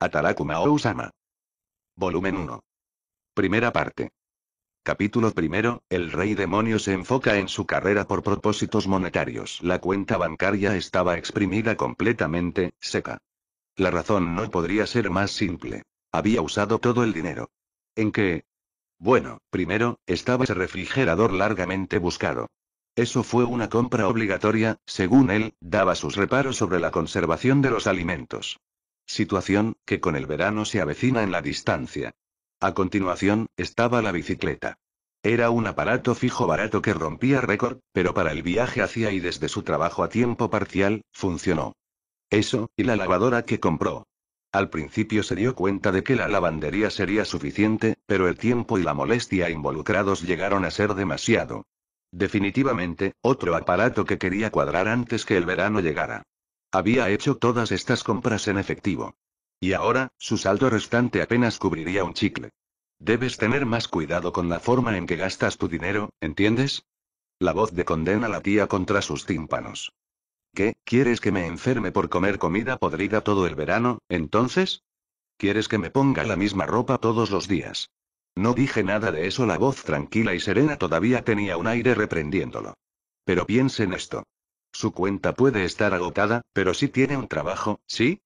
o Ousama. Volumen 1. Primera parte. Capítulo primero, el rey demonio se enfoca en su carrera por propósitos monetarios. La cuenta bancaria estaba exprimida completamente, seca. La razón no podría ser más simple. Había usado todo el dinero. ¿En qué? Bueno, primero, estaba ese refrigerador largamente buscado. Eso fue una compra obligatoria, según él, daba sus reparos sobre la conservación de los alimentos situación que con el verano se avecina en la distancia. A continuación, estaba la bicicleta. Era un aparato fijo barato que rompía récord, pero para el viaje hacia y desde su trabajo a tiempo parcial, funcionó. Eso, y la lavadora que compró. Al principio se dio cuenta de que la lavandería sería suficiente, pero el tiempo y la molestia involucrados llegaron a ser demasiado. Definitivamente, otro aparato que quería cuadrar antes que el verano llegara. Había hecho todas estas compras en efectivo. Y ahora, su saldo restante apenas cubriría un chicle. Debes tener más cuidado con la forma en que gastas tu dinero, ¿entiendes? La voz de condena la tía contra sus tímpanos. ¿Qué? ¿Quieres que me enferme por comer comida podrida todo el verano, entonces? ¿Quieres que me ponga la misma ropa todos los días? No dije nada de eso, la voz tranquila y serena todavía tenía un aire reprendiéndolo. Pero piensa en esto. Su cuenta puede estar agotada, pero si tiene un trabajo, ¿sí?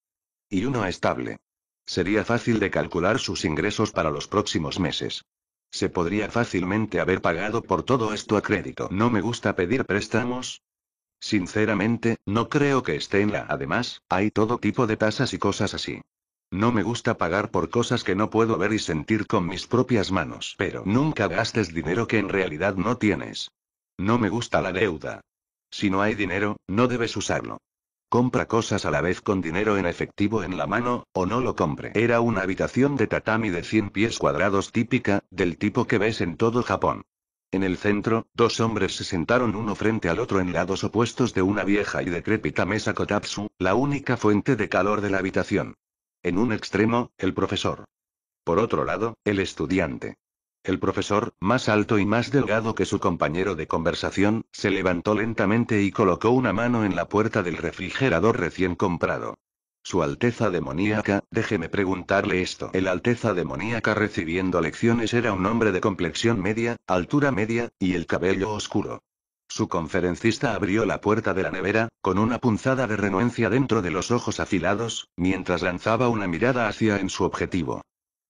Y uno estable. Sería fácil de calcular sus ingresos para los próximos meses. Se podría fácilmente haber pagado por todo esto a crédito. No me gusta pedir préstamos. Sinceramente, no creo que esté en la... Además, hay todo tipo de tasas y cosas así. No me gusta pagar por cosas que no puedo ver y sentir con mis propias manos. Pero nunca gastes dinero que en realidad no tienes. No me gusta la deuda. Si no hay dinero, no debes usarlo. Compra cosas a la vez con dinero en efectivo en la mano, o no lo compre. Era una habitación de tatami de 100 pies cuadrados típica, del tipo que ves en todo Japón. En el centro, dos hombres se sentaron uno frente al otro en lados opuestos de una vieja y decrépita mesa kotatsu, la única fuente de calor de la habitación. En un extremo, el profesor. Por otro lado, el estudiante. El profesor, más alto y más delgado que su compañero de conversación, se levantó lentamente y colocó una mano en la puerta del refrigerador recién comprado. Su Alteza Demoníaca, déjeme preguntarle esto. El Alteza Demoníaca recibiendo lecciones era un hombre de complexión media, altura media, y el cabello oscuro. Su conferencista abrió la puerta de la nevera, con una punzada de renuencia dentro de los ojos afilados, mientras lanzaba una mirada hacia en su objetivo.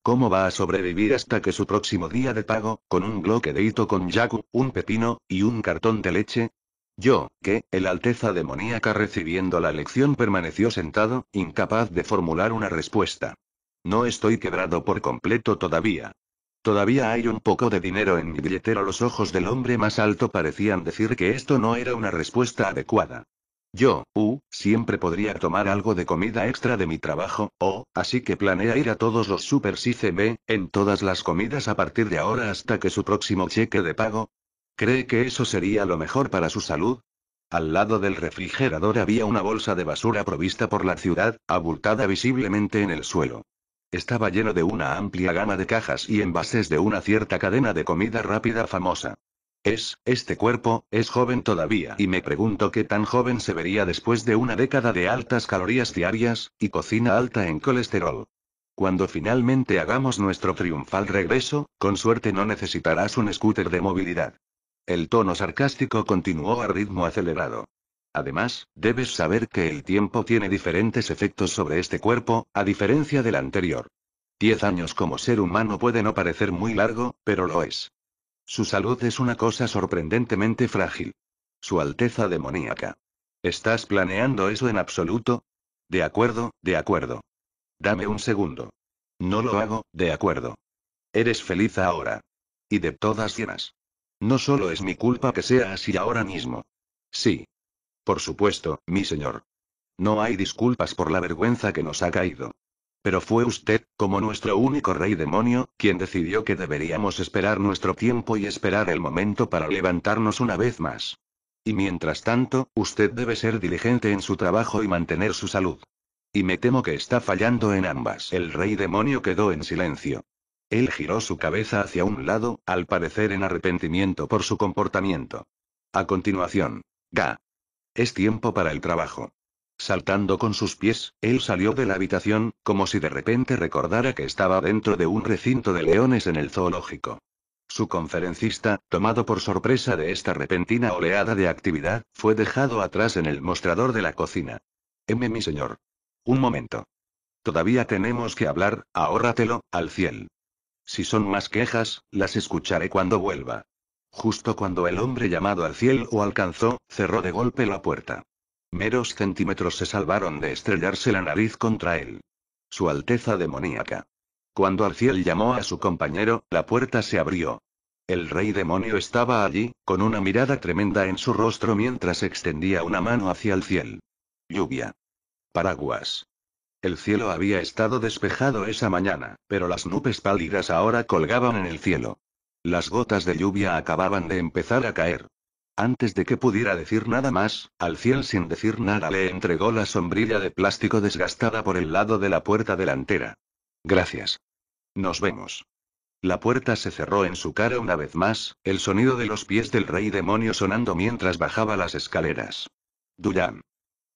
¿Cómo va a sobrevivir hasta que su próximo día de pago, con un bloque de hito con yaku, un pepino, y un cartón de leche? Yo, que, el Alteza demoníaca recibiendo la lección permaneció sentado, incapaz de formular una respuesta. No estoy quebrado por completo todavía. Todavía hay un poco de dinero en mi billetero. Los ojos del hombre más alto parecían decir que esto no era una respuesta adecuada. Yo, uh, siempre podría tomar algo de comida extra de mi trabajo, o, así que planea ir a todos los super ICB, en todas las comidas a partir de ahora hasta que su próximo cheque de pago. ¿Cree que eso sería lo mejor para su salud? Al lado del refrigerador había una bolsa de basura provista por la ciudad, abultada visiblemente en el suelo. Estaba lleno de una amplia gama de cajas y envases de una cierta cadena de comida rápida famosa. Es, este cuerpo, es joven todavía y me pregunto qué tan joven se vería después de una década de altas calorías diarias, y cocina alta en colesterol. Cuando finalmente hagamos nuestro triunfal regreso, con suerte no necesitarás un scooter de movilidad. El tono sarcástico continuó a ritmo acelerado. Además, debes saber que el tiempo tiene diferentes efectos sobre este cuerpo, a diferencia del anterior. Diez años como ser humano puede no parecer muy largo, pero lo es. Su salud es una cosa sorprendentemente frágil. Su Alteza demoníaca. ¿Estás planeando eso en absoluto? De acuerdo, de acuerdo. Dame un segundo. No lo hago, de acuerdo. Eres feliz ahora. Y de todas llenas. No solo es mi culpa que sea así ahora mismo. Sí. Por supuesto, mi señor. No hay disculpas por la vergüenza que nos ha caído. Pero fue usted, como nuestro único rey demonio, quien decidió que deberíamos esperar nuestro tiempo y esperar el momento para levantarnos una vez más. Y mientras tanto, usted debe ser diligente en su trabajo y mantener su salud. Y me temo que está fallando en ambas. El rey demonio quedó en silencio. Él giró su cabeza hacia un lado, al parecer en arrepentimiento por su comportamiento. A continuación. Ga. Es tiempo para el trabajo. Saltando con sus pies, él salió de la habitación, como si de repente recordara que estaba dentro de un recinto de leones en el zoológico. Su conferencista, tomado por sorpresa de esta repentina oleada de actividad, fue dejado atrás en el mostrador de la cocina. M, mi señor. Un momento. Todavía tenemos que hablar, ahórratelo, al cielo. Si son más quejas, las escucharé cuando vuelva. Justo cuando el hombre llamado al cielo alcanzó, cerró de golpe la puerta. Meros centímetros se salvaron de estrellarse la nariz contra él. Su Alteza demoníaca. Cuando Arciel llamó a su compañero, la puerta se abrió. El rey demonio estaba allí, con una mirada tremenda en su rostro mientras extendía una mano hacia el cielo. Lluvia. Paraguas. El cielo había estado despejado esa mañana, pero las nubes pálidas ahora colgaban en el cielo. Las gotas de lluvia acababan de empezar a caer. Antes de que pudiera decir nada más, al ciel sin decir nada le entregó la sombrilla de plástico desgastada por el lado de la puerta delantera. Gracias. Nos vemos. La puerta se cerró en su cara una vez más, el sonido de los pies del rey demonio sonando mientras bajaba las escaleras. Duyan.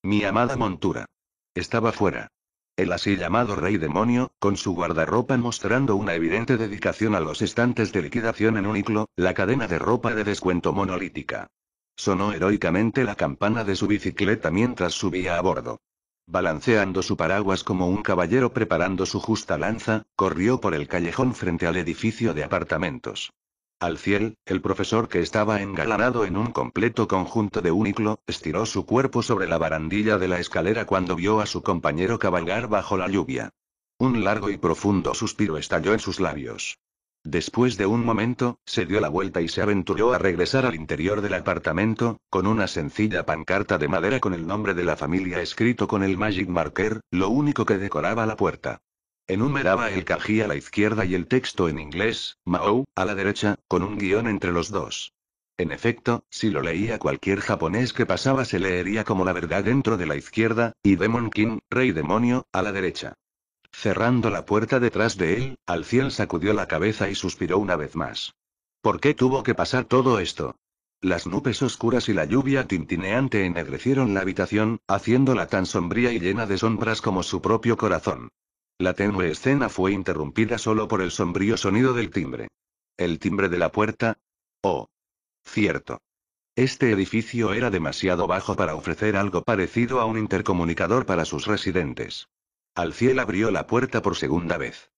Mi amada montura. Estaba fuera. El así llamado Rey Demonio, con su guardarropa mostrando una evidente dedicación a los estantes de liquidación en uniclo, la cadena de ropa de descuento monolítica. Sonó heroicamente la campana de su bicicleta mientras subía a bordo. Balanceando su paraguas como un caballero preparando su justa lanza, corrió por el callejón frente al edificio de apartamentos. Al cielo, el profesor que estaba engalanado en un completo conjunto de uniclo, estiró su cuerpo sobre la barandilla de la escalera cuando vio a su compañero cabalgar bajo la lluvia. Un largo y profundo suspiro estalló en sus labios. Después de un momento, se dio la vuelta y se aventuró a regresar al interior del apartamento, con una sencilla pancarta de madera con el nombre de la familia escrito con el Magic Marker, lo único que decoraba la puerta. Enumeraba el kaji a la izquierda y el texto en inglés, Mao, a la derecha, con un guión entre los dos. En efecto, si lo leía cualquier japonés que pasaba se leería como la verdad dentro de la izquierda, y Demon King, Rey Demonio, a la derecha. Cerrando la puerta detrás de él, Alciel sacudió la cabeza y suspiró una vez más. ¿Por qué tuvo que pasar todo esto? Las nubes oscuras y la lluvia tintineante ennegrecieron la habitación, haciéndola tan sombría y llena de sombras como su propio corazón. La tenue escena fue interrumpida solo por el sombrío sonido del timbre. ¿El timbre de la puerta? Oh. Cierto. Este edificio era demasiado bajo para ofrecer algo parecido a un intercomunicador para sus residentes. Al cielo abrió la puerta por segunda vez.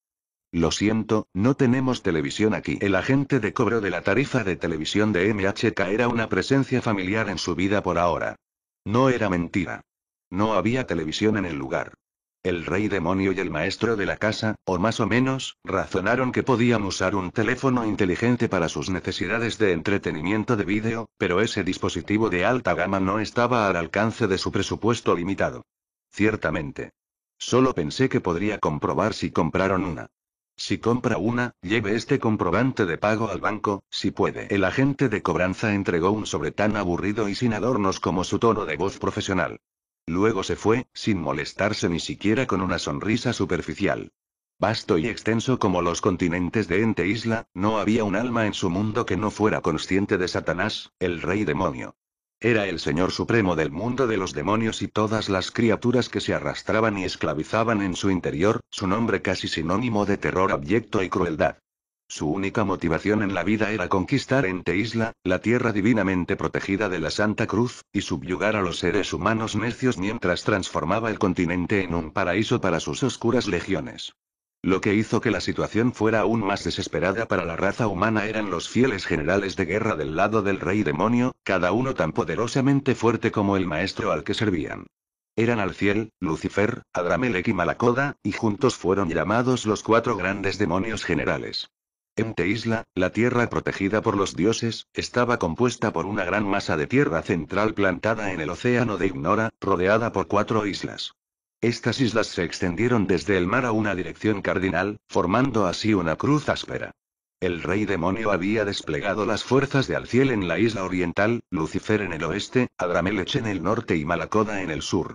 Lo siento, no tenemos televisión aquí. El agente de cobro de la tarifa de televisión de MHK era una presencia familiar en su vida por ahora. No era mentira. No había televisión en el lugar. El rey demonio y el maestro de la casa, o más o menos, razonaron que podían usar un teléfono inteligente para sus necesidades de entretenimiento de vídeo, pero ese dispositivo de alta gama no estaba al alcance de su presupuesto limitado. Ciertamente. Solo pensé que podría comprobar si compraron una. Si compra una, lleve este comprobante de pago al banco, si puede. El agente de cobranza entregó un sobre tan aburrido y sin adornos como su tono de voz profesional. Luego se fue, sin molestarse ni siquiera con una sonrisa superficial. Vasto y extenso como los continentes de Ente Isla, no había un alma en su mundo que no fuera consciente de Satanás, el rey demonio. Era el señor supremo del mundo de los demonios y todas las criaturas que se arrastraban y esclavizaban en su interior, su nombre casi sinónimo de terror abyecto y crueldad. Su única motivación en la vida era conquistar Ente Isla, la tierra divinamente protegida de la Santa Cruz, y subyugar a los seres humanos necios mientras transformaba el continente en un paraíso para sus oscuras legiones. Lo que hizo que la situación fuera aún más desesperada para la raza humana eran los fieles generales de guerra del lado del rey demonio, cada uno tan poderosamente fuerte como el maestro al que servían. Eran Alciel, Lucifer, Adramelec y Malacoda, y juntos fueron llamados los cuatro grandes demonios generales. Ente Isla, la tierra protegida por los dioses, estaba compuesta por una gran masa de tierra central plantada en el océano de Ignora, rodeada por cuatro islas. Estas islas se extendieron desde el mar a una dirección cardinal, formando así una cruz áspera. El rey demonio había desplegado las fuerzas de Alciel en la isla oriental, Lucifer en el oeste, Adramelech en el norte y Malacoda en el sur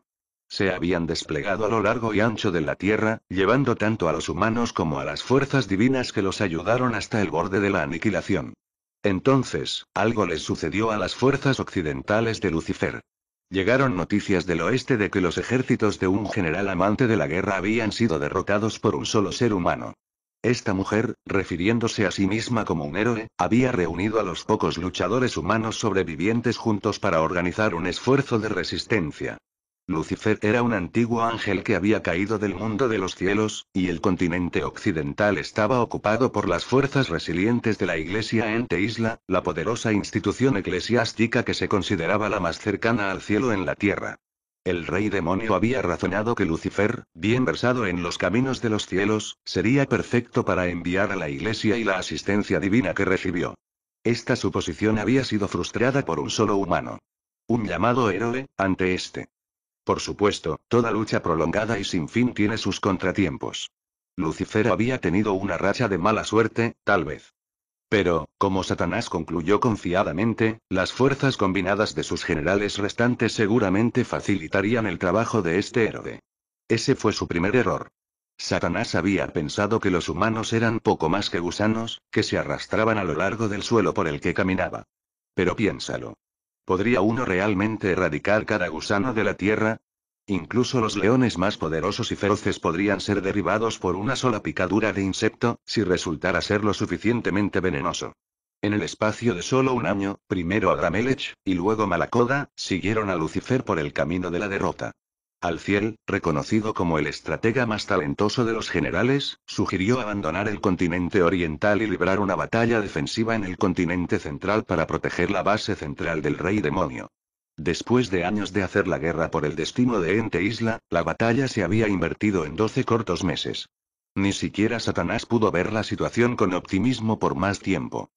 se habían desplegado a lo largo y ancho de la tierra, llevando tanto a los humanos como a las fuerzas divinas que los ayudaron hasta el borde de la aniquilación. Entonces, algo les sucedió a las fuerzas occidentales de Lucifer. Llegaron noticias del oeste de que los ejércitos de un general amante de la guerra habían sido derrotados por un solo ser humano. Esta mujer, refiriéndose a sí misma como un héroe, había reunido a los pocos luchadores humanos sobrevivientes juntos para organizar un esfuerzo de resistencia. Lucifer era un antiguo ángel que había caído del mundo de los cielos, y el continente occidental estaba ocupado por las fuerzas resilientes de la Iglesia Ente Isla, la poderosa institución eclesiástica que se consideraba la más cercana al cielo en la tierra. El rey demonio había razonado que Lucifer, bien versado en los caminos de los cielos, sería perfecto para enviar a la Iglesia y la asistencia divina que recibió. Esta suposición había sido frustrada por un solo humano. Un llamado héroe, ante este. Por supuesto, toda lucha prolongada y sin fin tiene sus contratiempos. Lucifer había tenido una racha de mala suerte, tal vez. Pero, como Satanás concluyó confiadamente, las fuerzas combinadas de sus generales restantes seguramente facilitarían el trabajo de este héroe. Ese fue su primer error. Satanás había pensado que los humanos eran poco más que gusanos, que se arrastraban a lo largo del suelo por el que caminaba. Pero piénsalo. ¿Podría uno realmente erradicar cada gusano de la Tierra? Incluso los leones más poderosos y feroces podrían ser derribados por una sola picadura de insecto, si resultara ser lo suficientemente venenoso. En el espacio de solo un año, primero Adramelech, y luego Malacoda, siguieron a Lucifer por el camino de la derrota. Alciel, reconocido como el estratega más talentoso de los generales, sugirió abandonar el continente oriental y librar una batalla defensiva en el continente central para proteger la base central del rey demonio. Después de años de hacer la guerra por el destino de Ente Isla, la batalla se había invertido en 12 cortos meses. Ni siquiera Satanás pudo ver la situación con optimismo por más tiempo.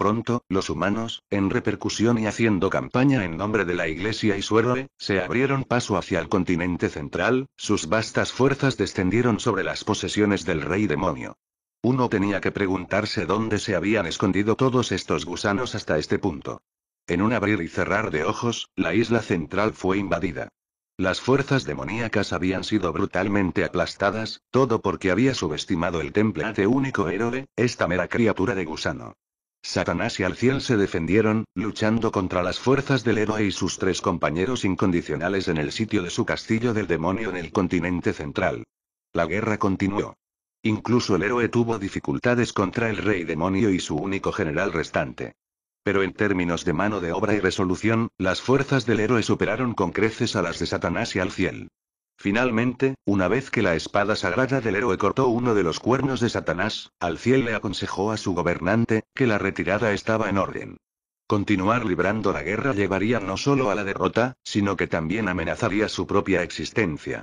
Pronto, los humanos, en repercusión y haciendo campaña en nombre de la Iglesia y su héroe, se abrieron paso hacia el continente central, sus vastas fuerzas descendieron sobre las posesiones del rey demonio. Uno tenía que preguntarse dónde se habían escondido todos estos gusanos hasta este punto. En un abrir y cerrar de ojos, la isla central fue invadida. Las fuerzas demoníacas habían sido brutalmente aplastadas, todo porque había subestimado el de este único héroe, esta mera criatura de gusano. Satanás y Alciel se defendieron, luchando contra las fuerzas del héroe y sus tres compañeros incondicionales en el sitio de su castillo del demonio en el continente central. La guerra continuó. Incluso el héroe tuvo dificultades contra el rey demonio y su único general restante. Pero en términos de mano de obra y resolución, las fuerzas del héroe superaron con creces a las de Satanás y Alciel. Finalmente, una vez que la espada sagrada del héroe cortó uno de los cuernos de Satanás, Alciel le aconsejó a su gobernante, que la retirada estaba en orden. Continuar librando la guerra llevaría no solo a la derrota, sino que también amenazaría su propia existencia.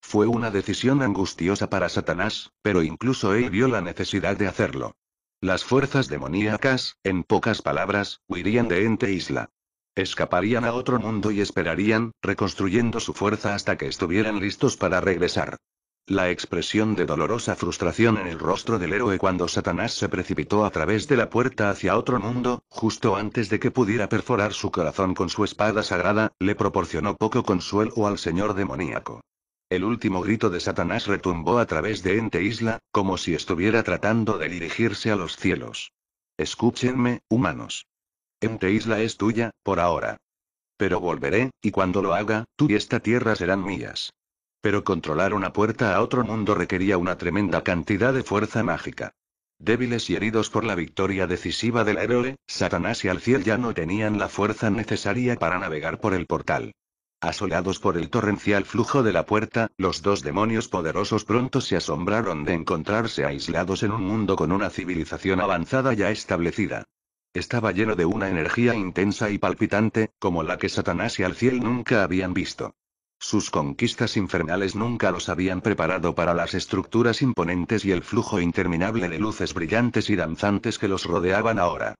Fue una decisión angustiosa para Satanás, pero incluso él vio la necesidad de hacerlo. Las fuerzas demoníacas, en pocas palabras, huirían de Ente Isla. Escaparían a otro mundo y esperarían, reconstruyendo su fuerza hasta que estuvieran listos para regresar. La expresión de dolorosa frustración en el rostro del héroe cuando Satanás se precipitó a través de la puerta hacia otro mundo, justo antes de que pudiera perforar su corazón con su espada sagrada, le proporcionó poco consuelo al señor demoníaco. El último grito de Satanás retumbó a través de Ente Isla, como si estuviera tratando de dirigirse a los cielos. Escúchenme, humanos. Ente Isla es tuya, por ahora. Pero volveré, y cuando lo haga, tú y esta tierra serán mías. Pero controlar una puerta a otro mundo requería una tremenda cantidad de fuerza mágica. Débiles y heridos por la victoria decisiva del héroe, Satanás y Alciel ya no tenían la fuerza necesaria para navegar por el portal. Asolados por el torrencial flujo de la puerta, los dos demonios poderosos pronto se asombraron de encontrarse aislados en un mundo con una civilización avanzada ya establecida. Estaba lleno de una energía intensa y palpitante, como la que Satanás y Cielo nunca habían visto. Sus conquistas infernales nunca los habían preparado para las estructuras imponentes y el flujo interminable de luces brillantes y danzantes que los rodeaban ahora.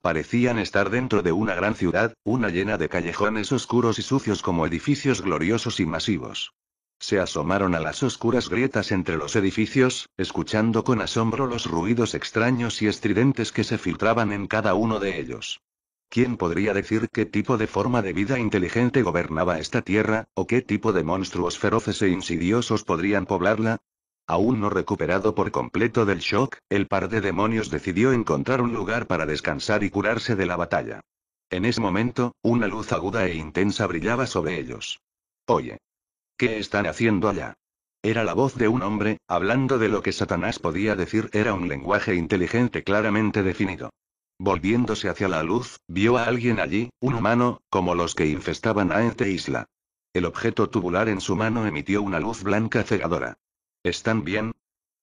Parecían estar dentro de una gran ciudad, una llena de callejones oscuros y sucios como edificios gloriosos y masivos se asomaron a las oscuras grietas entre los edificios, escuchando con asombro los ruidos extraños y estridentes que se filtraban en cada uno de ellos. ¿Quién podría decir qué tipo de forma de vida inteligente gobernaba esta tierra, o qué tipo de monstruos feroces e insidiosos podrían poblarla? Aún no recuperado por completo del shock, el par de demonios decidió encontrar un lugar para descansar y curarse de la batalla. En ese momento, una luz aguda e intensa brillaba sobre ellos. Oye, ¿Qué están haciendo allá? Era la voz de un hombre, hablando de lo que Satanás podía decir era un lenguaje inteligente claramente definido. Volviéndose hacia la luz, vio a alguien allí, un humano, como los que infestaban a esta Isla. El objeto tubular en su mano emitió una luz blanca cegadora. ¿Están bien?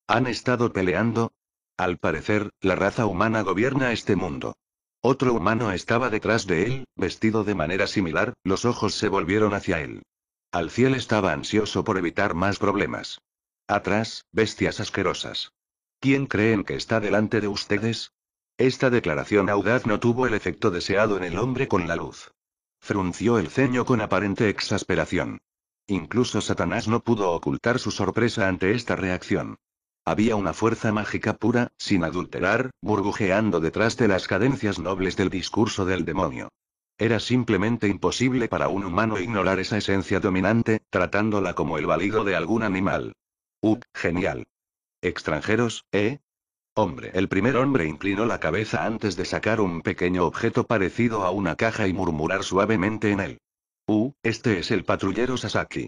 ¿Han estado peleando? Al parecer, la raza humana gobierna este mundo. Otro humano estaba detrás de él, vestido de manera similar, los ojos se volvieron hacia él. Al ciel estaba ansioso por evitar más problemas. Atrás, bestias asquerosas. ¿Quién creen que está delante de ustedes? Esta declaración audaz no tuvo el efecto deseado en el hombre con la luz. Frunció el ceño con aparente exasperación. Incluso Satanás no pudo ocultar su sorpresa ante esta reacción. Había una fuerza mágica pura, sin adulterar, burbujeando detrás de las cadencias nobles del discurso del demonio. Era simplemente imposible para un humano ignorar esa esencia dominante, tratándola como el válido de algún animal. ¡Uh, genial! Extranjeros, ¿eh? Hombre, el primer hombre inclinó la cabeza antes de sacar un pequeño objeto parecido a una caja y murmurar suavemente en él. Uh, este es el patrullero Sasaki.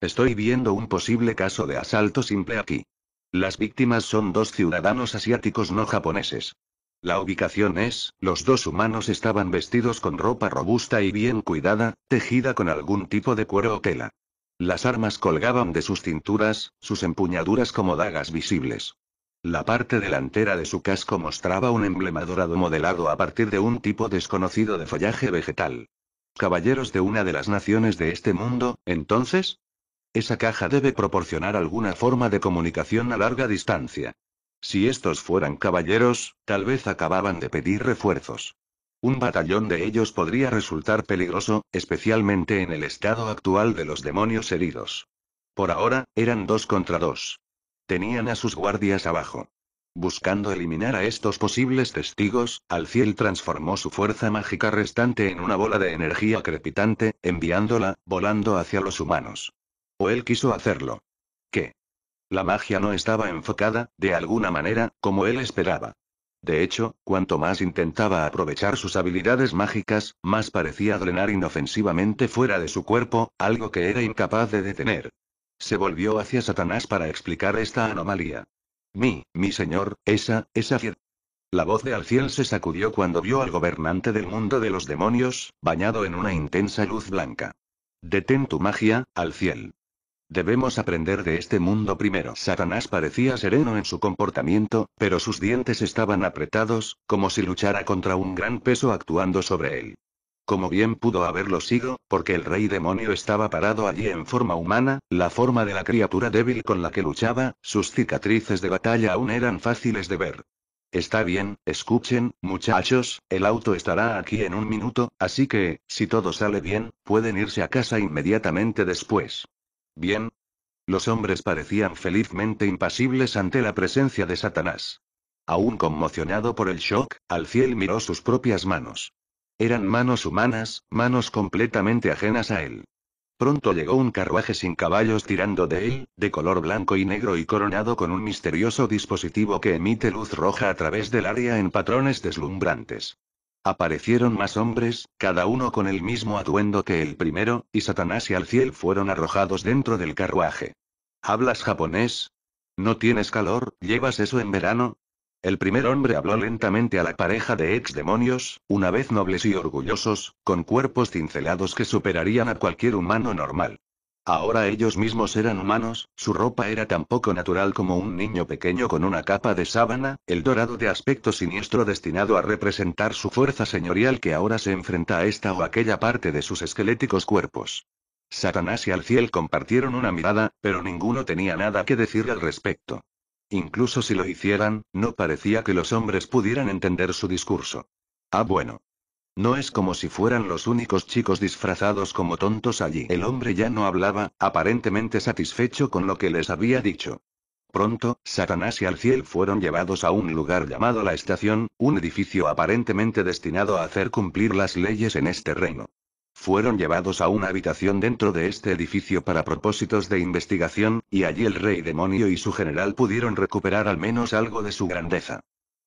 Estoy viendo un posible caso de asalto simple aquí. Las víctimas son dos ciudadanos asiáticos no japoneses. La ubicación es, los dos humanos estaban vestidos con ropa robusta y bien cuidada, tejida con algún tipo de cuero o tela. Las armas colgaban de sus cinturas, sus empuñaduras como dagas visibles. La parte delantera de su casco mostraba un emblema dorado modelado a partir de un tipo desconocido de follaje vegetal. Caballeros de una de las naciones de este mundo, entonces? Esa caja debe proporcionar alguna forma de comunicación a larga distancia. Si estos fueran caballeros, tal vez acababan de pedir refuerzos. Un batallón de ellos podría resultar peligroso, especialmente en el estado actual de los demonios heridos. Por ahora, eran dos contra dos. Tenían a sus guardias abajo. Buscando eliminar a estos posibles testigos, Alciel transformó su fuerza mágica restante en una bola de energía crepitante, enviándola, volando hacia los humanos. O él quiso hacerlo. La magia no estaba enfocada, de alguna manera, como él esperaba. De hecho, cuanto más intentaba aprovechar sus habilidades mágicas, más parecía drenar inofensivamente fuera de su cuerpo, algo que era incapaz de detener. Se volvió hacia Satanás para explicar esta anomalía. Mi, mi señor, esa, esa fiel. La voz de Alciel se sacudió cuando vio al gobernante del mundo de los demonios, bañado en una intensa luz blanca. Detén tu magia, Alciel. Debemos aprender de este mundo primero. Satanás parecía sereno en su comportamiento, pero sus dientes estaban apretados, como si luchara contra un gran peso actuando sobre él. Como bien pudo haberlo sido, porque el rey demonio estaba parado allí en forma humana, la forma de la criatura débil con la que luchaba, sus cicatrices de batalla aún eran fáciles de ver. Está bien, escuchen, muchachos, el auto estará aquí en un minuto, así que, si todo sale bien, pueden irse a casa inmediatamente después. Bien. Los hombres parecían felizmente impasibles ante la presencia de Satanás. Aún conmocionado por el shock, Alciel miró sus propias manos. Eran manos humanas, manos completamente ajenas a él. Pronto llegó un carruaje sin caballos tirando de él, de color blanco y negro y coronado con un misterioso dispositivo que emite luz roja a través del área en patrones deslumbrantes. Aparecieron más hombres, cada uno con el mismo atuendo que el primero, y Satanás y Alciel fueron arrojados dentro del carruaje. ¿Hablas japonés? ¿No tienes calor? ¿Llevas eso en verano? El primer hombre habló lentamente a la pareja de ex demonios, una vez nobles y orgullosos, con cuerpos cincelados que superarían a cualquier humano normal. Ahora ellos mismos eran humanos, su ropa era tan poco natural como un niño pequeño con una capa de sábana, el dorado de aspecto siniestro destinado a representar su fuerza señorial que ahora se enfrenta a esta o aquella parte de sus esqueléticos cuerpos. Satanás y Alciel compartieron una mirada, pero ninguno tenía nada que decir al respecto. Incluso si lo hicieran, no parecía que los hombres pudieran entender su discurso. Ah bueno, no es como si fueran los únicos chicos disfrazados como tontos allí. El hombre ya no hablaba, aparentemente satisfecho con lo que les había dicho. Pronto, Satanás y Alciel fueron llevados a un lugar llamado la Estación, un edificio aparentemente destinado a hacer cumplir las leyes en este reino. Fueron llevados a una habitación dentro de este edificio para propósitos de investigación, y allí el rey demonio y su general pudieron recuperar al menos algo de su grandeza.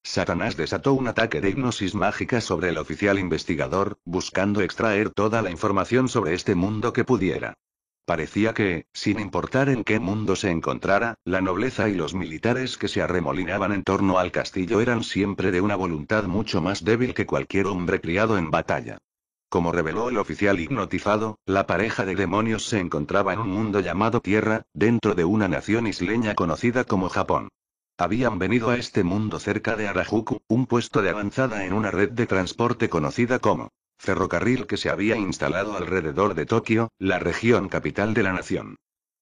Satanás desató un ataque de hipnosis mágica sobre el oficial investigador, buscando extraer toda la información sobre este mundo que pudiera. Parecía que, sin importar en qué mundo se encontrara, la nobleza y los militares que se arremolinaban en torno al castillo eran siempre de una voluntad mucho más débil que cualquier hombre criado en batalla. Como reveló el oficial hipnotizado, la pareja de demonios se encontraba en un mundo llamado Tierra, dentro de una nación isleña conocida como Japón. Habían venido a este mundo cerca de Arajuku, un puesto de avanzada en una red de transporte conocida como ferrocarril que se había instalado alrededor de Tokio, la región capital de la nación.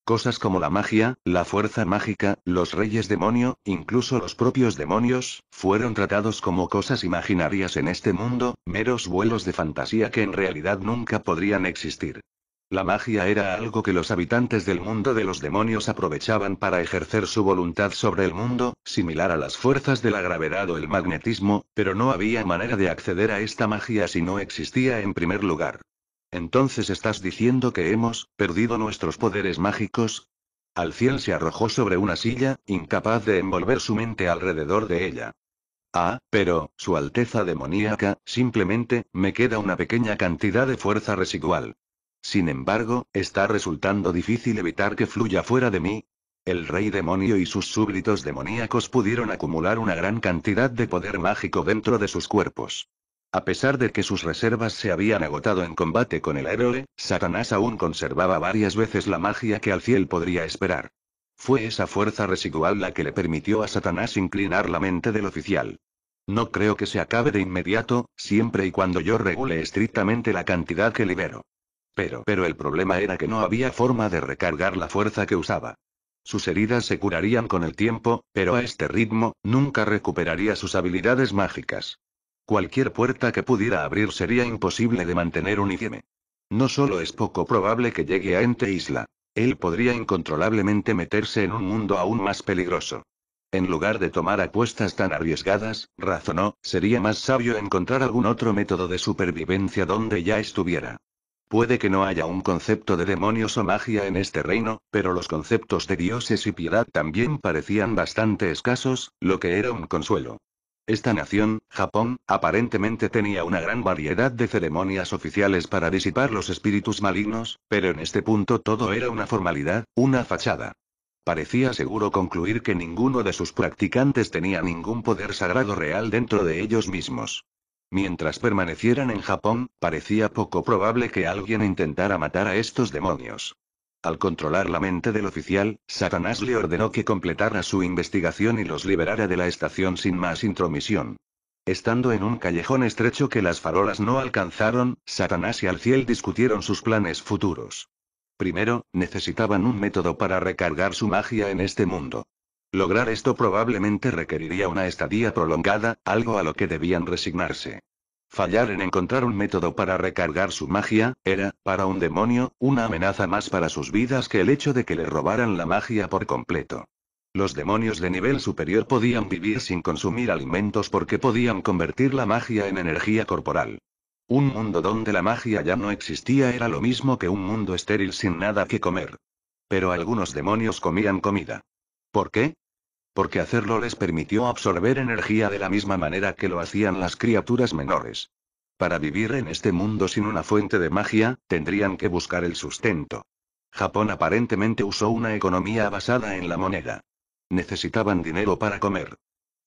Cosas como la magia, la fuerza mágica, los reyes demonio, incluso los propios demonios, fueron tratados como cosas imaginarias en este mundo, meros vuelos de fantasía que en realidad nunca podrían existir. La magia era algo que los habitantes del mundo de los demonios aprovechaban para ejercer su voluntad sobre el mundo, similar a las fuerzas de la gravedad o el magnetismo, pero no había manera de acceder a esta magia si no existía en primer lugar. Entonces estás diciendo que hemos perdido nuestros poderes mágicos. Al cielo se arrojó sobre una silla, incapaz de envolver su mente alrededor de ella. Ah, pero, Su Alteza demoníaca, simplemente, me queda una pequeña cantidad de fuerza residual. Sin embargo, está resultando difícil evitar que fluya fuera de mí. El rey demonio y sus súbditos demoníacos pudieron acumular una gran cantidad de poder mágico dentro de sus cuerpos. A pesar de que sus reservas se habían agotado en combate con el héroe, Satanás aún conservaba varias veces la magia que al cielo podría esperar. Fue esa fuerza residual la que le permitió a Satanás inclinar la mente del oficial. No creo que se acabe de inmediato, siempre y cuando yo regule estrictamente la cantidad que libero. Pero, pero el problema era que no había forma de recargar la fuerza que usaba. Sus heridas se curarían con el tiempo, pero a este ritmo, nunca recuperaría sus habilidades mágicas. Cualquier puerta que pudiera abrir sería imposible de mantener unífeme. No solo es poco probable que llegue a Ente Isla. Él podría incontrolablemente meterse en un mundo aún más peligroso. En lugar de tomar apuestas tan arriesgadas, razonó, sería más sabio encontrar algún otro método de supervivencia donde ya estuviera. Puede que no haya un concepto de demonios o magia en este reino, pero los conceptos de dioses y piedad también parecían bastante escasos, lo que era un consuelo. Esta nación, Japón, aparentemente tenía una gran variedad de ceremonias oficiales para disipar los espíritus malignos, pero en este punto todo era una formalidad, una fachada. Parecía seguro concluir que ninguno de sus practicantes tenía ningún poder sagrado real dentro de ellos mismos. Mientras permanecieran en Japón, parecía poco probable que alguien intentara matar a estos demonios. Al controlar la mente del oficial, Satanás le ordenó que completara su investigación y los liberara de la estación sin más intromisión. Estando en un callejón estrecho que las farolas no alcanzaron, Satanás y Alciel discutieron sus planes futuros. Primero, necesitaban un método para recargar su magia en este mundo. Lograr esto probablemente requeriría una estadía prolongada, algo a lo que debían resignarse. Fallar en encontrar un método para recargar su magia, era, para un demonio, una amenaza más para sus vidas que el hecho de que le robaran la magia por completo. Los demonios de nivel superior podían vivir sin consumir alimentos porque podían convertir la magia en energía corporal. Un mundo donde la magia ya no existía era lo mismo que un mundo estéril sin nada que comer. Pero algunos demonios comían comida. ¿Por qué? porque hacerlo les permitió absorber energía de la misma manera que lo hacían las criaturas menores. Para vivir en este mundo sin una fuente de magia, tendrían que buscar el sustento. Japón aparentemente usó una economía basada en la moneda. Necesitaban dinero para comer.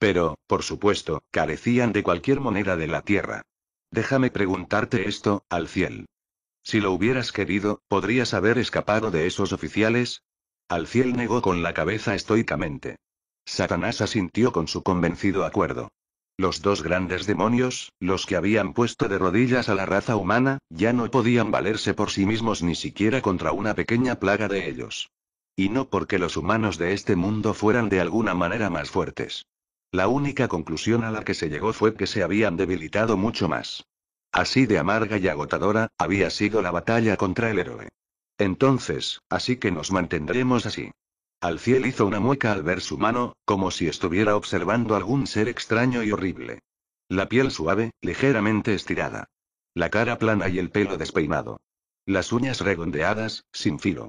Pero, por supuesto, carecían de cualquier moneda de la tierra. Déjame preguntarte esto, al ciel. Si lo hubieras querido, ¿podrías haber escapado de esos oficiales? Al Alciel negó con la cabeza estoicamente. Satanás asintió con su convencido acuerdo. Los dos grandes demonios, los que habían puesto de rodillas a la raza humana, ya no podían valerse por sí mismos ni siquiera contra una pequeña plaga de ellos. Y no porque los humanos de este mundo fueran de alguna manera más fuertes. La única conclusión a la que se llegó fue que se habían debilitado mucho más. Así de amarga y agotadora, había sido la batalla contra el héroe. Entonces, así que nos mantendremos así. Al cielo hizo una mueca al ver su mano, como si estuviera observando algún ser extraño y horrible. La piel suave, ligeramente estirada. La cara plana y el pelo despeinado. Las uñas redondeadas, sin filo.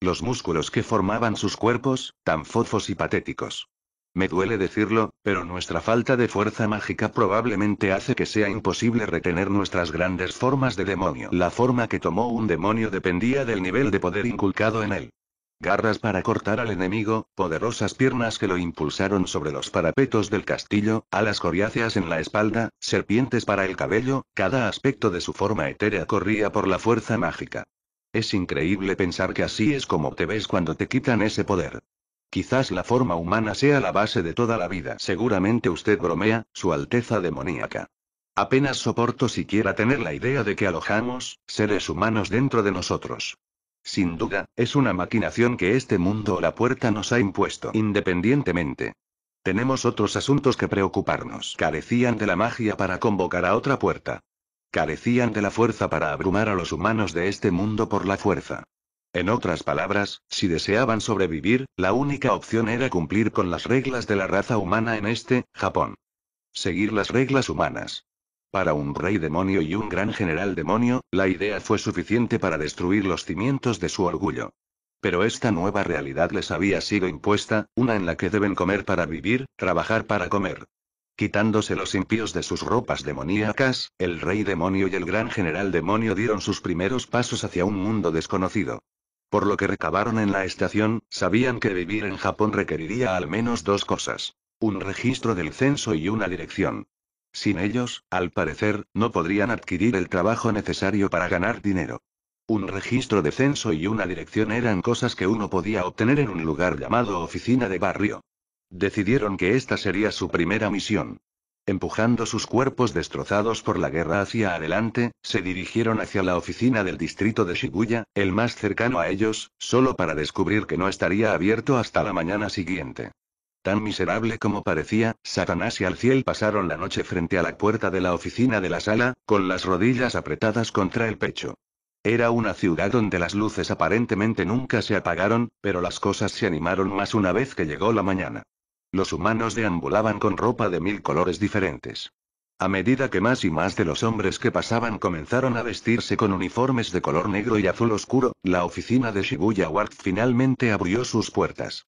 Los músculos que formaban sus cuerpos, tan fofos y patéticos. Me duele decirlo, pero nuestra falta de fuerza mágica probablemente hace que sea imposible retener nuestras grandes formas de demonio. La forma que tomó un demonio dependía del nivel de poder inculcado en él. Garras para cortar al enemigo, poderosas piernas que lo impulsaron sobre los parapetos del castillo, alas coriáceas en la espalda, serpientes para el cabello, cada aspecto de su forma etérea corría por la fuerza mágica. Es increíble pensar que así es como te ves cuando te quitan ese poder. Quizás la forma humana sea la base de toda la vida. Seguramente usted bromea, su alteza demoníaca. Apenas soporto siquiera tener la idea de que alojamos, seres humanos dentro de nosotros. Sin duda, es una maquinación que este mundo o la puerta nos ha impuesto independientemente. Tenemos otros asuntos que preocuparnos. Carecían de la magia para convocar a otra puerta. Carecían de la fuerza para abrumar a los humanos de este mundo por la fuerza. En otras palabras, si deseaban sobrevivir, la única opción era cumplir con las reglas de la raza humana en este, Japón. Seguir las reglas humanas. Para un rey demonio y un gran general demonio, la idea fue suficiente para destruir los cimientos de su orgullo. Pero esta nueva realidad les había sido impuesta, una en la que deben comer para vivir, trabajar para comer. Quitándose los impíos de sus ropas demoníacas, el rey demonio y el gran general demonio dieron sus primeros pasos hacia un mundo desconocido. Por lo que recabaron en la estación, sabían que vivir en Japón requeriría al menos dos cosas. Un registro del censo y una dirección. Sin ellos, al parecer, no podrían adquirir el trabajo necesario para ganar dinero. Un registro de censo y una dirección eran cosas que uno podía obtener en un lugar llamado oficina de barrio. Decidieron que esta sería su primera misión. Empujando sus cuerpos destrozados por la guerra hacia adelante, se dirigieron hacia la oficina del distrito de Shibuya, el más cercano a ellos, solo para descubrir que no estaría abierto hasta la mañana siguiente. Tan miserable como parecía, Satanás y Alciel pasaron la noche frente a la puerta de la oficina de la sala, con las rodillas apretadas contra el pecho. Era una ciudad donde las luces aparentemente nunca se apagaron, pero las cosas se animaron más una vez que llegó la mañana. Los humanos deambulaban con ropa de mil colores diferentes. A medida que más y más de los hombres que pasaban comenzaron a vestirse con uniformes de color negro y azul oscuro, la oficina de Shibuya Ward finalmente abrió sus puertas.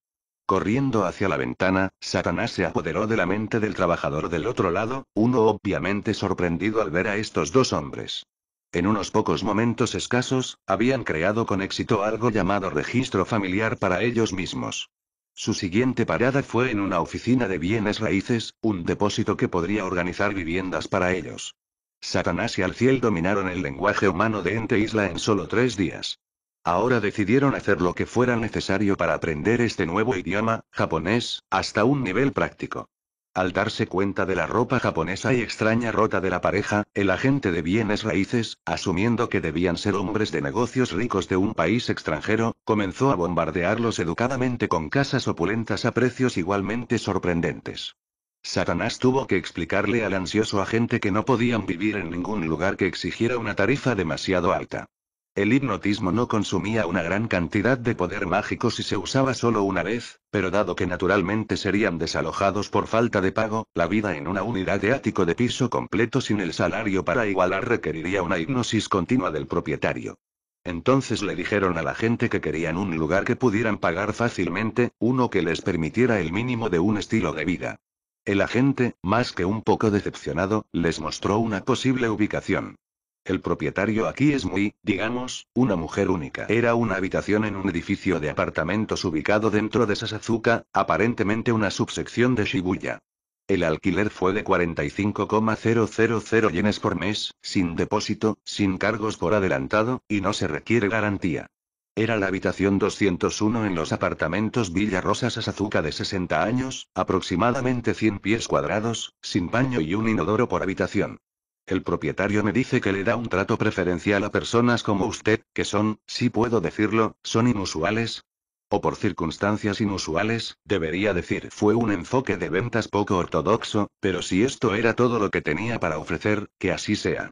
Corriendo hacia la ventana, Satanás se apoderó de la mente del trabajador del otro lado, uno obviamente sorprendido al ver a estos dos hombres. En unos pocos momentos escasos, habían creado con éxito algo llamado registro familiar para ellos mismos. Su siguiente parada fue en una oficina de bienes raíces, un depósito que podría organizar viviendas para ellos. Satanás y Alciel dominaron el lenguaje humano de Ente Isla en solo tres días. Ahora decidieron hacer lo que fuera necesario para aprender este nuevo idioma, japonés, hasta un nivel práctico. Al darse cuenta de la ropa japonesa y extraña rota de la pareja, el agente de bienes raíces, asumiendo que debían ser hombres de negocios ricos de un país extranjero, comenzó a bombardearlos educadamente con casas opulentas a precios igualmente sorprendentes. Satanás tuvo que explicarle al ansioso agente que no podían vivir en ningún lugar que exigiera una tarifa demasiado alta. El hipnotismo no consumía una gran cantidad de poder mágico si se usaba solo una vez, pero dado que naturalmente serían desalojados por falta de pago, la vida en una unidad de ático de piso completo sin el salario para igualar requeriría una hipnosis continua del propietario. Entonces le dijeron a la gente que querían un lugar que pudieran pagar fácilmente, uno que les permitiera el mínimo de un estilo de vida. El agente, más que un poco decepcionado, les mostró una posible ubicación. El propietario aquí es muy, digamos, una mujer única. Era una habitación en un edificio de apartamentos ubicado dentro de Sasazuka, aparentemente una subsección de Shibuya. El alquiler fue de 45,000 yenes por mes, sin depósito, sin cargos por adelantado, y no se requiere garantía. Era la habitación 201 en los apartamentos Villa Rosa Sasazuka de 60 años, aproximadamente 100 pies cuadrados, sin baño y un inodoro por habitación. El propietario me dice que le da un trato preferencial a personas como usted, que son, si puedo decirlo, son inusuales. O por circunstancias inusuales, debería decir, fue un enfoque de ventas poco ortodoxo, pero si esto era todo lo que tenía para ofrecer, que así sea.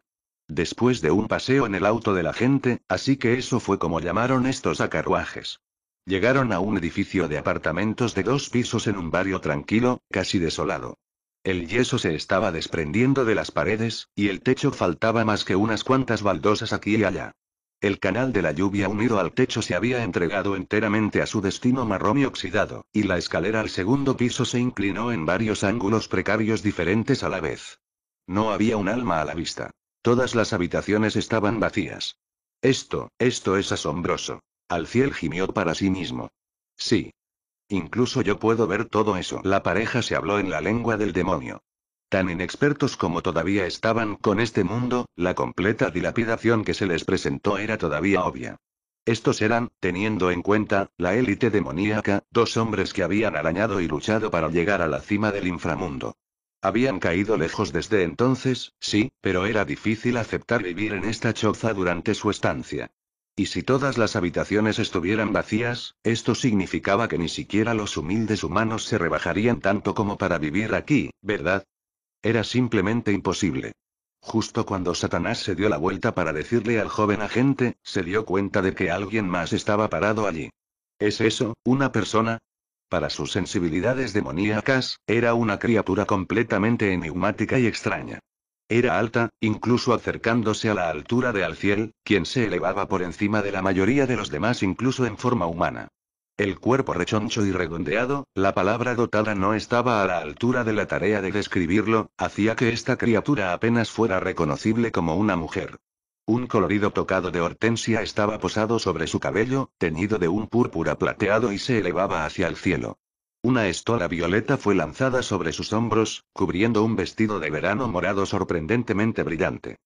Después de un paseo en el auto de la gente, así que eso fue como llamaron estos a carruajes. Llegaron a un edificio de apartamentos de dos pisos en un barrio tranquilo, casi desolado. El yeso se estaba desprendiendo de las paredes, y el techo faltaba más que unas cuantas baldosas aquí y allá. El canal de la lluvia unido al techo se había entregado enteramente a su destino marrón y oxidado, y la escalera al segundo piso se inclinó en varios ángulos precarios diferentes a la vez. No había un alma a la vista. Todas las habitaciones estaban vacías. Esto, esto es asombroso. Al cielo gimió para sí mismo. Sí, Incluso yo puedo ver todo eso. La pareja se habló en la lengua del demonio. Tan inexpertos como todavía estaban con este mundo, la completa dilapidación que se les presentó era todavía obvia. Estos eran, teniendo en cuenta, la élite demoníaca, dos hombres que habían arañado y luchado para llegar a la cima del inframundo. Habían caído lejos desde entonces, sí, pero era difícil aceptar vivir en esta choza durante su estancia. Y si todas las habitaciones estuvieran vacías, esto significaba que ni siquiera los humildes humanos se rebajarían tanto como para vivir aquí, ¿verdad? Era simplemente imposible. Justo cuando Satanás se dio la vuelta para decirle al joven agente, se dio cuenta de que alguien más estaba parado allí. ¿Es eso, una persona? Para sus sensibilidades demoníacas, era una criatura completamente enigmática y extraña. Era alta, incluso acercándose a la altura de Alciel, quien se elevaba por encima de la mayoría de los demás incluso en forma humana. El cuerpo rechoncho y redondeado, la palabra dotada no estaba a la altura de la tarea de describirlo, hacía que esta criatura apenas fuera reconocible como una mujer. Un colorido tocado de hortensia estaba posado sobre su cabello, teñido de un púrpura plateado y se elevaba hacia el cielo. Una estola violeta fue lanzada sobre sus hombros, cubriendo un vestido de verano morado sorprendentemente brillante.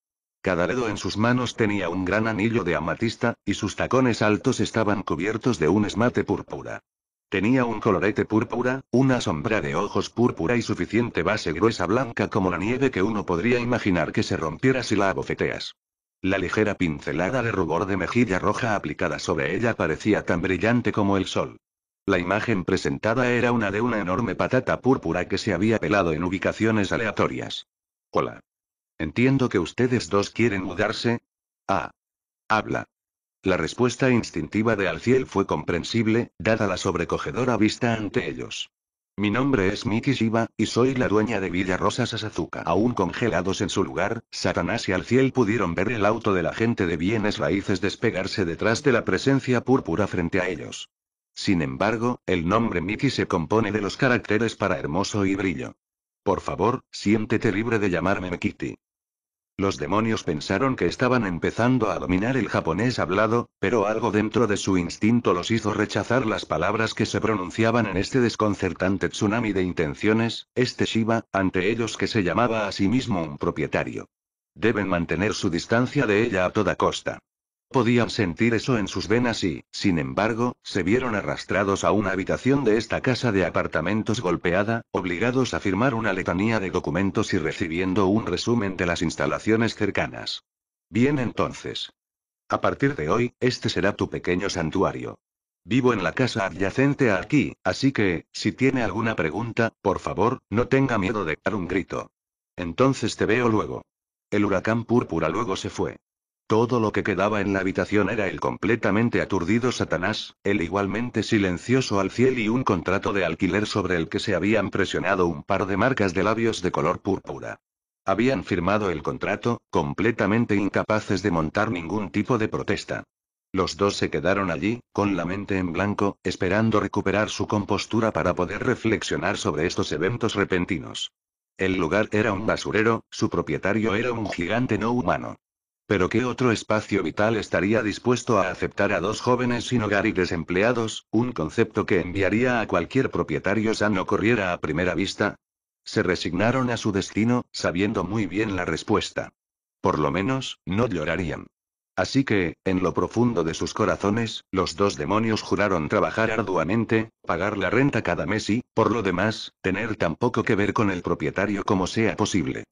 Cada dedo en sus manos tenía un gran anillo de amatista, y sus tacones altos estaban cubiertos de un esmate púrpura. Tenía un colorete púrpura, una sombra de ojos púrpura y suficiente base gruesa blanca como la nieve que uno podría imaginar que se rompiera si la abofeteas. La ligera pincelada de rubor de mejilla roja aplicada sobre ella parecía tan brillante como el sol. La imagen presentada era una de una enorme patata púrpura que se había pelado en ubicaciones aleatorias. Hola. Entiendo que ustedes dos quieren mudarse. Ah. Habla. La respuesta instintiva de Alciel fue comprensible, dada la sobrecogedora vista ante ellos. Mi nombre es Miki Shiba, y soy la dueña de Villa Rosas Sasazuka. Aún congelados en su lugar, Satanás y Alciel pudieron ver el auto de la gente de bienes raíces despegarse detrás de la presencia púrpura frente a ellos. Sin embargo, el nombre Miki se compone de los caracteres para hermoso y brillo. Por favor, siéntete libre de llamarme Miki. Los demonios pensaron que estaban empezando a dominar el japonés hablado, pero algo dentro de su instinto los hizo rechazar las palabras que se pronunciaban en este desconcertante tsunami de intenciones, este Shiva, ante ellos que se llamaba a sí mismo un propietario. Deben mantener su distancia de ella a toda costa. Podían sentir eso en sus venas y, sin embargo, se vieron arrastrados a una habitación de esta casa de apartamentos golpeada, obligados a firmar una letanía de documentos y recibiendo un resumen de las instalaciones cercanas. Bien entonces. A partir de hoy, este será tu pequeño santuario. Vivo en la casa adyacente a aquí, así que, si tiene alguna pregunta, por favor, no tenga miedo de dar un grito. Entonces te veo luego. El huracán púrpura luego se fue. Todo lo que quedaba en la habitación era el completamente aturdido Satanás, el igualmente silencioso al cielo y un contrato de alquiler sobre el que se habían presionado un par de marcas de labios de color púrpura. Habían firmado el contrato, completamente incapaces de montar ningún tipo de protesta. Los dos se quedaron allí, con la mente en blanco, esperando recuperar su compostura para poder reflexionar sobre estos eventos repentinos. El lugar era un basurero, su propietario era un gigante no humano. Pero ¿qué otro espacio vital estaría dispuesto a aceptar a dos jóvenes sin hogar y desempleados, un concepto que enviaría a cualquier propietario sano corriera a primera vista? Se resignaron a su destino, sabiendo muy bien la respuesta. Por lo menos, no llorarían. Así que, en lo profundo de sus corazones, los dos demonios juraron trabajar arduamente, pagar la renta cada mes y, por lo demás, tener tan poco que ver con el propietario como sea posible.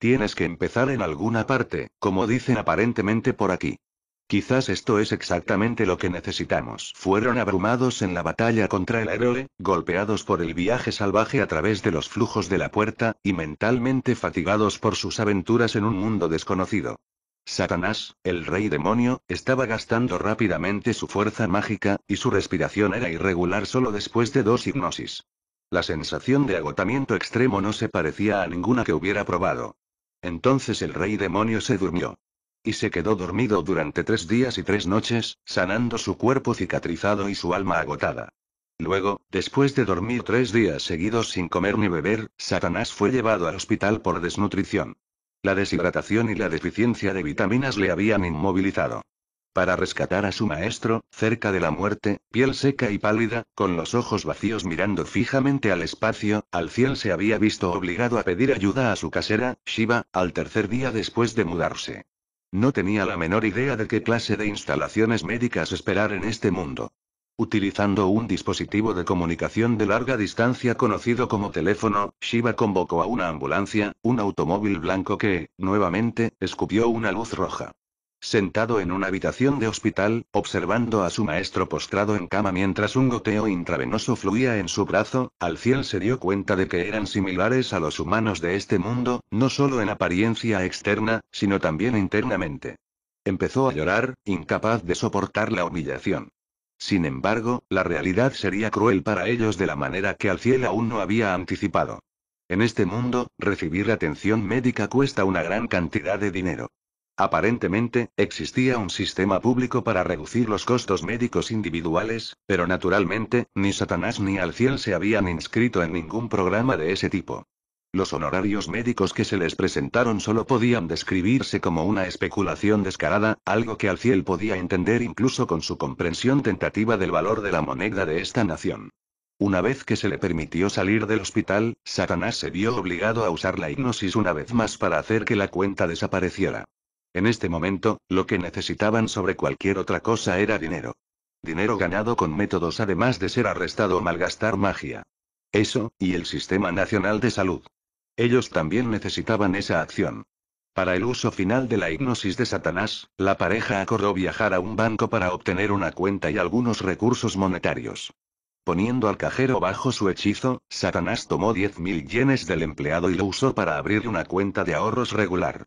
Tienes que empezar en alguna parte, como dicen aparentemente por aquí. Quizás esto es exactamente lo que necesitamos. Fueron abrumados en la batalla contra el héroe, golpeados por el viaje salvaje a través de los flujos de la puerta, y mentalmente fatigados por sus aventuras en un mundo desconocido. Satanás, el rey demonio, estaba gastando rápidamente su fuerza mágica, y su respiración era irregular solo después de dos hipnosis. La sensación de agotamiento extremo no se parecía a ninguna que hubiera probado. Entonces el rey demonio se durmió. Y se quedó dormido durante tres días y tres noches, sanando su cuerpo cicatrizado y su alma agotada. Luego, después de dormir tres días seguidos sin comer ni beber, Satanás fue llevado al hospital por desnutrición. La deshidratación y la deficiencia de vitaminas le habían inmovilizado para rescatar a su maestro, cerca de la muerte, piel seca y pálida, con los ojos vacíos mirando fijamente al espacio, al cielo se había visto obligado a pedir ayuda a su casera, Shiva, al tercer día después de mudarse. No tenía la menor idea de qué clase de instalaciones médicas esperar en este mundo. Utilizando un dispositivo de comunicación de larga distancia conocido como teléfono, Shiva convocó a una ambulancia, un automóvil blanco que, nuevamente, escupió una luz roja sentado en una habitación de hospital, observando a su maestro postrado en cama mientras un goteo intravenoso fluía en su brazo, Alciel se dio cuenta de que eran similares a los humanos de este mundo, no solo en apariencia externa, sino también internamente. Empezó a llorar, incapaz de soportar la humillación. Sin embargo, la realidad sería cruel para ellos de la manera que Alciel aún no había anticipado. En este mundo, recibir atención médica cuesta una gran cantidad de dinero. Aparentemente, existía un sistema público para reducir los costos médicos individuales, pero naturalmente, ni Satanás ni Alciel se habían inscrito en ningún programa de ese tipo. Los honorarios médicos que se les presentaron solo podían describirse como una especulación descarada, algo que Alciel podía entender incluso con su comprensión tentativa del valor de la moneda de esta nación. Una vez que se le permitió salir del hospital, Satanás se vio obligado a usar la hipnosis una vez más para hacer que la cuenta desapareciera. En este momento, lo que necesitaban sobre cualquier otra cosa era dinero. Dinero ganado con métodos además de ser arrestado o malgastar magia. Eso, y el Sistema Nacional de Salud. Ellos también necesitaban esa acción. Para el uso final de la hipnosis de Satanás, la pareja acordó viajar a un banco para obtener una cuenta y algunos recursos monetarios. Poniendo al cajero bajo su hechizo, Satanás tomó 10.000 yenes del empleado y lo usó para abrir una cuenta de ahorros regular.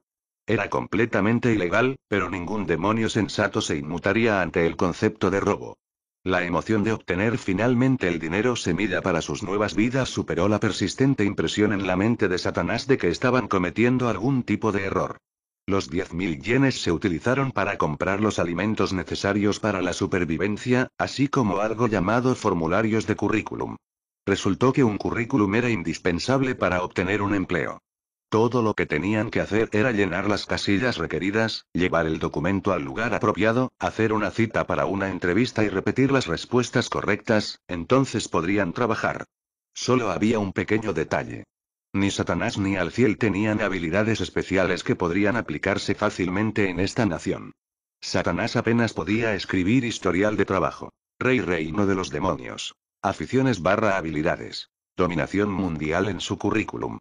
Era completamente ilegal, pero ningún demonio sensato se inmutaría ante el concepto de robo. La emoción de obtener finalmente el dinero semilla para sus nuevas vidas superó la persistente impresión en la mente de Satanás de que estaban cometiendo algún tipo de error. Los 10.000 yenes se utilizaron para comprar los alimentos necesarios para la supervivencia, así como algo llamado formularios de currículum. Resultó que un currículum era indispensable para obtener un empleo. Todo lo que tenían que hacer era llenar las casillas requeridas, llevar el documento al lugar apropiado, hacer una cita para una entrevista y repetir las respuestas correctas, entonces podrían trabajar. Solo había un pequeño detalle. Ni Satanás ni Alciel tenían habilidades especiales que podrían aplicarse fácilmente en esta nación. Satanás apenas podía escribir historial de trabajo. Rey reino de los demonios. Aficiones barra habilidades. Dominación mundial en su currículum.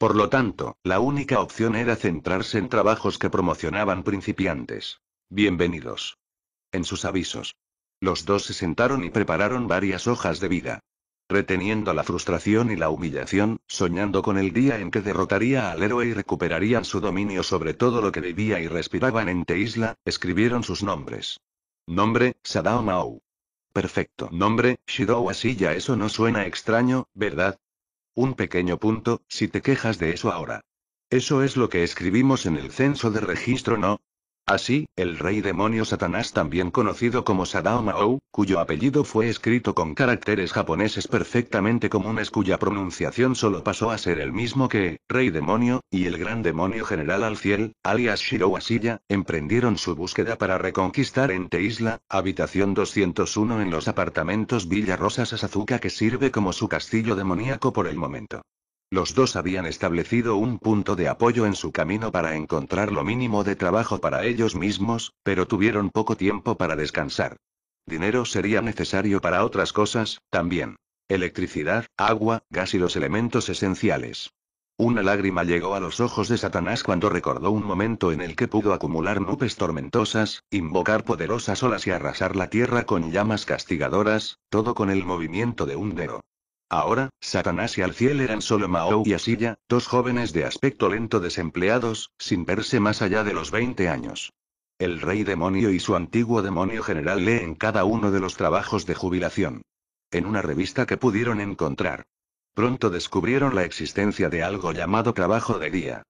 Por lo tanto, la única opción era centrarse en trabajos que promocionaban principiantes. Bienvenidos. En sus avisos. Los dos se sentaron y prepararon varias hojas de vida. Reteniendo la frustración y la humillación, soñando con el día en que derrotaría al héroe y recuperarían su dominio sobre todo lo que vivía y respiraban en isla, escribieron sus nombres. Nombre, Sadao Mao. Perfecto. Nombre, Shidou Asilla. Eso no suena extraño, ¿verdad? Un pequeño punto, si te quejas de eso ahora. Eso es lo que escribimos en el censo de registro, ¿no? Así, el rey demonio Satanás, también conocido como Mao, cuyo apellido fue escrito con caracteres japoneses perfectamente comunes cuya pronunciación solo pasó a ser el mismo que, rey demonio, y el gran demonio general al Ciel, alias Shiro Asiya, emprendieron su búsqueda para reconquistar Ente Isla, habitación 201 en los apartamentos Villa Rosas Asazuka que sirve como su castillo demoníaco por el momento. Los dos habían establecido un punto de apoyo en su camino para encontrar lo mínimo de trabajo para ellos mismos, pero tuvieron poco tiempo para descansar. Dinero sería necesario para otras cosas, también. Electricidad, agua, gas y los elementos esenciales. Una lágrima llegó a los ojos de Satanás cuando recordó un momento en el que pudo acumular nubes tormentosas, invocar poderosas olas y arrasar la tierra con llamas castigadoras, todo con el movimiento de un dedo. Ahora, Satanás y Cielo eran solo Mao y Asilla, dos jóvenes de aspecto lento desempleados, sin verse más allá de los 20 años. El rey demonio y su antiguo demonio general leen cada uno de los trabajos de jubilación. En una revista que pudieron encontrar. Pronto descubrieron la existencia de algo llamado trabajo de día.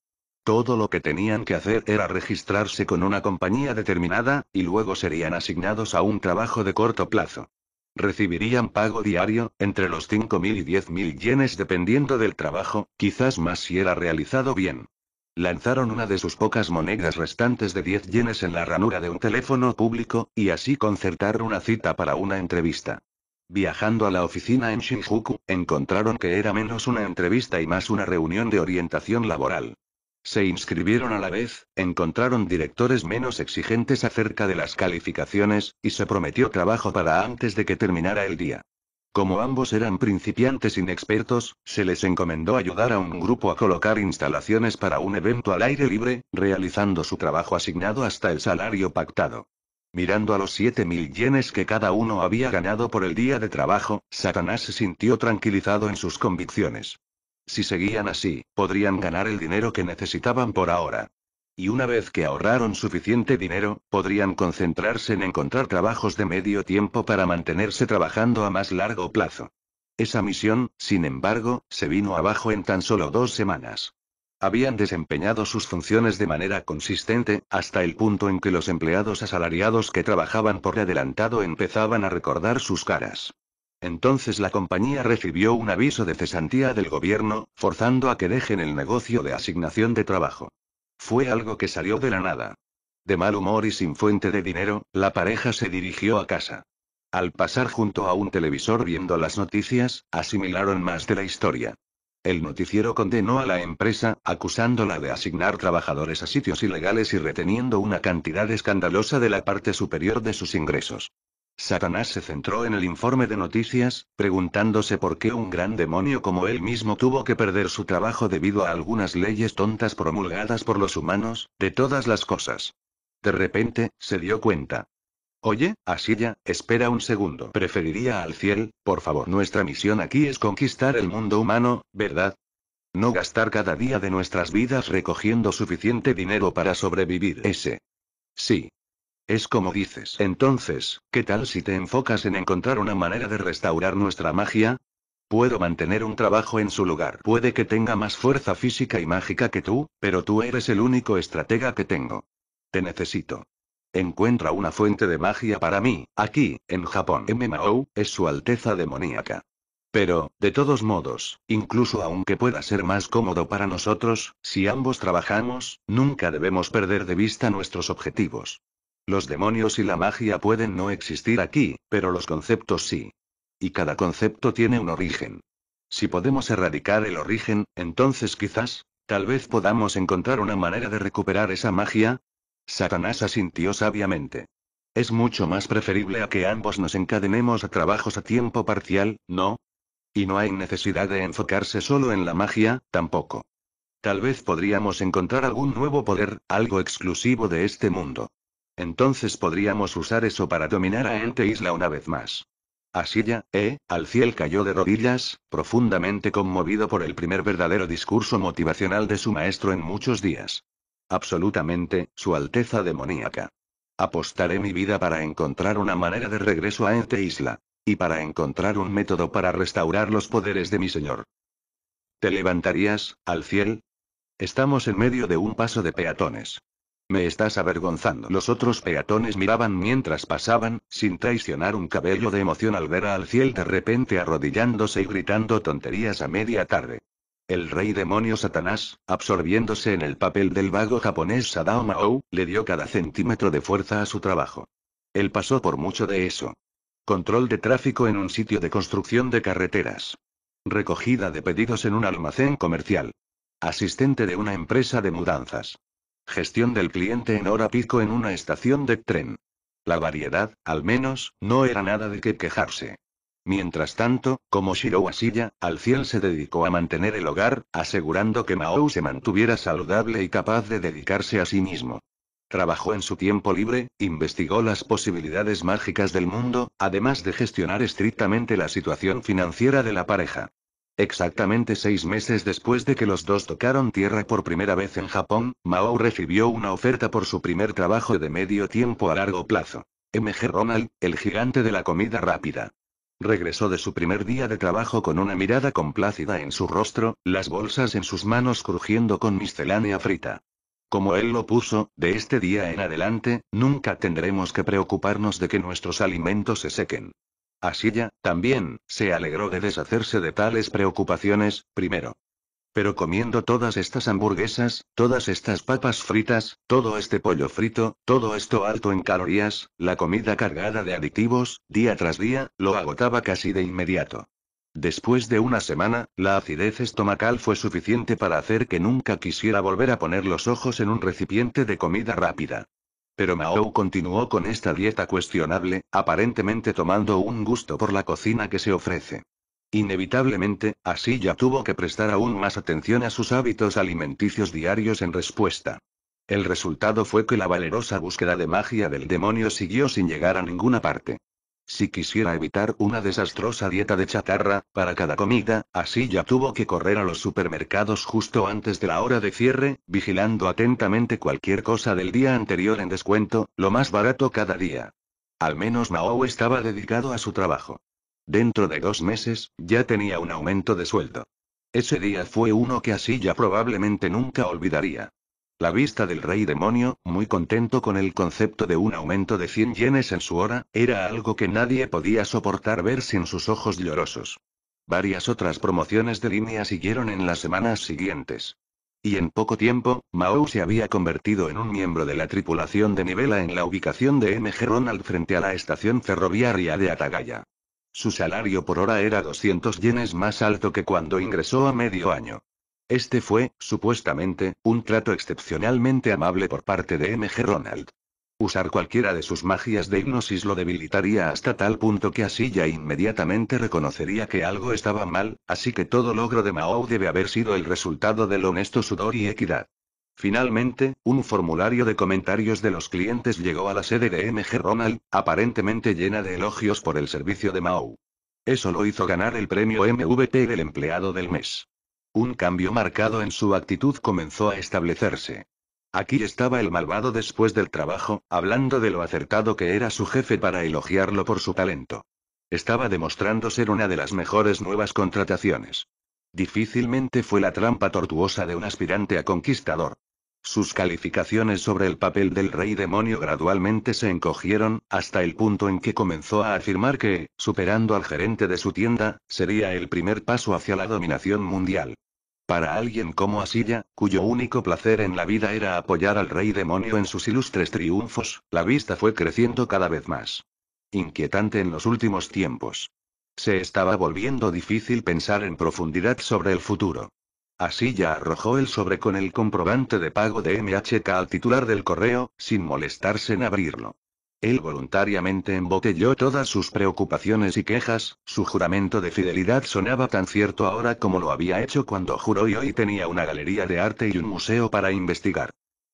Todo lo que tenían que hacer era registrarse con una compañía determinada, y luego serían asignados a un trabajo de corto plazo. Recibirían pago diario, entre los 5.000 y 10.000 yenes dependiendo del trabajo, quizás más si era realizado bien. Lanzaron una de sus pocas monedas restantes de 10 yenes en la ranura de un teléfono público, y así concertaron una cita para una entrevista. Viajando a la oficina en Shinjuku, encontraron que era menos una entrevista y más una reunión de orientación laboral. Se inscribieron a la vez, encontraron directores menos exigentes acerca de las calificaciones, y se prometió trabajo para antes de que terminara el día. Como ambos eran principiantes inexpertos, se les encomendó ayudar a un grupo a colocar instalaciones para un evento al aire libre, realizando su trabajo asignado hasta el salario pactado. Mirando a los 7.000 yenes que cada uno había ganado por el día de trabajo, Satanás se sintió tranquilizado en sus convicciones. Si seguían así, podrían ganar el dinero que necesitaban por ahora. Y una vez que ahorraron suficiente dinero, podrían concentrarse en encontrar trabajos de medio tiempo para mantenerse trabajando a más largo plazo. Esa misión, sin embargo, se vino abajo en tan solo dos semanas. Habían desempeñado sus funciones de manera consistente, hasta el punto en que los empleados asalariados que trabajaban por adelantado empezaban a recordar sus caras. Entonces la compañía recibió un aviso de cesantía del gobierno, forzando a que dejen el negocio de asignación de trabajo. Fue algo que salió de la nada. De mal humor y sin fuente de dinero, la pareja se dirigió a casa. Al pasar junto a un televisor viendo las noticias, asimilaron más de la historia. El noticiero condenó a la empresa, acusándola de asignar trabajadores a sitios ilegales y reteniendo una cantidad escandalosa de la parte superior de sus ingresos. Satanás se centró en el informe de noticias, preguntándose por qué un gran demonio como él mismo tuvo que perder su trabajo debido a algunas leyes tontas promulgadas por los humanos, de todas las cosas. De repente, se dio cuenta. Oye, Asilla, espera un segundo. Preferiría al cielo, por favor. Nuestra misión aquí es conquistar el mundo humano, ¿verdad? No gastar cada día de nuestras vidas recogiendo suficiente dinero para sobrevivir. Ese. Sí, es como dices. Entonces, ¿qué tal si te enfocas en encontrar una manera de restaurar nuestra magia? Puedo mantener un trabajo en su lugar. Puede que tenga más fuerza física y mágica que tú, pero tú eres el único estratega que tengo. Te necesito. Encuentra una fuente de magia para mí, aquí, en Japón. MMO, es su alteza demoníaca. Pero, de todos modos, incluso aunque pueda ser más cómodo para nosotros, si ambos trabajamos, nunca debemos perder de vista nuestros objetivos. Los demonios y la magia pueden no existir aquí, pero los conceptos sí. Y cada concepto tiene un origen. Si podemos erradicar el origen, entonces quizás, tal vez podamos encontrar una manera de recuperar esa magia. Satanás asintió sabiamente. Es mucho más preferible a que ambos nos encadenemos a trabajos a tiempo parcial, ¿no? Y no hay necesidad de enfocarse solo en la magia, tampoco. Tal vez podríamos encontrar algún nuevo poder, algo exclusivo de este mundo. Entonces podríamos usar eso para dominar a Ente Isla una vez más. Así ya, eh, al cayó de rodillas, profundamente conmovido por el primer verdadero discurso motivacional de su maestro en muchos días. Absolutamente, su alteza demoníaca. Apostaré mi vida para encontrar una manera de regreso a Ente Isla. Y para encontrar un método para restaurar los poderes de mi señor. ¿Te levantarías, al Estamos en medio de un paso de peatones. Me estás avergonzando. Los otros peatones miraban mientras pasaban, sin traicionar un cabello de emoción al ver al cielo de repente arrodillándose y gritando tonterías a media tarde. El rey demonio Satanás, absorbiéndose en el papel del vago japonés Sadao Mao, le dio cada centímetro de fuerza a su trabajo. Él pasó por mucho de eso. Control de tráfico en un sitio de construcción de carreteras. Recogida de pedidos en un almacén comercial. Asistente de una empresa de mudanzas. Gestión del cliente en hora pico en una estación de tren. La variedad, al menos, no era nada de qué quejarse. Mientras tanto, como Shiro Asilla, al se dedicó a mantener el hogar, asegurando que Mao se mantuviera saludable y capaz de dedicarse a sí mismo. Trabajó en su tiempo libre, investigó las posibilidades mágicas del mundo, además de gestionar estrictamente la situación financiera de la pareja. Exactamente seis meses después de que los dos tocaron tierra por primera vez en Japón, Mao recibió una oferta por su primer trabajo de medio tiempo a largo plazo. MG Ronald, el gigante de la comida rápida. Regresó de su primer día de trabajo con una mirada complácida en su rostro, las bolsas en sus manos crujiendo con miscelánea frita. Como él lo puso, de este día en adelante, nunca tendremos que preocuparnos de que nuestros alimentos se sequen. Así ya, también, se alegró de deshacerse de tales preocupaciones, primero. Pero comiendo todas estas hamburguesas, todas estas papas fritas, todo este pollo frito, todo esto alto en calorías, la comida cargada de aditivos, día tras día, lo agotaba casi de inmediato. Después de una semana, la acidez estomacal fue suficiente para hacer que nunca quisiera volver a poner los ojos en un recipiente de comida rápida. Pero Mao continuó con esta dieta cuestionable, aparentemente tomando un gusto por la cocina que se ofrece. Inevitablemente, así ya tuvo que prestar aún más atención a sus hábitos alimenticios diarios en respuesta. El resultado fue que la valerosa búsqueda de magia del demonio siguió sin llegar a ninguna parte. Si quisiera evitar una desastrosa dieta de chatarra, para cada comida, así ya tuvo que correr a los supermercados justo antes de la hora de cierre, vigilando atentamente cualquier cosa del día anterior en descuento, lo más barato cada día. Al menos Mao estaba dedicado a su trabajo. Dentro de dos meses, ya tenía un aumento de sueldo. Ese día fue uno que así ya probablemente nunca olvidaría. La vista del rey demonio, muy contento con el concepto de un aumento de 100 yenes en su hora, era algo que nadie podía soportar ver sin sus ojos llorosos. Varias otras promociones de línea siguieron en las semanas siguientes. Y en poco tiempo, Mao se había convertido en un miembro de la tripulación de Nivela en la ubicación de MG Ronald frente a la estación ferroviaria de Atagaya. Su salario por hora era 200 yenes más alto que cuando ingresó a medio año. Este fue, supuestamente, un trato excepcionalmente amable por parte de MG Ronald. Usar cualquiera de sus magias de hipnosis lo debilitaría hasta tal punto que así ya inmediatamente reconocería que algo estaba mal, así que todo logro de Mao debe haber sido el resultado del honesto sudor y equidad. Finalmente, un formulario de comentarios de los clientes llegó a la sede de MG Ronald, aparentemente llena de elogios por el servicio de Mao. Eso lo hizo ganar el premio MVT del empleado del mes. Un cambio marcado en su actitud comenzó a establecerse. Aquí estaba el malvado después del trabajo, hablando de lo acertado que era su jefe para elogiarlo por su talento. Estaba demostrando ser una de las mejores nuevas contrataciones. Difícilmente fue la trampa tortuosa de un aspirante a conquistador. Sus calificaciones sobre el papel del rey demonio gradualmente se encogieron, hasta el punto en que comenzó a afirmar que, superando al gerente de su tienda, sería el primer paso hacia la dominación mundial. Para alguien como Asilla, cuyo único placer en la vida era apoyar al rey demonio en sus ilustres triunfos, la vista fue creciendo cada vez más. Inquietante en los últimos tiempos. Se estaba volviendo difícil pensar en profundidad sobre el futuro. Así ya arrojó el sobre con el comprobante de pago de MHK al titular del correo, sin molestarse en abrirlo. Él voluntariamente embotelló todas sus preocupaciones y quejas, su juramento de fidelidad sonaba tan cierto ahora como lo había hecho cuando juró y hoy tenía una galería de arte y un museo para investigar.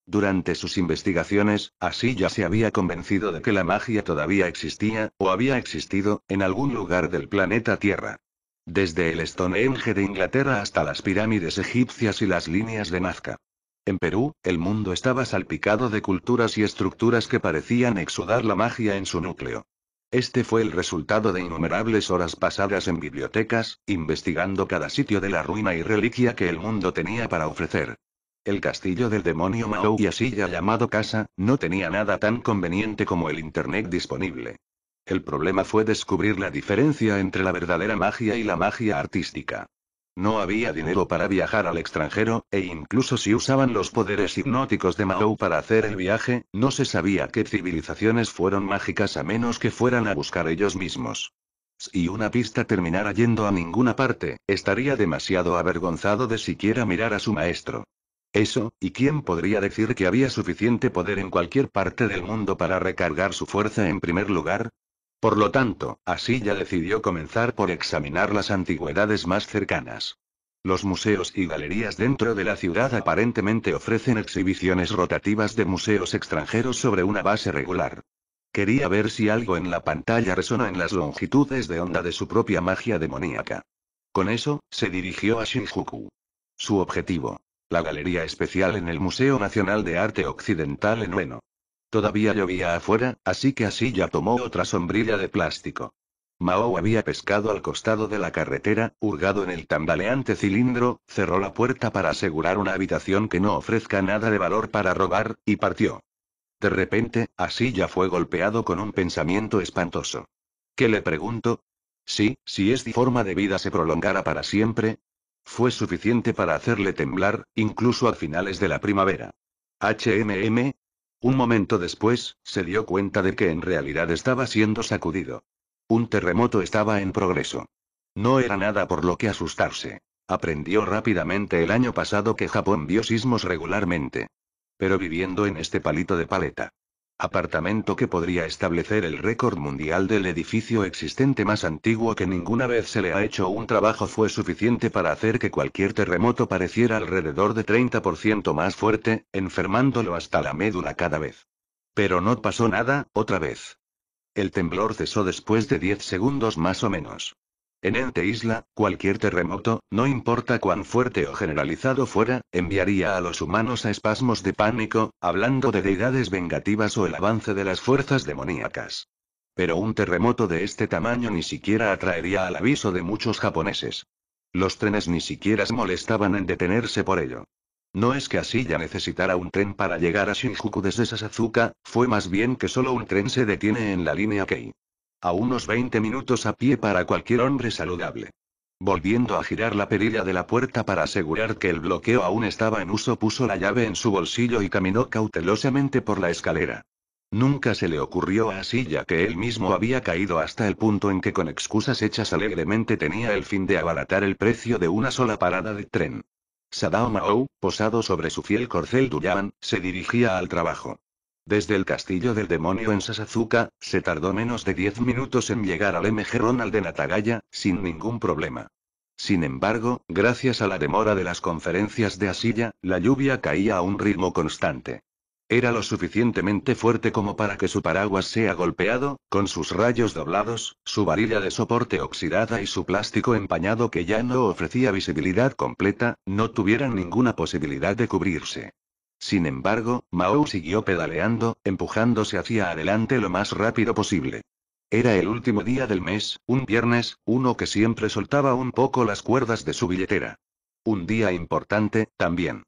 Durante sus investigaciones, así ya se había convencido de que la magia todavía existía, o había existido, en algún lugar del planeta Tierra. Desde el Stonehenge de Inglaterra hasta las pirámides egipcias y las líneas de Nazca. En Perú, el mundo estaba salpicado de culturas y estructuras que parecían exudar la magia en su núcleo. Este fue el resultado de innumerables horas pasadas en bibliotecas, investigando cada sitio de la ruina y reliquia que el mundo tenía para ofrecer. El castillo del demonio Mao y así ya llamado casa, no tenía nada tan conveniente como el Internet disponible. El problema fue descubrir la diferencia entre la verdadera magia y la magia artística. No había dinero para viajar al extranjero, e incluso si usaban los poderes hipnóticos de Mao para hacer el viaje, no se sabía qué civilizaciones fueron mágicas a menos que fueran a buscar ellos mismos. Si una pista terminara yendo a ninguna parte, estaría demasiado avergonzado de siquiera mirar a su maestro. Eso, ¿y quién podría decir que había suficiente poder en cualquier parte del mundo para recargar su fuerza en primer lugar? Por lo tanto, así ya decidió comenzar por examinar las antigüedades más cercanas. Los museos y galerías dentro de la ciudad aparentemente ofrecen exhibiciones rotativas de museos extranjeros sobre una base regular. Quería ver si algo en la pantalla resona en las longitudes de onda de su propia magia demoníaca. Con eso, se dirigió a Shinjuku. Su objetivo. La galería especial en el Museo Nacional de Arte Occidental en Ueno. Todavía llovía afuera, así que ya tomó otra sombrilla de plástico. Mao había pescado al costado de la carretera, hurgado en el tambaleante cilindro, cerró la puerta para asegurar una habitación que no ofrezca nada de valor para robar, y partió. De repente, ya fue golpeado con un pensamiento espantoso. ¿Qué le pregunto? Sí, si esta forma de vida se prolongara para siempre. Fue suficiente para hacerle temblar, incluso a finales de la primavera. HMM, un momento después, se dio cuenta de que en realidad estaba siendo sacudido. Un terremoto estaba en progreso. No era nada por lo que asustarse. Aprendió rápidamente el año pasado que Japón vio sismos regularmente. Pero viviendo en este palito de paleta, apartamento que podría establecer el récord mundial del edificio existente más antiguo que ninguna vez se le ha hecho un trabajo fue suficiente para hacer que cualquier terremoto pareciera alrededor de 30% más fuerte, enfermándolo hasta la médula cada vez. Pero no pasó nada, otra vez. El temblor cesó después de 10 segundos más o menos. En Ente Isla, cualquier terremoto, no importa cuán fuerte o generalizado fuera, enviaría a los humanos a espasmos de pánico, hablando de deidades vengativas o el avance de las fuerzas demoníacas. Pero un terremoto de este tamaño ni siquiera atraería al aviso de muchos japoneses. Los trenes ni siquiera se molestaban en detenerse por ello. No es que así ya necesitara un tren para llegar a Shinjuku desde Sasazuka, fue más bien que solo un tren se detiene en la línea Kei. A unos 20 minutos a pie para cualquier hombre saludable. Volviendo a girar la perilla de la puerta para asegurar que el bloqueo aún estaba en uso, puso la llave en su bolsillo y caminó cautelosamente por la escalera. Nunca se le ocurrió a ya que él mismo había caído hasta el punto en que con excusas hechas alegremente tenía el fin de abaratar el precio de una sola parada de tren. Sadao Mao, posado sobre su fiel corcel Duyan, se dirigía al trabajo. Desde el castillo del demonio en Sasazuka, se tardó menos de 10 minutos en llegar al MG Ronald de Natagaya, sin ningún problema. Sin embargo, gracias a la demora de las conferencias de Asilla, la lluvia caía a un ritmo constante. Era lo suficientemente fuerte como para que su paraguas sea golpeado, con sus rayos doblados, su varilla de soporte oxidada y su plástico empañado que ya no ofrecía visibilidad completa, no tuvieran ninguna posibilidad de cubrirse. Sin embargo, Mao siguió pedaleando, empujándose hacia adelante lo más rápido posible. Era el último día del mes, un viernes, uno que siempre soltaba un poco las cuerdas de su billetera. Un día importante, también.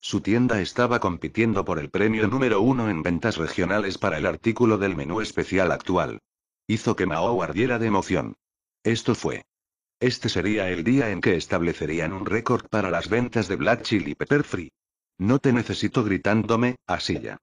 Su tienda estaba compitiendo por el premio número uno en ventas regionales para el artículo del menú especial actual. Hizo que Mao ardiera de emoción. Esto fue. Este sería el día en que establecerían un récord para las ventas de Black Chili Pepper Free. No te necesito gritándome, así ya.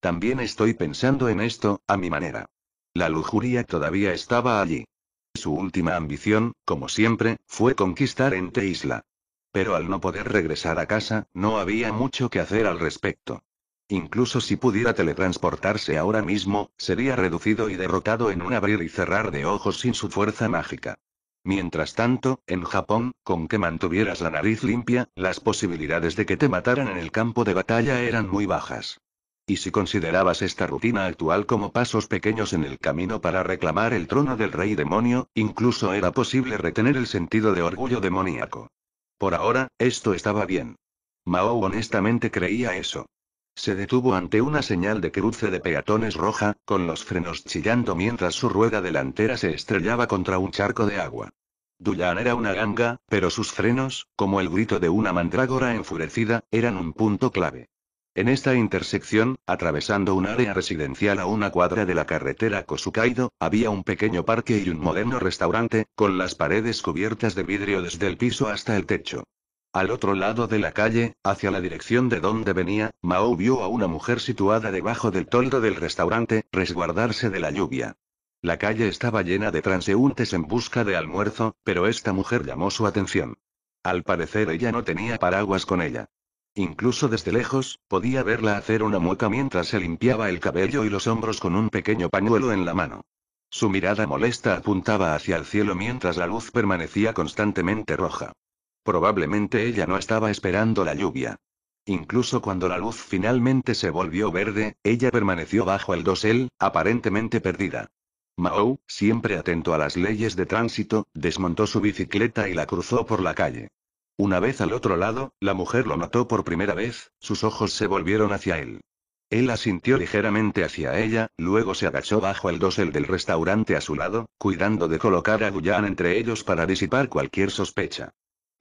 También estoy pensando en esto, a mi manera. La lujuria todavía estaba allí. Su última ambición, como siempre, fue conquistar Ente Isla. Pero al no poder regresar a casa, no había mucho que hacer al respecto. Incluso si pudiera teletransportarse ahora mismo, sería reducido y derrotado en un abrir y cerrar de ojos sin su fuerza mágica. Mientras tanto, en Japón, con que mantuvieras la nariz limpia, las posibilidades de que te mataran en el campo de batalla eran muy bajas. Y si considerabas esta rutina actual como pasos pequeños en el camino para reclamar el trono del rey demonio, incluso era posible retener el sentido de orgullo demoníaco. Por ahora, esto estaba bien. Mao honestamente creía eso. Se detuvo ante una señal de cruce de peatones roja, con los frenos chillando mientras su rueda delantera se estrellaba contra un charco de agua. Duyan era una ganga, pero sus frenos, como el grito de una mandrágora enfurecida, eran un punto clave. En esta intersección, atravesando un área residencial a una cuadra de la carretera Kosukaido, había un pequeño parque y un moderno restaurante, con las paredes cubiertas de vidrio desde el piso hasta el techo. Al otro lado de la calle, hacia la dirección de donde venía, Mao vio a una mujer situada debajo del toldo del restaurante, resguardarse de la lluvia. La calle estaba llena de transeúntes en busca de almuerzo, pero esta mujer llamó su atención. Al parecer ella no tenía paraguas con ella. Incluso desde lejos, podía verla hacer una mueca mientras se limpiaba el cabello y los hombros con un pequeño pañuelo en la mano. Su mirada molesta apuntaba hacia el cielo mientras la luz permanecía constantemente roja. Probablemente ella no estaba esperando la lluvia. Incluso cuando la luz finalmente se volvió verde, ella permaneció bajo el dosel, aparentemente perdida. Mao, siempre atento a las leyes de tránsito, desmontó su bicicleta y la cruzó por la calle. Una vez al otro lado, la mujer lo notó por primera vez, sus ojos se volvieron hacia él. Él asintió ligeramente hacia ella, luego se agachó bajo el dosel del restaurante a su lado, cuidando de colocar a Guyan entre ellos para disipar cualquier sospecha.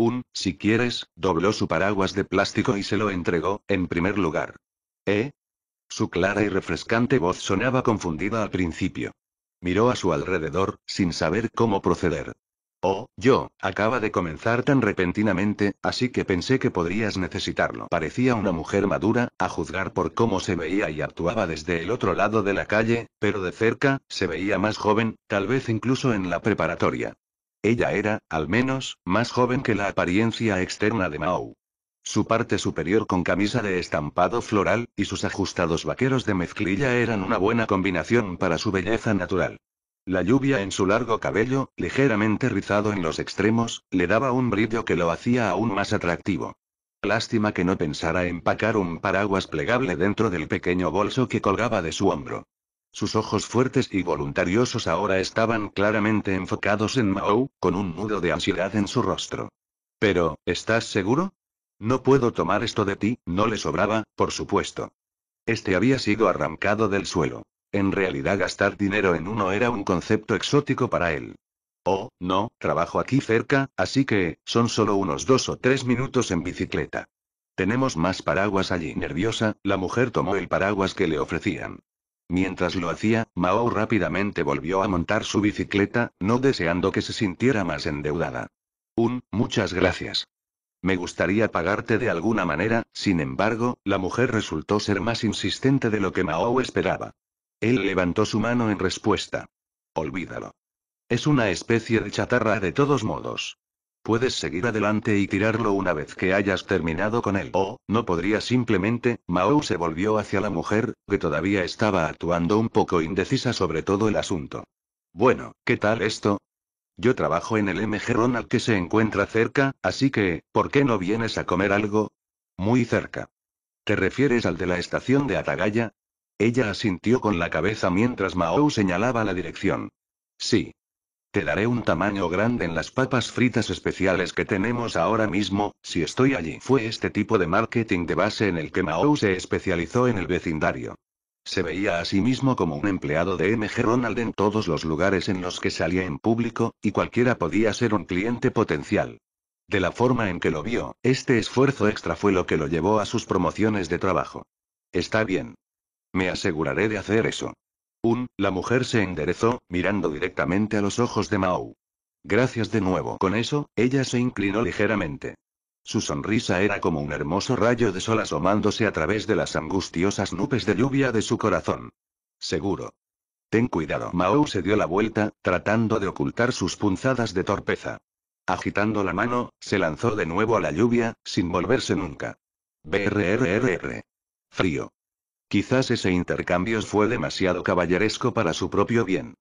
Un, si quieres, dobló su paraguas de plástico y se lo entregó, en primer lugar. ¿Eh? Su clara y refrescante voz sonaba confundida al principio. Miró a su alrededor, sin saber cómo proceder. Oh, yo, acaba de comenzar tan repentinamente, así que pensé que podrías necesitarlo. Parecía una mujer madura, a juzgar por cómo se veía y actuaba desde el otro lado de la calle, pero de cerca, se veía más joven, tal vez incluso en la preparatoria. Ella era, al menos, más joven que la apariencia externa de Mao. Su parte superior con camisa de estampado floral, y sus ajustados vaqueros de mezclilla eran una buena combinación para su belleza natural. La lluvia en su largo cabello, ligeramente rizado en los extremos, le daba un brillo que lo hacía aún más atractivo. Lástima que no pensara empacar un paraguas plegable dentro del pequeño bolso que colgaba de su hombro. Sus ojos fuertes y voluntariosos ahora estaban claramente enfocados en Mao, con un nudo de ansiedad en su rostro. Pero, ¿estás seguro? No puedo tomar esto de ti, no le sobraba, por supuesto. Este había sido arrancado del suelo. En realidad gastar dinero en uno era un concepto exótico para él. Oh, no, trabajo aquí cerca, así que, son solo unos dos o tres minutos en bicicleta. Tenemos más paraguas allí. Nerviosa, la mujer tomó el paraguas que le ofrecían. Mientras lo hacía, Mao rápidamente volvió a montar su bicicleta, no deseando que se sintiera más endeudada. Un, muchas gracias. Me gustaría pagarte de alguna manera, sin embargo, la mujer resultó ser más insistente de lo que Mao esperaba. Él levantó su mano en respuesta. Olvídalo. Es una especie de chatarra de todos modos. Puedes seguir adelante y tirarlo una vez que hayas terminado con él. O, oh, no podría simplemente, Mao se volvió hacia la mujer, que todavía estaba actuando un poco indecisa sobre todo el asunto. Bueno, ¿qué tal esto? Yo trabajo en el MG Ronald que se encuentra cerca, así que, ¿por qué no vienes a comer algo? Muy cerca. ¿Te refieres al de la estación de Atagaya? Ella asintió con la cabeza mientras Mao señalaba la dirección. Sí, te daré un tamaño grande en las papas fritas especiales que tenemos ahora mismo, si estoy allí. Fue este tipo de marketing de base en el que Mao se especializó en el vecindario. Se veía a sí mismo como un empleado de MG Ronald en todos los lugares en los que salía en público, y cualquiera podía ser un cliente potencial. De la forma en que lo vio, este esfuerzo extra fue lo que lo llevó a sus promociones de trabajo. Está bien. Me aseguraré de hacer eso. Un, la mujer se enderezó, mirando directamente a los ojos de Mao. Gracias de nuevo. Con eso, ella se inclinó ligeramente. Su sonrisa era como un hermoso rayo de sol asomándose a través de las angustiosas nubes de lluvia de su corazón. Seguro. Ten cuidado. Mao se dio la vuelta, tratando de ocultar sus punzadas de torpeza. Agitando la mano, se lanzó de nuevo a la lluvia, sin volverse nunca. BRRRR. Frío. Quizás ese intercambio fue demasiado caballeresco para su propio bien.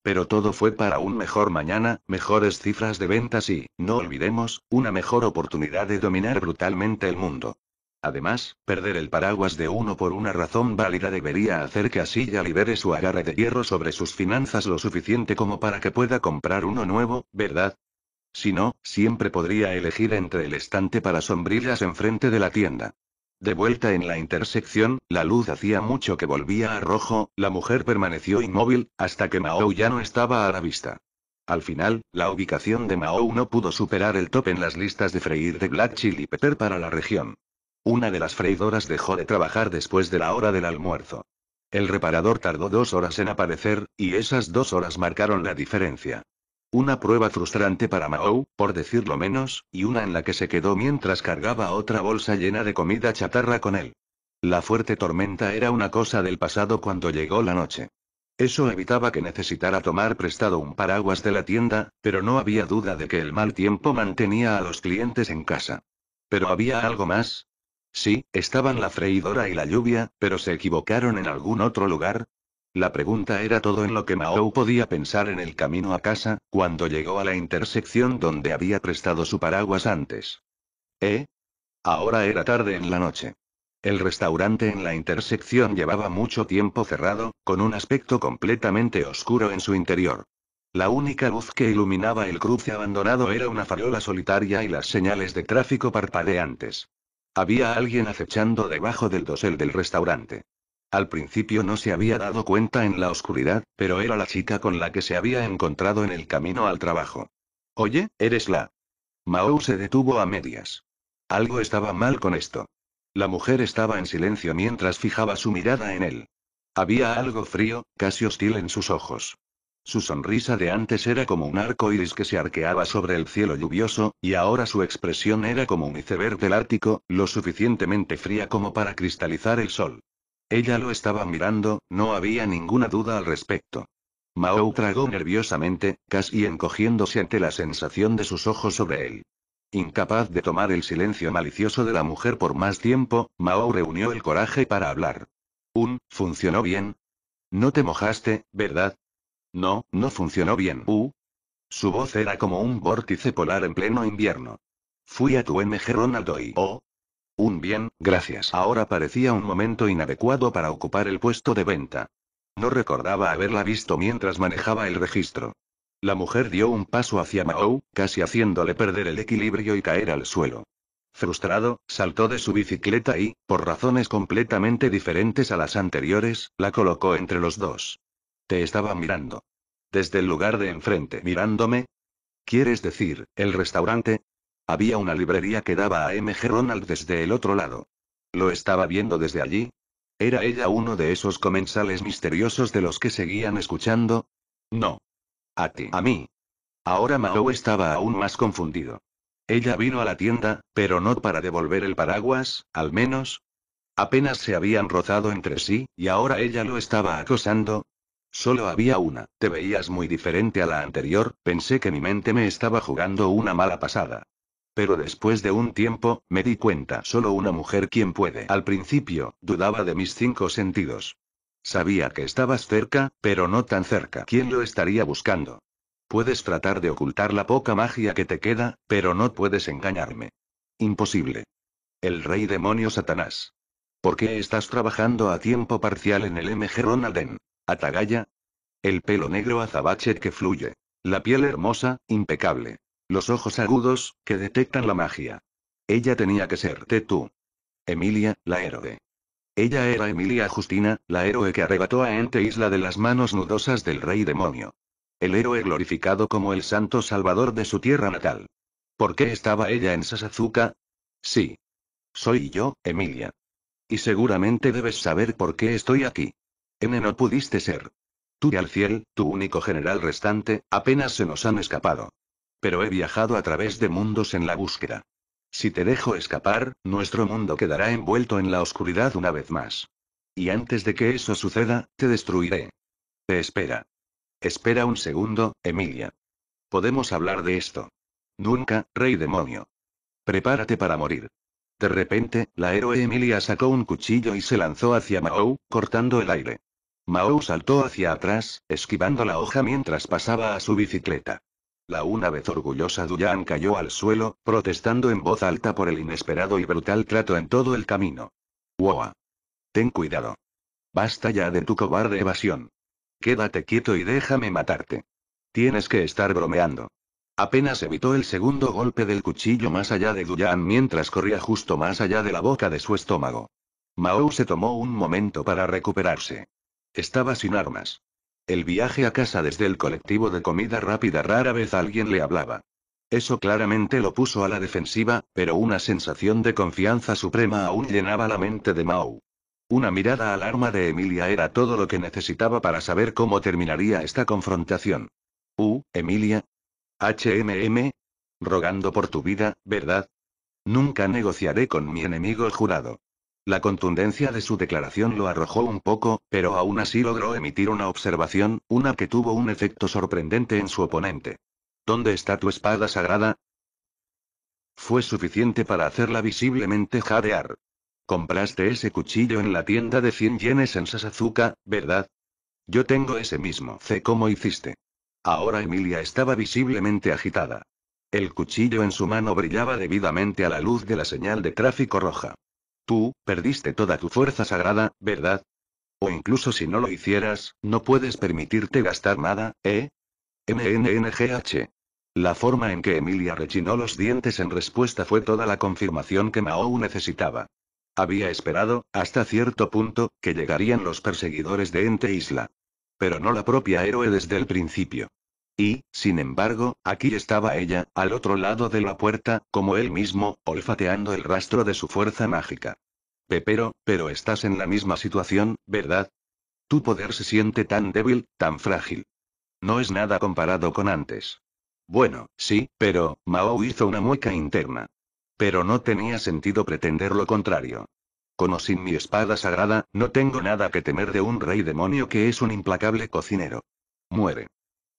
Pero todo fue para un mejor mañana, mejores cifras de ventas y, no olvidemos, una mejor oportunidad de dominar brutalmente el mundo. Además, perder el paraguas de uno por una razón válida debería hacer que ya libere su agarre de hierro sobre sus finanzas lo suficiente como para que pueda comprar uno nuevo, ¿verdad? Si no, siempre podría elegir entre el estante para sombrillas enfrente de la tienda. De vuelta en la intersección, la luz hacía mucho que volvía a rojo, la mujer permaneció inmóvil, hasta que Mao ya no estaba a la vista. Al final, la ubicación de Mao no pudo superar el top en las listas de freír de Black Chili Pepper para la región. Una de las freidoras dejó de trabajar después de la hora del almuerzo. El reparador tardó dos horas en aparecer, y esas dos horas marcaron la diferencia. Una prueba frustrante para Mao, por decirlo menos, y una en la que se quedó mientras cargaba otra bolsa llena de comida chatarra con él. La fuerte tormenta era una cosa del pasado cuando llegó la noche. Eso evitaba que necesitara tomar prestado un paraguas de la tienda, pero no había duda de que el mal tiempo mantenía a los clientes en casa. Pero había algo más. Sí, estaban la freidora y la lluvia, pero se equivocaron en algún otro lugar, la pregunta era todo en lo que Mao podía pensar en el camino a casa, cuando llegó a la intersección donde había prestado su paraguas antes. ¿Eh? Ahora era tarde en la noche. El restaurante en la intersección llevaba mucho tiempo cerrado, con un aspecto completamente oscuro en su interior. La única luz que iluminaba el cruce abandonado era una farola solitaria y las señales de tráfico parpadeantes. Había alguien acechando debajo del dosel del restaurante. Al principio no se había dado cuenta en la oscuridad, pero era la chica con la que se había encontrado en el camino al trabajo. Oye, eres la. Mao se detuvo a medias. Algo estaba mal con esto. La mujer estaba en silencio mientras fijaba su mirada en él. Había algo frío, casi hostil en sus ojos. Su sonrisa de antes era como un arco iris que se arqueaba sobre el cielo lluvioso, y ahora su expresión era como un iceberg del Ártico, lo suficientemente fría como para cristalizar el sol. Ella lo estaba mirando, no había ninguna duda al respecto. Mao tragó nerviosamente, casi encogiéndose ante la sensación de sus ojos sobre él. Incapaz de tomar el silencio malicioso de la mujer por más tiempo, Mao reunió el coraje para hablar. Un, ¿funcionó bien? No te mojaste, ¿verdad? No, no funcionó bien. U. Su voz era como un vórtice polar en pleno invierno. Fui a tu MG Ronaldo y... Oh, un bien, gracias. Ahora parecía un momento inadecuado para ocupar el puesto de venta. No recordaba haberla visto mientras manejaba el registro. La mujer dio un paso hacia Mao, casi haciéndole perder el equilibrio y caer al suelo. Frustrado, saltó de su bicicleta y, por razones completamente diferentes a las anteriores, la colocó entre los dos. Te estaba mirando. Desde el lugar de enfrente. ¿Mirándome? ¿Quieres decir, el restaurante? Había una librería que daba a MG Ronald desde el otro lado. ¿Lo estaba viendo desde allí? ¿Era ella uno de esos comensales misteriosos de los que seguían escuchando? No. A ti. A mí. Ahora Mao estaba aún más confundido. Ella vino a la tienda, pero no para devolver el paraguas, al menos. Apenas se habían rozado entre sí, y ahora ella lo estaba acosando. Solo había una. Te veías muy diferente a la anterior, pensé que mi mente me estaba jugando una mala pasada. Pero después de un tiempo, me di cuenta, solo una mujer quien puede. Al principio, dudaba de mis cinco sentidos. Sabía que estabas cerca, pero no tan cerca. ¿Quién lo estaría buscando? Puedes tratar de ocultar la poca magia que te queda, pero no puedes engañarme. Imposible. El rey demonio Satanás. ¿Por qué estás trabajando a tiempo parcial en el MG Ronalden? Atagaya. El pelo negro azabache que fluye. La piel hermosa, impecable. Los ojos agudos, que detectan la magia. Ella tenía que ser tú. Emilia, la héroe. Ella era Emilia Justina, la héroe que arrebató a Ente Isla de las manos nudosas del rey demonio. El héroe glorificado como el santo salvador de su tierra natal. ¿Por qué estaba ella en Sasazuka? Sí. Soy yo, Emilia. Y seguramente debes saber por qué estoy aquí. N no pudiste ser. Tú y cielo tu único general restante, apenas se nos han escapado. Pero he viajado a través de mundos en la búsqueda. Si te dejo escapar, nuestro mundo quedará envuelto en la oscuridad una vez más. Y antes de que eso suceda, te destruiré. Te espera. Espera un segundo, Emilia. Podemos hablar de esto. Nunca, rey demonio. Prepárate para morir. De repente, la héroe Emilia sacó un cuchillo y se lanzó hacia Mao, cortando el aire. Mao saltó hacia atrás, esquivando la hoja mientras pasaba a su bicicleta. La una vez orgullosa Duyan cayó al suelo, protestando en voz alta por el inesperado y brutal trato en todo el camino. ¡Woa! Ten cuidado. Basta ya de tu cobarde evasión. Quédate quieto y déjame matarte. Tienes que estar bromeando. Apenas evitó el segundo golpe del cuchillo más allá de Duyan mientras corría justo más allá de la boca de su estómago. Mao se tomó un momento para recuperarse. Estaba sin armas. El viaje a casa desde el colectivo de comida rápida rara vez alguien le hablaba. Eso claramente lo puso a la defensiva, pero una sensación de confianza suprema aún llenaba la mente de Mau. Una mirada alarma de Emilia era todo lo que necesitaba para saber cómo terminaría esta confrontación. Uh, Emilia. HMM. Rogando por tu vida, ¿verdad? Nunca negociaré con mi enemigo jurado. La contundencia de su declaración lo arrojó un poco, pero aún así logró emitir una observación, una que tuvo un efecto sorprendente en su oponente. ¿Dónde está tu espada sagrada? Fue suficiente para hacerla visiblemente jadear. Compraste ese cuchillo en la tienda de 100 yenes en Sasazuka, ¿verdad? Yo tengo ese mismo. Sé cómo hiciste. Ahora Emilia estaba visiblemente agitada. El cuchillo en su mano brillaba debidamente a la luz de la señal de tráfico roja. Tú, perdiste toda tu fuerza sagrada, ¿verdad? O incluso si no lo hicieras, no puedes permitirte gastar nada, ¿eh? MNNGH. La forma en que Emilia rechinó los dientes en respuesta fue toda la confirmación que Mao necesitaba. Había esperado, hasta cierto punto, que llegarían los perseguidores de Ente Isla. Pero no la propia héroe desde el principio. Y, sin embargo, aquí estaba ella, al otro lado de la puerta, como él mismo, olfateando el rastro de su fuerza mágica. Pepero, pero estás en la misma situación, ¿verdad? Tu poder se siente tan débil, tan frágil. No es nada comparado con antes. Bueno, sí, pero, Mao hizo una mueca interna. Pero no tenía sentido pretender lo contrario. Con sin mi espada sagrada, no tengo nada que temer de un rey demonio que es un implacable cocinero. Muere.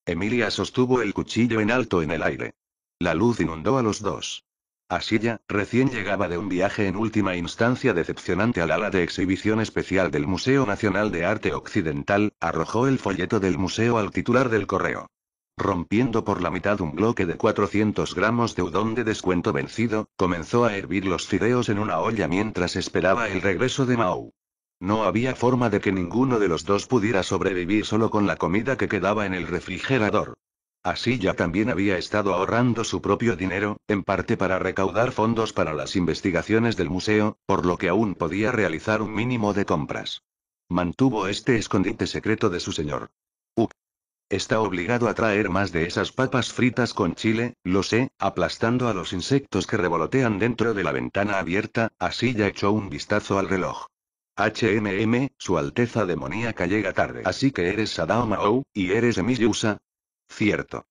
Emilia sostuvo el cuchillo en alto en el aire. La luz inundó a los dos. Asilla, recién llegaba de un viaje en última instancia decepcionante al ala de exhibición especial del Museo Nacional de Arte Occidental, arrojó el folleto del museo al titular del correo. Rompiendo por la mitad un bloque de 400 gramos de udón de descuento vencido, comenzó a hervir los fideos en una olla mientras esperaba el regreso de Mao. No había forma de que ninguno de los dos pudiera sobrevivir solo con la comida que quedaba en el refrigerador. Así ya también había estado ahorrando su propio dinero, en parte para recaudar fondos para las investigaciones del museo, por lo que aún podía realizar un mínimo de compras. Mantuvo este escondite secreto de su señor. Uk. Está obligado a traer más de esas papas fritas con chile, lo sé, aplastando a los insectos que revolotean dentro de la ventana abierta, así ya echó un vistazo al reloj. HMM, su alteza demoníaca llega tarde. Así que eres Sadao y eres Emiliusa? Cierto.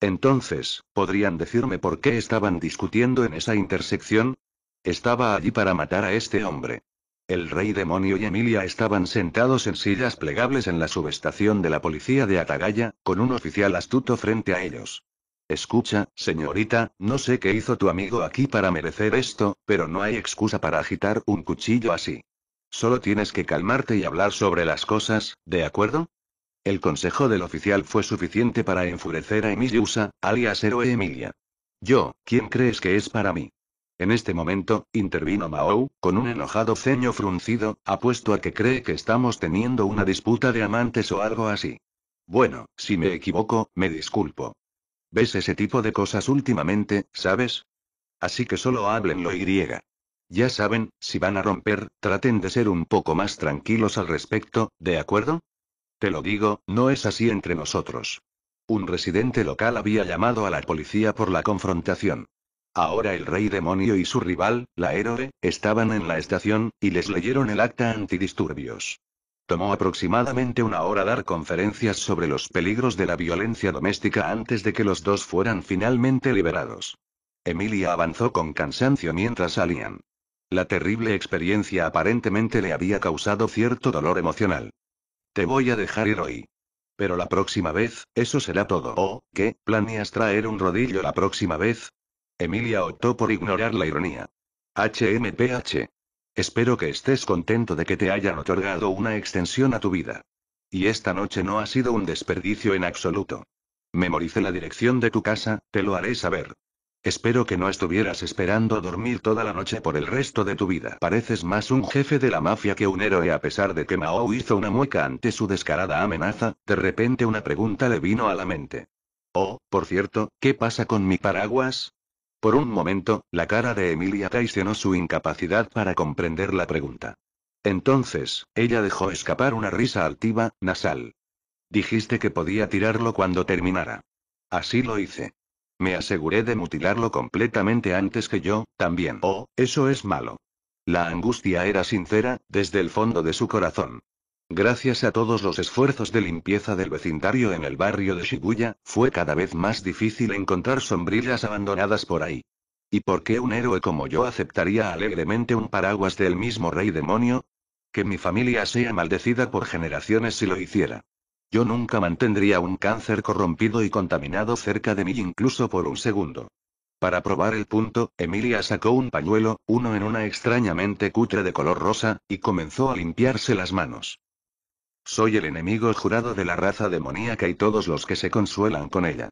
Entonces, ¿podrían decirme por qué estaban discutiendo en esa intersección? Estaba allí para matar a este hombre. El rey demonio y Emilia estaban sentados en sillas plegables en la subestación de la policía de Atagaya, con un oficial astuto frente a ellos. Escucha, señorita, no sé qué hizo tu amigo aquí para merecer esto, pero no hay excusa para agitar un cuchillo así. Solo tienes que calmarte y hablar sobre las cosas, ¿de acuerdo? El consejo del oficial fue suficiente para enfurecer a Emiliusa, alias héroe Emilia. Yo, ¿quién crees que es para mí? En este momento, intervino Mao, con un enojado ceño fruncido, apuesto a que cree que estamos teniendo una disputa de amantes o algo así. Bueno, si me equivoco, me disculpo. ¿Ves ese tipo de cosas últimamente, sabes? Así que solo háblenlo y ya saben, si van a romper, traten de ser un poco más tranquilos al respecto, ¿de acuerdo? Te lo digo, no es así entre nosotros. Un residente local había llamado a la policía por la confrontación. Ahora el rey demonio y su rival, la héroe, estaban en la estación, y les leyeron el acta antidisturbios. Tomó aproximadamente una hora dar conferencias sobre los peligros de la violencia doméstica antes de que los dos fueran finalmente liberados. Emilia avanzó con cansancio mientras salían. La terrible experiencia aparentemente le había causado cierto dolor emocional. Te voy a dejar ir hoy. Pero la próxima vez, eso será todo. ¿O oh, qué? ¿Planeas traer un rodillo la próxima vez? Emilia optó por ignorar la ironía. HMPH. Espero que estés contento de que te hayan otorgado una extensión a tu vida. Y esta noche no ha sido un desperdicio en absoluto. Memorice la dirección de tu casa, te lo haré saber. Espero que no estuvieras esperando dormir toda la noche por el resto de tu vida. Pareces más un jefe de la mafia que un héroe a pesar de que Mao hizo una mueca ante su descarada amenaza, de repente una pregunta le vino a la mente. Oh, por cierto, ¿qué pasa con mi paraguas? Por un momento, la cara de Emilia traicionó su incapacidad para comprender la pregunta. Entonces, ella dejó escapar una risa altiva, nasal. Dijiste que podía tirarlo cuando terminara. Así lo hice. Me aseguré de mutilarlo completamente antes que yo, también. Oh, eso es malo. La angustia era sincera, desde el fondo de su corazón. Gracias a todos los esfuerzos de limpieza del vecindario en el barrio de Shibuya, fue cada vez más difícil encontrar sombrillas abandonadas por ahí. ¿Y por qué un héroe como yo aceptaría alegremente un paraguas del mismo rey demonio? Que mi familia sea maldecida por generaciones si lo hiciera. Yo nunca mantendría un cáncer corrompido y contaminado cerca de mí incluso por un segundo. Para probar el punto, Emilia sacó un pañuelo, uno en una extrañamente cutre de color rosa, y comenzó a limpiarse las manos. Soy el enemigo jurado de la raza demoníaca y todos los que se consuelan con ella.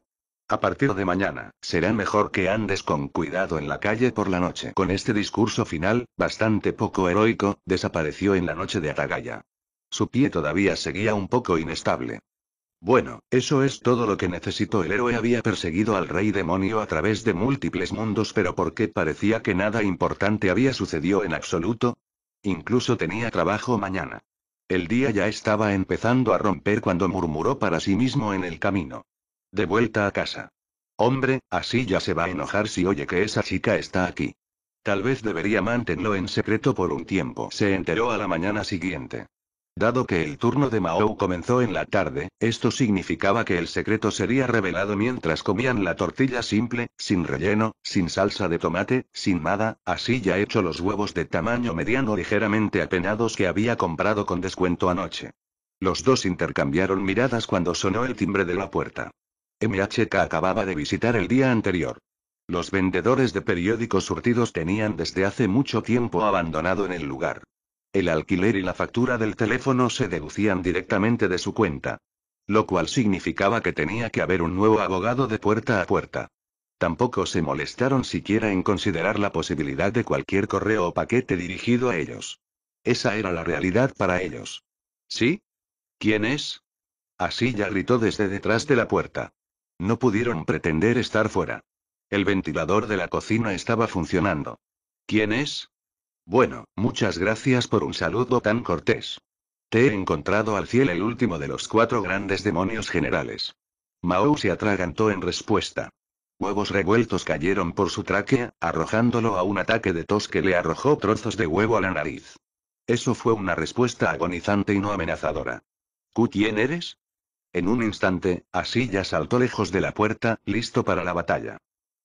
A partir de mañana, será mejor que andes con cuidado en la calle por la noche. Con este discurso final, bastante poco heroico, desapareció en la noche de Atagaya. Su pie todavía seguía un poco inestable. Bueno, eso es todo lo que necesitó. El héroe había perseguido al rey demonio a través de múltiples mundos, pero ¿por qué parecía que nada importante había sucedido en absoluto? Incluso tenía trabajo mañana. El día ya estaba empezando a romper cuando murmuró para sí mismo en el camino. De vuelta a casa. Hombre, así ya se va a enojar si oye que esa chica está aquí. Tal vez debería mantenerlo en secreto por un tiempo. Se enteró a la mañana siguiente. Dado que el turno de Mao comenzó en la tarde, esto significaba que el secreto sería revelado mientras comían la tortilla simple, sin relleno, sin salsa de tomate, sin nada, así ya hecho los huevos de tamaño mediano ligeramente apenados que había comprado con descuento anoche. Los dos intercambiaron miradas cuando sonó el timbre de la puerta. MHK acababa de visitar el día anterior. Los vendedores de periódicos surtidos tenían desde hace mucho tiempo abandonado en el lugar. El alquiler y la factura del teléfono se deducían directamente de su cuenta. Lo cual significaba que tenía que haber un nuevo abogado de puerta a puerta. Tampoco se molestaron siquiera en considerar la posibilidad de cualquier correo o paquete dirigido a ellos. Esa era la realidad para ellos. ¿Sí? ¿Quién es? Así ya gritó desde detrás de la puerta. No pudieron pretender estar fuera. El ventilador de la cocina estaba funcionando. ¿Quién es? Bueno, muchas gracias por un saludo tan cortés. Te he encontrado al cielo el último de los cuatro grandes demonios generales. Mao se atragantó en respuesta. Huevos revueltos cayeron por su tráquea, arrojándolo a un ataque de tos que le arrojó trozos de huevo a la nariz. Eso fue una respuesta agonizante y no amenazadora. quién eres? En un instante, así ya saltó lejos de la puerta, listo para la batalla.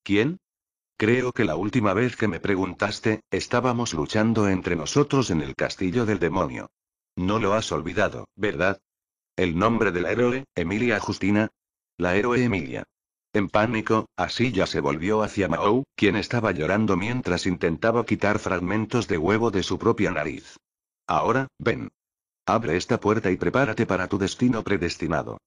¿Quién? Creo que la última vez que me preguntaste, estábamos luchando entre nosotros en el castillo del demonio. No lo has olvidado, ¿verdad? El nombre de la héroe, Emilia Justina. La héroe Emilia. En pánico, Asilla se volvió hacia Mao, quien estaba llorando mientras intentaba quitar fragmentos de huevo de su propia nariz. Ahora, ven. Abre esta puerta y prepárate para tu destino predestinado.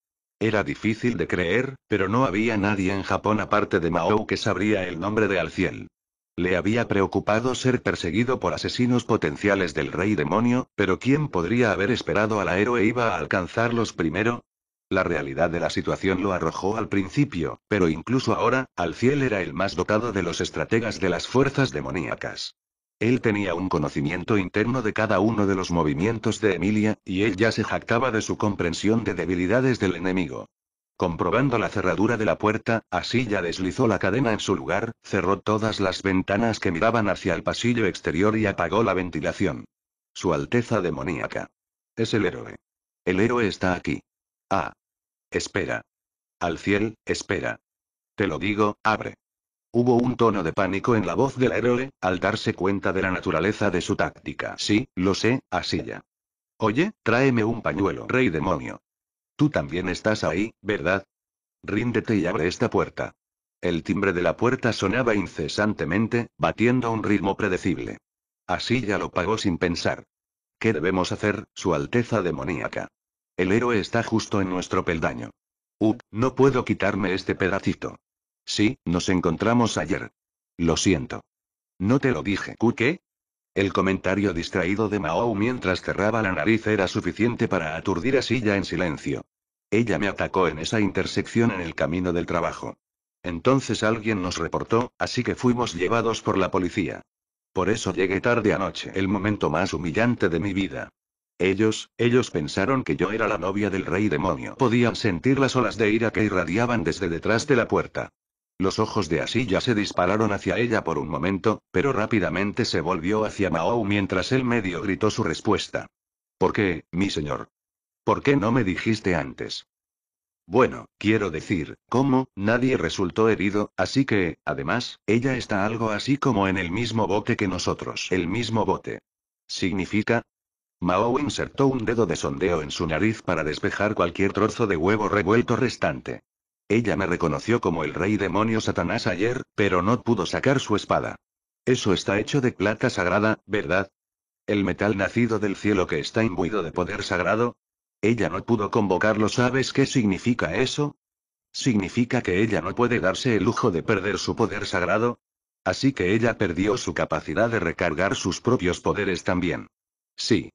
Era difícil de creer, pero no había nadie en Japón aparte de Mao que sabría el nombre de Alciel. Le había preocupado ser perseguido por asesinos potenciales del rey demonio, pero ¿quién podría haber esperado al héroe iba a alcanzarlos primero? La realidad de la situación lo arrojó al principio, pero incluso ahora, Alciel era el más dotado de los estrategas de las fuerzas demoníacas. Él tenía un conocimiento interno de cada uno de los movimientos de Emilia, y él ya se jactaba de su comprensión de debilidades del enemigo. Comprobando la cerradura de la puerta, así ya deslizó la cadena en su lugar, cerró todas las ventanas que miraban hacia el pasillo exterior y apagó la ventilación. Su Alteza demoníaca. Es el héroe. El héroe está aquí. Ah. Espera. Al cielo, espera. Te lo digo, abre. Hubo un tono de pánico en la voz del héroe, al darse cuenta de la naturaleza de su táctica. Sí, lo sé, ya. Oye, tráeme un pañuelo, rey demonio. Tú también estás ahí, ¿verdad? Ríndete y abre esta puerta. El timbre de la puerta sonaba incesantemente, batiendo a un ritmo predecible. Así ya lo pagó sin pensar. ¿Qué debemos hacer, Su Alteza demoníaca? El héroe está justo en nuestro peldaño. Up, no puedo quitarme este pedacito. Sí, nos encontramos ayer. Lo siento. No te lo dije. ¿Qué? El comentario distraído de Mao mientras cerraba la nariz era suficiente para aturdir a Silla en silencio. Ella me atacó en esa intersección en el camino del trabajo. Entonces alguien nos reportó, así que fuimos llevados por la policía. Por eso llegué tarde anoche, el momento más humillante de mi vida. Ellos, ellos pensaron que yo era la novia del rey demonio. Podían sentir las olas de ira que irradiaban desde detrás de la puerta. Los ojos de Asilla se dispararon hacia ella por un momento, pero rápidamente se volvió hacia Mao mientras el medio gritó su respuesta. ¿Por qué, mi señor? ¿Por qué no me dijiste antes? Bueno, quiero decir, ¿cómo, nadie resultó herido, así que, además, ella está algo así como en el mismo bote que nosotros. El mismo bote. ¿Significa? Mao insertó un dedo de sondeo en su nariz para despejar cualquier trozo de huevo revuelto restante. Ella me reconoció como el rey demonio Satanás ayer, pero no pudo sacar su espada. Eso está hecho de plata sagrada, ¿verdad? El metal nacido del cielo que está imbuido de poder sagrado. Ella no pudo convocarlo, ¿sabes qué significa eso? Significa que ella no puede darse el lujo de perder su poder sagrado. Así que ella perdió su capacidad de recargar sus propios poderes también. Sí,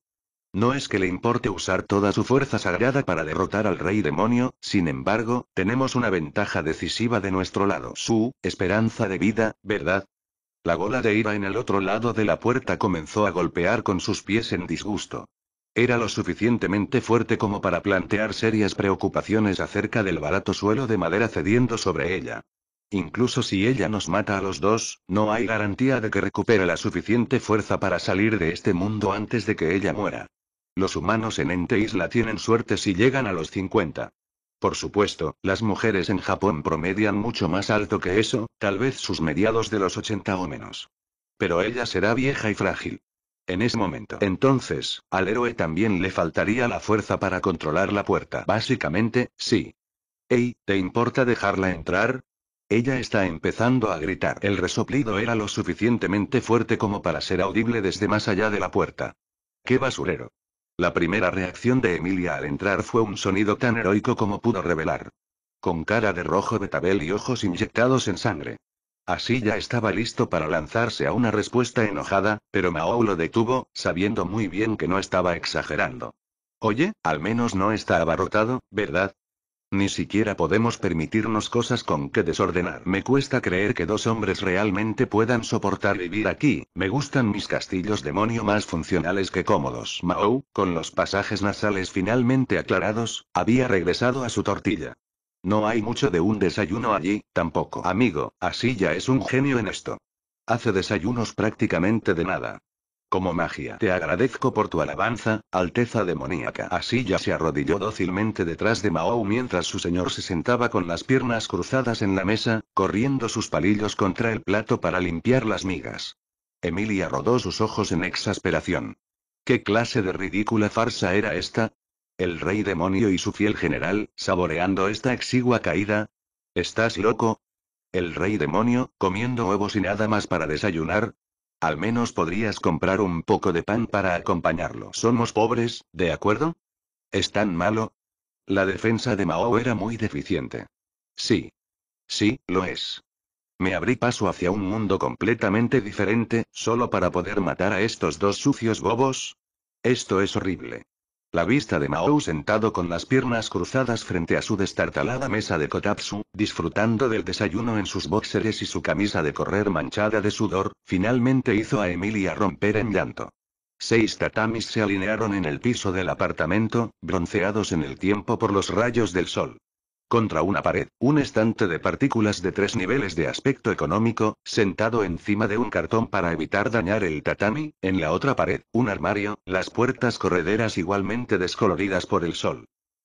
no es que le importe usar toda su fuerza sagrada para derrotar al rey demonio, sin embargo, tenemos una ventaja decisiva de nuestro lado. Su esperanza de vida, ¿verdad? La gola de ira en el otro lado de la puerta comenzó a golpear con sus pies en disgusto. Era lo suficientemente fuerte como para plantear serias preocupaciones acerca del barato suelo de madera cediendo sobre ella. Incluso si ella nos mata a los dos, no hay garantía de que recupere la suficiente fuerza para salir de este mundo antes de que ella muera. Los humanos en Ente Isla tienen suerte si llegan a los 50. Por supuesto, las mujeres en Japón promedian mucho más alto que eso, tal vez sus mediados de los 80 o menos. Pero ella será vieja y frágil. En ese momento. Entonces, al héroe también le faltaría la fuerza para controlar la puerta. Básicamente, sí. Ey, ¿te importa dejarla entrar? Ella está empezando a gritar. El resoplido era lo suficientemente fuerte como para ser audible desde más allá de la puerta. ¡Qué basurero! La primera reacción de Emilia al entrar fue un sonido tan heroico como pudo revelar. Con cara de rojo betabel y ojos inyectados en sangre. Así ya estaba listo para lanzarse a una respuesta enojada, pero Mao lo detuvo, sabiendo muy bien que no estaba exagerando. Oye, al menos no está abarrotado, ¿verdad? Ni siquiera podemos permitirnos cosas con que desordenar. Me cuesta creer que dos hombres realmente puedan soportar vivir aquí. Me gustan mis castillos demonio más funcionales que cómodos. Mao, con los pasajes nasales finalmente aclarados, había regresado a su tortilla. No hay mucho de un desayuno allí, tampoco. Amigo, así ya es un genio en esto. Hace desayunos prácticamente de nada. Como magia te agradezco por tu alabanza, Alteza demoníaca. Así ya se arrodilló dócilmente detrás de Mao mientras su señor se sentaba con las piernas cruzadas en la mesa, corriendo sus palillos contra el plato para limpiar las migas. Emilia rodó sus ojos en exasperación. ¿Qué clase de ridícula farsa era esta? El rey demonio y su fiel general, saboreando esta exigua caída. ¿Estás loco? El rey demonio, comiendo huevos y nada más para desayunar, al menos podrías comprar un poco de pan para acompañarlo. Somos pobres, ¿de acuerdo? ¿Es tan malo? La defensa de Mao era muy deficiente. Sí. Sí, lo es. Me abrí paso hacia un mundo completamente diferente, solo para poder matar a estos dos sucios bobos. Esto es horrible. La vista de Mao sentado con las piernas cruzadas frente a su destartalada mesa de kotatsu, disfrutando del desayuno en sus boxeres y su camisa de correr manchada de sudor, finalmente hizo a Emilia romper en llanto. Seis tatamis se alinearon en el piso del apartamento, bronceados en el tiempo por los rayos del sol. Contra una pared, un estante de partículas de tres niveles de aspecto económico, sentado encima de un cartón para evitar dañar el tatami, en la otra pared, un armario, las puertas correderas igualmente descoloridas por el sol.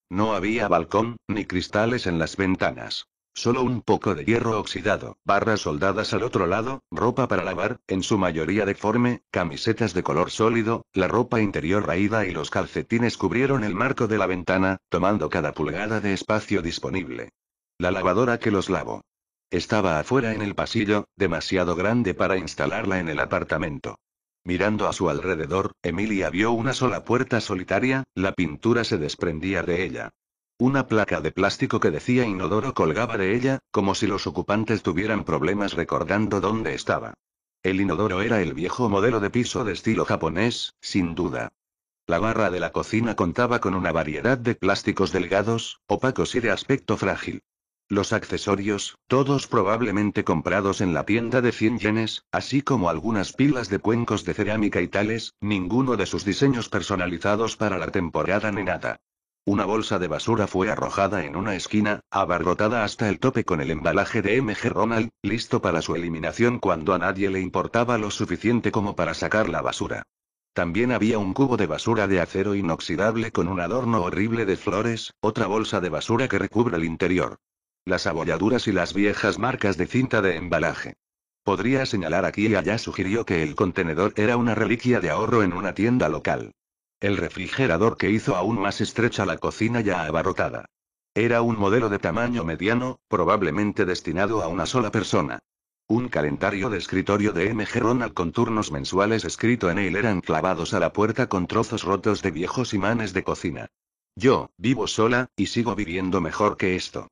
No había balcón, ni cristales en las ventanas. Solo un poco de hierro oxidado, barras soldadas al otro lado, ropa para lavar, en su mayoría deforme, camisetas de color sólido, la ropa interior raída y los calcetines cubrieron el marco de la ventana, tomando cada pulgada de espacio disponible. La lavadora que los lavó. Estaba afuera en el pasillo, demasiado grande para instalarla en el apartamento. Mirando a su alrededor, Emilia vio una sola puerta solitaria, la pintura se desprendía de ella. Una placa de plástico que decía inodoro colgaba de ella, como si los ocupantes tuvieran problemas recordando dónde estaba. El inodoro era el viejo modelo de piso de estilo japonés, sin duda. La barra de la cocina contaba con una variedad de plásticos delgados, opacos y de aspecto frágil. Los accesorios, todos probablemente comprados en la tienda de 100 yenes, así como algunas pilas de cuencos de cerámica y tales, ninguno de sus diseños personalizados para la temporada ni nada. Una bolsa de basura fue arrojada en una esquina, abarrotada hasta el tope con el embalaje de MG Ronald, listo para su eliminación cuando a nadie le importaba lo suficiente como para sacar la basura. También había un cubo de basura de acero inoxidable con un adorno horrible de flores, otra bolsa de basura que recubre el interior. Las abolladuras y las viejas marcas de cinta de embalaje. Podría señalar aquí y allá sugirió que el contenedor era una reliquia de ahorro en una tienda local. El refrigerador que hizo aún más estrecha la cocina ya abarrotada. Era un modelo de tamaño mediano, probablemente destinado a una sola persona. Un calendario de escritorio de M. Ronald con turnos mensuales escrito en él eran clavados a la puerta con trozos rotos de viejos imanes de cocina. Yo, vivo sola, y sigo viviendo mejor que esto.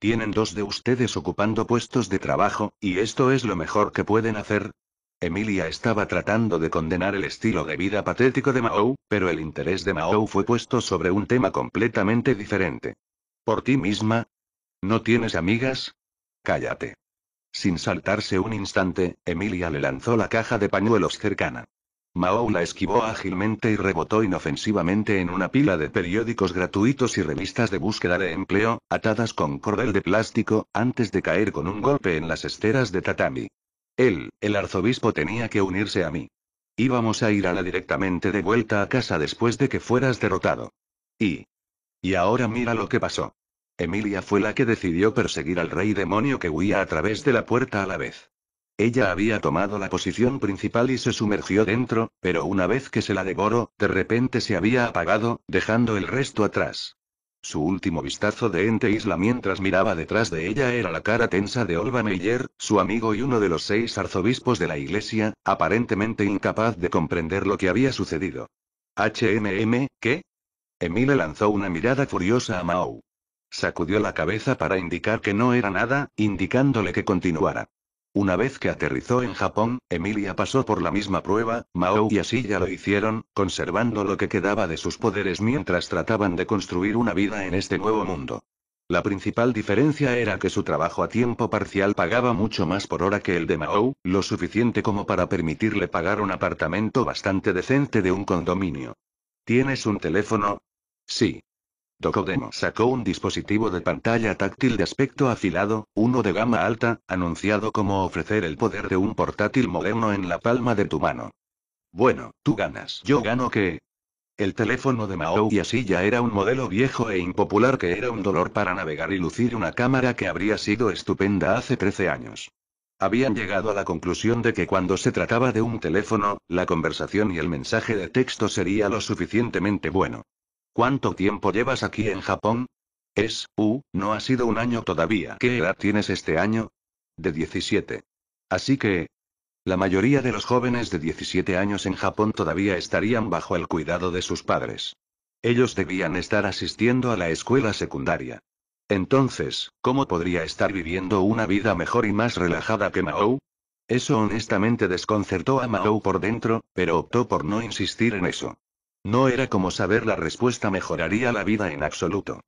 Tienen dos de ustedes ocupando puestos de trabajo, y esto es lo mejor que pueden hacer, Emilia estaba tratando de condenar el estilo de vida patético de Mao, pero el interés de Mao fue puesto sobre un tema completamente diferente. ¿Por ti misma? ¿No tienes amigas? Cállate. Sin saltarse un instante, Emilia le lanzó la caja de pañuelos cercana. Mao la esquivó ágilmente y rebotó inofensivamente en una pila de periódicos gratuitos y revistas de búsqueda de empleo, atadas con cordel de plástico, antes de caer con un golpe en las esteras de tatami. Él, el arzobispo, tenía que unirse a mí. Íbamos a ir a la directamente de vuelta a casa después de que fueras derrotado. Y... Y ahora mira lo que pasó. Emilia fue la que decidió perseguir al rey demonio que huía a través de la puerta a la vez. Ella había tomado la posición principal y se sumergió dentro, pero una vez que se la devoró, de repente se había apagado, dejando el resto atrás. Su último vistazo de ente isla mientras miraba detrás de ella era la cara tensa de Olva Meyer, su amigo y uno de los seis arzobispos de la iglesia, aparentemente incapaz de comprender lo que había sucedido. HMM, ¿qué? Emile lanzó una mirada furiosa a Mao. Sacudió la cabeza para indicar que no era nada, indicándole que continuara. Una vez que aterrizó en Japón, Emilia pasó por la misma prueba, Mao y así ya lo hicieron, conservando lo que quedaba de sus poderes mientras trataban de construir una vida en este nuevo mundo. La principal diferencia era que su trabajo a tiempo parcial pagaba mucho más por hora que el de Mao, lo suficiente como para permitirle pagar un apartamento bastante decente de un condominio. ¿Tienes un teléfono? Sí. Docodemo sacó un dispositivo de pantalla táctil de aspecto afilado, uno de gama alta, anunciado como ofrecer el poder de un portátil moderno en la palma de tu mano. Bueno, tú ganas. Yo gano que... El teléfono de Mao y así ya era un modelo viejo e impopular que era un dolor para navegar y lucir una cámara que habría sido estupenda hace 13 años. Habían llegado a la conclusión de que cuando se trataba de un teléfono, la conversación y el mensaje de texto sería lo suficientemente bueno. ¿Cuánto tiempo llevas aquí en Japón? Es, uh, no ha sido un año todavía. ¿Qué edad tienes este año? De 17. Así que... La mayoría de los jóvenes de 17 años en Japón todavía estarían bajo el cuidado de sus padres. Ellos debían estar asistiendo a la escuela secundaria. Entonces, ¿cómo podría estar viviendo una vida mejor y más relajada que Mao? Eso honestamente desconcertó a Mao por dentro, pero optó por no insistir en eso. No era como saber la respuesta mejoraría la vida en absoluto.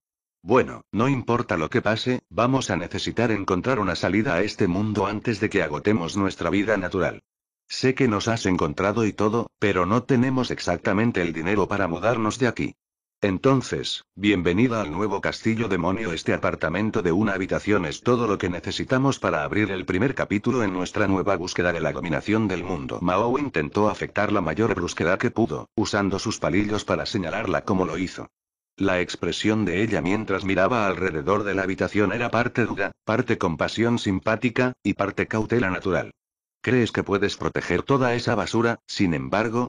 Bueno, no importa lo que pase, vamos a necesitar encontrar una salida a este mundo antes de que agotemos nuestra vida natural. Sé que nos has encontrado y todo, pero no tenemos exactamente el dinero para mudarnos de aquí. Entonces, bienvenida al nuevo castillo demonio. Este apartamento de una habitación es todo lo que necesitamos para abrir el primer capítulo en nuestra nueva búsqueda de la dominación del mundo. Mao intentó afectar la mayor brusquedad que pudo, usando sus palillos para señalarla como lo hizo. La expresión de ella mientras miraba alrededor de la habitación era parte duda, parte compasión simpática, y parte cautela natural. ¿Crees que puedes proteger toda esa basura, sin embargo?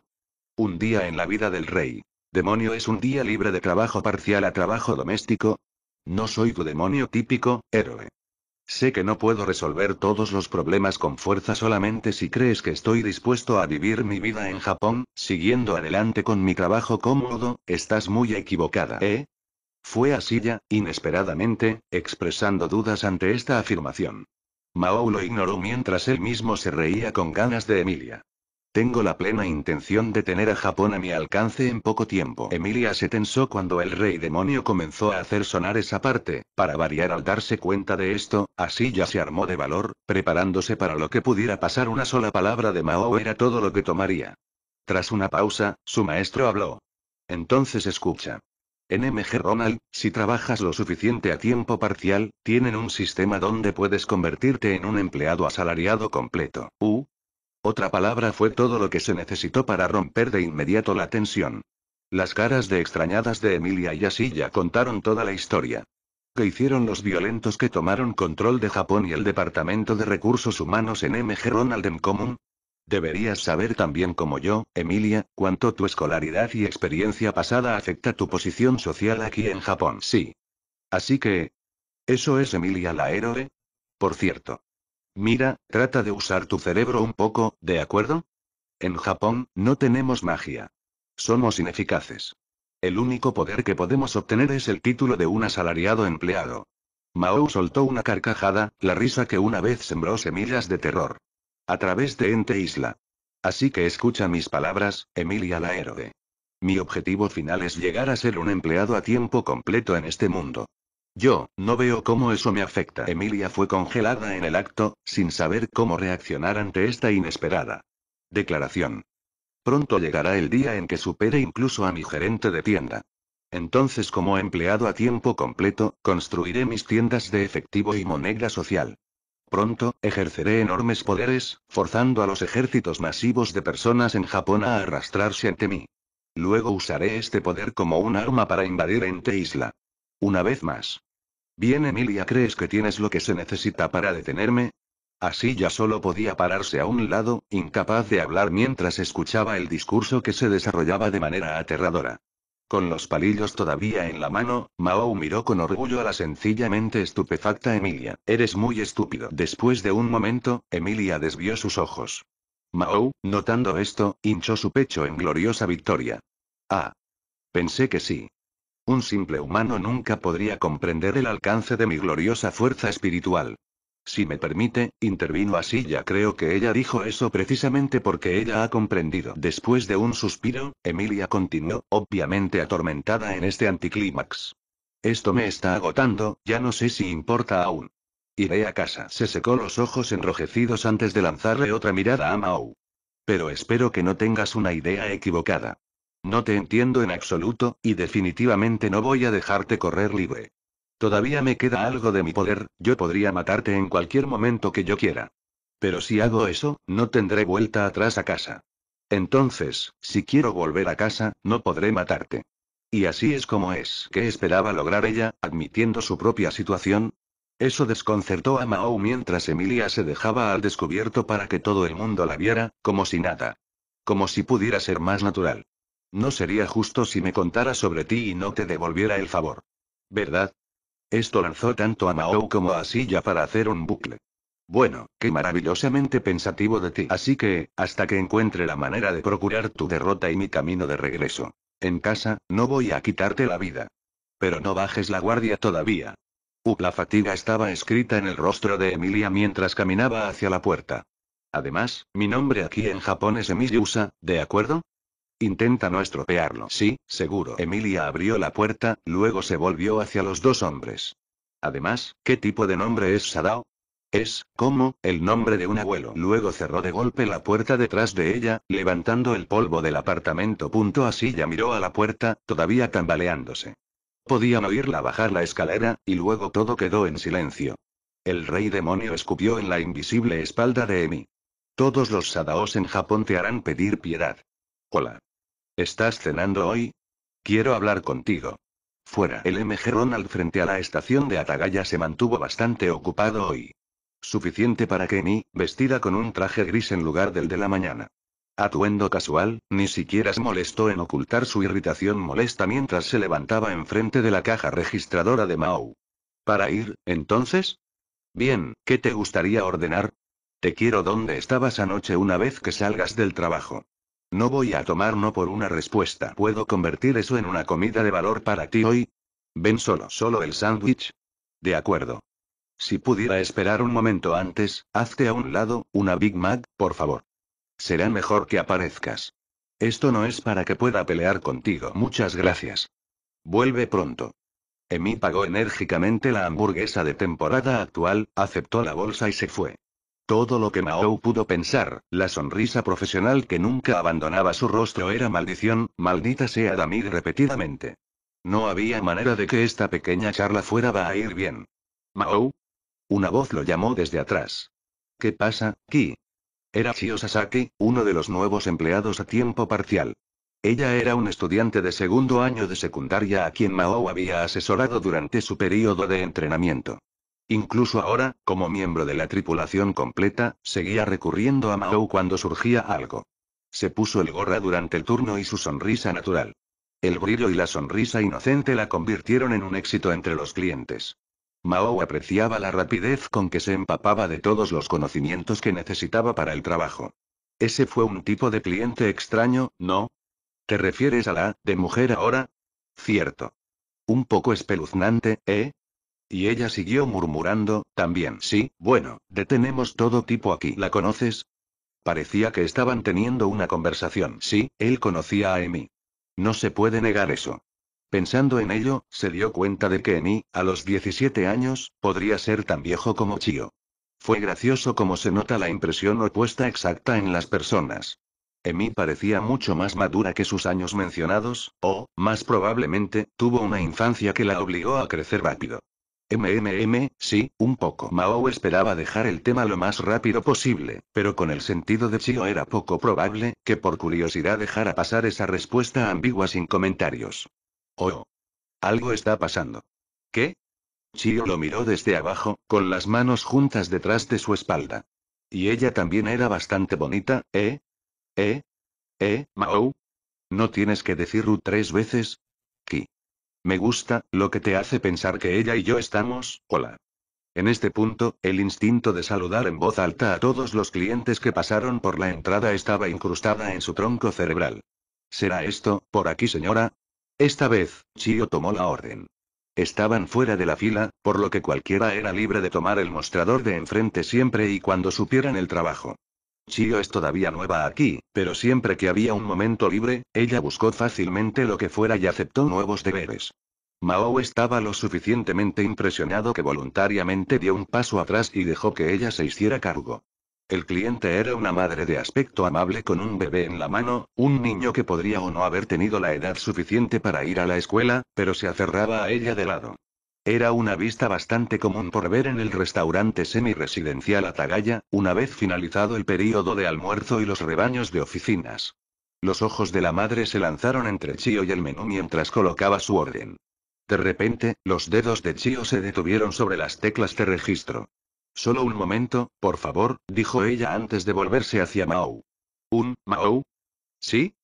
Un día en la vida del rey, Demonio es un día libre de trabajo parcial a trabajo doméstico. No soy tu demonio típico, héroe. Sé que no puedo resolver todos los problemas con fuerza solamente si crees que estoy dispuesto a vivir mi vida en Japón, siguiendo adelante con mi trabajo cómodo, estás muy equivocada, ¿eh? Fue así ya, inesperadamente, expresando dudas ante esta afirmación. Mao lo ignoró mientras él mismo se reía con ganas de Emilia. Tengo la plena intención de tener a Japón a mi alcance en poco tiempo. Emilia se tensó cuando el rey demonio comenzó a hacer sonar esa parte, para variar al darse cuenta de esto, así ya se armó de valor, preparándose para lo que pudiera pasar. Una sola palabra de Mao era todo lo que tomaría. Tras una pausa, su maestro habló. Entonces escucha. NMG Ronald, si trabajas lo suficiente a tiempo parcial, tienen un sistema donde puedes convertirte en un empleado asalariado completo. U, otra palabra fue todo lo que se necesitó para romper de inmediato la tensión. Las caras de extrañadas de Emilia y Asilla contaron toda la historia. ¿Qué hicieron los violentos que tomaron control de Japón y el Departamento de Recursos Humanos en MG Ronald en Common? Deberías saber también como yo, Emilia, cuánto tu escolaridad y experiencia pasada afecta tu posición social aquí en Japón. Sí. Así que... ¿Eso es Emilia la héroe? Por cierto. Mira, trata de usar tu cerebro un poco, ¿de acuerdo? En Japón, no tenemos magia. Somos ineficaces. El único poder que podemos obtener es el título de un asalariado empleado. Mao soltó una carcajada, la risa que una vez sembró semillas de terror. A través de Ente Isla. Así que escucha mis palabras, Emilia la héroe. Mi objetivo final es llegar a ser un empleado a tiempo completo en este mundo. Yo, no veo cómo eso me afecta. Emilia fue congelada en el acto, sin saber cómo reaccionar ante esta inesperada declaración. Pronto llegará el día en que supere incluso a mi gerente de tienda. Entonces como empleado a tiempo completo, construiré mis tiendas de efectivo y moneda social. Pronto, ejerceré enormes poderes, forzando a los ejércitos masivos de personas en Japón a arrastrarse ante mí. Luego usaré este poder como un arma para invadir Ente Isla. Una vez más. Bien, Emilia, ¿crees que tienes lo que se necesita para detenerme? Así ya solo podía pararse a un lado, incapaz de hablar mientras escuchaba el discurso que se desarrollaba de manera aterradora. Con los palillos todavía en la mano, Mao miró con orgullo a la sencillamente estupefacta Emilia. Eres muy estúpido. Después de un momento, Emilia desvió sus ojos. Mao, notando esto, hinchó su pecho en gloriosa victoria. Ah. Pensé que sí. Un simple humano nunca podría comprender el alcance de mi gloriosa fuerza espiritual. Si me permite, intervino así ya creo que ella dijo eso precisamente porque ella ha comprendido. Después de un suspiro, Emilia continuó, obviamente atormentada en este anticlímax. Esto me está agotando, ya no sé si importa aún. Iré a casa. Se secó los ojos enrojecidos antes de lanzarle otra mirada a Mao. Pero espero que no tengas una idea equivocada. No te entiendo en absoluto, y definitivamente no voy a dejarte correr libre. Todavía me queda algo de mi poder, yo podría matarte en cualquier momento que yo quiera. Pero si hago eso, no tendré vuelta atrás a casa. Entonces, si quiero volver a casa, no podré matarte. Y así es como es que esperaba lograr ella, admitiendo su propia situación. Eso desconcertó a Mao mientras Emilia se dejaba al descubierto para que todo el mundo la viera, como si nada. Como si pudiera ser más natural. No sería justo si me contara sobre ti y no te devolviera el favor. ¿Verdad? Esto lanzó tanto a Mao como a Silla para hacer un bucle. Bueno, qué maravillosamente pensativo de ti. Así que, hasta que encuentre la manera de procurar tu derrota y mi camino de regreso. En casa, no voy a quitarte la vida. Pero no bajes la guardia todavía. Uh, la fatiga estaba escrita en el rostro de Emilia mientras caminaba hacia la puerta. Además, mi nombre aquí en Japón es Emiyusa, ¿de acuerdo? Intenta no estropearlo. Sí, seguro. Emilia abrió la puerta, luego se volvió hacia los dos hombres. Además, ¿qué tipo de nombre es Sadao? Es, como, el nombre de un abuelo. Luego cerró de golpe la puerta detrás de ella, levantando el polvo del apartamento. Punto así ya miró a la puerta, todavía tambaleándose. Podían oírla bajar la escalera, y luego todo quedó en silencio. El rey demonio escupió en la invisible espalda de Emi. Todos los sadaos en Japón te harán pedir piedad. Hola. ¿Estás cenando hoy? Quiero hablar contigo. Fuera. El MG Ronald frente a la estación de Atagaya se mantuvo bastante ocupado hoy. Suficiente para que mi, vestida con un traje gris en lugar del de la mañana. Atuendo casual, ni siquiera se molestó en ocultar su irritación molesta mientras se levantaba enfrente de la caja registradora de Mao. ¿Para ir, entonces? Bien, ¿qué te gustaría ordenar? Te quiero donde estabas anoche una vez que salgas del trabajo. No voy a tomar no por una respuesta. ¿Puedo convertir eso en una comida de valor para ti hoy? ¿Ven solo solo el sándwich? De acuerdo. Si pudiera esperar un momento antes, hazte a un lado, una Big Mac, por favor. Será mejor que aparezcas. Esto no es para que pueda pelear contigo. Muchas gracias. Vuelve pronto. Emi pagó enérgicamente la hamburguesa de temporada actual, aceptó la bolsa y se fue. Todo lo que Mao pudo pensar, la sonrisa profesional que nunca abandonaba su rostro era maldición, maldita sea Damir repetidamente. No había manera de que esta pequeña charla fuera a ir bien. Mao. Una voz lo llamó desde atrás. ¿Qué pasa, Ki? Era Chio Sasaki, uno de los nuevos empleados a tiempo parcial. Ella era un estudiante de segundo año de secundaria a quien Mao había asesorado durante su periodo de entrenamiento. Incluso ahora, como miembro de la tripulación completa, seguía recurriendo a Mao cuando surgía algo. Se puso el gorra durante el turno y su sonrisa natural. El brillo y la sonrisa inocente la convirtieron en un éxito entre los clientes. Mao apreciaba la rapidez con que se empapaba de todos los conocimientos que necesitaba para el trabajo. Ese fue un tipo de cliente extraño, ¿no? ¿Te refieres a la de mujer ahora? Cierto. Un poco espeluznante, ¿eh? Y ella siguió murmurando, también. Sí, bueno, detenemos todo tipo aquí. ¿La conoces? Parecía que estaban teniendo una conversación. Sí, él conocía a Emi. No se puede negar eso. Pensando en ello, se dio cuenta de que Emi, a los 17 años, podría ser tan viejo como Chio. Fue gracioso como se nota la impresión opuesta exacta en las personas. Emi parecía mucho más madura que sus años mencionados, o, más probablemente, tuvo una infancia que la obligó a crecer rápido. MMM, sí, un poco. Mao esperaba dejar el tema lo más rápido posible, pero con el sentido de Chio era poco probable que por curiosidad dejara pasar esa respuesta ambigua sin comentarios. Oh. Algo está pasando. ¿Qué? Chio lo miró desde abajo, con las manos juntas detrás de su espalda. Y ella también era bastante bonita, ¿eh? ¿Eh? ¿Eh, Mao? No tienes que decir U tres veces, ¿Qué? Me gusta, lo que te hace pensar que ella y yo estamos, hola. En este punto, el instinto de saludar en voz alta a todos los clientes que pasaron por la entrada estaba incrustada en su tronco cerebral. ¿Será esto, por aquí señora? Esta vez, Chio tomó la orden. Estaban fuera de la fila, por lo que cualquiera era libre de tomar el mostrador de enfrente siempre y cuando supieran el trabajo. Chio es todavía nueva aquí, pero siempre que había un momento libre, ella buscó fácilmente lo que fuera y aceptó nuevos deberes. Mao estaba lo suficientemente impresionado que voluntariamente dio un paso atrás y dejó que ella se hiciera cargo. El cliente era una madre de aspecto amable con un bebé en la mano, un niño que podría o no haber tenido la edad suficiente para ir a la escuela, pero se aferraba a ella de lado. Era una vista bastante común por ver en el restaurante semi-residencial Atagaya, una vez finalizado el período de almuerzo y los rebaños de oficinas. Los ojos de la madre se lanzaron entre Chio y el menú mientras colocaba su orden. De repente, los dedos de Chio se detuvieron sobre las teclas de registro. Solo un momento, por favor, dijo ella antes de volverse hacia Mao. ¿Un, Mao? ¿Sí?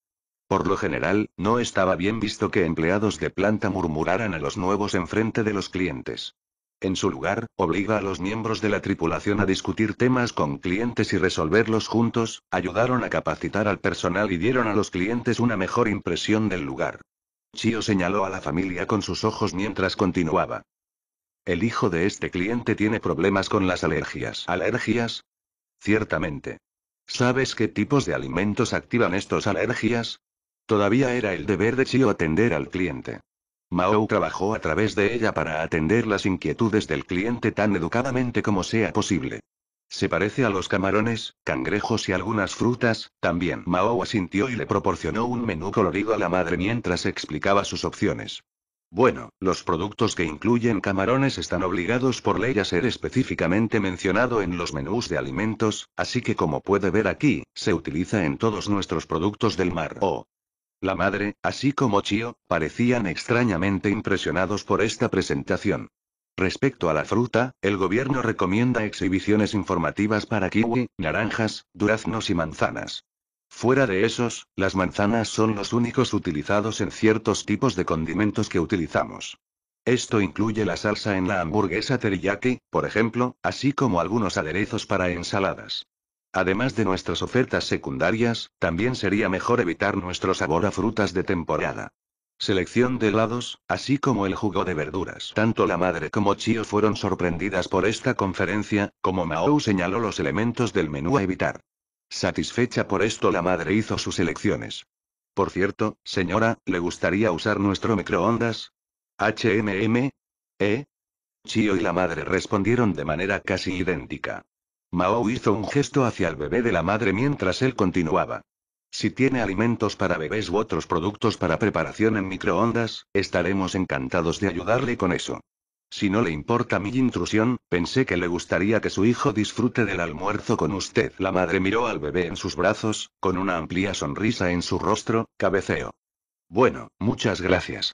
Por lo general, no estaba bien visto que empleados de planta murmuraran a los nuevos en frente de los clientes. En su lugar, obliga a los miembros de la tripulación a discutir temas con clientes y resolverlos juntos, ayudaron a capacitar al personal y dieron a los clientes una mejor impresión del lugar. Chio señaló a la familia con sus ojos mientras continuaba. El hijo de este cliente tiene problemas con las alergias. ¿Alergias? Ciertamente. ¿Sabes qué tipos de alimentos activan estos alergias? Todavía era el deber de Chio atender al cliente. Mao trabajó a través de ella para atender las inquietudes del cliente tan educadamente como sea posible. Se parece a los camarones, cangrejos y algunas frutas, también Mao asintió y le proporcionó un menú colorido a la madre mientras explicaba sus opciones. Bueno, los productos que incluyen camarones están obligados por ley a ser específicamente mencionado en los menús de alimentos, así que como puede ver aquí, se utiliza en todos nuestros productos del mar oh la madre, así como Chio, parecían extrañamente impresionados por esta presentación. Respecto a la fruta, el gobierno recomienda exhibiciones informativas para kiwi, naranjas, duraznos y manzanas. Fuera de esos, las manzanas son los únicos utilizados en ciertos tipos de condimentos que utilizamos. Esto incluye la salsa en la hamburguesa teriyaki, por ejemplo, así como algunos aderezos para ensaladas. Además de nuestras ofertas secundarias, también sería mejor evitar nuestro sabor a frutas de temporada. Selección de helados, así como el jugo de verduras. Tanto la madre como Chio fueron sorprendidas por esta conferencia, como Mao señaló los elementos del menú a evitar. Satisfecha por esto la madre hizo sus elecciones. Por cierto, señora, ¿le gustaría usar nuestro microondas? HMM? ¿Eh? Chio y la madre respondieron de manera casi idéntica. Mao hizo un gesto hacia el bebé de la madre mientras él continuaba. Si tiene alimentos para bebés u otros productos para preparación en microondas, estaremos encantados de ayudarle con eso. Si no le importa mi intrusión, pensé que le gustaría que su hijo disfrute del almuerzo con usted. La madre miró al bebé en sus brazos, con una amplia sonrisa en su rostro, cabeceo. Bueno, muchas gracias.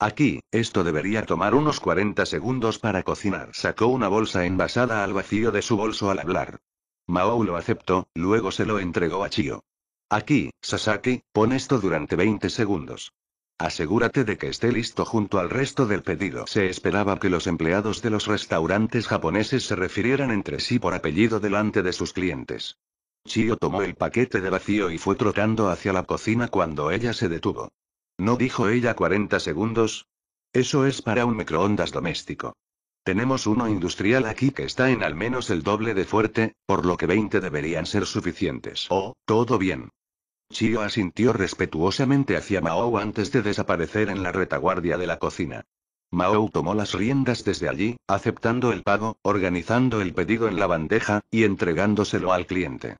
Aquí, esto debería tomar unos 40 segundos para cocinar. Sacó una bolsa envasada al vacío de su bolso al hablar. Mao lo aceptó, luego se lo entregó a Chio. Aquí, Sasaki, pon esto durante 20 segundos. Asegúrate de que esté listo junto al resto del pedido. Se esperaba que los empleados de los restaurantes japoneses se refirieran entre sí por apellido delante de sus clientes. Chio tomó el paquete de vacío y fue trotando hacia la cocina cuando ella se detuvo. ¿No dijo ella 40 segundos? Eso es para un microondas doméstico. Tenemos uno industrial aquí que está en al menos el doble de fuerte, por lo que 20 deberían ser suficientes. Oh, todo bien. Chio asintió respetuosamente hacia Mao antes de desaparecer en la retaguardia de la cocina. Mao tomó las riendas desde allí, aceptando el pago, organizando el pedido en la bandeja, y entregándoselo al cliente.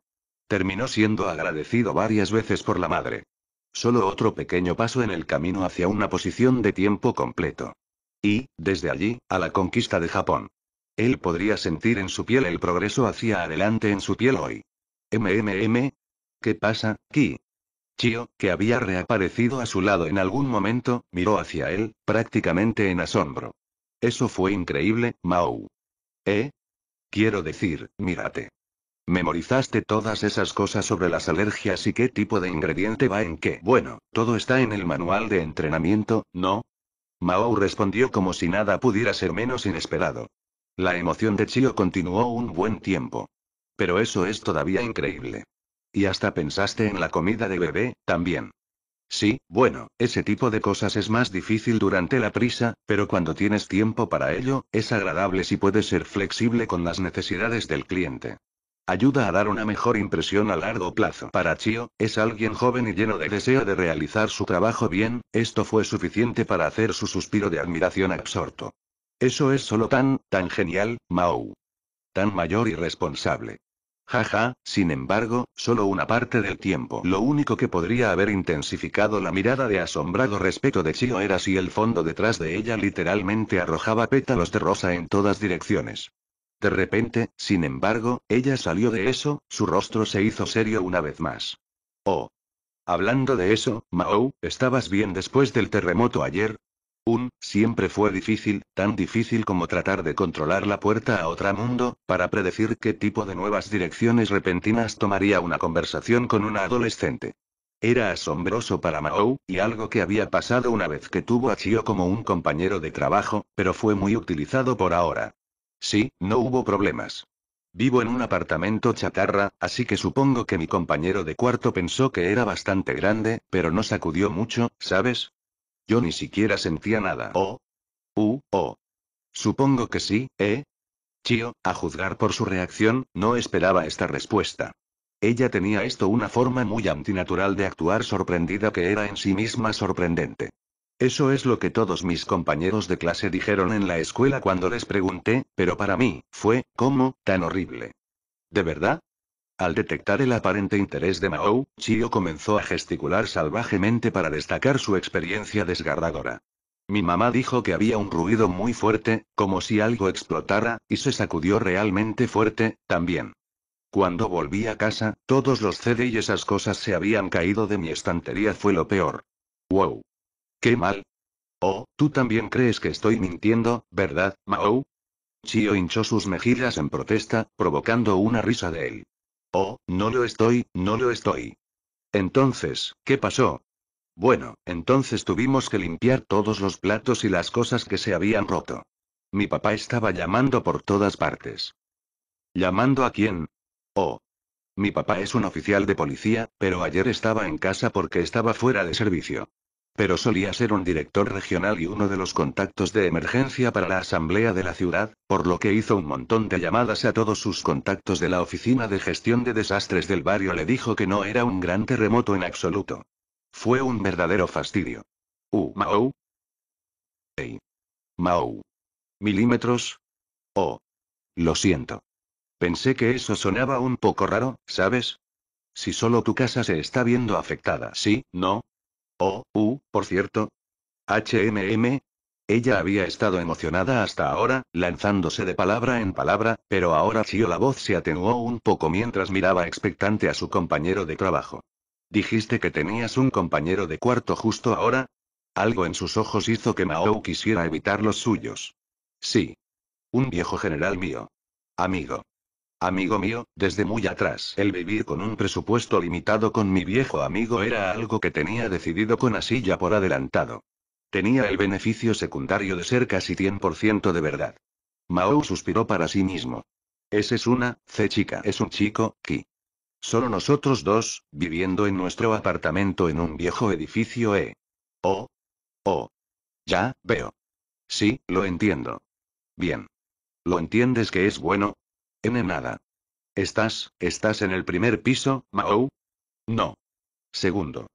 Terminó siendo agradecido varias veces por la madre. Solo otro pequeño paso en el camino hacia una posición de tiempo completo. Y, desde allí, a la conquista de Japón. Él podría sentir en su piel el progreso hacia adelante en su piel hoy. MMM. ¿Qué pasa, Ki? Chio, que había reaparecido a su lado en algún momento, miró hacia él, prácticamente en asombro. Eso fue increíble, Mao. ¿Eh? Quiero decir, mírate. Memorizaste todas esas cosas sobre las alergias y qué tipo de ingrediente va en qué. Bueno, todo está en el manual de entrenamiento, ¿no? Mao respondió como si nada pudiera ser menos inesperado. La emoción de Chio continuó un buen tiempo. Pero eso es todavía increíble. Y hasta pensaste en la comida de bebé, también. Sí, bueno, ese tipo de cosas es más difícil durante la prisa, pero cuando tienes tiempo para ello, es agradable si puedes ser flexible con las necesidades del cliente. Ayuda a dar una mejor impresión a largo plazo. Para Chio, es alguien joven y lleno de deseo de realizar su trabajo bien, esto fue suficiente para hacer su suspiro de admiración absorto. Eso es solo tan, tan genial, Mao. Tan mayor y responsable. Jaja, sin embargo, solo una parte del tiempo. Lo único que podría haber intensificado la mirada de asombrado respeto de Chio era si el fondo detrás de ella literalmente arrojaba pétalos de rosa en todas direcciones. De repente, sin embargo, ella salió de eso, su rostro se hizo serio una vez más. Oh. Hablando de eso, Mao, ¿estabas bien después del terremoto ayer? Un, siempre fue difícil, tan difícil como tratar de controlar la puerta a otro mundo, para predecir qué tipo de nuevas direcciones repentinas tomaría una conversación con una adolescente. Era asombroso para Mao, y algo que había pasado una vez que tuvo a Chio como un compañero de trabajo, pero fue muy utilizado por ahora. Sí, no hubo problemas. Vivo en un apartamento chatarra, así que supongo que mi compañero de cuarto pensó que era bastante grande, pero no sacudió mucho, ¿sabes? Yo ni siquiera sentía nada. Oh. Uh, oh. Supongo que sí, ¿eh? Chio, a juzgar por su reacción, no esperaba esta respuesta. Ella tenía esto una forma muy antinatural de actuar sorprendida que era en sí misma sorprendente. Eso es lo que todos mis compañeros de clase dijeron en la escuela cuando les pregunté, pero para mí, fue, ¿cómo, tan horrible? ¿De verdad? Al detectar el aparente interés de Mao, Chio comenzó a gesticular salvajemente para destacar su experiencia desgarradora. Mi mamá dijo que había un ruido muy fuerte, como si algo explotara, y se sacudió realmente fuerte, también. Cuando volví a casa, todos los CD y esas cosas se habían caído de mi estantería fue lo peor. Wow. Qué mal. Oh, tú también crees que estoy mintiendo, ¿verdad, Mao? Chio hinchó sus mejillas en protesta, provocando una risa de él. Oh, no lo estoy, no lo estoy. Entonces, ¿qué pasó? Bueno, entonces tuvimos que limpiar todos los platos y las cosas que se habían roto. Mi papá estaba llamando por todas partes. ¿Llamando a quién? Oh. Mi papá es un oficial de policía, pero ayer estaba en casa porque estaba fuera de servicio. Pero solía ser un director regional y uno de los contactos de emergencia para la Asamblea de la ciudad, por lo que hizo un montón de llamadas a todos sus contactos de la Oficina de Gestión de Desastres del barrio. Le dijo que no era un gran terremoto en absoluto. Fue un verdadero fastidio. Uh, Mao. Ey. Mao. ¿Milímetros? Oh. Lo siento. Pensé que eso sonaba un poco raro, ¿sabes? Si solo tu casa se está viendo afectada, sí, no, Oh, uh, por cierto. HMM. Ella había estado emocionada hasta ahora, lanzándose de palabra en palabra, pero ahora Chio la voz se atenuó un poco mientras miraba expectante a su compañero de trabajo. ¿Dijiste que tenías un compañero de cuarto justo ahora? Algo en sus ojos hizo que Mao quisiera evitar los suyos. Sí. Un viejo general mío. Amigo. Amigo mío, desde muy atrás, el vivir con un presupuesto limitado con mi viejo amigo era algo que tenía decidido con asilla por adelantado. Tenía el beneficio secundario de ser casi 100% de verdad. Mao suspiró para sí mismo. Ese es una, C chica es un chico, Ki. Solo nosotros dos, viviendo en nuestro apartamento en un viejo edificio E. Oh. Oh. Ya, veo. Sí, lo entiendo. Bien. ¿Lo entiendes que es bueno? n Nada. ¿Estás, estás en el primer piso, Mao? No. Segundo.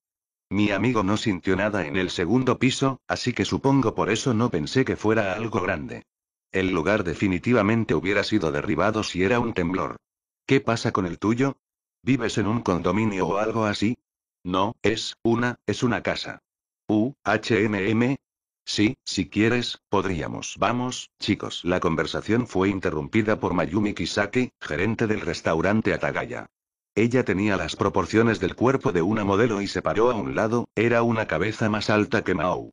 Mi amigo no sintió nada en el segundo piso, así que supongo por eso no pensé que fuera algo grande. El lugar definitivamente hubiera sido derribado si era un temblor. ¿Qué pasa con el tuyo? ¿Vives en un condominio o algo así? No, es una, es una casa. U, HMM, Sí, si quieres, podríamos. Vamos, chicos. La conversación fue interrumpida por Mayumi Kisaki, gerente del restaurante Atagaya. Ella tenía las proporciones del cuerpo de una modelo y se paró a un lado, era una cabeza más alta que Mao.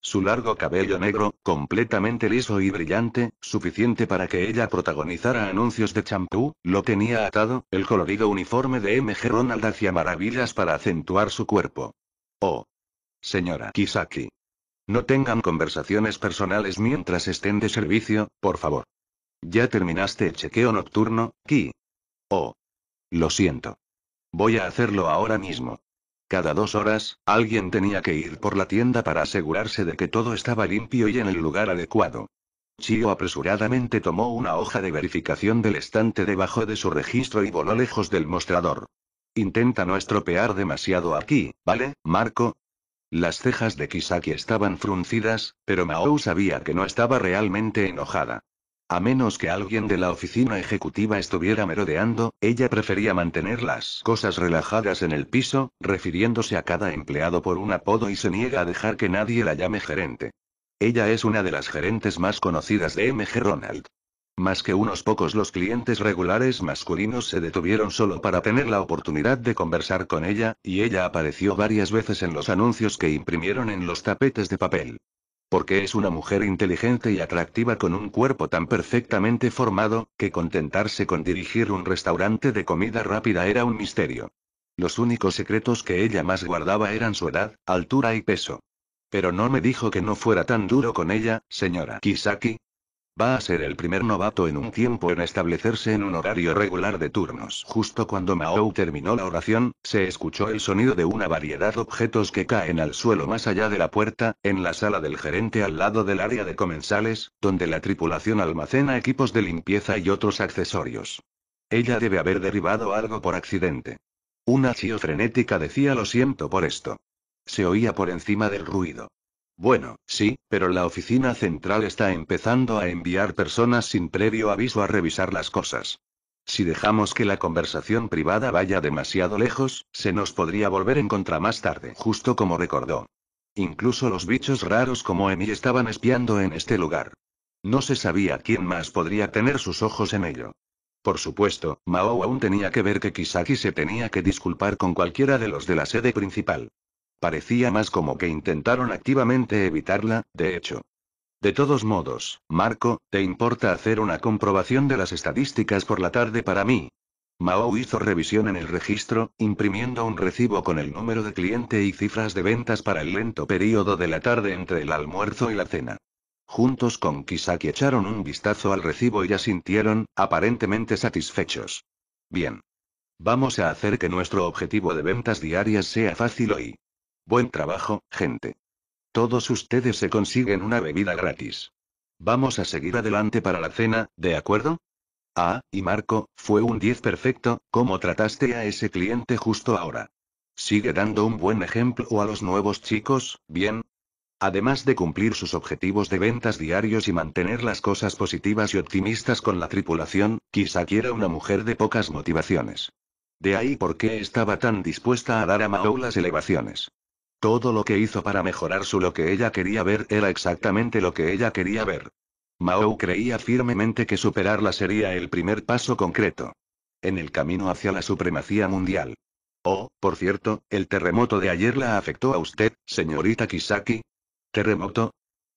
Su largo cabello negro, completamente liso y brillante, suficiente para que ella protagonizara anuncios de champú, lo tenía atado, el colorido uniforme de MG Ronald hacía maravillas para acentuar su cuerpo. Oh. Señora Kisaki. No tengan conversaciones personales mientras estén de servicio, por favor. Ya terminaste el chequeo nocturno, Ki. Oh. Lo siento. Voy a hacerlo ahora mismo. Cada dos horas, alguien tenía que ir por la tienda para asegurarse de que todo estaba limpio y en el lugar adecuado. Chio apresuradamente tomó una hoja de verificación del estante debajo de su registro y voló lejos del mostrador. Intenta no estropear demasiado aquí, ¿vale, Marco? Las cejas de Kisaki estaban fruncidas, pero Mao sabía que no estaba realmente enojada. A menos que alguien de la oficina ejecutiva estuviera merodeando, ella prefería mantener las cosas relajadas en el piso, refiriéndose a cada empleado por un apodo y se niega a dejar que nadie la llame gerente. Ella es una de las gerentes más conocidas de MG Ronald. Más que unos pocos los clientes regulares masculinos se detuvieron solo para tener la oportunidad de conversar con ella, y ella apareció varias veces en los anuncios que imprimieron en los tapetes de papel. Porque es una mujer inteligente y atractiva con un cuerpo tan perfectamente formado, que contentarse con dirigir un restaurante de comida rápida era un misterio. Los únicos secretos que ella más guardaba eran su edad, altura y peso. Pero no me dijo que no fuera tan duro con ella, señora Kisaki, Va a ser el primer novato en un tiempo en establecerse en un horario regular de turnos. Justo cuando Mao terminó la oración, se escuchó el sonido de una variedad de objetos que caen al suelo más allá de la puerta, en la sala del gerente al lado del área de comensales, donde la tripulación almacena equipos de limpieza y otros accesorios. Ella debe haber derribado algo por accidente. Una chica frenética decía lo siento por esto. Se oía por encima del ruido. Bueno, sí, pero la oficina central está empezando a enviar personas sin previo aviso a revisar las cosas. Si dejamos que la conversación privada vaya demasiado lejos, se nos podría volver en contra más tarde, justo como recordó. Incluso los bichos raros como Emi estaban espiando en este lugar. No se sabía quién más podría tener sus ojos en ello. Por supuesto, Mao aún tenía que ver que Kisaki se tenía que disculpar con cualquiera de los de la sede principal. Parecía más como que intentaron activamente evitarla, de hecho. De todos modos, Marco, ¿te importa hacer una comprobación de las estadísticas por la tarde para mí? Mao hizo revisión en el registro, imprimiendo un recibo con el número de cliente y cifras de ventas para el lento periodo de la tarde entre el almuerzo y la cena. Juntos con Kisaki echaron un vistazo al recibo y ya sintieron, aparentemente satisfechos. Bien. Vamos a hacer que nuestro objetivo de ventas diarias sea fácil hoy. Buen trabajo, gente. Todos ustedes se consiguen una bebida gratis. Vamos a seguir adelante para la cena, ¿de acuerdo? Ah, y Marco, fue un 10 perfecto, ¿cómo trataste a ese cliente justo ahora? Sigue dando un buen ejemplo a los nuevos chicos, bien. Además de cumplir sus objetivos de ventas diarios y mantener las cosas positivas y optimistas con la tripulación, quizá quiera una mujer de pocas motivaciones. De ahí por qué estaba tan dispuesta a dar a Mao las elevaciones. Todo lo que hizo para mejorar su lo que ella quería ver era exactamente lo que ella quería ver. Mao creía firmemente que superarla sería el primer paso concreto. En el camino hacia la supremacía mundial. Oh, por cierto, el terremoto de ayer la afectó a usted, señorita Kisaki. ¿Terremoto?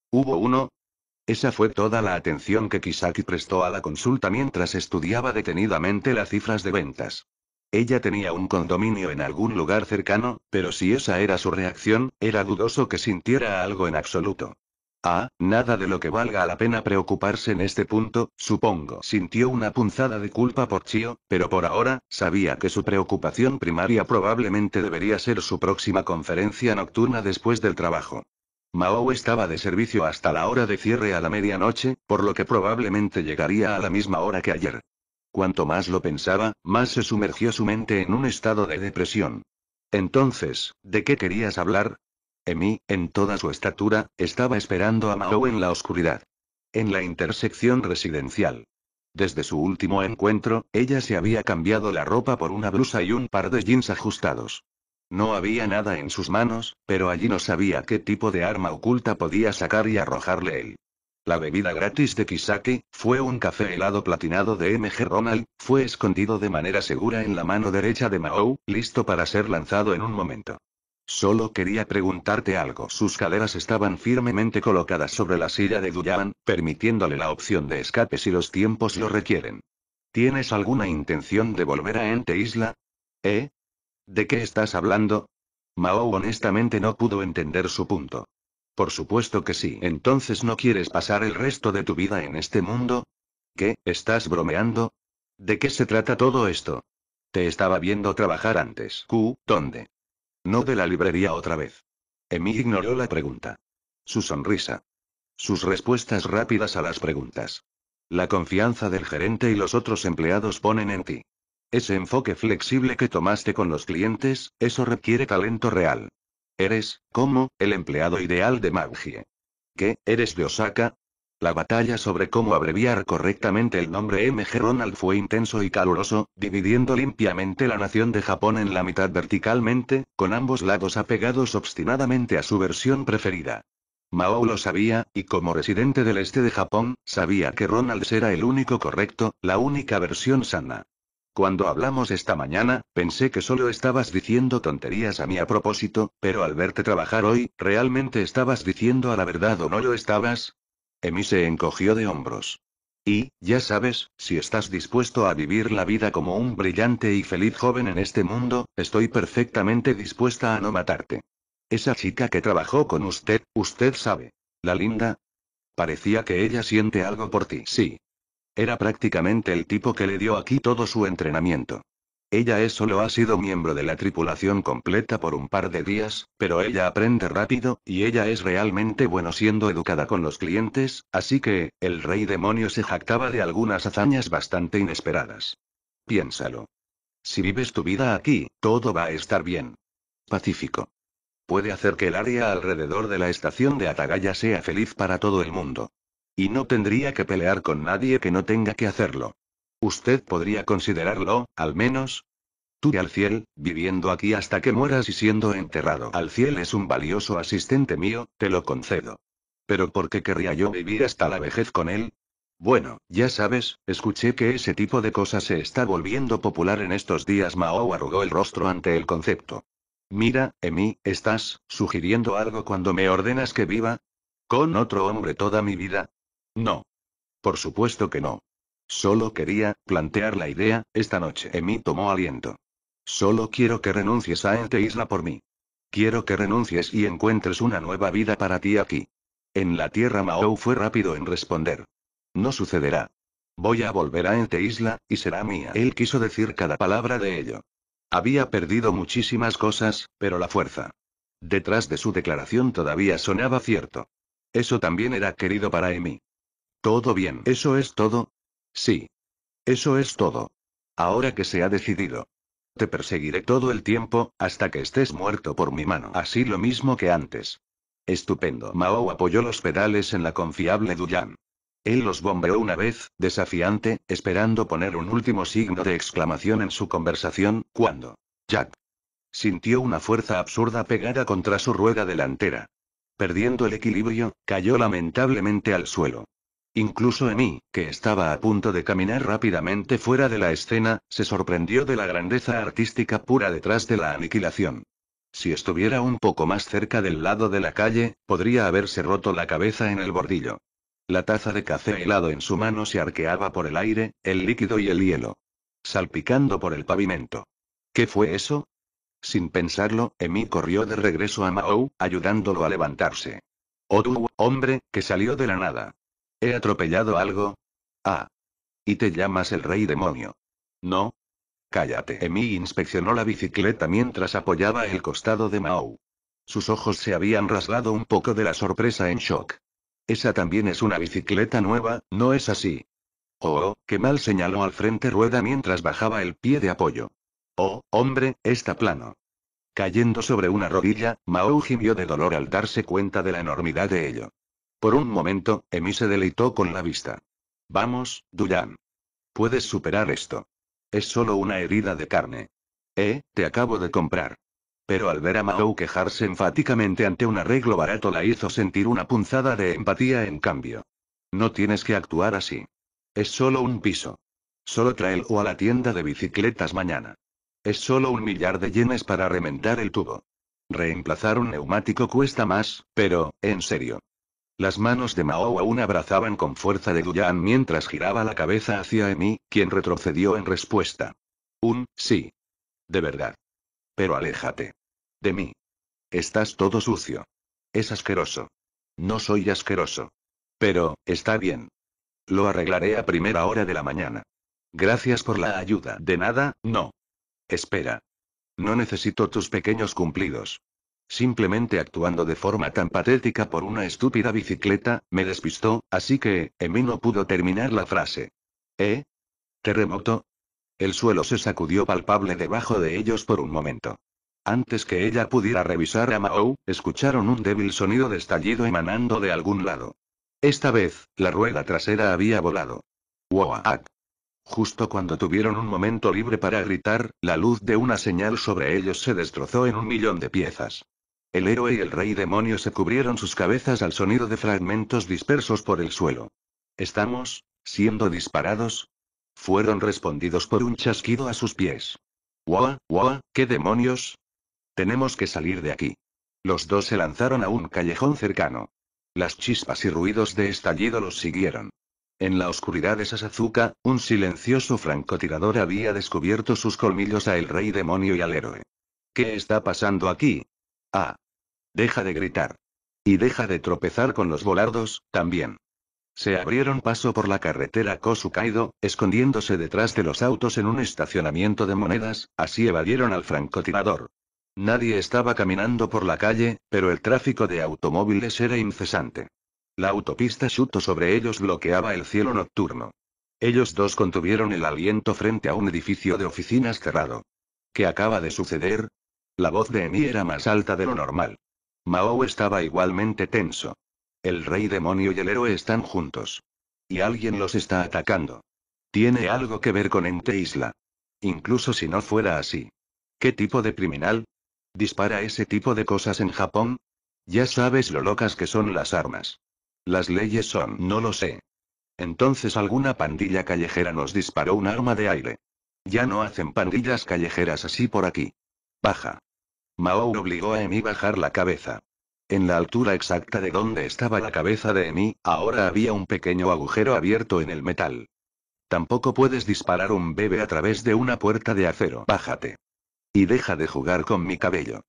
¿Hubo uno? Esa fue toda la atención que Kisaki prestó a la consulta mientras estudiaba detenidamente las cifras de ventas. Ella tenía un condominio en algún lugar cercano, pero si esa era su reacción, era dudoso que sintiera algo en absoluto. Ah, nada de lo que valga la pena preocuparse en este punto, supongo. Sintió una punzada de culpa por Chio, pero por ahora, sabía que su preocupación primaria probablemente debería ser su próxima conferencia nocturna después del trabajo. Mao estaba de servicio hasta la hora de cierre a la medianoche, por lo que probablemente llegaría a la misma hora que ayer. Cuanto más lo pensaba, más se sumergió su mente en un estado de depresión. Entonces, ¿de qué querías hablar? Emi, en toda su estatura, estaba esperando a Mao en la oscuridad. En la intersección residencial. Desde su último encuentro, ella se había cambiado la ropa por una blusa y un par de jeans ajustados. No había nada en sus manos, pero allí no sabía qué tipo de arma oculta podía sacar y arrojarle él. La bebida gratis de Kisaki, fue un café helado platinado de MG Ronald, fue escondido de manera segura en la mano derecha de Mao, listo para ser lanzado en un momento. Solo quería preguntarte algo. Sus caderas estaban firmemente colocadas sobre la silla de Duyan, permitiéndole la opción de escape si los tiempos lo requieren. ¿Tienes alguna intención de volver a Ente Isla? ¿Eh? ¿De qué estás hablando? Mao honestamente no pudo entender su punto. Por supuesto que sí. Entonces no quieres pasar el resto de tu vida en este mundo. ¿Qué? ¿Estás bromeando? ¿De qué se trata todo esto? Te estaba viendo trabajar antes. Q, ¿dónde? No de la librería otra vez. Emi ignoró la pregunta. Su sonrisa. Sus respuestas rápidas a las preguntas. La confianza del gerente y los otros empleados ponen en ti. Ese enfoque flexible que tomaste con los clientes, eso requiere talento real. Eres, como, el empleado ideal de Magie. ¿Qué, eres de Osaka? La batalla sobre cómo abreviar correctamente el nombre MG Ronald fue intenso y caluroso, dividiendo limpiamente la nación de Japón en la mitad verticalmente, con ambos lados apegados obstinadamente a su versión preferida. Mao lo sabía, y como residente del este de Japón, sabía que Ronald era el único correcto, la única versión sana. Cuando hablamos esta mañana, pensé que solo estabas diciendo tonterías a mí a propósito, pero al verte trabajar hoy, ¿realmente estabas diciendo a la verdad o no lo estabas? Emi se encogió de hombros. Y, ya sabes, si estás dispuesto a vivir la vida como un brillante y feliz joven en este mundo, estoy perfectamente dispuesta a no matarte. Esa chica que trabajó con usted, usted sabe. La linda. Parecía que ella siente algo por ti. Sí, era prácticamente el tipo que le dio aquí todo su entrenamiento. Ella es solo ha sido miembro de la tripulación completa por un par de días, pero ella aprende rápido, y ella es realmente bueno siendo educada con los clientes, así que, el rey demonio se jactaba de algunas hazañas bastante inesperadas. Piénsalo. Si vives tu vida aquí, todo va a estar bien. Pacífico. Puede hacer que el área alrededor de la estación de Atagaya sea feliz para todo el mundo. Y no tendría que pelear con nadie que no tenga que hacerlo. Usted podría considerarlo, al menos. Tú al cielo, viviendo aquí hasta que mueras y siendo enterrado. Al cielo, es un valioso asistente mío, te lo concedo. Pero ¿por qué querría yo vivir hasta la vejez con él? Bueno, ya sabes, escuché que ese tipo de cosas se está volviendo popular en estos días. Mao arrugó el rostro ante el concepto. Mira, Emi, ¿estás sugiriendo algo cuando me ordenas que viva? ¿Con otro hombre toda mi vida? No. Por supuesto que no. Solo quería plantear la idea, esta noche. Emi tomó aliento. Solo quiero que renuncies a Ente Isla por mí. Quiero que renuncies y encuentres una nueva vida para ti aquí. En la tierra Mao fue rápido en responder. No sucederá. Voy a volver a Ente Isla, y será mía. Él quiso decir cada palabra de ello. Había perdido muchísimas cosas, pero la fuerza. Detrás de su declaración todavía sonaba cierto. Eso también era querido para Emi. Todo bien. ¿Eso es todo? Sí. Eso es todo. Ahora que se ha decidido. Te perseguiré todo el tiempo, hasta que estés muerto por mi mano. Así lo mismo que antes. Estupendo. Mao apoyó los pedales en la confiable Duyan. Él los bombeó una vez, desafiante, esperando poner un último signo de exclamación en su conversación, cuando Jack sintió una fuerza absurda pegada contra su rueda delantera. Perdiendo el equilibrio, cayó lamentablemente al suelo. Incluso Emi, que estaba a punto de caminar rápidamente fuera de la escena, se sorprendió de la grandeza artística pura detrás de la aniquilación. Si estuviera un poco más cerca del lado de la calle, podría haberse roto la cabeza en el bordillo. La taza de café helado en su mano se arqueaba por el aire, el líquido y el hielo. Salpicando por el pavimento. ¿Qué fue eso? Sin pensarlo, Emi corrió de regreso a Mao, ayudándolo a levantarse. tú, oh, hombre, que salió de la nada. ¿He atropellado algo? Ah. Y te llamas el rey demonio. No. Cállate. Emi inspeccionó la bicicleta mientras apoyaba el costado de Mao. Sus ojos se habían rasgado un poco de la sorpresa en shock. Esa también es una bicicleta nueva, ¿no es así? Oh, oh, mal señaló al frente rueda mientras bajaba el pie de apoyo. Oh, hombre, está plano. Cayendo sobre una rodilla, Mao gimió de dolor al darse cuenta de la enormidad de ello. Por un momento, Emi se deleitó con la vista. Vamos, Duyan. Puedes superar esto. Es solo una herida de carne. Eh, te acabo de comprar. Pero al ver a Mao quejarse enfáticamente ante un arreglo barato la hizo sentir una punzada de empatía en cambio. No tienes que actuar así. Es solo un piso. Solo o a la tienda de bicicletas mañana. Es solo un millar de yenes para remendar el tubo. Reemplazar un neumático cuesta más, pero, en serio. Las manos de Mao aún abrazaban con fuerza de Duyan mientras giraba la cabeza hacia Emi, quien retrocedió en respuesta. Un, sí. De verdad. Pero aléjate. De mí. Estás todo sucio. Es asqueroso. No soy asqueroso. Pero, está bien. Lo arreglaré a primera hora de la mañana. Gracias por la ayuda. De nada, no. Espera. No necesito tus pequeños cumplidos. Simplemente actuando de forma tan patética por una estúpida bicicleta, me despistó, así que, Emi no pudo terminar la frase. ¿Eh? ¿Terremoto? El suelo se sacudió palpable debajo de ellos por un momento. Antes que ella pudiera revisar a Mao, escucharon un débil sonido de estallido emanando de algún lado. Esta vez, la rueda trasera había volado. ¡Wow! Justo cuando tuvieron un momento libre para gritar, la luz de una señal sobre ellos se destrozó en un millón de piezas. El héroe y el rey demonio se cubrieron sus cabezas al sonido de fragmentos dispersos por el suelo. ¿Estamos siendo disparados? Fueron respondidos por un chasquido a sus pies. ¡Guau, guau! ¿Qué demonios? Tenemos que salir de aquí. Los dos se lanzaron a un callejón cercano. Las chispas y ruidos de estallido los siguieron. En la oscuridad de Sasazuka, un silencioso francotirador había descubierto sus colmillos a el rey demonio y al héroe. ¿Qué está pasando aquí? Ah, Deja de gritar. Y deja de tropezar con los volardos, también. Se abrieron paso por la carretera Kosukaido, escondiéndose detrás de los autos en un estacionamiento de monedas, así evadieron al francotirador. Nadie estaba caminando por la calle, pero el tráfico de automóviles era incesante. La autopista Shuto sobre ellos bloqueaba el cielo nocturno. Ellos dos contuvieron el aliento frente a un edificio de oficinas cerrado. ¿Qué acaba de suceder? La voz de Emi era más alta de lo normal. Mao estaba igualmente tenso. El rey demonio y el héroe están juntos. Y alguien los está atacando. Tiene algo que ver con Ente Isla. Incluso si no fuera así. ¿Qué tipo de criminal? ¿Dispara ese tipo de cosas en Japón? Ya sabes lo locas que son las armas. Las leyes son, no lo sé. Entonces alguna pandilla callejera nos disparó un arma de aire. Ya no hacen pandillas callejeras así por aquí. Baja. Mao obligó a Emi bajar la cabeza. En la altura exacta de donde estaba la cabeza de Emi, ahora había un pequeño agujero abierto en el metal. Tampoco puedes disparar un bebé a través de una puerta de acero. Bájate. Y deja de jugar con mi cabello.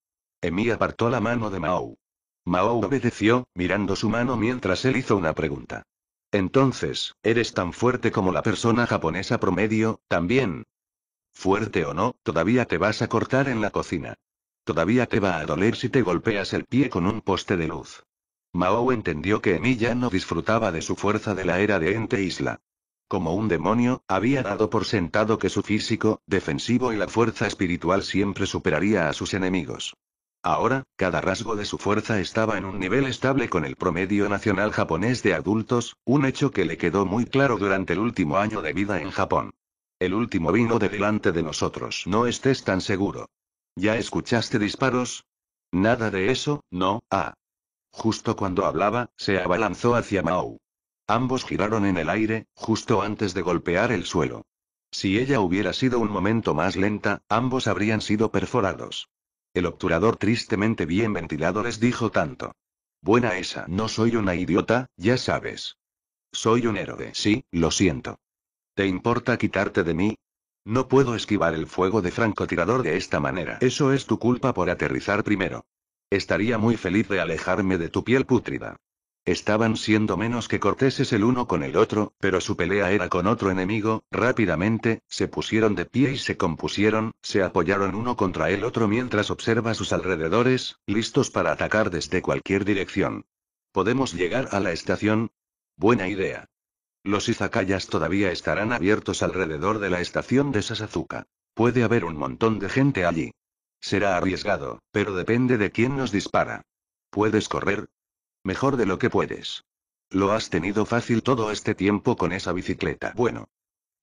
Emi apartó la mano de Mao. Mao obedeció, mirando su mano mientras él hizo una pregunta. Entonces, ¿eres tan fuerte como la persona japonesa promedio, también? Fuerte o no, todavía te vas a cortar en la cocina. Todavía te va a doler si te golpeas el pie con un poste de luz. Mao entendió que ya no disfrutaba de su fuerza de la era de Ente Isla. Como un demonio, había dado por sentado que su físico, defensivo y la fuerza espiritual siempre superaría a sus enemigos. Ahora, cada rasgo de su fuerza estaba en un nivel estable con el promedio nacional japonés de adultos, un hecho que le quedó muy claro durante el último año de vida en Japón. El último vino de delante de nosotros. No estés tan seguro. ¿Ya escuchaste disparos? Nada de eso, no, ah. Justo cuando hablaba, se abalanzó hacia Mao. Ambos giraron en el aire, justo antes de golpear el suelo. Si ella hubiera sido un momento más lenta, ambos habrían sido perforados. El obturador tristemente bien ventilado les dijo tanto. Buena esa, no soy una idiota, ya sabes. Soy un héroe, sí, lo siento. ¿Te importa quitarte de mí? No puedo esquivar el fuego de francotirador de esta manera. Eso es tu culpa por aterrizar primero. Estaría muy feliz de alejarme de tu piel pútrida. Estaban siendo menos que corteses el uno con el otro, pero su pelea era con otro enemigo, rápidamente, se pusieron de pie y se compusieron, se apoyaron uno contra el otro mientras observa sus alrededores, listos para atacar desde cualquier dirección. ¿Podemos llegar a la estación? Buena idea. Los izakayas todavía estarán abiertos alrededor de la estación de Sasazuka. Puede haber un montón de gente allí. Será arriesgado, pero depende de quién nos dispara. ¿Puedes correr? Mejor de lo que puedes. Lo has tenido fácil todo este tiempo con esa bicicleta. Bueno.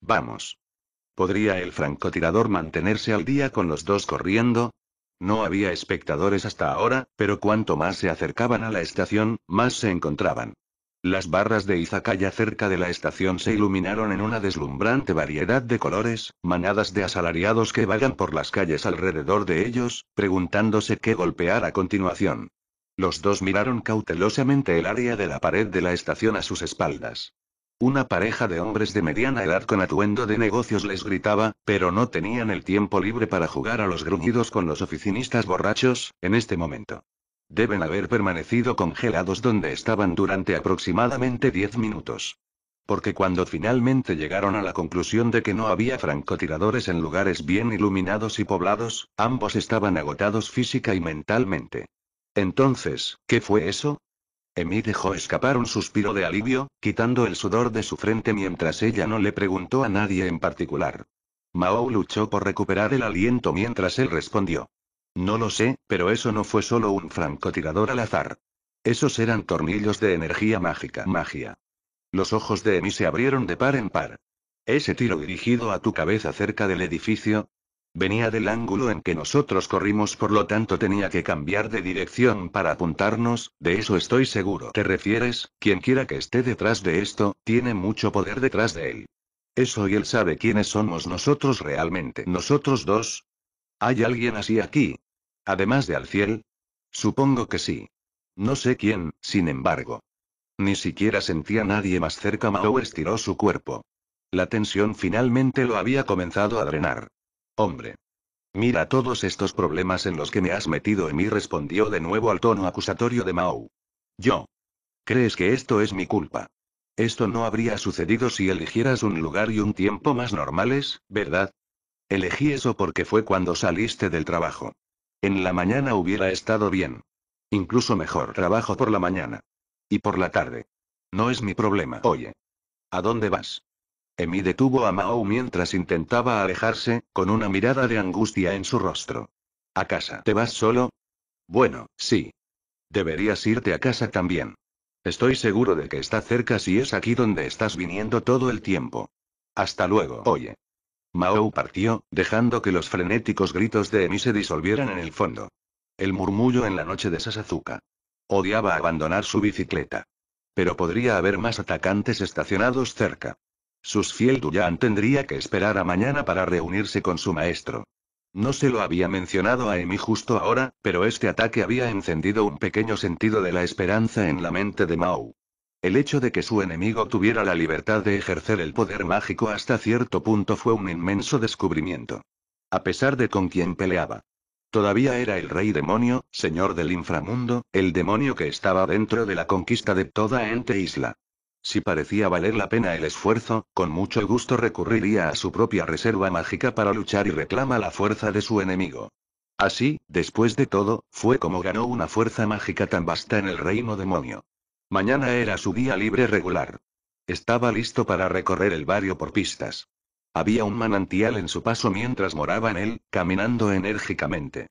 Vamos. ¿Podría el francotirador mantenerse al día con los dos corriendo? No había espectadores hasta ahora, pero cuanto más se acercaban a la estación, más se encontraban. Las barras de Izakaya cerca de la estación se iluminaron en una deslumbrante variedad de colores, manadas de asalariados que vagan por las calles alrededor de ellos, preguntándose qué golpear a continuación. Los dos miraron cautelosamente el área de la pared de la estación a sus espaldas. Una pareja de hombres de mediana edad con atuendo de negocios les gritaba, pero no tenían el tiempo libre para jugar a los gruñidos con los oficinistas borrachos, en este momento. Deben haber permanecido congelados donde estaban durante aproximadamente 10 minutos. Porque cuando finalmente llegaron a la conclusión de que no había francotiradores en lugares bien iluminados y poblados, ambos estaban agotados física y mentalmente. Entonces, ¿qué fue eso? Emi dejó escapar un suspiro de alivio, quitando el sudor de su frente mientras ella no le preguntó a nadie en particular. Mao luchó por recuperar el aliento mientras él respondió. No lo sé, pero eso no fue solo un francotirador al azar. Esos eran tornillos de energía mágica. Magia. Los ojos de Emi se abrieron de par en par. Ese tiro dirigido a tu cabeza cerca del edificio. Venía del ángulo en que nosotros corrimos, por lo tanto tenía que cambiar de dirección para apuntarnos, de eso estoy seguro. ¿Te refieres? Quien quiera que esté detrás de esto, tiene mucho poder detrás de él. Eso y él sabe quiénes somos nosotros realmente. Nosotros dos, ¿Hay alguien así aquí? Además de al Alciel. Supongo que sí. No sé quién, sin embargo. Ni siquiera sentía nadie más cerca. Mao estiró su cuerpo. La tensión finalmente lo había comenzado a drenar. Hombre. Mira todos estos problemas en los que me has metido en mí, respondió de nuevo al tono acusatorio de Mao. Yo. ¿Crees que esto es mi culpa? Esto no habría sucedido si eligieras un lugar y un tiempo más normales, ¿verdad? Elegí eso porque fue cuando saliste del trabajo. En la mañana hubiera estado bien. Incluso mejor trabajo por la mañana. Y por la tarde. No es mi problema. Oye. ¿A dónde vas? Emi detuvo a Mao mientras intentaba alejarse, con una mirada de angustia en su rostro. ¿A casa te vas solo? Bueno, sí. Deberías irte a casa también. Estoy seguro de que está cerca si es aquí donde estás viniendo todo el tiempo. Hasta luego. Oye. Mao partió, dejando que los frenéticos gritos de Emi se disolvieran en el fondo. El murmullo en la noche de Sasazuka. Odiaba abandonar su bicicleta. Pero podría haber más atacantes estacionados cerca. Sus fiel Duyan tendría que esperar a mañana para reunirse con su maestro. No se lo había mencionado a Emi justo ahora, pero este ataque había encendido un pequeño sentido de la esperanza en la mente de Mao. El hecho de que su enemigo tuviera la libertad de ejercer el poder mágico hasta cierto punto fue un inmenso descubrimiento. A pesar de con quien peleaba. Todavía era el rey demonio, señor del inframundo, el demonio que estaba dentro de la conquista de toda Ente Isla. Si parecía valer la pena el esfuerzo, con mucho gusto recurriría a su propia reserva mágica para luchar y reclama la fuerza de su enemigo. Así, después de todo, fue como ganó una fuerza mágica tan vasta en el reino demonio. Mañana era su día libre regular. Estaba listo para recorrer el barrio por pistas. Había un manantial en su paso mientras moraba en él, caminando enérgicamente.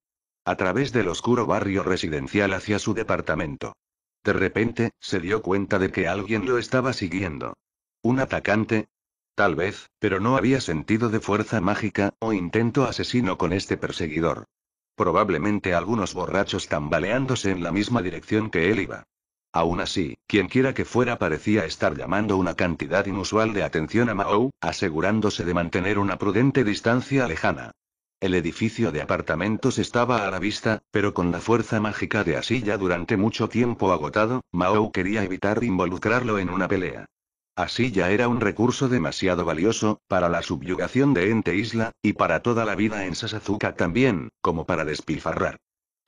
A través del oscuro barrio residencial hacia su departamento. De repente, se dio cuenta de que alguien lo estaba siguiendo. ¿Un atacante? Tal vez, pero no había sentido de fuerza mágica, o intento asesino con este perseguidor. Probablemente algunos borrachos tambaleándose en la misma dirección que él iba. Aún así, quienquiera que fuera parecía estar llamando una cantidad inusual de atención a Mao, asegurándose de mantener una prudente distancia lejana. El edificio de apartamentos estaba a la vista, pero con la fuerza mágica de Asilla durante mucho tiempo agotado, Mao quería evitar involucrarlo en una pelea. Asilla era un recurso demasiado valioso, para la subyugación de Ente Isla, y para toda la vida en Sasazuka también, como para despilfarrar.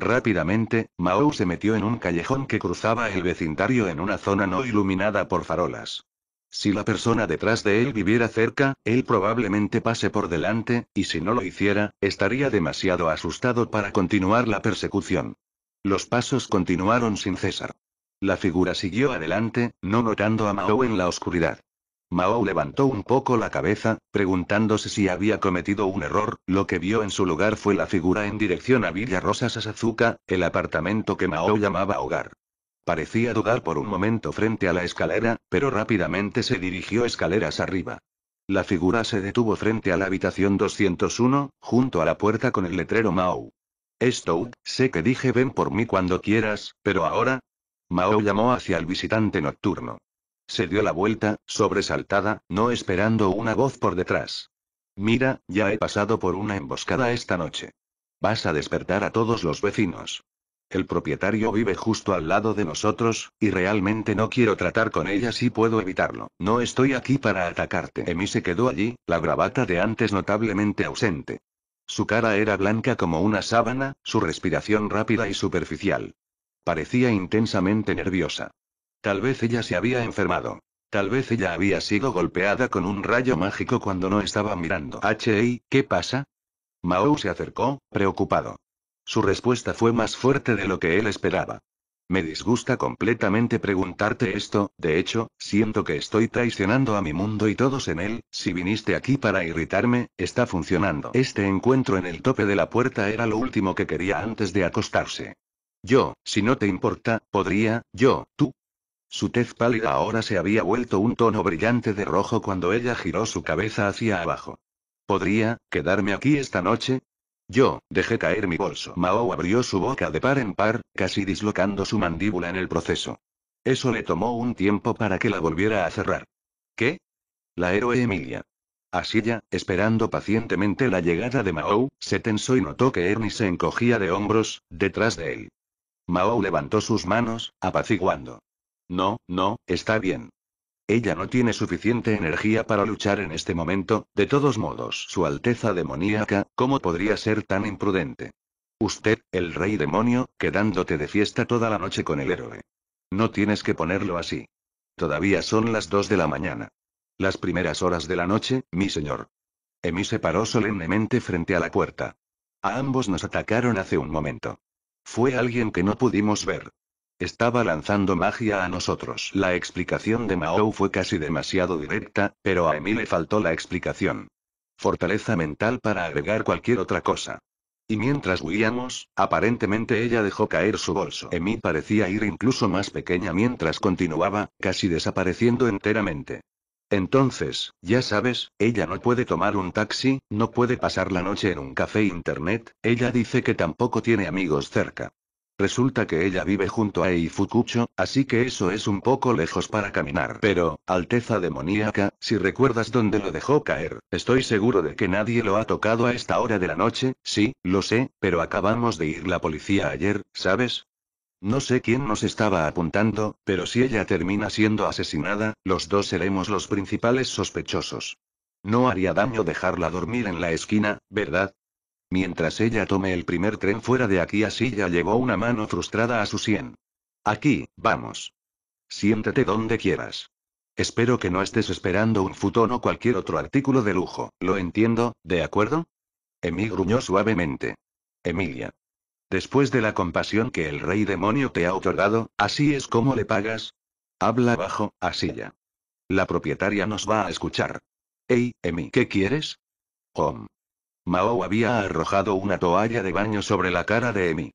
Rápidamente, Mao se metió en un callejón que cruzaba el vecindario en una zona no iluminada por farolas. Si la persona detrás de él viviera cerca, él probablemente pase por delante, y si no lo hiciera, estaría demasiado asustado para continuar la persecución. Los pasos continuaron sin cesar. La figura siguió adelante, no notando a Mao en la oscuridad. Mao levantó un poco la cabeza, preguntándose si había cometido un error, lo que vio en su lugar fue la figura en dirección a Villa Rosa Sasazuka, el apartamento que Mao llamaba hogar. Parecía dudar por un momento frente a la escalera, pero rápidamente se dirigió escaleras arriba. La figura se detuvo frente a la habitación 201, junto a la puerta con el letrero Mao. Esto sé que dije ven por mí cuando quieras, pero ahora... Mao llamó hacia el visitante nocturno. Se dio la vuelta, sobresaltada, no esperando una voz por detrás. Mira, ya he pasado por una emboscada esta noche. Vas a despertar a todos los vecinos. El propietario vive justo al lado de nosotros, y realmente no quiero tratar con ella si puedo evitarlo. No estoy aquí para atacarte. Emi se quedó allí, la bravata de antes notablemente ausente. Su cara era blanca como una sábana, su respiración rápida y superficial. Parecía intensamente nerviosa. Tal vez ella se había enfermado. Tal vez ella había sido golpeada con un rayo mágico cuando no estaba mirando. Hey, ¿qué pasa? Mao se acercó, preocupado. Su respuesta fue más fuerte de lo que él esperaba. Me disgusta completamente preguntarte esto, de hecho, siento que estoy traicionando a mi mundo y todos en él, si viniste aquí para irritarme, está funcionando. Este encuentro en el tope de la puerta era lo último que quería antes de acostarse. Yo, si no te importa, podría, yo, tú, su tez pálida ahora se había vuelto un tono brillante de rojo cuando ella giró su cabeza hacia abajo. ¿Podría quedarme aquí esta noche? Yo, dejé caer mi bolso. Mao abrió su boca de par en par, casi dislocando su mandíbula en el proceso. Eso le tomó un tiempo para que la volviera a cerrar. ¿Qué? La héroe Emilia. Así ya, esperando pacientemente la llegada de Mao, se tensó y notó que Ernie se encogía de hombros, detrás de él. Mao levantó sus manos, apaciguando. No, no, está bien. Ella no tiene suficiente energía para luchar en este momento, de todos modos, Su Alteza demoníaca, ¿cómo podría ser tan imprudente? Usted, el rey demonio, quedándote de fiesta toda la noche con el héroe. No tienes que ponerlo así. Todavía son las dos de la mañana. Las primeras horas de la noche, mi señor. Emi se paró solemnemente frente a la puerta. A ambos nos atacaron hace un momento. Fue alguien que no pudimos ver. Estaba lanzando magia a nosotros. La explicación de Mao fue casi demasiado directa, pero a Emi le faltó la explicación. Fortaleza mental para agregar cualquier otra cosa. Y mientras huíamos, aparentemente ella dejó caer su bolso. Emi parecía ir incluso más pequeña mientras continuaba, casi desapareciendo enteramente. Entonces, ya sabes, ella no puede tomar un taxi, no puede pasar la noche en un café internet, ella dice que tampoco tiene amigos cerca. Resulta que ella vive junto a Eifukucho, así que eso es un poco lejos para caminar. Pero, Alteza demoníaca, si recuerdas dónde lo dejó caer, estoy seguro de que nadie lo ha tocado a esta hora de la noche, sí, lo sé, pero acabamos de ir la policía ayer, ¿sabes? No sé quién nos estaba apuntando, pero si ella termina siendo asesinada, los dos seremos los principales sospechosos. No haría daño dejarla dormir en la esquina, ¿verdad? Mientras ella tome el primer tren fuera de aquí, Asilla llevó una mano frustrada a su sien. Aquí, vamos. Siéntate donde quieras. Espero que no estés esperando un futón o cualquier otro artículo de lujo, lo entiendo, ¿de acuerdo? Emi gruñó suavemente. Emilia. Después de la compasión que el rey demonio te ha otorgado, ¿así es como le pagas? Habla bajo, Asilla. La propietaria nos va a escuchar. Ey, Emi, ¿qué quieres? Hom. Mao había arrojado una toalla de baño sobre la cara de Emi.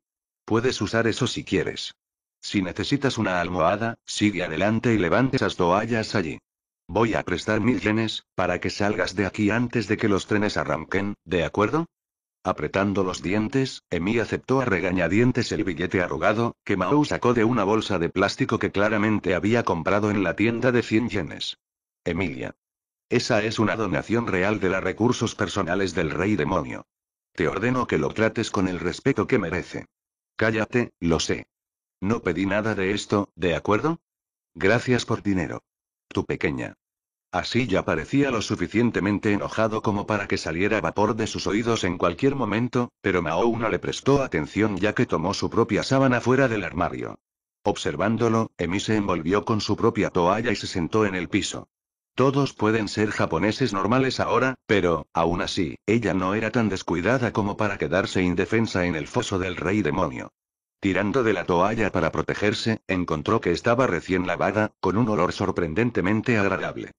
Puedes usar eso si quieres. Si necesitas una almohada, sigue adelante y levante esas toallas allí. Voy a prestar mil yenes, para que salgas de aquí antes de que los trenes arranquen, ¿de acuerdo? Apretando los dientes, Emi aceptó a regañadientes el billete arrugado, que Mao sacó de una bolsa de plástico que claramente había comprado en la tienda de 100 yenes. Emilia, esa es una donación real de los recursos personales del rey demonio. Te ordeno que lo trates con el respeto que merece. Cállate, lo sé. No pedí nada de esto, ¿de acuerdo? Gracias por dinero. Tu pequeña. Así ya parecía lo suficientemente enojado como para que saliera vapor de sus oídos en cualquier momento, pero Mao no le prestó atención ya que tomó su propia sábana fuera del armario. Observándolo, Emi se envolvió con su propia toalla y se sentó en el piso. Todos pueden ser japoneses normales ahora, pero, aún así, ella no era tan descuidada como para quedarse indefensa en el foso del rey demonio. Tirando de la toalla para protegerse, encontró que estaba recién lavada, con un olor sorprendentemente agradable.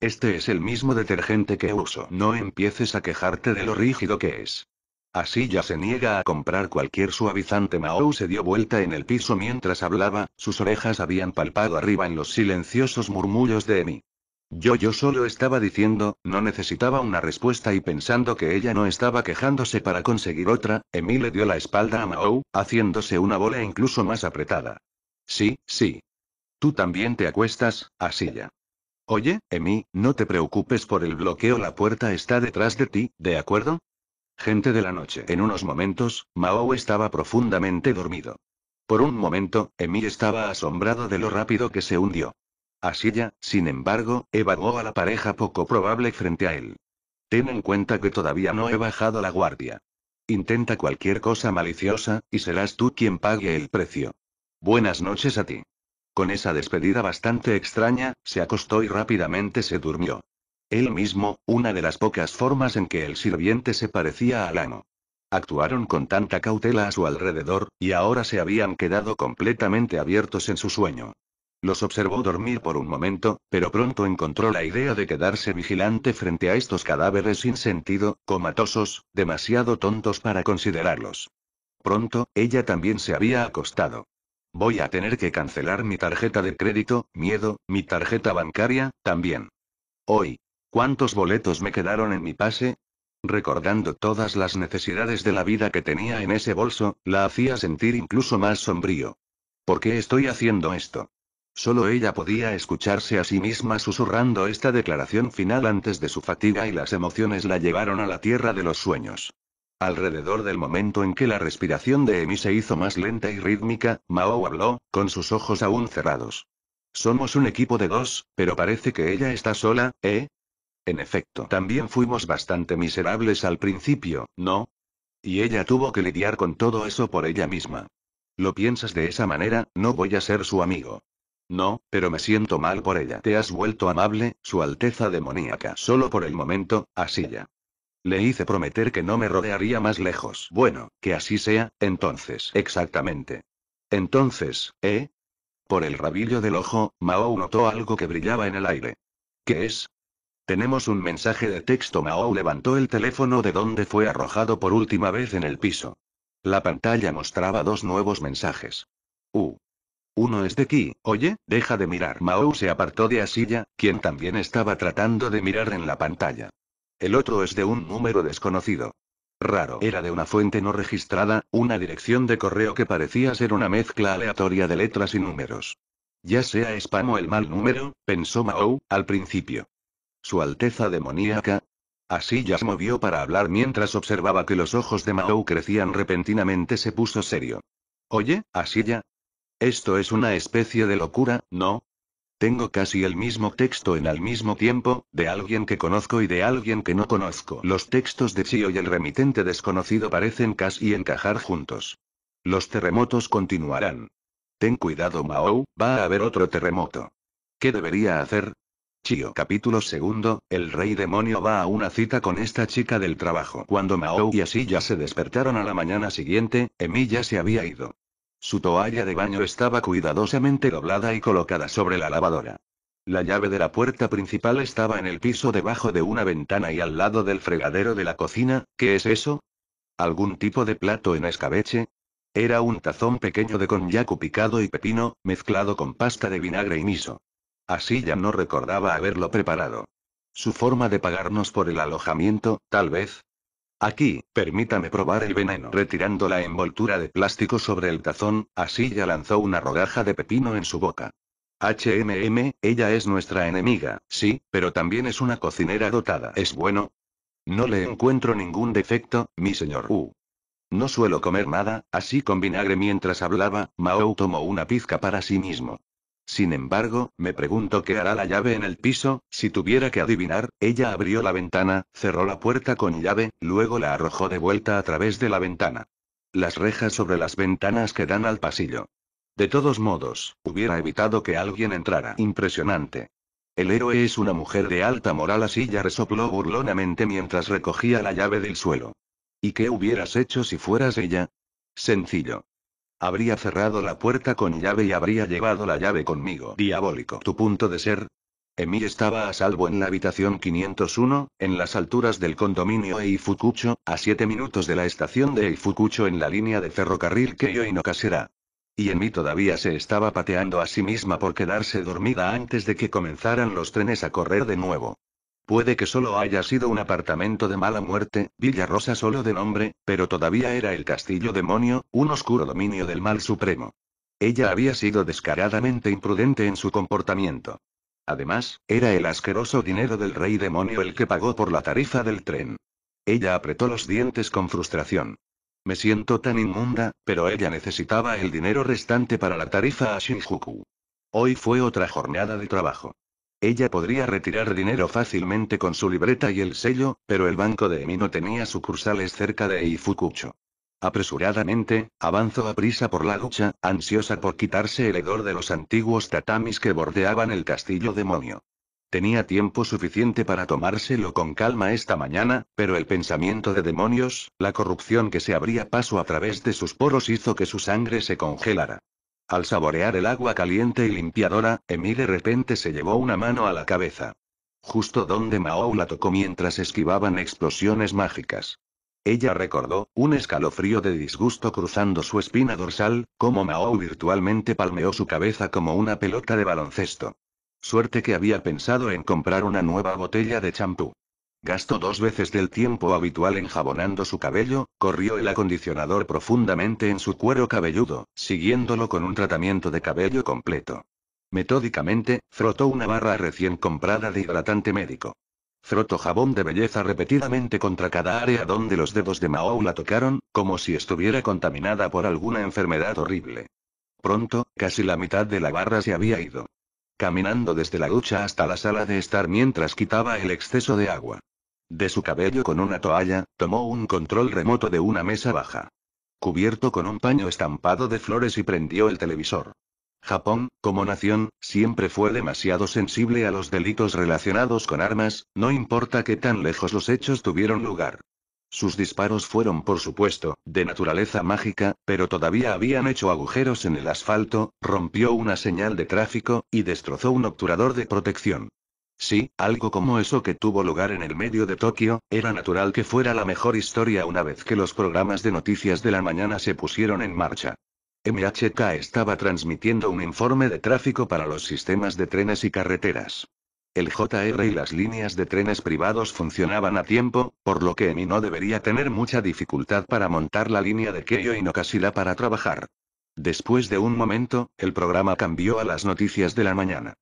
Este es el mismo detergente que uso. No empieces a quejarte de lo rígido que es. Así ya se niega a comprar cualquier suavizante. Mao se dio vuelta en el piso mientras hablaba, sus orejas habían palpado arriba en los silenciosos murmullos de Emi. Yo yo solo estaba diciendo, no necesitaba una respuesta y pensando que ella no estaba quejándose para conseguir otra, Emi le dio la espalda a Mao, haciéndose una bola incluso más apretada. Sí, sí. Tú también te acuestas, así ya. Oye, Emi, no te preocupes por el bloqueo, la puerta está detrás de ti, ¿de acuerdo? Gente de la noche. En unos momentos, Mao estaba profundamente dormido. Por un momento, Emi estaba asombrado de lo rápido que se hundió. Así ya, sin embargo, evaluó a la pareja poco probable frente a él. Ten en cuenta que todavía no he bajado la guardia. Intenta cualquier cosa maliciosa, y serás tú quien pague el precio. Buenas noches a ti. Con esa despedida bastante extraña, se acostó y rápidamente se durmió. Él mismo, una de las pocas formas en que el sirviente se parecía al amo. Actuaron con tanta cautela a su alrededor, y ahora se habían quedado completamente abiertos en su sueño. Los observó dormir por un momento, pero pronto encontró la idea de quedarse vigilante frente a estos cadáveres sin sentido, comatosos, demasiado tontos para considerarlos. Pronto, ella también se había acostado. Voy a tener que cancelar mi tarjeta de crédito, miedo, mi tarjeta bancaria, también. Hoy. ¿Cuántos boletos me quedaron en mi pase? Recordando todas las necesidades de la vida que tenía en ese bolso, la hacía sentir incluso más sombrío. ¿Por qué estoy haciendo esto? Solo ella podía escucharse a sí misma susurrando esta declaración final antes de su fatiga y las emociones la llevaron a la tierra de los sueños. Alrededor del momento en que la respiración de Emi se hizo más lenta y rítmica, Mao habló, con sus ojos aún cerrados. Somos un equipo de dos, pero parece que ella está sola, ¿eh? En efecto, también fuimos bastante miserables al principio, ¿no? Y ella tuvo que lidiar con todo eso por ella misma. Lo piensas de esa manera, no voy a ser su amigo. No, pero me siento mal por ella. Te has vuelto amable, Su Alteza demoníaca. Solo por el momento, así ya. Le hice prometer que no me rodearía más lejos. Bueno, que así sea, entonces. Exactamente. Entonces, ¿eh? Por el rabillo del ojo, Mao notó algo que brillaba en el aire. ¿Qué es? Tenemos un mensaje de texto. Mao levantó el teléfono de donde fue arrojado por última vez en el piso. La pantalla mostraba dos nuevos mensajes. U. Uno es de aquí, oye, deja de mirar. Mao se apartó de Asilla, quien también estaba tratando de mirar en la pantalla. El otro es de un número desconocido. Raro, era de una fuente no registrada, una dirección de correo que parecía ser una mezcla aleatoria de letras y números. Ya sea spam o el mal número, pensó Mao, al principio. Su Alteza demoníaca. Asilla se movió para hablar mientras observaba que los ojos de Mao crecían repentinamente se puso serio. Oye, Asilla, esto es una especie de locura, ¿no? Tengo casi el mismo texto en al mismo tiempo, de alguien que conozco y de alguien que no conozco. Los textos de Chio y el remitente desconocido parecen casi encajar juntos. Los terremotos continuarán. Ten cuidado Mao, va a haber otro terremoto. ¿Qué debería hacer? Chio capítulo segundo, el rey demonio va a una cita con esta chica del trabajo. Cuando Mao y Asilla se despertaron a la mañana siguiente, Emi se había ido. Su toalla de baño estaba cuidadosamente doblada y colocada sobre la lavadora. La llave de la puerta principal estaba en el piso debajo de una ventana y al lado del fregadero de la cocina, ¿qué es eso? ¿Algún tipo de plato en escabeche? Era un tazón pequeño de conyaco picado y pepino, mezclado con pasta de vinagre y miso. Así ya no recordaba haberlo preparado. Su forma de pagarnos por el alojamiento, tal vez, Aquí, permítame probar el veneno. Retirando la envoltura de plástico sobre el tazón, así ya lanzó una rodaja de pepino en su boca. HMM, ella es nuestra enemiga, sí, pero también es una cocinera dotada. ¿Es bueno? No le encuentro ningún defecto, mi señor U. Uh. No suelo comer nada, así con vinagre mientras hablaba, Mao tomó una pizca para sí mismo. Sin embargo, me pregunto qué hará la llave en el piso, si tuviera que adivinar, ella abrió la ventana, cerró la puerta con llave, luego la arrojó de vuelta a través de la ventana. Las rejas sobre las ventanas que dan al pasillo. De todos modos, hubiera evitado que alguien entrara. Impresionante. El héroe es una mujer de alta moral, así ya resopló burlonamente mientras recogía la llave del suelo. ¿Y qué hubieras hecho si fueras ella? Sencillo. Habría cerrado la puerta con llave y habría llevado la llave conmigo. Diabólico. Tu punto de ser. Emi estaba a salvo en la habitación 501, en las alturas del condominio Eifukucho, a 7 minutos de la estación de Eifukucho en la línea de ferrocarril que yo Casera. Y Emi todavía se estaba pateando a sí misma por quedarse dormida antes de que comenzaran los trenes a correr de nuevo. Puede que solo haya sido un apartamento de mala muerte, Villa Rosa solo de nombre, pero todavía era el castillo demonio, un oscuro dominio del mal supremo. Ella había sido descaradamente imprudente en su comportamiento. Además, era el asqueroso dinero del rey demonio el que pagó por la tarifa del tren. Ella apretó los dientes con frustración. Me siento tan inmunda, pero ella necesitaba el dinero restante para la tarifa a Shinjuku. Hoy fue otra jornada de trabajo. Ella podría retirar dinero fácilmente con su libreta y el sello, pero el banco de Emino tenía sucursales cerca de Ifukucho. Apresuradamente, avanzó a prisa por la lucha, ansiosa por quitarse el hedor de los antiguos tatamis que bordeaban el castillo demonio. Tenía tiempo suficiente para tomárselo con calma esta mañana, pero el pensamiento de demonios, la corrupción que se abría paso a través de sus poros hizo que su sangre se congelara. Al saborear el agua caliente y limpiadora, Emi de repente se llevó una mano a la cabeza. Justo donde Mao la tocó mientras esquivaban explosiones mágicas. Ella recordó, un escalofrío de disgusto cruzando su espina dorsal, como Mao virtualmente palmeó su cabeza como una pelota de baloncesto. Suerte que había pensado en comprar una nueva botella de champú. Gastó dos veces del tiempo habitual en jabonando su cabello, corrió el acondicionador profundamente en su cuero cabelludo, siguiéndolo con un tratamiento de cabello completo. Metódicamente, frotó una barra recién comprada de hidratante médico. Frotó jabón de belleza repetidamente contra cada área donde los dedos de Mao la tocaron, como si estuviera contaminada por alguna enfermedad horrible. Pronto, casi la mitad de la barra se había ido. Caminando desde la ducha hasta la sala de estar mientras quitaba el exceso de agua. De su cabello con una toalla, tomó un control remoto de una mesa baja. Cubierto con un paño estampado de flores y prendió el televisor. Japón, como nación, siempre fue demasiado sensible a los delitos relacionados con armas, no importa qué tan lejos los hechos tuvieron lugar. Sus disparos fueron, por supuesto, de naturaleza mágica, pero todavía habían hecho agujeros en el asfalto, rompió una señal de tráfico, y destrozó un obturador de protección. Sí, algo como eso que tuvo lugar en el medio de Tokio, era natural que fuera la mejor historia una vez que los programas de noticias de la mañana se pusieron en marcha. MHK estaba transmitiendo un informe de tráfico para los sistemas de trenes y carreteras. El JR y las líneas de trenes privados funcionaban a tiempo, por lo que Emi no debería tener mucha dificultad para montar la línea de Keio y Nokasila para trabajar. Después de un momento, el programa cambió a las noticias de la mañana.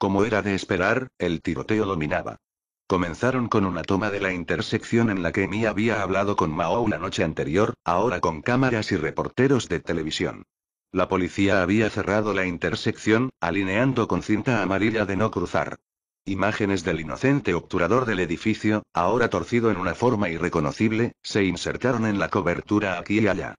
Como era de esperar, el tiroteo dominaba. Comenzaron con una toma de la intersección en la que Mi había hablado con Mao la noche anterior, ahora con cámaras y reporteros de televisión. La policía había cerrado la intersección, alineando con cinta amarilla de no cruzar. Imágenes del inocente obturador del edificio, ahora torcido en una forma irreconocible, se insertaron en la cobertura aquí y allá.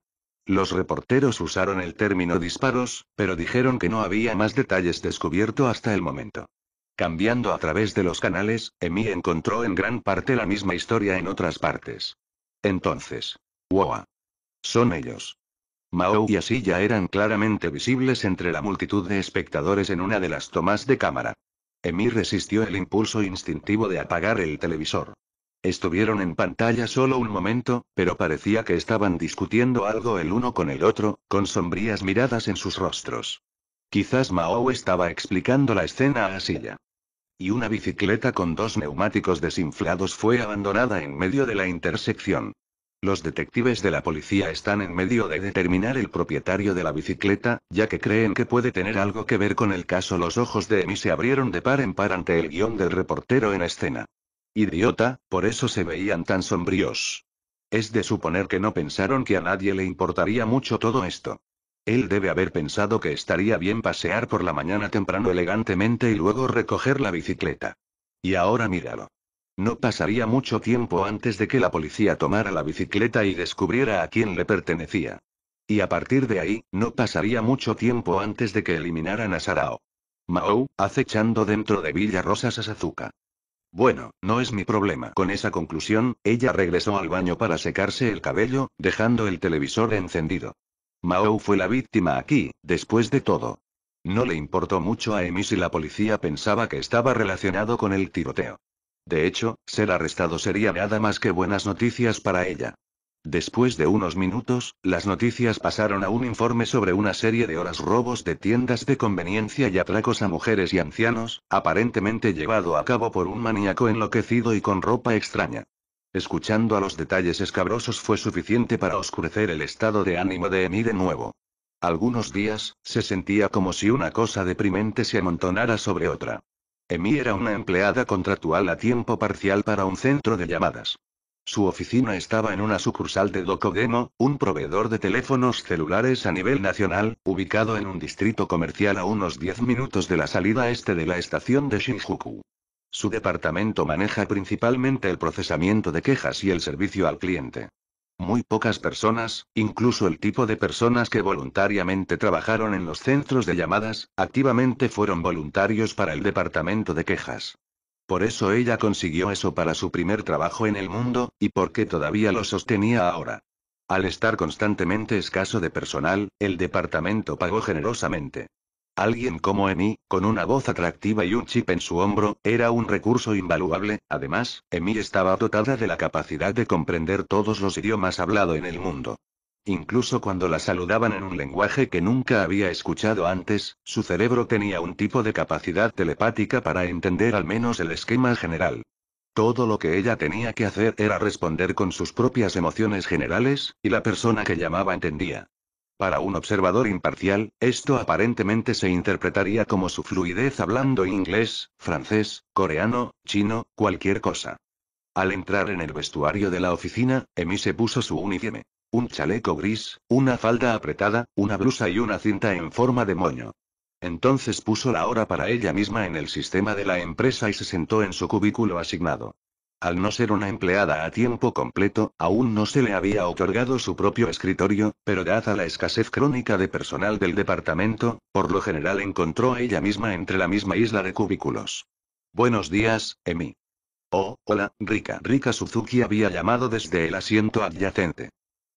Los reporteros usaron el término disparos, pero dijeron que no había más detalles descubierto hasta el momento. Cambiando a través de los canales, Emi encontró en gran parte la misma historia en otras partes. Entonces. ¡Wow! Son ellos. Mao y ya eran claramente visibles entre la multitud de espectadores en una de las tomas de cámara. Emi resistió el impulso instintivo de apagar el televisor. Estuvieron en pantalla solo un momento, pero parecía que estaban discutiendo algo el uno con el otro, con sombrías miradas en sus rostros. Quizás Mao estaba explicando la escena a Silla. Y una bicicleta con dos neumáticos desinflados fue abandonada en medio de la intersección. Los detectives de la policía están en medio de determinar el propietario de la bicicleta, ya que creen que puede tener algo que ver con el caso. Los ojos de Emi se abrieron de par en par ante el guión del reportero en escena. Idiota, por eso se veían tan sombríos. Es de suponer que no pensaron que a nadie le importaría mucho todo esto. Él debe haber pensado que estaría bien pasear por la mañana temprano elegantemente y luego recoger la bicicleta. Y ahora míralo. No pasaría mucho tiempo antes de que la policía tomara la bicicleta y descubriera a quién le pertenecía. Y a partir de ahí, no pasaría mucho tiempo antes de que eliminaran a Sarao. Mao, acechando dentro de Villa Rosas a Sazuka. Bueno, no es mi problema. Con esa conclusión, ella regresó al baño para secarse el cabello, dejando el televisor encendido. Mao fue la víctima aquí, después de todo. No le importó mucho a Emi si la policía pensaba que estaba relacionado con el tiroteo. De hecho, ser arrestado sería nada más que buenas noticias para ella. Después de unos minutos, las noticias pasaron a un informe sobre una serie de horas robos de tiendas de conveniencia y atracos a mujeres y ancianos, aparentemente llevado a cabo por un maníaco enloquecido y con ropa extraña. Escuchando a los detalles escabrosos fue suficiente para oscurecer el estado de ánimo de Emi de nuevo. Algunos días, se sentía como si una cosa deprimente se amontonara sobre otra. Emi era una empleada contractual a tiempo parcial para un centro de llamadas. Su oficina estaba en una sucursal de Docodemo, un proveedor de teléfonos celulares a nivel nacional, ubicado en un distrito comercial a unos 10 minutos de la salida este de la estación de Shinjuku. Su departamento maneja principalmente el procesamiento de quejas y el servicio al cliente. Muy pocas personas, incluso el tipo de personas que voluntariamente trabajaron en los centros de llamadas, activamente fueron voluntarios para el departamento de quejas. Por eso ella consiguió eso para su primer trabajo en el mundo, y porque todavía lo sostenía ahora. Al estar constantemente escaso de personal, el departamento pagó generosamente. Alguien como Emi, con una voz atractiva y un chip en su hombro, era un recurso invaluable, además, Emi estaba dotada de la capacidad de comprender todos los idiomas hablados en el mundo. Incluso cuando la saludaban en un lenguaje que nunca había escuchado antes, su cerebro tenía un tipo de capacidad telepática para entender al menos el esquema general. Todo lo que ella tenía que hacer era responder con sus propias emociones generales, y la persona que llamaba entendía. Para un observador imparcial, esto aparentemente se interpretaría como su fluidez hablando inglés, francés, coreano, chino, cualquier cosa. Al entrar en el vestuario de la oficina, Emi se puso su uniforme. Un chaleco gris, una falda apretada, una blusa y una cinta en forma de moño. Entonces puso la hora para ella misma en el sistema de la empresa y se sentó en su cubículo asignado. Al no ser una empleada a tiempo completo, aún no se le había otorgado su propio escritorio, pero dada la escasez crónica de personal del departamento, por lo general encontró a ella misma entre la misma isla de cubículos. Buenos días, Emi. Oh, hola, Rika. Rika Suzuki había llamado desde el asiento adyacente.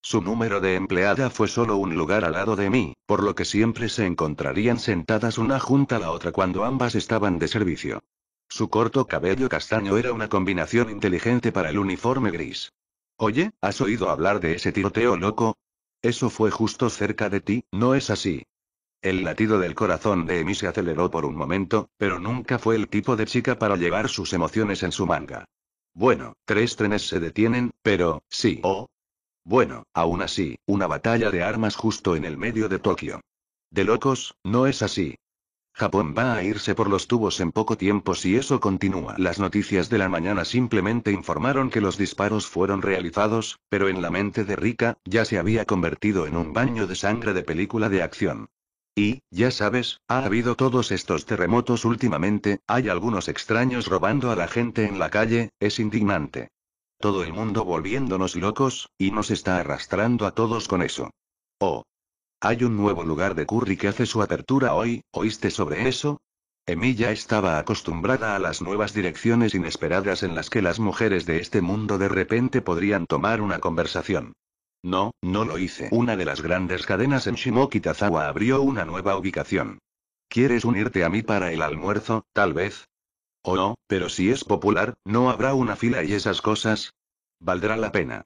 Su número de empleada fue solo un lugar al lado de mí, por lo que siempre se encontrarían sentadas una junta a la otra cuando ambas estaban de servicio. Su corto cabello castaño era una combinación inteligente para el uniforme gris. Oye, ¿has oído hablar de ese tiroteo loco? Eso fue justo cerca de ti, ¿no es así? El latido del corazón de Emi se aceleró por un momento, pero nunca fue el tipo de chica para llevar sus emociones en su manga. Bueno, tres trenes se detienen, pero, sí, oh, bueno, aún así, una batalla de armas justo en el medio de Tokio. De locos, no es así. Japón va a irse por los tubos en poco tiempo si eso continúa. Las noticias de la mañana simplemente informaron que los disparos fueron realizados, pero en la mente de Rika, ya se había convertido en un baño de sangre de película de acción. Y, ya sabes, ha habido todos estos terremotos últimamente, hay algunos extraños robando a la gente en la calle, es indignante todo el mundo volviéndonos locos, y nos está arrastrando a todos con eso. Oh. Hay un nuevo lugar de curry que hace su apertura hoy, ¿oíste sobre eso? Emilia estaba acostumbrada a las nuevas direcciones inesperadas en las que las mujeres de este mundo de repente podrían tomar una conversación. No, no lo hice. Una de las grandes cadenas en Shimokitazawa abrió una nueva ubicación. ¿Quieres unirte a mí para el almuerzo, tal vez? O no, pero si es popular, no habrá una fila y esas cosas. Valdrá la pena.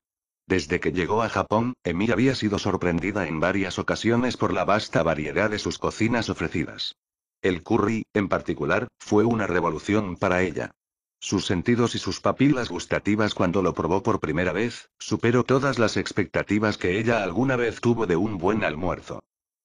Desde que llegó a Japón, Emi había sido sorprendida en varias ocasiones por la vasta variedad de sus cocinas ofrecidas. El curry, en particular, fue una revolución para ella. Sus sentidos y sus papilas gustativas cuando lo probó por primera vez, superó todas las expectativas que ella alguna vez tuvo de un buen almuerzo.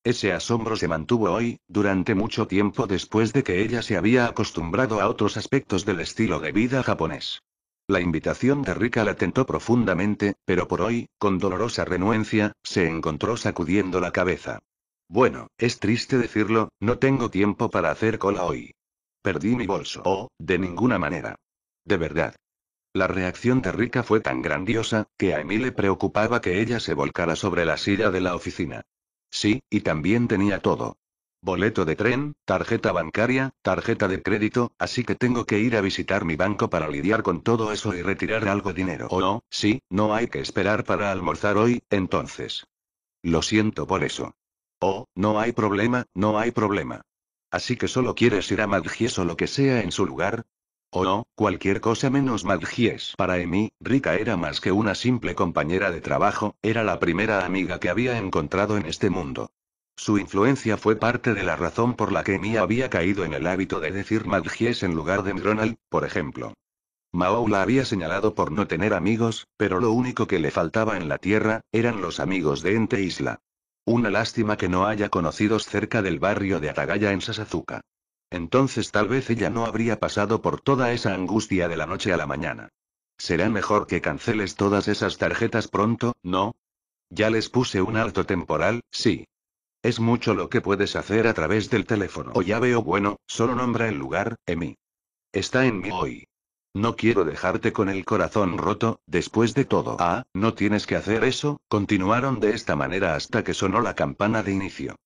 Ese asombro se mantuvo hoy, durante mucho tiempo después de que ella se había acostumbrado a otros aspectos del estilo de vida japonés. La invitación de Rika la tentó profundamente, pero por hoy, con dolorosa renuencia, se encontró sacudiendo la cabeza. Bueno, es triste decirlo, no tengo tiempo para hacer cola hoy. Perdí mi bolso. Oh, de ninguna manera. De verdad. La reacción de Rika fue tan grandiosa, que a mí le preocupaba que ella se volcara sobre la silla de la oficina. Sí, y también tenía todo. Boleto de tren, tarjeta bancaria, tarjeta de crédito, así que tengo que ir a visitar mi banco para lidiar con todo eso y retirar algo de dinero. ¿O oh, no? Sí, no hay que esperar para almorzar hoy, entonces. Lo siento por eso. Oh, no hay problema, no hay problema. Así que solo quieres ir a Madgies o lo que sea en su lugar, o no, cualquier cosa menos Madgies. Para Emi, Rika era más que una simple compañera de trabajo, era la primera amiga que había encontrado en este mundo. Su influencia fue parte de la razón por la que Emi había caído en el hábito de decir Madgies en lugar de Ronald, por ejemplo. Mao la había señalado por no tener amigos, pero lo único que le faltaba en la Tierra, eran los amigos de Ente Isla. Una lástima que no haya conocidos cerca del barrio de Atagaya en Sasazuka. Entonces tal vez ella no habría pasado por toda esa angustia de la noche a la mañana. Será mejor que canceles todas esas tarjetas pronto, ¿no? Ya les puse un alto temporal, sí. Es mucho lo que puedes hacer a través del teléfono. O ya veo, bueno, solo nombra el lugar, Emi. Está en mí hoy. No quiero dejarte con el corazón roto, después de todo. Ah, no tienes que hacer eso, continuaron de esta manera hasta que sonó la campana de inicio.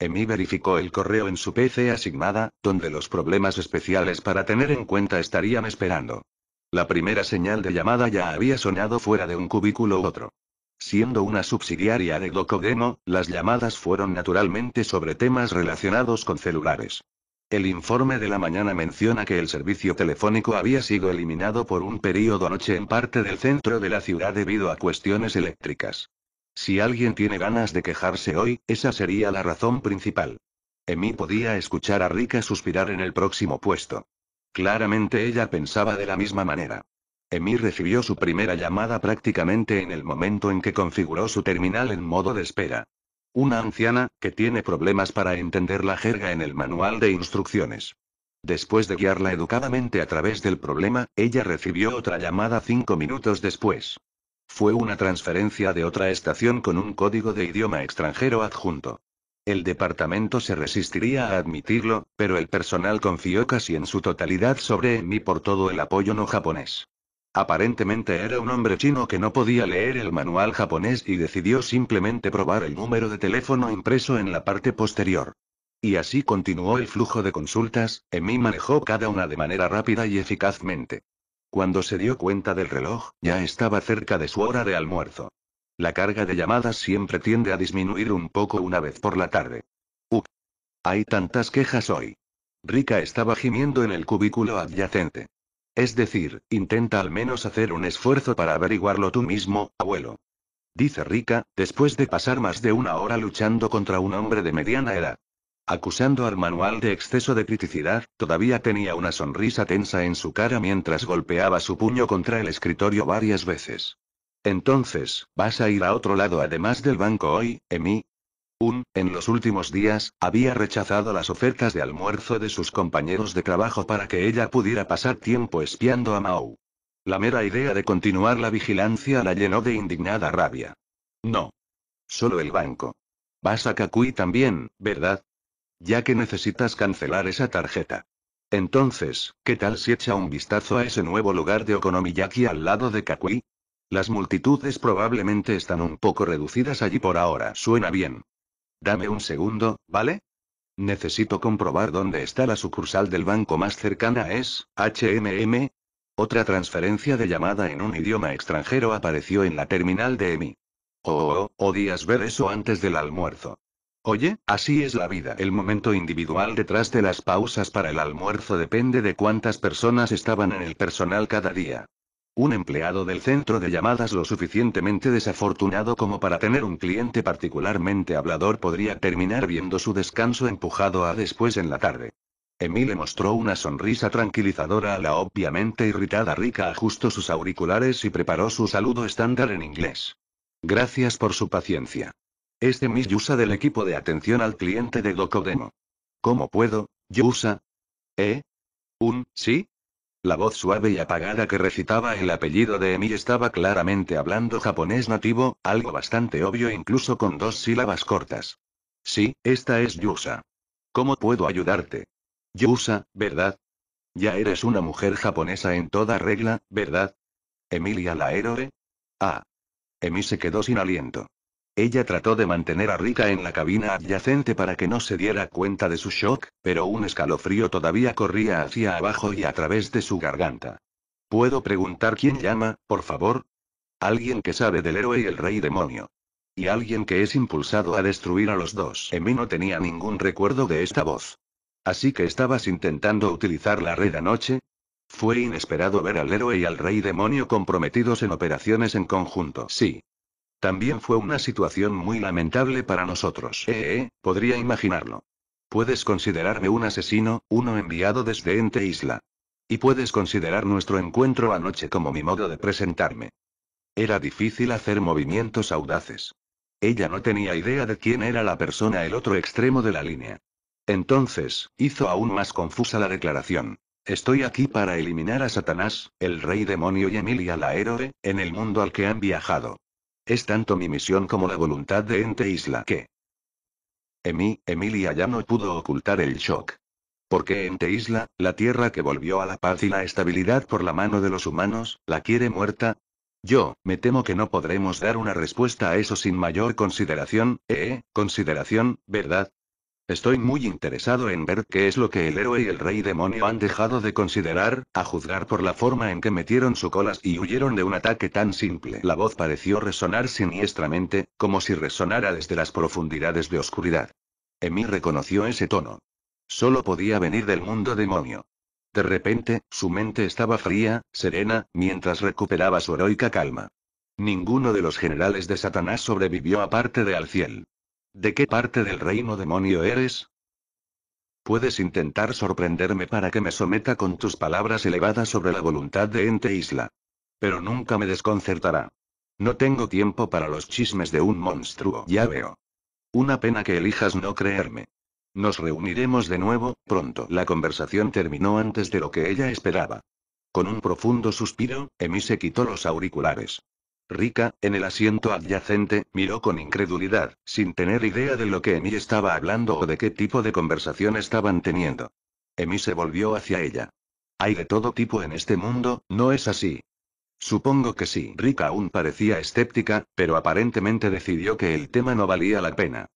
Emi verificó el correo en su PC asignada, donde los problemas especiales para tener en cuenta estarían esperando. La primera señal de llamada ya había sonado fuera de un cubículo u otro. Siendo una subsidiaria de Docodemo, las llamadas fueron naturalmente sobre temas relacionados con celulares. El informe de la mañana menciona que el servicio telefónico había sido eliminado por un período noche en parte del centro de la ciudad debido a cuestiones eléctricas. Si alguien tiene ganas de quejarse hoy, esa sería la razón principal. Emi podía escuchar a Rika suspirar en el próximo puesto. Claramente ella pensaba de la misma manera. Emi recibió su primera llamada prácticamente en el momento en que configuró su terminal en modo de espera. Una anciana, que tiene problemas para entender la jerga en el manual de instrucciones. Después de guiarla educadamente a través del problema, ella recibió otra llamada cinco minutos después. Fue una transferencia de otra estación con un código de idioma extranjero adjunto. El departamento se resistiría a admitirlo, pero el personal confió casi en su totalidad sobre mí por todo el apoyo no japonés. Aparentemente era un hombre chino que no podía leer el manual japonés y decidió simplemente probar el número de teléfono impreso en la parte posterior. Y así continuó el flujo de consultas, Emi manejó cada una de manera rápida y eficazmente. Cuando se dio cuenta del reloj, ya estaba cerca de su hora de almuerzo. La carga de llamadas siempre tiende a disminuir un poco una vez por la tarde. Up. Hay tantas quejas hoy. Rica estaba gimiendo en el cubículo adyacente. Es decir, intenta al menos hacer un esfuerzo para averiguarlo tú mismo, abuelo. Dice Rica, después de pasar más de una hora luchando contra un hombre de mediana edad acusando al manual de exceso de criticidad, todavía tenía una sonrisa tensa en su cara mientras golpeaba su puño contra el escritorio varias veces. Entonces, ¿vas a ir a otro lado además del banco hoy, Emi? Un, en los últimos días, había rechazado las ofertas de almuerzo de sus compañeros de trabajo para que ella pudiera pasar tiempo espiando a Mao. La mera idea de continuar la vigilancia la llenó de indignada rabia. No. Solo el banco. Vas a Kakui también, ¿verdad? ya que necesitas cancelar esa tarjeta. Entonces, ¿qué tal si echa un vistazo a ese nuevo lugar de Okonomiyaki al lado de Kakui? Las multitudes probablemente están un poco reducidas allí por ahora. Suena bien. Dame un segundo, ¿vale? Necesito comprobar dónde está la sucursal del banco más cercana es HMM. Otra transferencia de llamada en un idioma extranjero apareció en la terminal de EMI. Oh, oh, oh, oh ver eso antes del almuerzo. Oye, así es la vida. El momento individual detrás de las pausas para el almuerzo depende de cuántas personas estaban en el personal cada día. Un empleado del centro de llamadas lo suficientemente desafortunado como para tener un cliente particularmente hablador podría terminar viendo su descanso empujado a después en la tarde. Emile mostró una sonrisa tranquilizadora a la obviamente irritada Rica, ajustó sus auriculares y preparó su saludo estándar en inglés. Gracias por su paciencia. Es de Yusa del equipo de atención al cliente de Docodemo. ¿Cómo puedo, Yusa? ¿Eh? ¿Un, sí? La voz suave y apagada que recitaba el apellido de Emi estaba claramente hablando japonés nativo, algo bastante obvio incluso con dos sílabas cortas. Sí, esta es Yusa. ¿Cómo puedo ayudarte? Yusa, ¿verdad? Ya eres una mujer japonesa en toda regla, ¿verdad? Emilia la héroe. Ah. Emi se quedó sin aliento. Ella trató de mantener a Rika en la cabina adyacente para que no se diera cuenta de su shock, pero un escalofrío todavía corría hacia abajo y a través de su garganta. ¿Puedo preguntar quién llama, por favor? Alguien que sabe del héroe y el rey demonio. Y alguien que es impulsado a destruir a los dos. mí no tenía ningún recuerdo de esta voz. Así que estabas intentando utilizar la red anoche. Fue inesperado ver al héroe y al rey demonio comprometidos en operaciones en conjunto. Sí, también fue una situación muy lamentable para nosotros. Eh, eh, podría imaginarlo. Puedes considerarme un asesino, uno enviado desde Ente Isla. Y puedes considerar nuestro encuentro anoche como mi modo de presentarme. Era difícil hacer movimientos audaces. Ella no tenía idea de quién era la persona el otro extremo de la línea. Entonces, hizo aún más confusa la declaración. Estoy aquí para eliminar a Satanás, el rey demonio y Emilia la héroe, en el mundo al que han viajado. Es tanto mi misión como la voluntad de Ente Isla que... Emi, Emilia ya no pudo ocultar el shock. Porque Ente Isla, la tierra que volvió a la paz y la estabilidad por la mano de los humanos, la quiere muerta? Yo, me temo que no podremos dar una respuesta a eso sin mayor consideración, eh, eh consideración, ¿verdad? Estoy muy interesado en ver qué es lo que el héroe y el rey demonio han dejado de considerar, a juzgar por la forma en que metieron su colas y huyeron de un ataque tan simple. La voz pareció resonar siniestramente, como si resonara desde las profundidades de oscuridad. Emi reconoció ese tono. Solo podía venir del mundo demonio. De repente, su mente estaba fría, serena, mientras recuperaba su heroica calma. Ninguno de los generales de Satanás sobrevivió aparte de Alciel. ¿De qué parte del reino demonio eres? Puedes intentar sorprenderme para que me someta con tus palabras elevadas sobre la voluntad de Ente Isla. Pero nunca me desconcertará. No tengo tiempo para los chismes de un monstruo, ya veo. Una pena que elijas no creerme. Nos reuniremos de nuevo, pronto. La conversación terminó antes de lo que ella esperaba. Con un profundo suspiro, Emi se quitó los auriculares. Rica, en el asiento adyacente, miró con incredulidad, sin tener idea de lo que Emi estaba hablando o de qué tipo de conversación estaban teniendo. Emi se volvió hacia ella. Hay de todo tipo en este mundo, ¿no es así? Supongo que sí. Rica aún parecía escéptica, pero aparentemente decidió que el tema no valía la pena.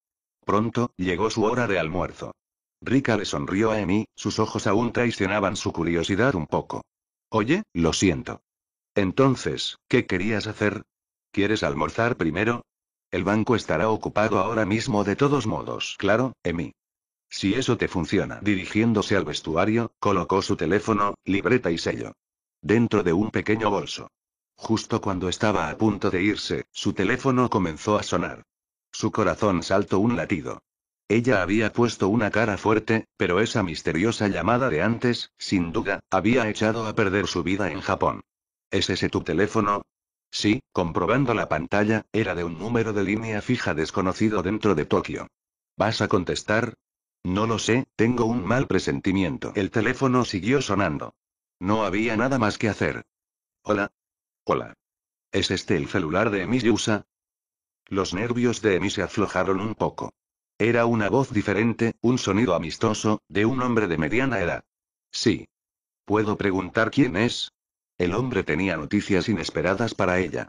Pronto, llegó su hora de almuerzo. Rica le sonrió a Emi, sus ojos aún traicionaban su curiosidad un poco. Oye, lo siento. Entonces, ¿qué querías hacer? ¿Quieres almorzar primero? El banco estará ocupado ahora mismo de todos modos, claro, Emi. Si eso te funciona. Dirigiéndose al vestuario, colocó su teléfono, libreta y sello. Dentro de un pequeño bolso. Justo cuando estaba a punto de irse, su teléfono comenzó a sonar. Su corazón saltó un latido. Ella había puesto una cara fuerte, pero esa misteriosa llamada de antes, sin duda, había echado a perder su vida en Japón. ¿Es ese tu teléfono? Sí, comprobando la pantalla, era de un número de línea fija desconocido dentro de Tokio. ¿Vas a contestar? No lo sé, tengo un mal presentimiento. El teléfono siguió sonando. No había nada más que hacer. Hola. Hola. ¿Es este el celular de Emi Yusa? Los nervios de Emi se aflojaron un poco. Era una voz diferente, un sonido amistoso, de un hombre de mediana edad. Sí. ¿Puedo preguntar quién es? El hombre tenía noticias inesperadas para ella.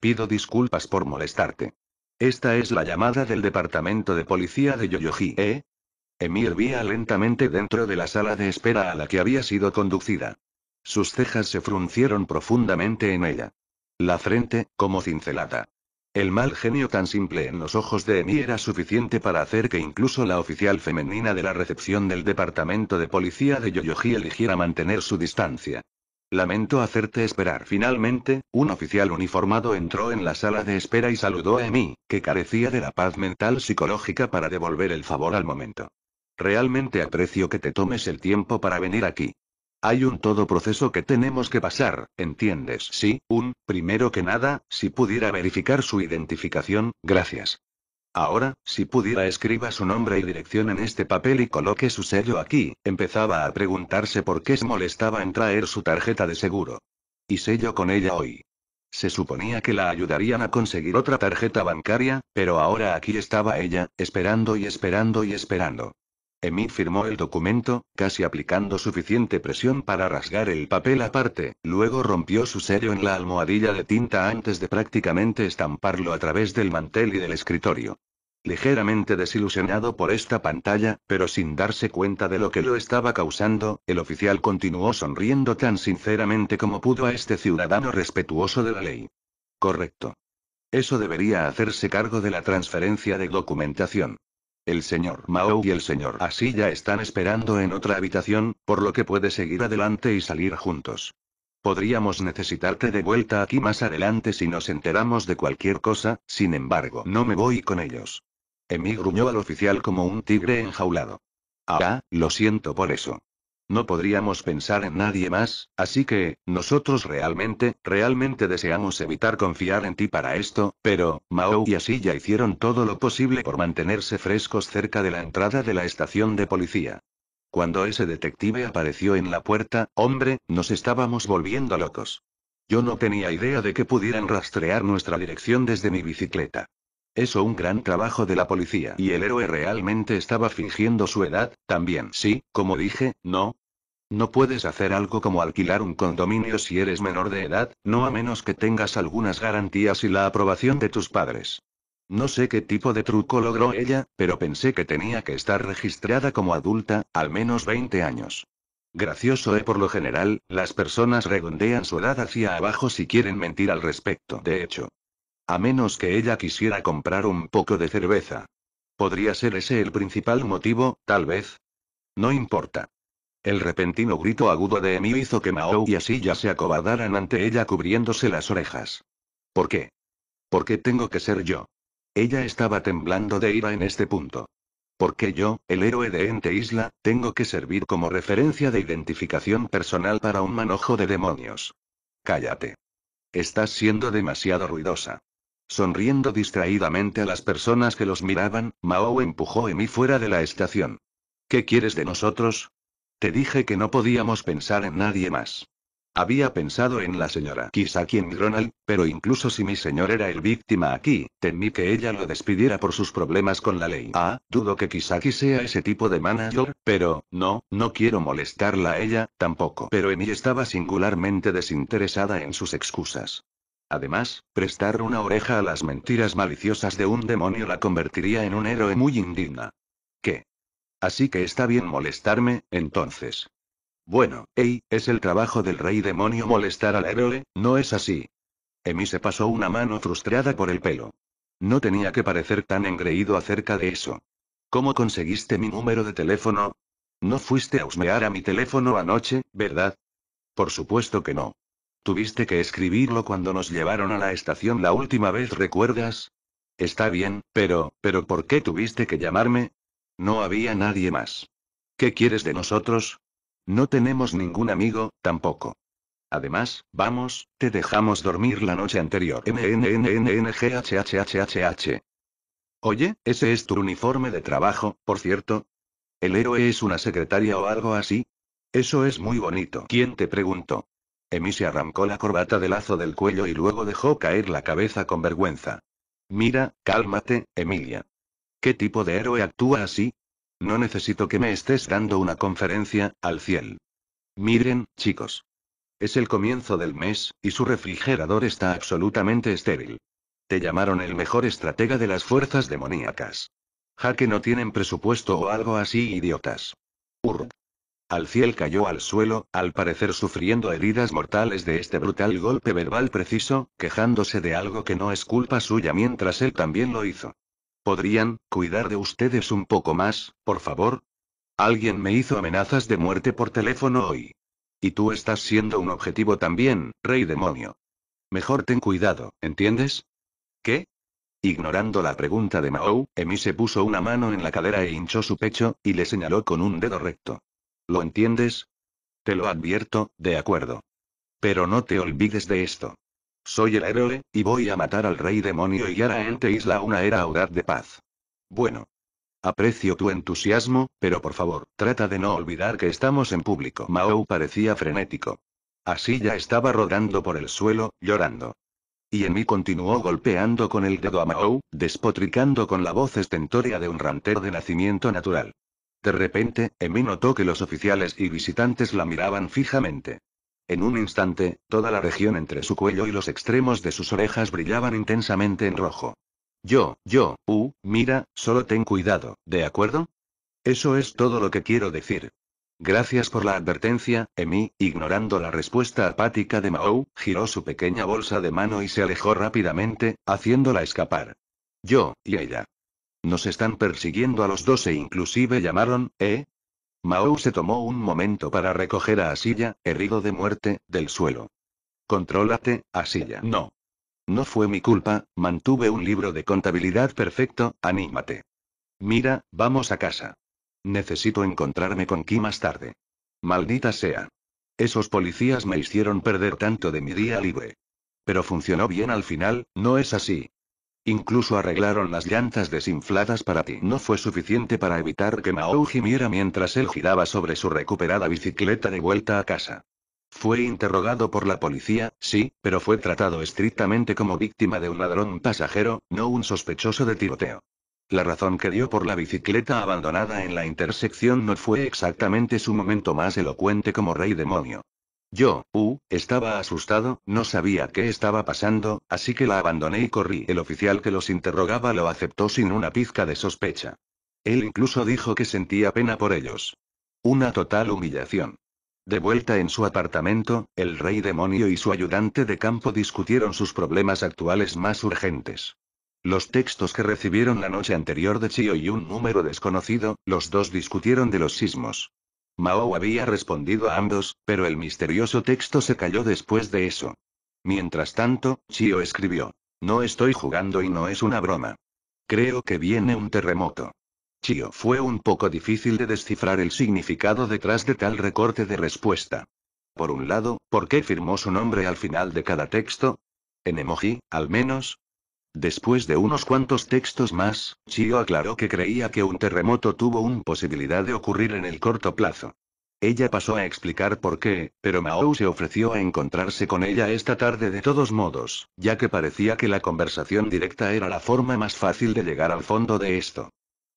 Pido disculpas por molestarte. Esta es la llamada del departamento de policía de Yoyoji, ¿eh? Emir hervía lentamente dentro de la sala de espera a la que había sido conducida. Sus cejas se fruncieron profundamente en ella. La frente, como cincelada. El mal genio tan simple en los ojos de Emi era suficiente para hacer que incluso la oficial femenina de la recepción del departamento de policía de Yoyoji eligiera mantener su distancia. Lamento hacerte esperar. Finalmente, un oficial uniformado entró en la sala de espera y saludó a mí, que carecía de la paz mental psicológica para devolver el favor al momento. Realmente aprecio que te tomes el tiempo para venir aquí. Hay un todo proceso que tenemos que pasar, ¿entiendes? Sí, un, primero que nada, si pudiera verificar su identificación, gracias. Ahora, si pudiera escriba su nombre y dirección en este papel y coloque su sello aquí, empezaba a preguntarse por qué se molestaba en traer su tarjeta de seguro. Y sello con ella hoy. Se suponía que la ayudarían a conseguir otra tarjeta bancaria, pero ahora aquí estaba ella, esperando y esperando y esperando. Emí firmó el documento, casi aplicando suficiente presión para rasgar el papel aparte, luego rompió su sello en la almohadilla de tinta antes de prácticamente estamparlo a través del mantel y del escritorio. Ligeramente desilusionado por esta pantalla, pero sin darse cuenta de lo que lo estaba causando, el oficial continuó sonriendo tan sinceramente como pudo a este ciudadano respetuoso de la ley. Correcto. Eso debería hacerse cargo de la transferencia de documentación. El señor Mao y el señor ya están esperando en otra habitación, por lo que puede seguir adelante y salir juntos. Podríamos necesitarte de vuelta aquí más adelante si nos enteramos de cualquier cosa, sin embargo, no me voy con ellos. Emi gruñó al oficial como un tigre enjaulado. Ah, lo siento por eso. No podríamos pensar en nadie más, así que, nosotros realmente, realmente deseamos evitar confiar en ti para esto, pero, Mao y ya hicieron todo lo posible por mantenerse frescos cerca de la entrada de la estación de policía. Cuando ese detective apareció en la puerta, hombre, nos estábamos volviendo locos. Yo no tenía idea de que pudieran rastrear nuestra dirección desde mi bicicleta. Eso un gran trabajo de la policía. ¿Y el héroe realmente estaba fingiendo su edad? También. Sí, como dije, no. No puedes hacer algo como alquilar un condominio si eres menor de edad, no a menos que tengas algunas garantías y la aprobación de tus padres. No sé qué tipo de truco logró ella, pero pensé que tenía que estar registrada como adulta, al menos 20 años. Gracioso, ¿eh? Por lo general, las personas redondean su edad hacia abajo si quieren mentir al respecto. De hecho, a menos que ella quisiera comprar un poco de cerveza. Podría ser ese el principal motivo, tal vez. No importa. El repentino grito agudo de Emi hizo que Mao y ya se acobardaran ante ella cubriéndose las orejas. ¿Por qué? ¿Por qué tengo que ser yo? Ella estaba temblando de ira en este punto. ¿Por qué yo, el héroe de Ente Isla, tengo que servir como referencia de identificación personal para un manojo de demonios? Cállate. Estás siendo demasiado ruidosa. Sonriendo distraídamente a las personas que los miraban, Mao empujó a Emi fuera de la estación. ¿Qué quieres de nosotros? Te dije que no podíamos pensar en nadie más. Había pensado en la señora Kisaki en Ronald, pero incluso si mi señor era el víctima aquí, temí que ella lo despidiera por sus problemas con la ley. Ah, dudo que Kisaki sea ese tipo de manager, pero, no, no quiero molestarla a ella, tampoco. Pero Emi estaba singularmente desinteresada en sus excusas. Además, prestar una oreja a las mentiras maliciosas de un demonio la convertiría en un héroe muy indigna. ¿Qué? Así que está bien molestarme, entonces. Bueno, ey, es el trabajo del rey demonio molestar al héroe, ¿no es así? Emi se pasó una mano frustrada por el pelo. No tenía que parecer tan engreído acerca de eso. ¿Cómo conseguiste mi número de teléfono? No fuiste a husmear a mi teléfono anoche, ¿verdad? Por supuesto que no. Tuviste que escribirlo cuando nos llevaron a la estación la última vez, ¿recuerdas? Está bien, pero, pero ¿por qué tuviste que llamarme? No había nadie más. ¿Qué quieres de nosotros? No tenemos ningún amigo, tampoco. Además, vamos, te dejamos dormir la noche anterior. Oye, ese es tu uniforme de trabajo, por cierto. ¿El héroe es una secretaria o algo así? Eso es muy bonito. ¿Quién te preguntó? Emi se arrancó la corbata de lazo del cuello y luego dejó caer la cabeza con vergüenza. Mira, cálmate, Emilia. ¿Qué tipo de héroe actúa así? No necesito que me estés dando una conferencia, al cielo. Miren, chicos. Es el comienzo del mes, y su refrigerador está absolutamente estéril. Te llamaron el mejor estratega de las fuerzas demoníacas. Jaque no tienen presupuesto o algo así, idiotas. Ur. Al cielo cayó al suelo, al parecer sufriendo heridas mortales de este brutal golpe verbal preciso, quejándose de algo que no es culpa suya mientras él también lo hizo. ¿Podrían cuidar de ustedes un poco más, por favor? Alguien me hizo amenazas de muerte por teléfono hoy. Y tú estás siendo un objetivo también, rey demonio. Mejor ten cuidado, ¿entiendes? ¿Qué? Ignorando la pregunta de Mao, Emi se puso una mano en la cadera e hinchó su pecho, y le señaló con un dedo recto. ¿Lo entiendes? Te lo advierto, de acuerdo. Pero no te olvides de esto. Soy el héroe, y voy a matar al rey demonio y la en Isla una era audaz de paz. Bueno. Aprecio tu entusiasmo, pero por favor, trata de no olvidar que estamos en público. Mao parecía frenético. Así ya estaba rodando por el suelo, llorando. Y en mí continuó golpeando con el dedo a Mao, despotricando con la voz estentórea de un rantero de nacimiento natural. De repente, Emi notó que los oficiales y visitantes la miraban fijamente. En un instante, toda la región entre su cuello y los extremos de sus orejas brillaban intensamente en rojo. Yo, yo, uh, mira, solo ten cuidado, ¿de acuerdo? Eso es todo lo que quiero decir. Gracias por la advertencia, Emi, ignorando la respuesta apática de Mao, giró su pequeña bolsa de mano y se alejó rápidamente, haciéndola escapar. Yo, y ella. Nos están persiguiendo a los dos e inclusive llamaron, ¿eh? Mao se tomó un momento para recoger a Asilla, herido de muerte, del suelo. Contrólate, Asilla. No. No fue mi culpa, mantuve un libro de contabilidad perfecto, anímate. Mira, vamos a casa. Necesito encontrarme con Ki más tarde. Maldita sea. Esos policías me hicieron perder tanto de mi día libre. Pero funcionó bien al final, ¿no es así? Incluso arreglaron las llantas desinfladas para ti. No fue suficiente para evitar que Mao gimiera mientras él giraba sobre su recuperada bicicleta de vuelta a casa. Fue interrogado por la policía, sí, pero fue tratado estrictamente como víctima de un ladrón pasajero, no un sospechoso de tiroteo. La razón que dio por la bicicleta abandonada en la intersección no fue exactamente su momento más elocuente como rey demonio. Yo, uh, estaba asustado, no sabía qué estaba pasando, así que la abandoné y corrí. El oficial que los interrogaba lo aceptó sin una pizca de sospecha. Él incluso dijo que sentía pena por ellos. Una total humillación. De vuelta en su apartamento, el rey demonio y su ayudante de campo discutieron sus problemas actuales más urgentes. Los textos que recibieron la noche anterior de Chio y un número desconocido, los dos discutieron de los sismos. Mao había respondido a ambos, pero el misterioso texto se cayó después de eso. Mientras tanto, Chio escribió. No estoy jugando y no es una broma. Creo que viene un terremoto. Chio fue un poco difícil de descifrar el significado detrás de tal recorte de respuesta. Por un lado, ¿por qué firmó su nombre al final de cada texto? En emoji, al menos, Después de unos cuantos textos más, Chio aclaró que creía que un terremoto tuvo una posibilidad de ocurrir en el corto plazo. Ella pasó a explicar por qué, pero Mao se ofreció a encontrarse con ella esta tarde de todos modos, ya que parecía que la conversación directa era la forma más fácil de llegar al fondo de esto.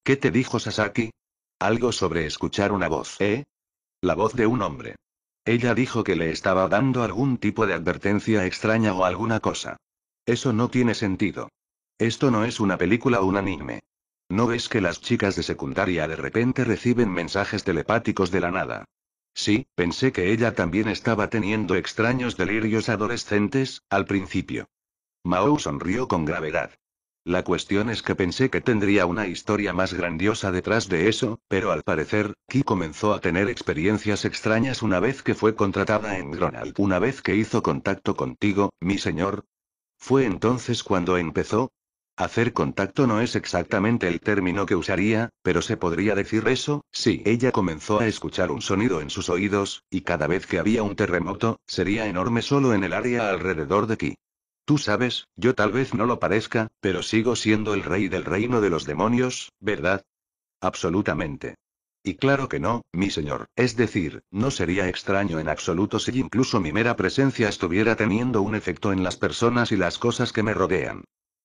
¿Qué te dijo Sasaki? Algo sobre escuchar una voz, ¿eh? La voz de un hombre. Ella dijo que le estaba dando algún tipo de advertencia extraña o alguna cosa. Eso no tiene sentido. Esto no es una película unánime un anime. ¿No ves que las chicas de secundaria de repente reciben mensajes telepáticos de la nada? Sí, pensé que ella también estaba teniendo extraños delirios adolescentes, al principio. Mao sonrió con gravedad. La cuestión es que pensé que tendría una historia más grandiosa detrás de eso, pero al parecer, Ki comenzó a tener experiencias extrañas una vez que fue contratada en Gronald. Una vez que hizo contacto contigo, mi señor, fue entonces cuando empezó. Hacer contacto no es exactamente el término que usaría, pero se podría decir eso, sí. Ella comenzó a escuchar un sonido en sus oídos, y cada vez que había un terremoto, sería enorme solo en el área alrededor de aquí. Tú sabes, yo tal vez no lo parezca, pero sigo siendo el rey del reino de los demonios, ¿verdad? Absolutamente. Y claro que no, mi señor. Es decir, no sería extraño en absoluto si incluso mi mera presencia estuviera teniendo un efecto en las personas y las cosas que me rodean.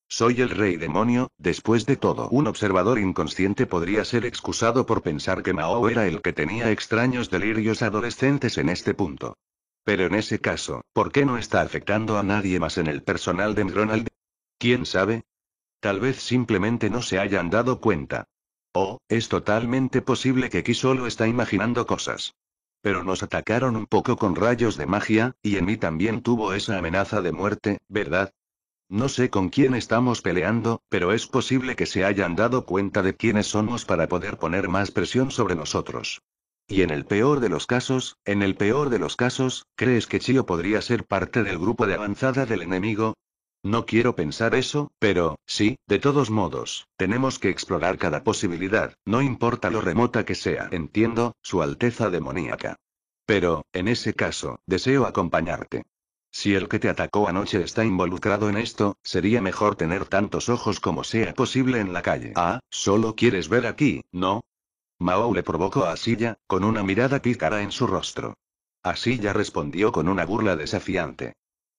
Soy el rey demonio, después de todo. Un observador inconsciente podría ser excusado por pensar que Mao era el que tenía extraños delirios adolescentes en este punto. Pero en ese caso, ¿por qué no está afectando a nadie más en el personal de Ronald? ¿Quién sabe? Tal vez simplemente no se hayan dado cuenta. Oh, es totalmente posible que aquí solo está imaginando cosas. Pero nos atacaron un poco con rayos de magia, y en mí también tuvo esa amenaza de muerte, ¿verdad? No sé con quién estamos peleando, pero es posible que se hayan dado cuenta de quiénes somos para poder poner más presión sobre nosotros. Y en el peor de los casos, en el peor de los casos, ¿crees que Chio podría ser parte del grupo de avanzada del enemigo? No quiero pensar eso, pero, sí, de todos modos, tenemos que explorar cada posibilidad, no importa lo remota que sea. Entiendo, Su Alteza demoníaca. Pero, en ese caso, deseo acompañarte. Si el que te atacó anoche está involucrado en esto, sería mejor tener tantos ojos como sea posible en la calle. Ah, solo quieres ver aquí, ¿no? Mao le provocó a Silla, con una mirada pícara en su rostro. Asilla respondió con una burla desafiante.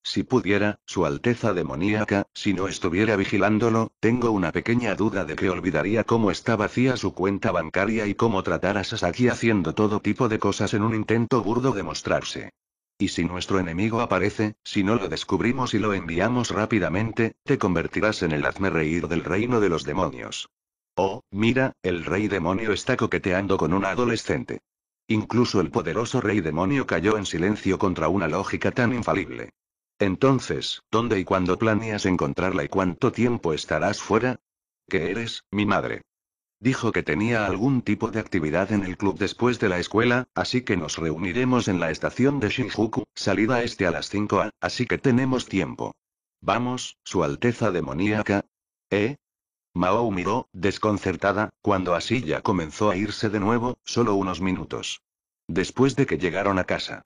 Si pudiera, su Alteza demoníaca, si no estuviera vigilándolo, tengo una pequeña duda de que olvidaría cómo está vacía su cuenta bancaria y cómo tratarás a Sasaki haciendo todo tipo de cosas en un intento burdo de mostrarse. Y si nuestro enemigo aparece, si no lo descubrimos y lo enviamos rápidamente, te convertirás en el hazme reír del reino de los demonios. Oh, mira, el rey demonio está coqueteando con un adolescente. Incluso el poderoso rey demonio cayó en silencio contra una lógica tan infalible. Entonces, ¿dónde y cuándo planeas encontrarla y cuánto tiempo estarás fuera? ¿Qué eres, mi madre. Dijo que tenía algún tipo de actividad en el club después de la escuela, así que nos reuniremos en la estación de Shinjuku, salida este a las 5 a, así que tenemos tiempo. Vamos, Su Alteza Demoníaca. ¿Eh? Mao miró, desconcertada, cuando Así ya comenzó a irse de nuevo, solo unos minutos. Después de que llegaron a casa.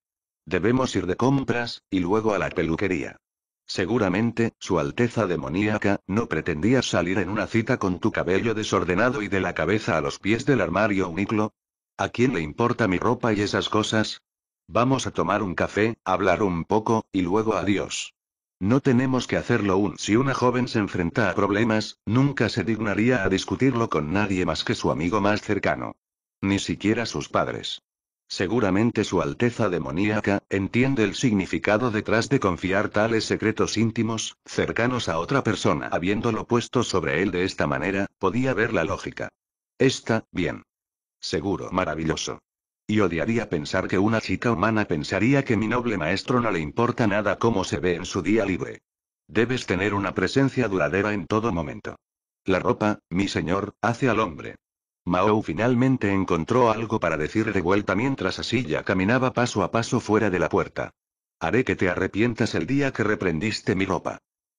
Debemos ir de compras, y luego a la peluquería. Seguramente, Su Alteza Demoníaca, no pretendía salir en una cita con tu cabello desordenado y de la cabeza a los pies del armario uniclo. ¿A quién le importa mi ropa y esas cosas? Vamos a tomar un café, hablar un poco, y luego adiós. No tenemos que hacerlo aún si una joven se enfrenta a problemas, nunca se dignaría a discutirlo con nadie más que su amigo más cercano. Ni siquiera sus padres. Seguramente Su Alteza Demoníaca, entiende el significado detrás de confiar tales secretos íntimos, cercanos a otra persona. Habiéndolo puesto sobre él de esta manera, podía ver la lógica. Está, bien. Seguro, maravilloso. Y odiaría pensar que una chica humana pensaría que mi noble maestro no le importa nada cómo se ve en su día libre. Debes tener una presencia duradera en todo momento. La ropa, mi señor, hace al hombre. Mao finalmente encontró algo para decir de vuelta mientras ya caminaba paso a paso fuera de la puerta. Haré que te arrepientas el día que reprendiste mi ropa.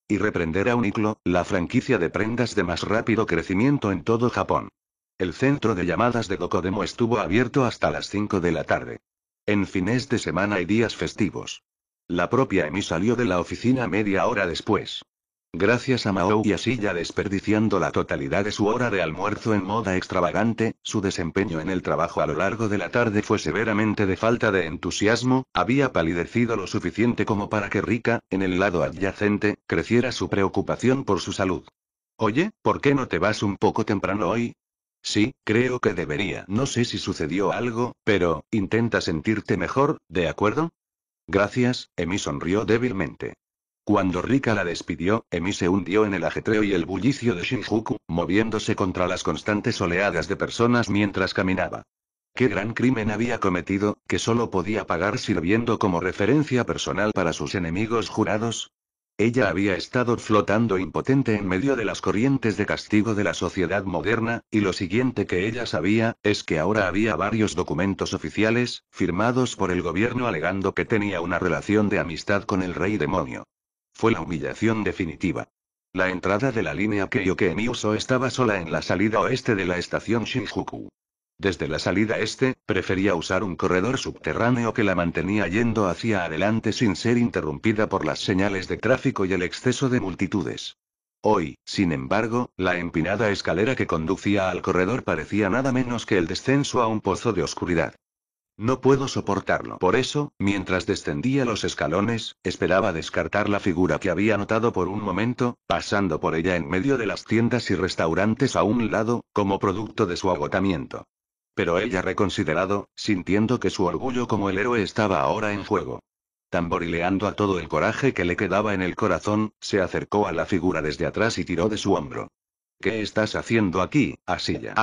Y reprender a Uniqlo, la franquicia de prendas de más rápido crecimiento en todo Japón. El centro de llamadas de Dokodemo estuvo abierto hasta las 5 de la tarde. En fines de semana y días festivos. La propia Emi salió de la oficina media hora después. Gracias a Mao y así ya desperdiciando la totalidad de su hora de almuerzo en moda extravagante, su desempeño en el trabajo a lo largo de la tarde fue severamente de falta de entusiasmo, había palidecido lo suficiente como para que Rika, en el lado adyacente, creciera su preocupación por su salud. Oye, ¿por qué no te vas un poco temprano hoy? Sí, creo que debería. No sé si sucedió algo, pero, intenta sentirte mejor, ¿de acuerdo? Gracias, Emi sonrió débilmente. Cuando Rika la despidió, Emi se hundió en el ajetreo y el bullicio de Shinjuku, moviéndose contra las constantes oleadas de personas mientras caminaba. ¿Qué gran crimen había cometido, que solo podía pagar sirviendo como referencia personal para sus enemigos jurados? Ella había estado flotando impotente en medio de las corrientes de castigo de la sociedad moderna, y lo siguiente que ella sabía, es que ahora había varios documentos oficiales, firmados por el gobierno alegando que tenía una relación de amistad con el rey demonio. Fue la humillación definitiva. La entrada de la línea me uso estaba sola en la salida oeste de la estación Shinjuku. Desde la salida este, prefería usar un corredor subterráneo que la mantenía yendo hacia adelante sin ser interrumpida por las señales de tráfico y el exceso de multitudes. Hoy, sin embargo, la empinada escalera que conducía al corredor parecía nada menos que el descenso a un pozo de oscuridad. No puedo soportarlo. Por eso, mientras descendía los escalones, esperaba descartar la figura que había notado por un momento, pasando por ella en medio de las tiendas y restaurantes a un lado, como producto de su agotamiento. Pero ella reconsiderado, sintiendo que su orgullo como el héroe estaba ahora en juego. Tamborileando a todo el coraje que le quedaba en el corazón, se acercó a la figura desde atrás y tiró de su hombro. ¿Qué estás haciendo aquí, Asilla?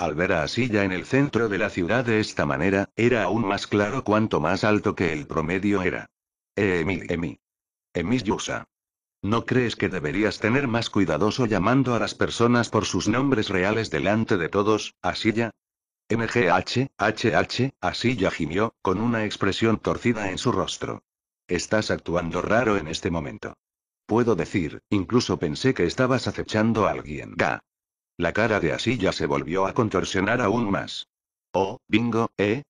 Al ver a Asilla en el centro de la ciudad de esta manera, era aún más claro cuanto más alto que el promedio era. Emi, eh, Emi. Emi Yusa. ¿No crees que deberías tener más cuidadoso llamando a las personas por sus nombres reales delante de todos, Asilla? MGH, HH, Asilla gimió, con una expresión torcida en su rostro. Estás actuando raro en este momento. Puedo decir, incluso pensé que estabas acechando a alguien. La cara de Asilla se volvió a contorsionar aún más. Oh, bingo, ¿eh?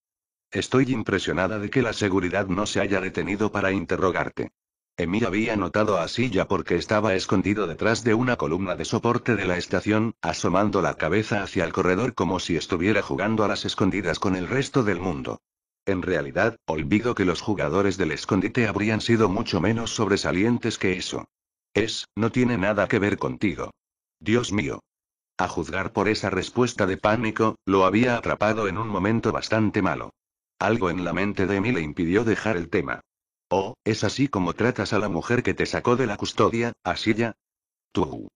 Estoy impresionada de que la seguridad no se haya detenido para interrogarte. Emí había notado a Asilla porque estaba escondido detrás de una columna de soporte de la estación, asomando la cabeza hacia el corredor como si estuviera jugando a las escondidas con el resto del mundo. En realidad, olvido que los jugadores del escondite habrían sido mucho menos sobresalientes que eso. Es, no tiene nada que ver contigo. Dios mío. A juzgar por esa respuesta de pánico, lo había atrapado en un momento bastante malo. Algo en la mente de mí le impidió dejar el tema. Oh, es así como tratas a la mujer que te sacó de la custodia, así ya. Tú.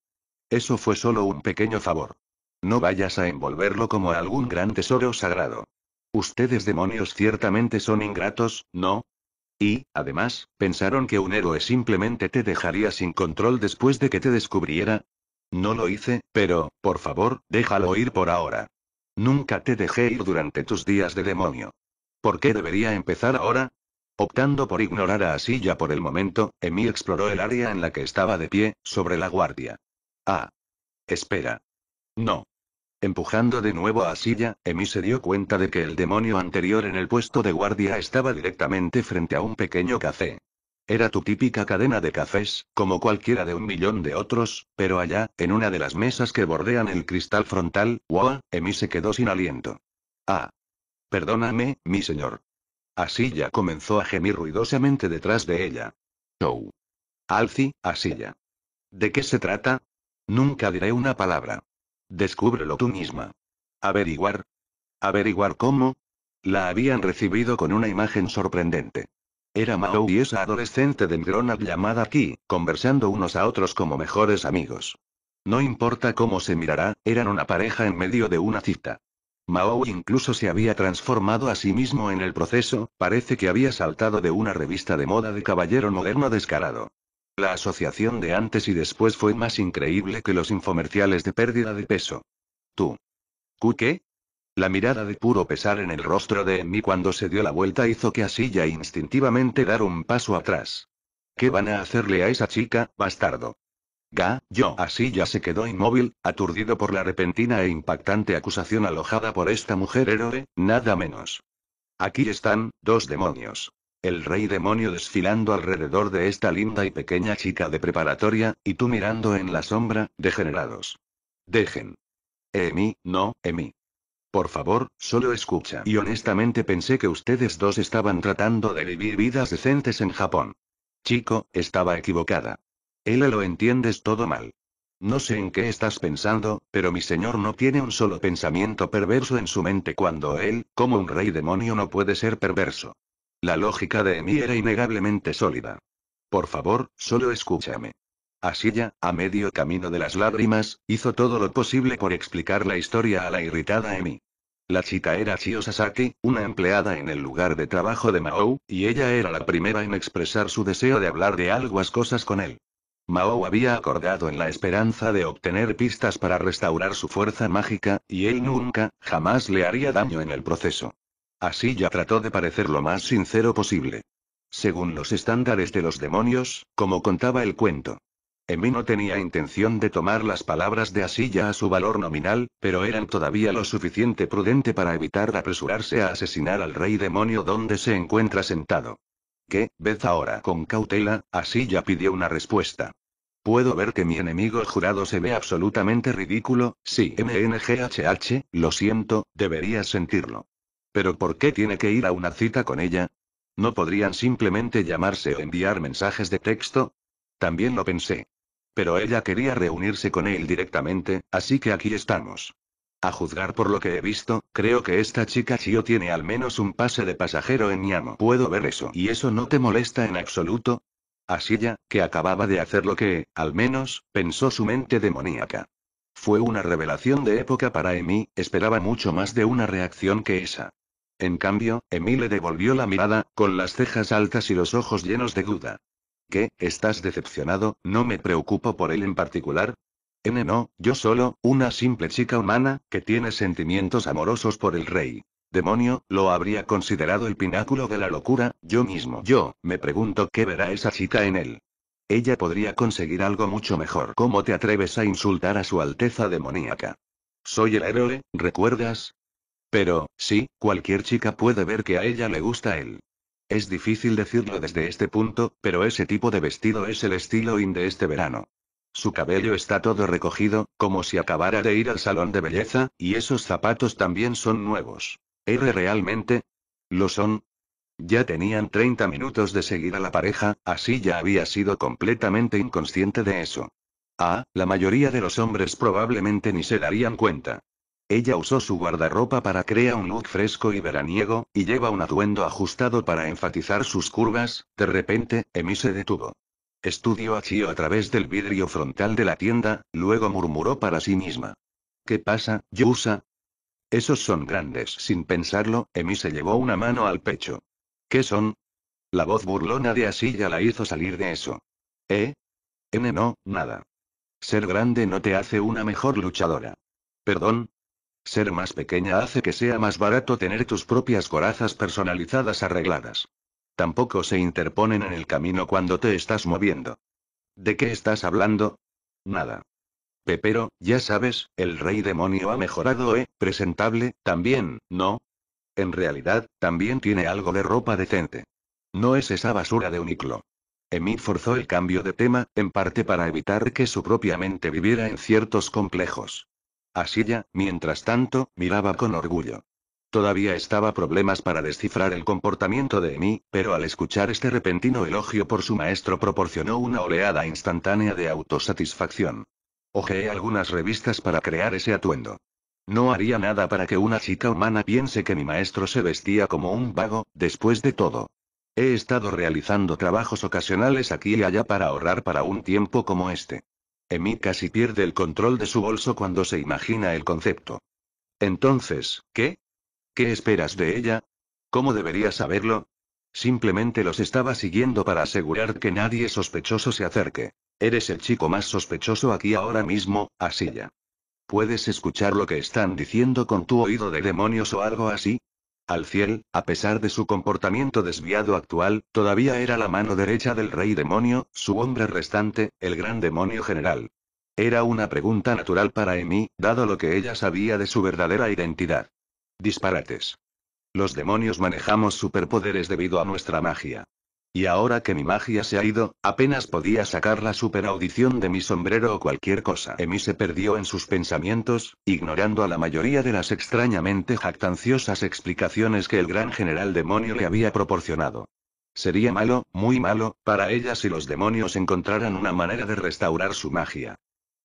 Eso fue solo un pequeño favor. No vayas a envolverlo como algún gran tesoro sagrado. Ustedes demonios ciertamente son ingratos, ¿no? Y, además, pensaron que un héroe simplemente te dejaría sin control después de que te descubriera, no lo hice, pero, por favor, déjalo ir por ahora. Nunca te dejé ir durante tus días de demonio. ¿Por qué debería empezar ahora? Optando por ignorar a Asilla por el momento, Emi exploró el área en la que estaba de pie, sobre la guardia. Ah. Espera. No. Empujando de nuevo a Asilla, Emi se dio cuenta de que el demonio anterior en el puesto de guardia estaba directamente frente a un pequeño café. Era tu típica cadena de cafés, como cualquiera de un millón de otros, pero allá, en una de las mesas que bordean el cristal frontal, wow, Emi se quedó sin aliento. Ah. Perdóname, mi señor. ya comenzó a gemir ruidosamente detrás de ella. Show. Alci, ya. ¿De qué se trata? Nunca diré una palabra. Descúbrelo tú misma. Averiguar. Averiguar cómo. La habían recibido con una imagen sorprendente. Era Mao y esa adolescente de grown llamada Ki, conversando unos a otros como mejores amigos. No importa cómo se mirará, eran una pareja en medio de una cita. Mao incluso se había transformado a sí mismo en el proceso, parece que había saltado de una revista de moda de caballero moderno descarado. La asociación de antes y después fue más increíble que los infomerciales de pérdida de peso. ¿Tú? ¿Ku qué? La mirada de puro pesar en el rostro de Emi cuando se dio la vuelta hizo que Asilla instintivamente dar un paso atrás. ¿Qué van a hacerle a esa chica, bastardo? Ga, yo. Asilla se quedó inmóvil, aturdido por la repentina e impactante acusación alojada por esta mujer héroe, nada menos. Aquí están, dos demonios. El rey demonio desfilando alrededor de esta linda y pequeña chica de preparatoria, y tú mirando en la sombra, degenerados. Dejen. Emi, no, Emi. Por favor, solo escucha. Y honestamente pensé que ustedes dos estaban tratando de vivir vidas decentes en Japón. Chico, estaba equivocada. Ella lo entiendes todo mal. No sé en qué estás pensando, pero mi señor no tiene un solo pensamiento perverso en su mente cuando él, como un rey demonio, no puede ser perverso. La lógica de Emi era innegablemente sólida. Por favor, solo escúchame. Asilla, a medio camino de las lágrimas, hizo todo lo posible por explicar la historia a la irritada Emi. La chica era Chio Sasaki, una empleada en el lugar de trabajo de Mao, y ella era la primera en expresar su deseo de hablar de algunas cosas con él. Mao había acordado en la esperanza de obtener pistas para restaurar su fuerza mágica, y él nunca, jamás le haría daño en el proceso. Así trató de parecer lo más sincero posible. Según los estándares de los demonios, como contaba el cuento, Emi no tenía intención de tomar las palabras de Asilla a su valor nominal, pero eran todavía lo suficiente prudente para evitar apresurarse a asesinar al rey demonio donde se encuentra sentado. ¿Qué, ves ahora con cautela? Asilla pidió una respuesta. Puedo ver que mi enemigo jurado se ve absolutamente ridículo, sí, MNGHH, lo siento, debería sentirlo. Pero ¿por qué tiene que ir a una cita con ella? ¿No podrían simplemente llamarse o enviar mensajes de texto? También lo pensé. Pero ella quería reunirse con él directamente, así que aquí estamos. A juzgar por lo que he visto, creo que esta chica Chio tiene al menos un pase de pasajero en amo. Puedo ver eso. ¿Y eso no te molesta en absoluto? Así ya, que acababa de hacer lo que, al menos, pensó su mente demoníaca. Fue una revelación de época para Emi, esperaba mucho más de una reacción que esa. En cambio, Emi le devolvió la mirada, con las cejas altas y los ojos llenos de duda. ¿Qué, estás decepcionado? No me preocupo por él en particular. N no, yo solo, una simple chica humana, que tiene sentimientos amorosos por el rey. Demonio, lo habría considerado el pináculo de la locura, yo mismo. Yo, me pregunto qué verá esa chica en él. Ella podría conseguir algo mucho mejor. ¿Cómo te atreves a insultar a su alteza demoníaca? Soy el héroe, ¿recuerdas? Pero, sí, cualquier chica puede ver que a ella le gusta él. Es difícil decirlo desde este punto, pero ese tipo de vestido es el estilo in de este verano. Su cabello está todo recogido, como si acabara de ir al salón de belleza, y esos zapatos también son nuevos. ¿R realmente? ¿Lo son? Ya tenían 30 minutos de seguir a la pareja, así ya había sido completamente inconsciente de eso. Ah, la mayoría de los hombres probablemente ni se darían cuenta. Ella usó su guardarropa para crear un look fresco y veraniego, y lleva un aduendo ajustado para enfatizar sus curvas, de repente, Emi se detuvo. Estudió a Chio a través del vidrio frontal de la tienda, luego murmuró para sí misma. ¿Qué pasa, Yusa? Esos son grandes. Sin pensarlo, Emi se llevó una mano al pecho. ¿Qué son? La voz burlona de Asilla la hizo salir de eso. ¿Eh? N no, nada. Ser grande no te hace una mejor luchadora. Perdón, ser más pequeña hace que sea más barato tener tus propias corazas personalizadas arregladas. Tampoco se interponen en el camino cuando te estás moviendo. ¿De qué estás hablando? Nada. Pepero, ya sabes, el rey demonio ha mejorado, ¿eh? Presentable, también, ¿no? En realidad, también tiene algo de ropa decente. No es esa basura de uniclo. Emi forzó el cambio de tema, en parte para evitar que su propia mente viviera en ciertos complejos. Asilla, mientras tanto, miraba con orgullo. Todavía estaba problemas para descifrar el comportamiento de mí, pero al escuchar este repentino elogio por su maestro proporcionó una oleada instantánea de autosatisfacción. Ojeé algunas revistas para crear ese atuendo. No haría nada para que una chica humana piense que mi maestro se vestía como un vago, después de todo. He estado realizando trabajos ocasionales aquí y allá para ahorrar para un tiempo como este. Emi casi pierde el control de su bolso cuando se imagina el concepto. Entonces, ¿qué? ¿Qué esperas de ella? ¿Cómo debería saberlo? Simplemente los estaba siguiendo para asegurar que nadie sospechoso se acerque. Eres el chico más sospechoso aquí ahora mismo, así ya. ¿Puedes escuchar lo que están diciendo con tu oído de demonios o algo así? Al cielo, a pesar de su comportamiento desviado actual, todavía era la mano derecha del rey demonio, su hombre restante, el gran demonio general. Era una pregunta natural para Emi, dado lo que ella sabía de su verdadera identidad. Disparates. Los demonios manejamos superpoderes debido a nuestra magia. Y ahora que mi magia se ha ido, apenas podía sacar la superaudición de mi sombrero o cualquier cosa. Emi se perdió en sus pensamientos, ignorando a la mayoría de las extrañamente jactanciosas explicaciones que el gran general demonio le había proporcionado. Sería malo, muy malo, para ella si los demonios encontraran una manera de restaurar su magia.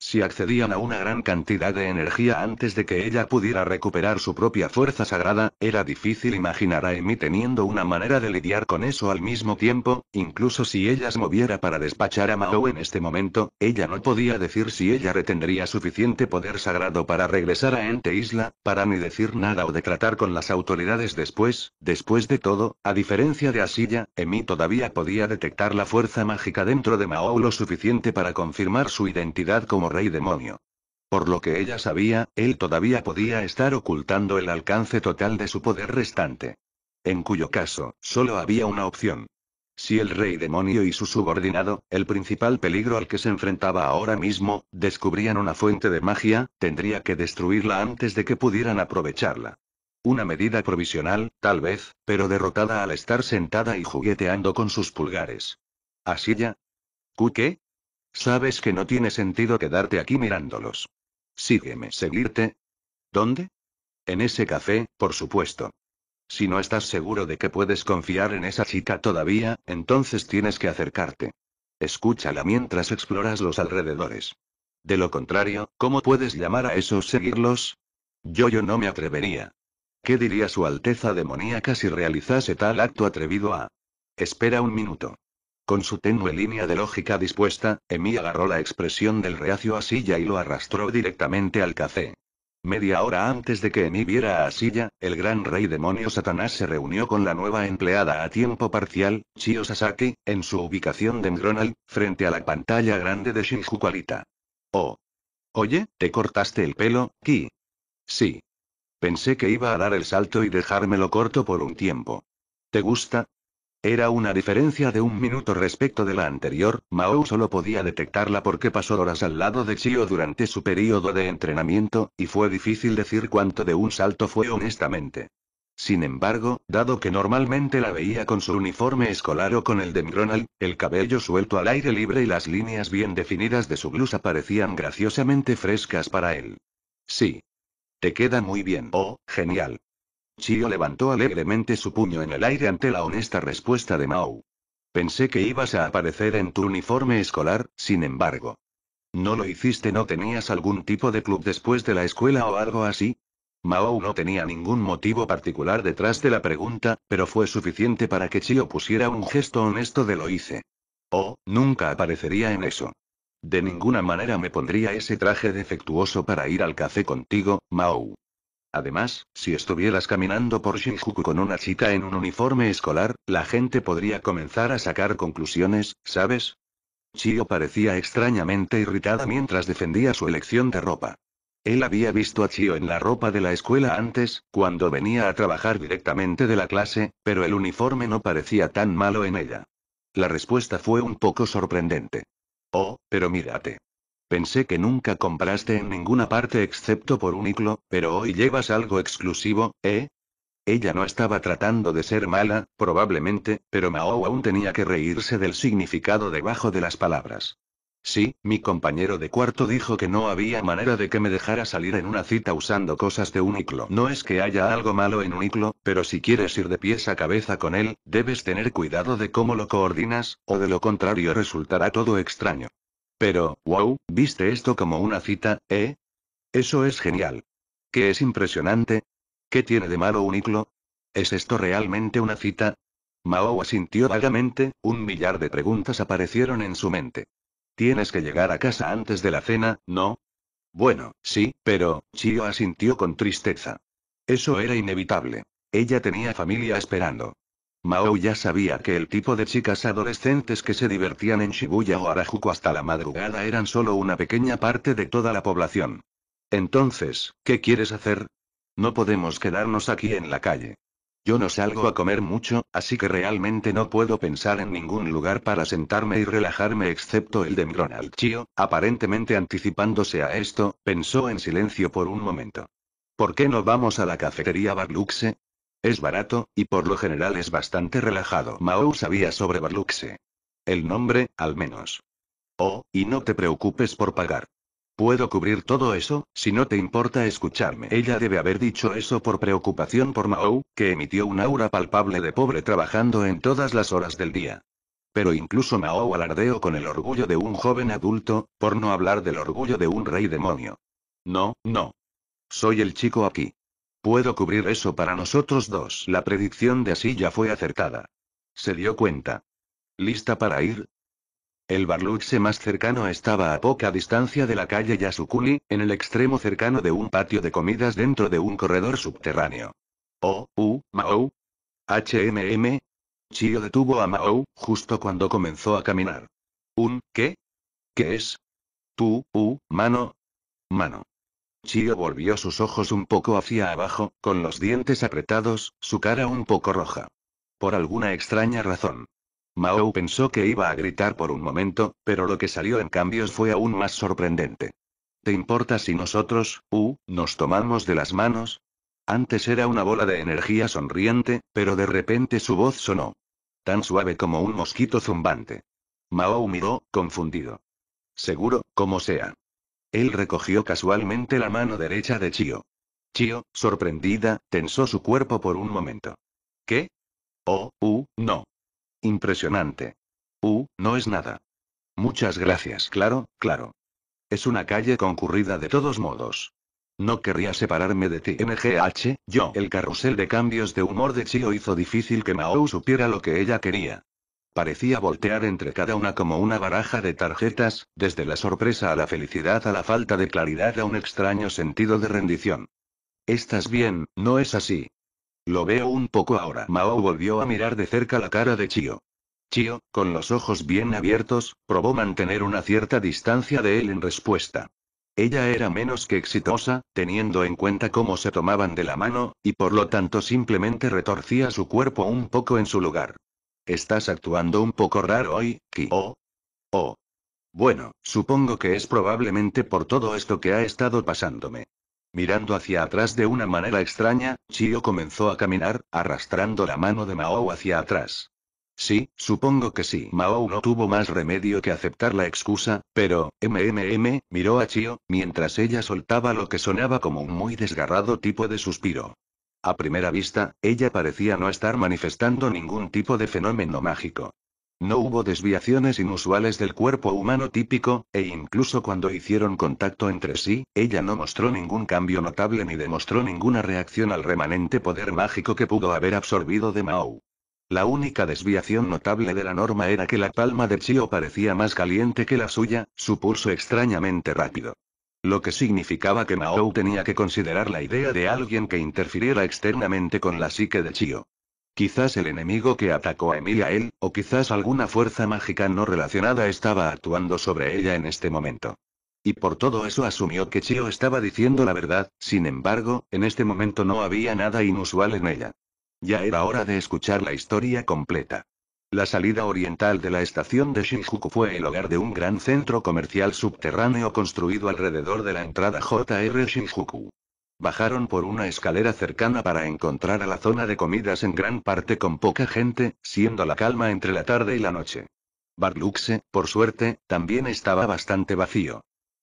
Si accedían a una gran cantidad de energía antes de que ella pudiera recuperar su propia fuerza sagrada, era difícil imaginar a Emi teniendo una manera de lidiar con eso al mismo tiempo, incluso si ella se moviera para despachar a Mao en este momento, ella no podía decir si ella retendría suficiente poder sagrado para regresar a Ente Isla, para ni decir nada o de tratar con las autoridades después, después de todo, a diferencia de Asilla, Emi todavía podía detectar la fuerza mágica dentro de Mao lo suficiente para confirmar su identidad como rey demonio. Por lo que ella sabía, él todavía podía estar ocultando el alcance total de su poder restante. En cuyo caso, solo había una opción. Si el rey demonio y su subordinado, el principal peligro al que se enfrentaba ahora mismo, descubrían una fuente de magia, tendría que destruirla antes de que pudieran aprovecharla. Una medida provisional, tal vez, pero derrotada al estar sentada y jugueteando con sus pulgares. ¿Así ya? ¿Qué? Sabes que no tiene sentido quedarte aquí mirándolos. Sígueme. ¿Seguirte? ¿Dónde? En ese café, por supuesto. Si no estás seguro de que puedes confiar en esa chica todavía, entonces tienes que acercarte. Escúchala mientras exploras los alrededores. De lo contrario, ¿cómo puedes llamar a esos seguirlos? Yo yo no me atrevería. ¿Qué diría su Alteza demoníaca si realizase tal acto atrevido a... Espera un minuto. Con su tenue línea de lógica dispuesta, Emi agarró la expresión del reacio a Silla y lo arrastró directamente al café. Media hora antes de que Emi viera a Silla, el gran rey demonio Satanás se reunió con la nueva empleada a tiempo parcial, Chiyo Sasaki, en su ubicación de McDonald, frente a la pantalla grande de Shinjuku Oh. Oye, ¿te cortaste el pelo, Ki? Sí. Pensé que iba a dar el salto y dejármelo corto por un tiempo. ¿Te gusta? Era una diferencia de un minuto respecto de la anterior, Mao solo podía detectarla porque pasó horas al lado de Chio durante su periodo de entrenamiento, y fue difícil decir cuánto de un salto fue honestamente. Sin embargo, dado que normalmente la veía con su uniforme escolar o con el de McDonald, el cabello suelto al aire libre y las líneas bien definidas de su blusa parecían graciosamente frescas para él. Sí. Te queda muy bien. Oh, genial. Chio levantó alegremente su puño en el aire ante la honesta respuesta de Mao. Pensé que ibas a aparecer en tu uniforme escolar, sin embargo. ¿No lo hiciste? ¿No tenías algún tipo de club después de la escuela o algo así? Mao no tenía ningún motivo particular detrás de la pregunta, pero fue suficiente para que Chio pusiera un gesto honesto de lo hice. Oh, nunca aparecería en eso. De ninguna manera me pondría ese traje defectuoso para ir al café contigo, Mao. Además, si estuvieras caminando por Shinjuku con una chica en un uniforme escolar, la gente podría comenzar a sacar conclusiones, ¿sabes? Chio parecía extrañamente irritada mientras defendía su elección de ropa. Él había visto a Chio en la ropa de la escuela antes, cuando venía a trabajar directamente de la clase, pero el uniforme no parecía tan malo en ella. La respuesta fue un poco sorprendente. Oh, pero mírate. Pensé que nunca compraste en ninguna parte excepto por un iclo, pero hoy llevas algo exclusivo, ¿eh? Ella no estaba tratando de ser mala, probablemente, pero Mao aún tenía que reírse del significado debajo de las palabras. Sí, mi compañero de cuarto dijo que no había manera de que me dejara salir en una cita usando cosas de un iclo. No es que haya algo malo en un iclo, pero si quieres ir de pies a cabeza con él, debes tener cuidado de cómo lo coordinas, o de lo contrario resultará todo extraño. Pero, wow, ¿viste esto como una cita, eh? Eso es genial. ¿Qué es impresionante? ¿Qué tiene de malo un iclo? ¿Es esto realmente una cita? Mao asintió vagamente, un millar de preguntas aparecieron en su mente. Tienes que llegar a casa antes de la cena, ¿no? Bueno, sí, pero, Chio asintió con tristeza. Eso era inevitable. Ella tenía familia esperando. Mao ya sabía que el tipo de chicas adolescentes que se divertían en Shibuya o Harajuku hasta la madrugada eran solo una pequeña parte de toda la población. Entonces, ¿qué quieres hacer? No podemos quedarnos aquí en la calle. Yo no salgo a comer mucho, así que realmente no puedo pensar en ningún lugar para sentarme y relajarme excepto el de Mronal Chio, aparentemente anticipándose a esto, pensó en silencio por un momento. ¿Por qué no vamos a la cafetería Barluxe? Es barato, y por lo general es bastante relajado. Mao sabía sobre Barluxe. El nombre, al menos. Oh, y no te preocupes por pagar. Puedo cubrir todo eso, si no te importa escucharme. Ella debe haber dicho eso por preocupación por Mao, que emitió un aura palpable de pobre trabajando en todas las horas del día. Pero incluso Mao alardeó con el orgullo de un joven adulto, por no hablar del orgullo de un rey demonio. No, no. Soy el chico aquí puedo cubrir eso para nosotros dos. La predicción de así ya fue acertada. Se dio cuenta. ¿Lista para ir? El barluxe más cercano estaba a poca distancia de la calle Yasukuni, en el extremo cercano de un patio de comidas dentro de un corredor subterráneo. O u Mao. HMM. Chio detuvo a Mao, justo cuando comenzó a caminar. ¿Un qué? ¿Qué es? Tu, u mano. Mano. Chio volvió sus ojos un poco hacia abajo, con los dientes apretados, su cara un poco roja. Por alguna extraña razón. Mao pensó que iba a gritar por un momento, pero lo que salió en cambio fue aún más sorprendente. ¿Te importa si nosotros, uh, nos tomamos de las manos? Antes era una bola de energía sonriente, pero de repente su voz sonó. Tan suave como un mosquito zumbante. Mao miró, confundido. Seguro, como sea. Él recogió casualmente la mano derecha de Chio. Chio, sorprendida, tensó su cuerpo por un momento. ¿Qué? Oh, uh, no. Impresionante. Uh, no es nada. Muchas gracias, claro, claro. Es una calle concurrida de todos modos. No querría separarme de ti. MGH, yo. El carrusel de cambios de humor de Chio hizo difícil que Mao supiera lo que ella quería parecía voltear entre cada una como una baraja de tarjetas, desde la sorpresa a la felicidad a la falta de claridad a un extraño sentido de rendición. Estás bien, no es así. Lo veo un poco ahora. Mao volvió a mirar de cerca la cara de Chio. Chio, con los ojos bien abiertos, probó mantener una cierta distancia de él en respuesta. Ella era menos que exitosa, teniendo en cuenta cómo se tomaban de la mano, y por lo tanto simplemente retorcía su cuerpo un poco en su lugar. Estás actuando un poco raro hoy, Ki-Oh. Oh. Bueno, supongo que es probablemente por todo esto que ha estado pasándome. Mirando hacia atrás de una manera extraña, Chio comenzó a caminar, arrastrando la mano de Mao hacia atrás. Sí, supongo que sí. Mao no tuvo más remedio que aceptar la excusa, pero, MMM, miró a Chio, mientras ella soltaba lo que sonaba como un muy desgarrado tipo de suspiro. A primera vista, ella parecía no estar manifestando ningún tipo de fenómeno mágico. No hubo desviaciones inusuales del cuerpo humano típico, e incluso cuando hicieron contacto entre sí, ella no mostró ningún cambio notable ni demostró ninguna reacción al remanente poder mágico que pudo haber absorbido de Mao. La única desviación notable de la norma era que la palma de Chio parecía más caliente que la suya, su pulso extrañamente rápido. Lo que significaba que Mao tenía que considerar la idea de alguien que interfiriera externamente con la psique de Chio. Quizás el enemigo que atacó a Emilia él, o quizás alguna fuerza mágica no relacionada estaba actuando sobre ella en este momento. Y por todo eso asumió que Chio estaba diciendo la verdad, sin embargo, en este momento no había nada inusual en ella. Ya era hora de escuchar la historia completa. La salida oriental de la estación de Shinjuku fue el hogar de un gran centro comercial subterráneo construido alrededor de la entrada JR Shinjuku. Bajaron por una escalera cercana para encontrar a la zona de comidas en gran parte con poca gente, siendo la calma entre la tarde y la noche. Barluxe, por suerte, también estaba bastante vacío.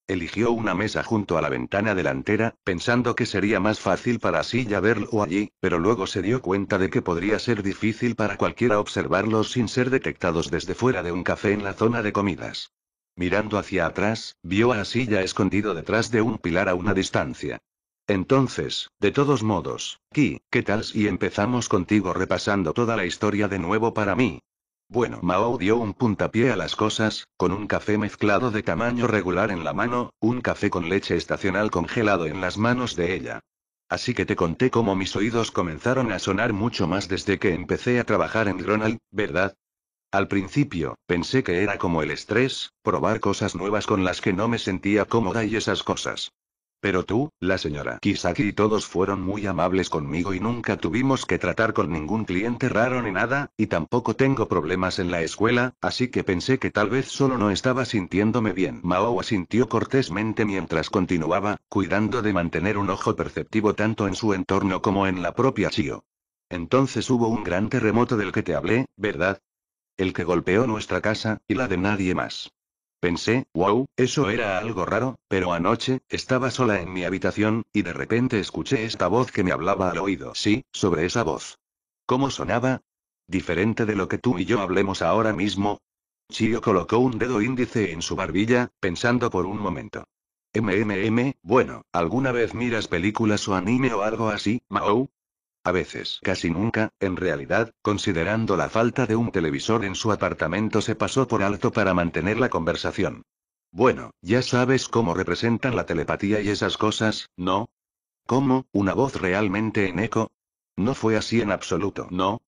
Eligió una mesa junto a la ventana delantera, pensando que sería más fácil para Silla verlo allí, pero luego se dio cuenta de que podría ser difícil para cualquiera observarlo sin ser detectados desde fuera de un café en la zona de comidas. Mirando hacia atrás, vio a Silla escondido detrás de un pilar a una distancia. Entonces, de todos modos, Ki, ¿qué tal si empezamos contigo repasando toda la historia de nuevo para mí? Bueno, Mao dio un puntapié a las cosas, con un café mezclado de tamaño regular en la mano, un café con leche estacional congelado en las manos de ella. Así que te conté cómo mis oídos comenzaron a sonar mucho más desde que empecé a trabajar en Ronald, ¿verdad? Al principio, pensé que era como el estrés, probar cosas nuevas con las que no me sentía cómoda y esas cosas. Pero tú, la señora Kisaki y todos fueron muy amables conmigo y nunca tuvimos que tratar con ningún cliente raro ni nada, y tampoco tengo problemas en la escuela, así que pensé que tal vez solo no estaba sintiéndome bien. Mao asintió cortésmente mientras continuaba, cuidando de mantener un ojo perceptivo tanto en su entorno como en la propia Chio. Entonces hubo un gran terremoto del que te hablé, ¿verdad? El que golpeó nuestra casa, y la de nadie más. Pensé, wow, eso era algo raro, pero anoche, estaba sola en mi habitación, y de repente escuché esta voz que me hablaba al oído. Sí, sobre esa voz. ¿Cómo sonaba? Diferente de lo que tú y yo hablemos ahora mismo. Chio colocó un dedo índice en su barbilla, pensando por un momento. MMM, bueno, ¿alguna vez miras películas o anime o algo así, Mao? a veces, casi nunca, en realidad, considerando la falta de un televisor en su apartamento se pasó por alto para mantener la conversación. Bueno, ya sabes cómo representan la telepatía y esas cosas, ¿no? ¿Cómo, una voz realmente en eco? No fue así en absoluto, ¿no?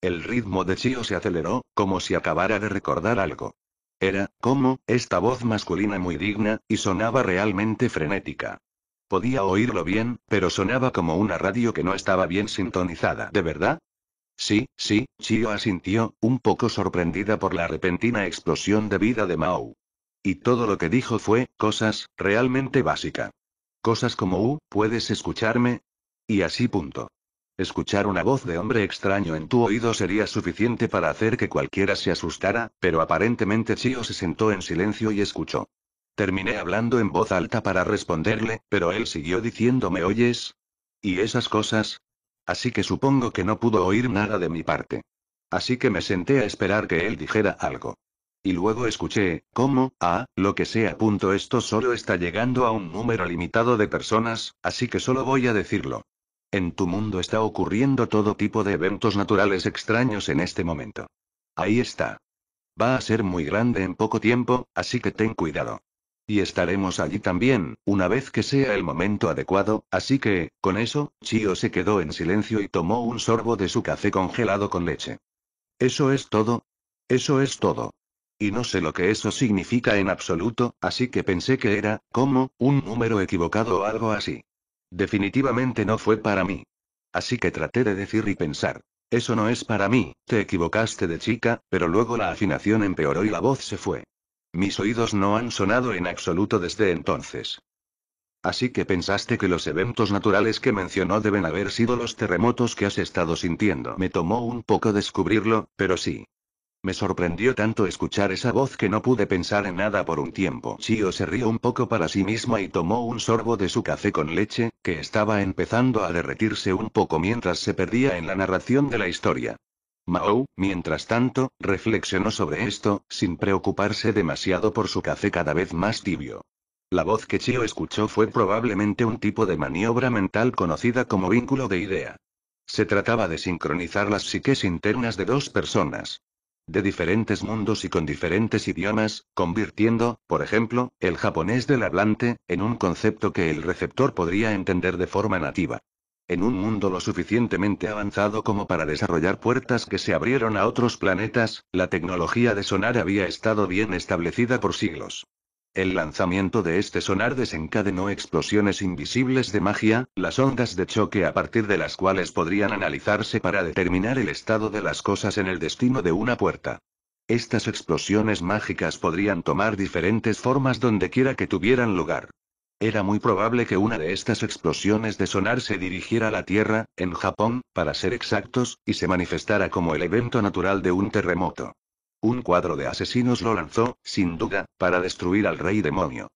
El ritmo de Chio se aceleró, como si acabara de recordar algo. Era, como, esta voz masculina muy digna, y sonaba realmente frenética. Podía oírlo bien, pero sonaba como una radio que no estaba bien sintonizada. ¿De verdad? Sí, sí, Chio asintió, un poco sorprendida por la repentina explosión de vida de Mao. Y todo lo que dijo fue, cosas, realmente básica. Cosas como, U, uh, ¿puedes escucharme? Y así punto. Escuchar una voz de hombre extraño en tu oído sería suficiente para hacer que cualquiera se asustara, pero aparentemente Chio se sentó en silencio y escuchó. Terminé hablando en voz alta para responderle, pero él siguió diciéndome oyes? ¿Y esas cosas? Así que supongo que no pudo oír nada de mi parte. Así que me senté a esperar que él dijera algo. Y luego escuché, ¿cómo? Ah, lo que sea. Punto esto solo está llegando a un número limitado de personas, así que solo voy a decirlo. En tu mundo está ocurriendo todo tipo de eventos naturales extraños en este momento. Ahí está. Va a ser muy grande en poco tiempo, así que ten cuidado. Y estaremos allí también, una vez que sea el momento adecuado, así que, con eso, Chio se quedó en silencio y tomó un sorbo de su café congelado con leche. ¿Eso es todo? Eso es todo. Y no sé lo que eso significa en absoluto, así que pensé que era, como, un número equivocado o algo así. Definitivamente no fue para mí. Así que traté de decir y pensar. Eso no es para mí, te equivocaste de chica, pero luego la afinación empeoró y la voz se fue. Mis oídos no han sonado en absoluto desde entonces. Así que pensaste que los eventos naturales que mencionó deben haber sido los terremotos que has estado sintiendo. Me tomó un poco descubrirlo, pero sí. Me sorprendió tanto escuchar esa voz que no pude pensar en nada por un tiempo. Chio se rió un poco para sí misma y tomó un sorbo de su café con leche, que estaba empezando a derretirse un poco mientras se perdía en la narración de la historia. Mao, mientras tanto, reflexionó sobre esto, sin preocuparse demasiado por su café cada vez más tibio. La voz que Chio escuchó fue probablemente un tipo de maniobra mental conocida como vínculo de idea. Se trataba de sincronizar las psiques internas de dos personas. De diferentes mundos y con diferentes idiomas, convirtiendo, por ejemplo, el japonés del hablante, en un concepto que el receptor podría entender de forma nativa en un mundo lo suficientemente avanzado como para desarrollar puertas que se abrieron a otros planetas, la tecnología de sonar había estado bien establecida por siglos. El lanzamiento de este sonar desencadenó explosiones invisibles de magia, las ondas de choque a partir de las cuales podrían analizarse para determinar el estado de las cosas en el destino de una puerta. Estas explosiones mágicas podrían tomar diferentes formas donde quiera que tuvieran lugar. Era muy probable que una de estas explosiones de sonar se dirigiera a la Tierra, en Japón, para ser exactos, y se manifestara como el evento natural de un terremoto. Un cuadro de asesinos lo lanzó, sin duda, para destruir al rey demonio.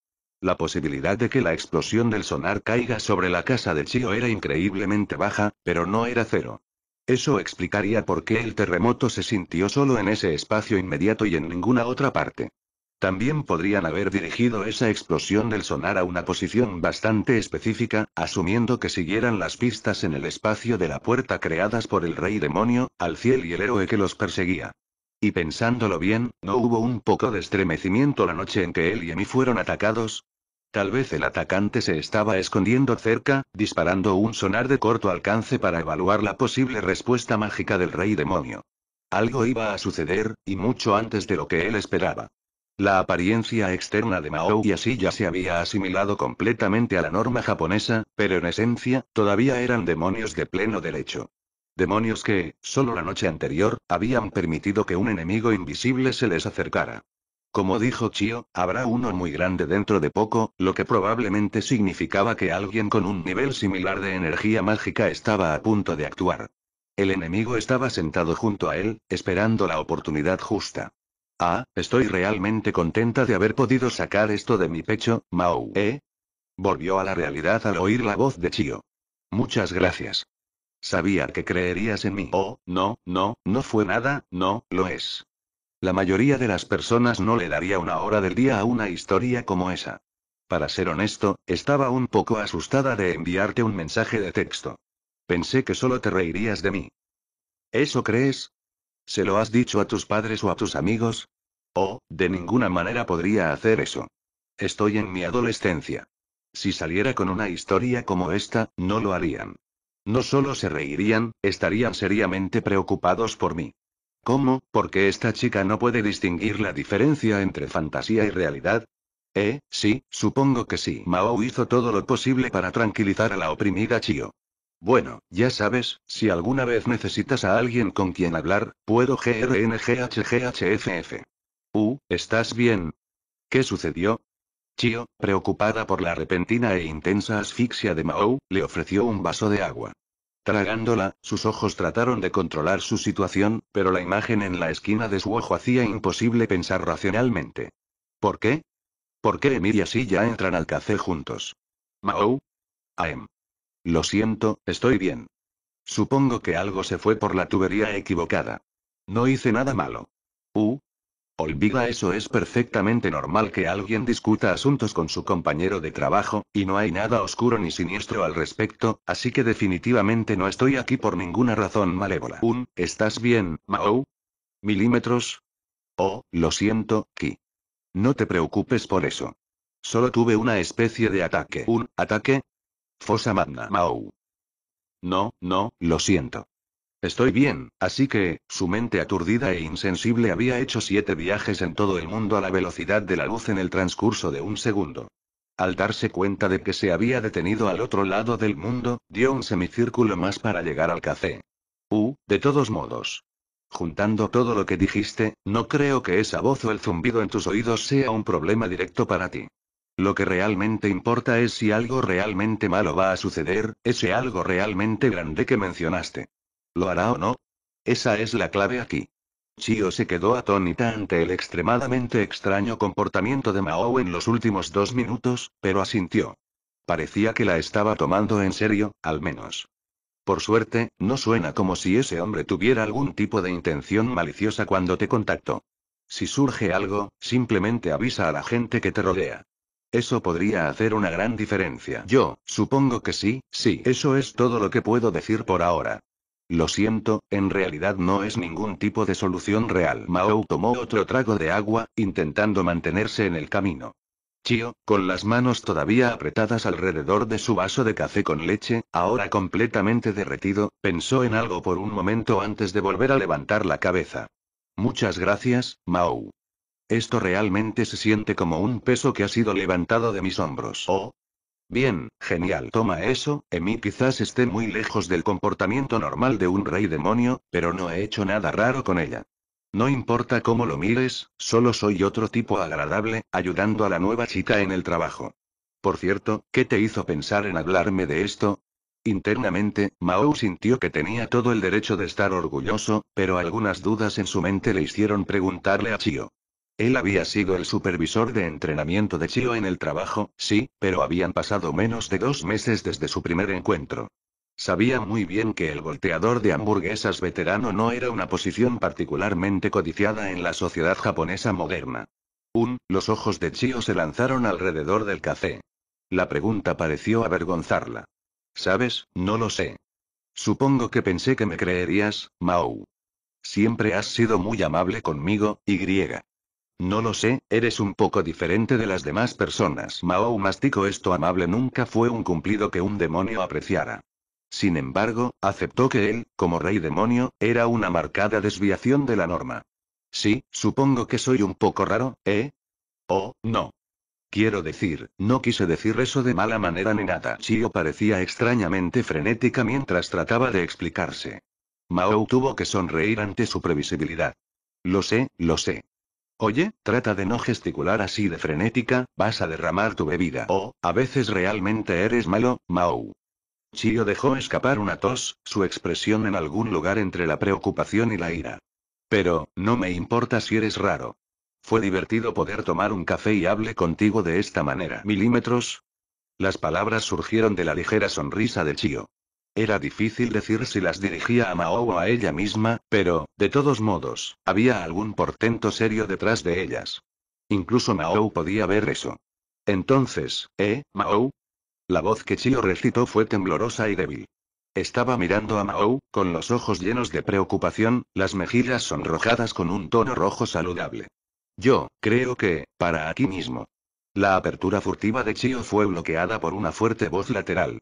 La posibilidad de que la explosión del sonar caiga sobre la casa de Chio era increíblemente baja, pero no era cero. Eso explicaría por qué el terremoto se sintió solo en ese espacio inmediato y en ninguna otra parte. También podrían haber dirigido esa explosión del sonar a una posición bastante específica, asumiendo que siguieran las pistas en el espacio de la puerta creadas por el rey demonio, al cielo y el héroe que los perseguía. Y pensándolo bien, ¿no hubo un poco de estremecimiento la noche en que él y Emi fueron atacados? Tal vez el atacante se estaba escondiendo cerca, disparando un sonar de corto alcance para evaluar la posible respuesta mágica del rey demonio. Algo iba a suceder, y mucho antes de lo que él esperaba. La apariencia externa de Mao y así ya se había asimilado completamente a la norma japonesa, pero en esencia, todavía eran demonios de pleno derecho. Demonios que, solo la noche anterior, habían permitido que un enemigo invisible se les acercara. Como dijo Chio, habrá uno muy grande dentro de poco, lo que probablemente significaba que alguien con un nivel similar de energía mágica estaba a punto de actuar. El enemigo estaba sentado junto a él, esperando la oportunidad justa. Ah, estoy realmente contenta de haber podido sacar esto de mi pecho, Mao, ¿eh? Volvió a la realidad al oír la voz de Chio. Muchas gracias. Sabía que creerías en mí. Oh, no, no, no fue nada, no, lo es. La mayoría de las personas no le daría una hora del día a una historia como esa. Para ser honesto, estaba un poco asustada de enviarte un mensaje de texto. Pensé que solo te reirías de mí. ¿Eso crees? ¿Se lo has dicho a tus padres o a tus amigos? Oh, de ninguna manera podría hacer eso. Estoy en mi adolescencia. Si saliera con una historia como esta, no lo harían. No solo se reirían, estarían seriamente preocupados por mí. ¿Cómo? Porque esta chica no puede distinguir la diferencia entre fantasía y realidad. Eh, sí, supongo que sí. Mao hizo todo lo posible para tranquilizar a la oprimida Chio. Bueno, ya sabes, si alguna vez necesitas a alguien con quien hablar, puedo grnghghff. Uh, ¿estás bien? ¿Qué sucedió? Chio, preocupada por la repentina e intensa asfixia de Mao, le ofreció un vaso de agua. Tragándola, sus ojos trataron de controlar su situación, pero la imagen en la esquina de su ojo hacía imposible pensar racionalmente. ¿Por qué? ¿Por qué Emilia y así ya entran al café juntos? Mao. Aem. Lo siento, estoy bien. Supongo que algo se fue por la tubería equivocada. No hice nada malo. U. Olvida eso es perfectamente normal que alguien discuta asuntos con su compañero de trabajo, y no hay nada oscuro ni siniestro al respecto, así que definitivamente no estoy aquí por ninguna razón malévola. Un, ¿estás bien, Mao? ¿Milímetros? Oh, lo siento, Ki. No te preocupes por eso. Solo tuve una especie de ataque. ¿Un ataque? Fosa magna Mau. No, no, lo siento. Estoy bien, así que, su mente aturdida e insensible había hecho siete viajes en todo el mundo a la velocidad de la luz en el transcurso de un segundo. Al darse cuenta de que se había detenido al otro lado del mundo, dio un semicírculo más para llegar al café. Uh, de todos modos. Juntando todo lo que dijiste, no creo que esa voz o el zumbido en tus oídos sea un problema directo para ti. Lo que realmente importa es si algo realmente malo va a suceder, ese algo realmente grande que mencionaste. ¿Lo hará o no? Esa es la clave aquí. Chio se quedó atónita ante el extremadamente extraño comportamiento de Mao en los últimos dos minutos, pero asintió. Parecía que la estaba tomando en serio, al menos. Por suerte, no suena como si ese hombre tuviera algún tipo de intención maliciosa cuando te contactó. Si surge algo, simplemente avisa a la gente que te rodea. Eso podría hacer una gran diferencia. Yo, supongo que sí, sí, eso es todo lo que puedo decir por ahora. Lo siento, en realidad no es ningún tipo de solución real. Mao tomó otro trago de agua, intentando mantenerse en el camino. Chio, con las manos todavía apretadas alrededor de su vaso de café con leche, ahora completamente derretido, pensó en algo por un momento antes de volver a levantar la cabeza. Muchas gracias, Mao. Esto realmente se siente como un peso que ha sido levantado de mis hombros. Oh. Bien, genial. Toma eso, Emi quizás esté muy lejos del comportamiento normal de un rey demonio, pero no he hecho nada raro con ella. No importa cómo lo mires, solo soy otro tipo agradable, ayudando a la nueva chica en el trabajo. Por cierto, ¿qué te hizo pensar en hablarme de esto? Internamente, Mao sintió que tenía todo el derecho de estar orgulloso, pero algunas dudas en su mente le hicieron preguntarle a Chio. Él había sido el supervisor de entrenamiento de Chio en el trabajo, sí, pero habían pasado menos de dos meses desde su primer encuentro. Sabía muy bien que el volteador de hamburguesas veterano no era una posición particularmente codiciada en la sociedad japonesa moderna. Un, los ojos de Chio se lanzaron alrededor del café. La pregunta pareció avergonzarla. ¿Sabes? No lo sé. Supongo que pensé que me creerías, Mao. Siempre has sido muy amable conmigo, Y. No lo sé, eres un poco diferente de las demás personas. Mao masticó esto amable nunca fue un cumplido que un demonio apreciara. Sin embargo, aceptó que él, como rey demonio, era una marcada desviación de la norma. Sí, supongo que soy un poco raro, ¿eh? Oh, no. Quiero decir, no quise decir eso de mala manera ni nada. Chio parecía extrañamente frenética mientras trataba de explicarse. Mao tuvo que sonreír ante su previsibilidad. Lo sé, lo sé. Oye, trata de no gesticular así de frenética, vas a derramar tu bebida. O, a veces realmente eres malo, Mao. Chio dejó escapar una tos, su expresión en algún lugar entre la preocupación y la ira. Pero, no me importa si eres raro. Fue divertido poder tomar un café y hable contigo de esta manera. Milímetros. Las palabras surgieron de la ligera sonrisa de Chio. Era difícil decir si las dirigía a Mao o a ella misma, pero, de todos modos, había algún portento serio detrás de ellas. Incluso Mao podía ver eso. Entonces, ¿eh, Mao? La voz que Chio recitó fue temblorosa y débil. Estaba mirando a Mao, con los ojos llenos de preocupación, las mejillas sonrojadas con un tono rojo saludable. Yo, creo que, para aquí mismo. La apertura furtiva de Chio fue bloqueada por una fuerte voz lateral.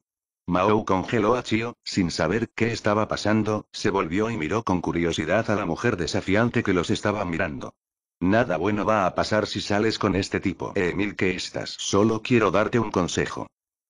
Mao congeló a Chio, sin saber qué estaba pasando, se volvió y miró con curiosidad a la mujer desafiante que los estaba mirando. Nada bueno va a pasar si sales con este tipo. Eh, Emil, que estás? Solo quiero darte un consejo.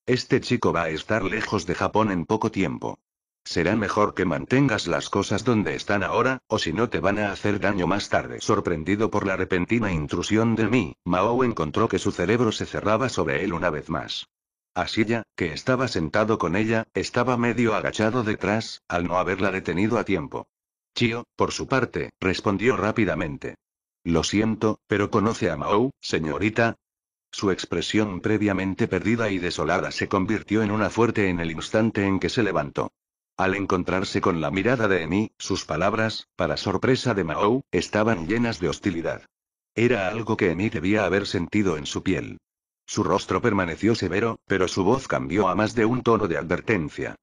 Este chico va a estar lejos de Japón en poco tiempo. Será mejor que mantengas las cosas donde están ahora, o si no te van a hacer daño más tarde. Sorprendido por la repentina intrusión de mí, Mao encontró que su cerebro se cerraba sobre él una vez más. Asilla, que estaba sentado con ella, estaba medio agachado detrás, al no haberla detenido a tiempo. Chio, por su parte, respondió rápidamente. Lo siento, pero conoce a Mao, señorita. Su expresión previamente perdida y desolada se convirtió en una fuerte en el instante en que se levantó. Al encontrarse con la mirada de Emi, sus palabras, para sorpresa de Mao, estaban llenas de hostilidad. Era algo que Emi debía haber sentido en su piel. Su rostro permaneció severo, pero su voz cambió a más de un tono de advertencia.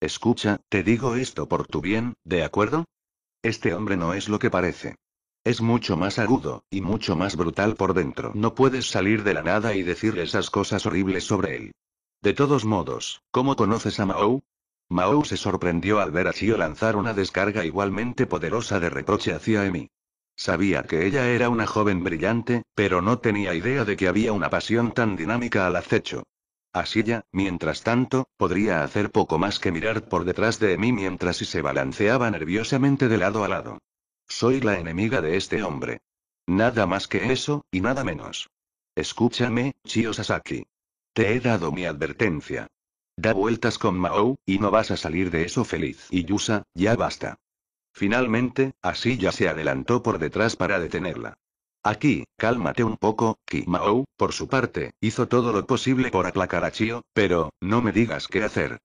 Escucha, te digo esto por tu bien, ¿de acuerdo? Este hombre no es lo que parece. Es mucho más agudo, y mucho más brutal por dentro. No puedes salir de la nada y decir esas cosas horribles sobre él. De todos modos, ¿cómo conoces a Mao? Mao se sorprendió al ver a Chio lanzar una descarga igualmente poderosa de reproche hacia Emi. Sabía que ella era una joven brillante, pero no tenía idea de que había una pasión tan dinámica al acecho. Así ya, mientras tanto, podría hacer poco más que mirar por detrás de mí mientras se balanceaba nerviosamente de lado a lado. Soy la enemiga de este hombre. Nada más que eso, y nada menos. Escúchame, Chio Sasaki. Te he dado mi advertencia. Da vueltas con Mao, y no vas a salir de eso feliz. Y Yusa, ya basta. Finalmente, así ya se adelantó por detrás para detenerla. Aquí, cálmate un poco, Mao. por su parte, hizo todo lo posible por aplacar a Chio, pero, no me digas qué hacer.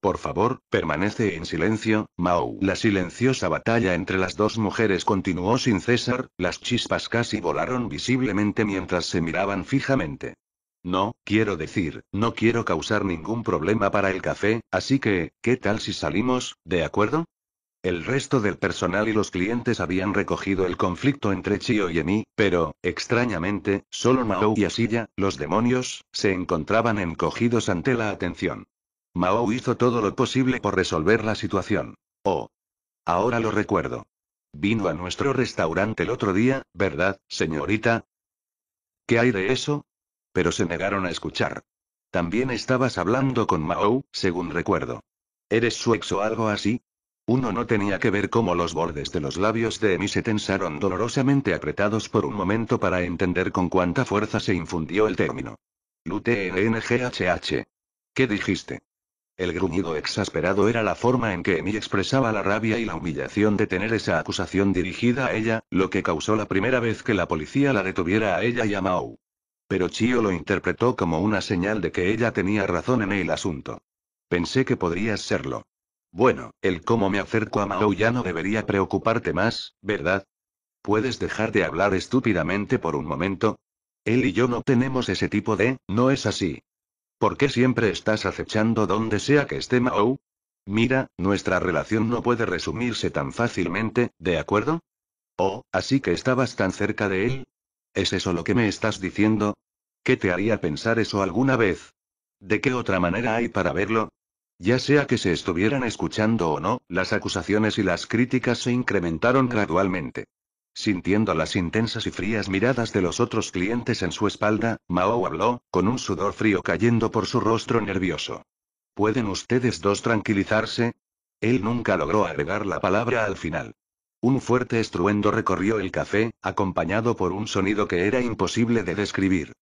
Por favor, permanece en silencio, Mao. La silenciosa batalla entre las dos mujeres continuó sin cesar, las chispas casi volaron visiblemente mientras se miraban fijamente. No, quiero decir, no quiero causar ningún problema para el café, así que, ¿qué tal si salimos, de acuerdo? El resto del personal y los clientes habían recogido el conflicto entre Chio y Emi, pero, extrañamente, solo Mao y Asilla, los demonios, se encontraban encogidos ante la atención. Mao hizo todo lo posible por resolver la situación. Oh. Ahora lo recuerdo. Vino a nuestro restaurante el otro día, ¿verdad, señorita? ¿Qué hay de eso? Pero se negaron a escuchar. También estabas hablando con Mao, según recuerdo. ¿Eres su ex o algo así? Uno no tenía que ver cómo los bordes de los labios de Emi se tensaron dolorosamente apretados por un momento para entender con cuánta fuerza se infundió el término. LUTNGHH. E ¿Qué dijiste? El gruñido exasperado era la forma en que Emi expresaba la rabia y la humillación de tener esa acusación dirigida a ella, lo que causó la primera vez que la policía la detuviera a ella y a Mao. Pero Chio lo interpretó como una señal de que ella tenía razón en el asunto. Pensé que podrías serlo. Bueno, el cómo me acerco a Mao ya no debería preocuparte más, ¿verdad? ¿Puedes dejar de hablar estúpidamente por un momento? Él y yo no tenemos ese tipo de, no es así. ¿Por qué siempre estás acechando donde sea que esté Mao? Mira, nuestra relación no puede resumirse tan fácilmente, ¿de acuerdo? Oh, así que estabas tan cerca de él. ¿Es eso lo que me estás diciendo? ¿Qué te haría pensar eso alguna vez? ¿De qué otra manera hay para verlo? Ya sea que se estuvieran escuchando o no, las acusaciones y las críticas se incrementaron gradualmente. Sintiendo las intensas y frías miradas de los otros clientes en su espalda, Mao habló, con un sudor frío cayendo por su rostro nervioso. ¿Pueden ustedes dos tranquilizarse? Él nunca logró agregar la palabra al final. Un fuerte estruendo recorrió el café, acompañado por un sonido que era imposible de describir.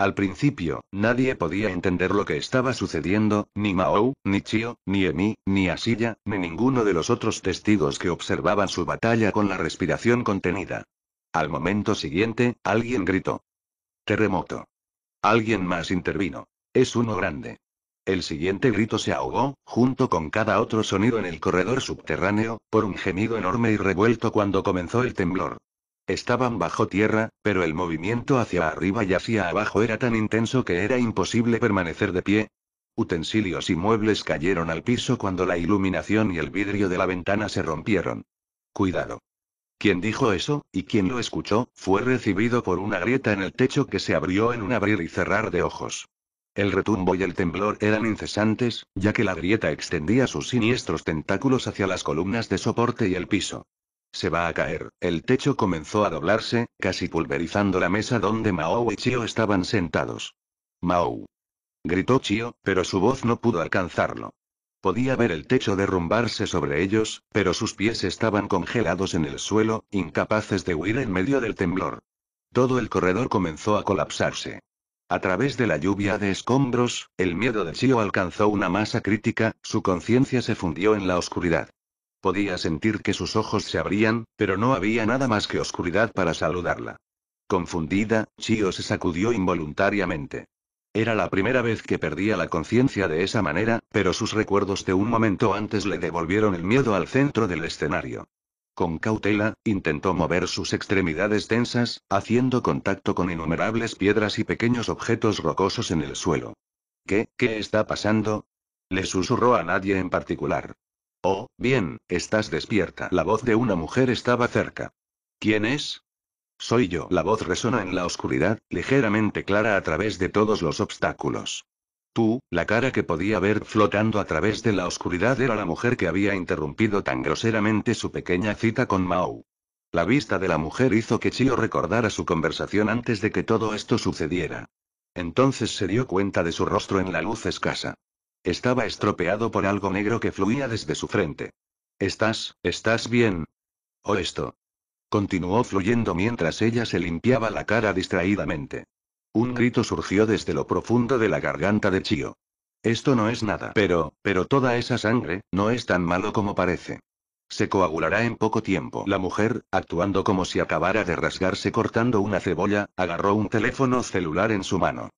Al principio, nadie podía entender lo que estaba sucediendo, ni Mao, ni Chio, ni Emi, ni Asilla, ni ninguno de los otros testigos que observaban su batalla con la respiración contenida. Al momento siguiente, alguien gritó. Terremoto. Alguien más intervino. Es uno grande. El siguiente grito se ahogó, junto con cada otro sonido en el corredor subterráneo, por un gemido enorme y revuelto cuando comenzó el temblor. Estaban bajo tierra, pero el movimiento hacia arriba y hacia abajo era tan intenso que era imposible permanecer de pie. Utensilios y muebles cayeron al piso cuando la iluminación y el vidrio de la ventana se rompieron. Cuidado. Quien dijo eso, y quien lo escuchó, fue recibido por una grieta en el techo que se abrió en un abrir y cerrar de ojos. El retumbo y el temblor eran incesantes, ya que la grieta extendía sus siniestros tentáculos hacia las columnas de soporte y el piso. Se va a caer. El techo comenzó a doblarse, casi pulverizando la mesa donde Mao y Chio estaban sentados. Mao. Gritó Chio, pero su voz no pudo alcanzarlo. Podía ver el techo derrumbarse sobre ellos, pero sus pies estaban congelados en el suelo, incapaces de huir en medio del temblor. Todo el corredor comenzó a colapsarse. A través de la lluvia de escombros, el miedo de Chio alcanzó una masa crítica, su conciencia se fundió en la oscuridad. Podía sentir que sus ojos se abrían, pero no había nada más que oscuridad para saludarla. Confundida, Chio se sacudió involuntariamente. Era la primera vez que perdía la conciencia de esa manera, pero sus recuerdos de un momento antes le devolvieron el miedo al centro del escenario. Con cautela, intentó mover sus extremidades tensas, haciendo contacto con innumerables piedras y pequeños objetos rocosos en el suelo. ¿Qué, qué está pasando? Le susurró a nadie en particular. Oh, bien, estás despierta. La voz de una mujer estaba cerca. ¿Quién es? Soy yo. La voz resonó en la oscuridad, ligeramente clara a través de todos los obstáculos. Tú, la cara que podía ver flotando a través de la oscuridad era la mujer que había interrumpido tan groseramente su pequeña cita con Mao. La vista de la mujer hizo que Chio recordara su conversación antes de que todo esto sucediera. Entonces se dio cuenta de su rostro en la luz escasa. Estaba estropeado por algo negro que fluía desde su frente. ¿Estás, estás bien? ¿O esto? Continuó fluyendo mientras ella se limpiaba la cara distraídamente. Un grito surgió desde lo profundo de la garganta de Chio. Esto no es nada. Pero, pero toda esa sangre, no es tan malo como parece. Se coagulará en poco tiempo. La mujer, actuando como si acabara de rasgarse cortando una cebolla, agarró un teléfono celular en su mano.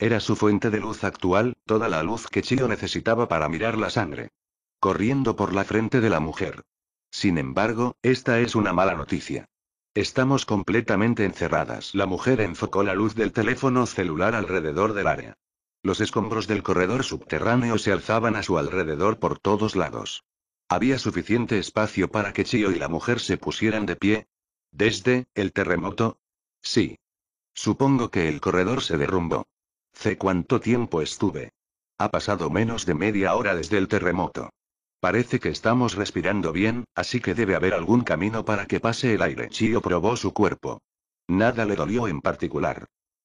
Era su fuente de luz actual, toda la luz que Chio necesitaba para mirar la sangre. Corriendo por la frente de la mujer. Sin embargo, esta es una mala noticia. Estamos completamente encerradas. La mujer enfocó la luz del teléfono celular alrededor del área. Los escombros del corredor subterráneo se alzaban a su alrededor por todos lados. Había suficiente espacio para que Chio y la mujer se pusieran de pie. ¿Desde el terremoto? Sí. Supongo que el corredor se derrumbó. «C. cuánto tiempo estuve? Ha pasado menos de media hora desde el terremoto. Parece que estamos respirando bien, así que debe haber algún camino para que pase el aire. Chio probó su cuerpo. Nada le dolió en particular.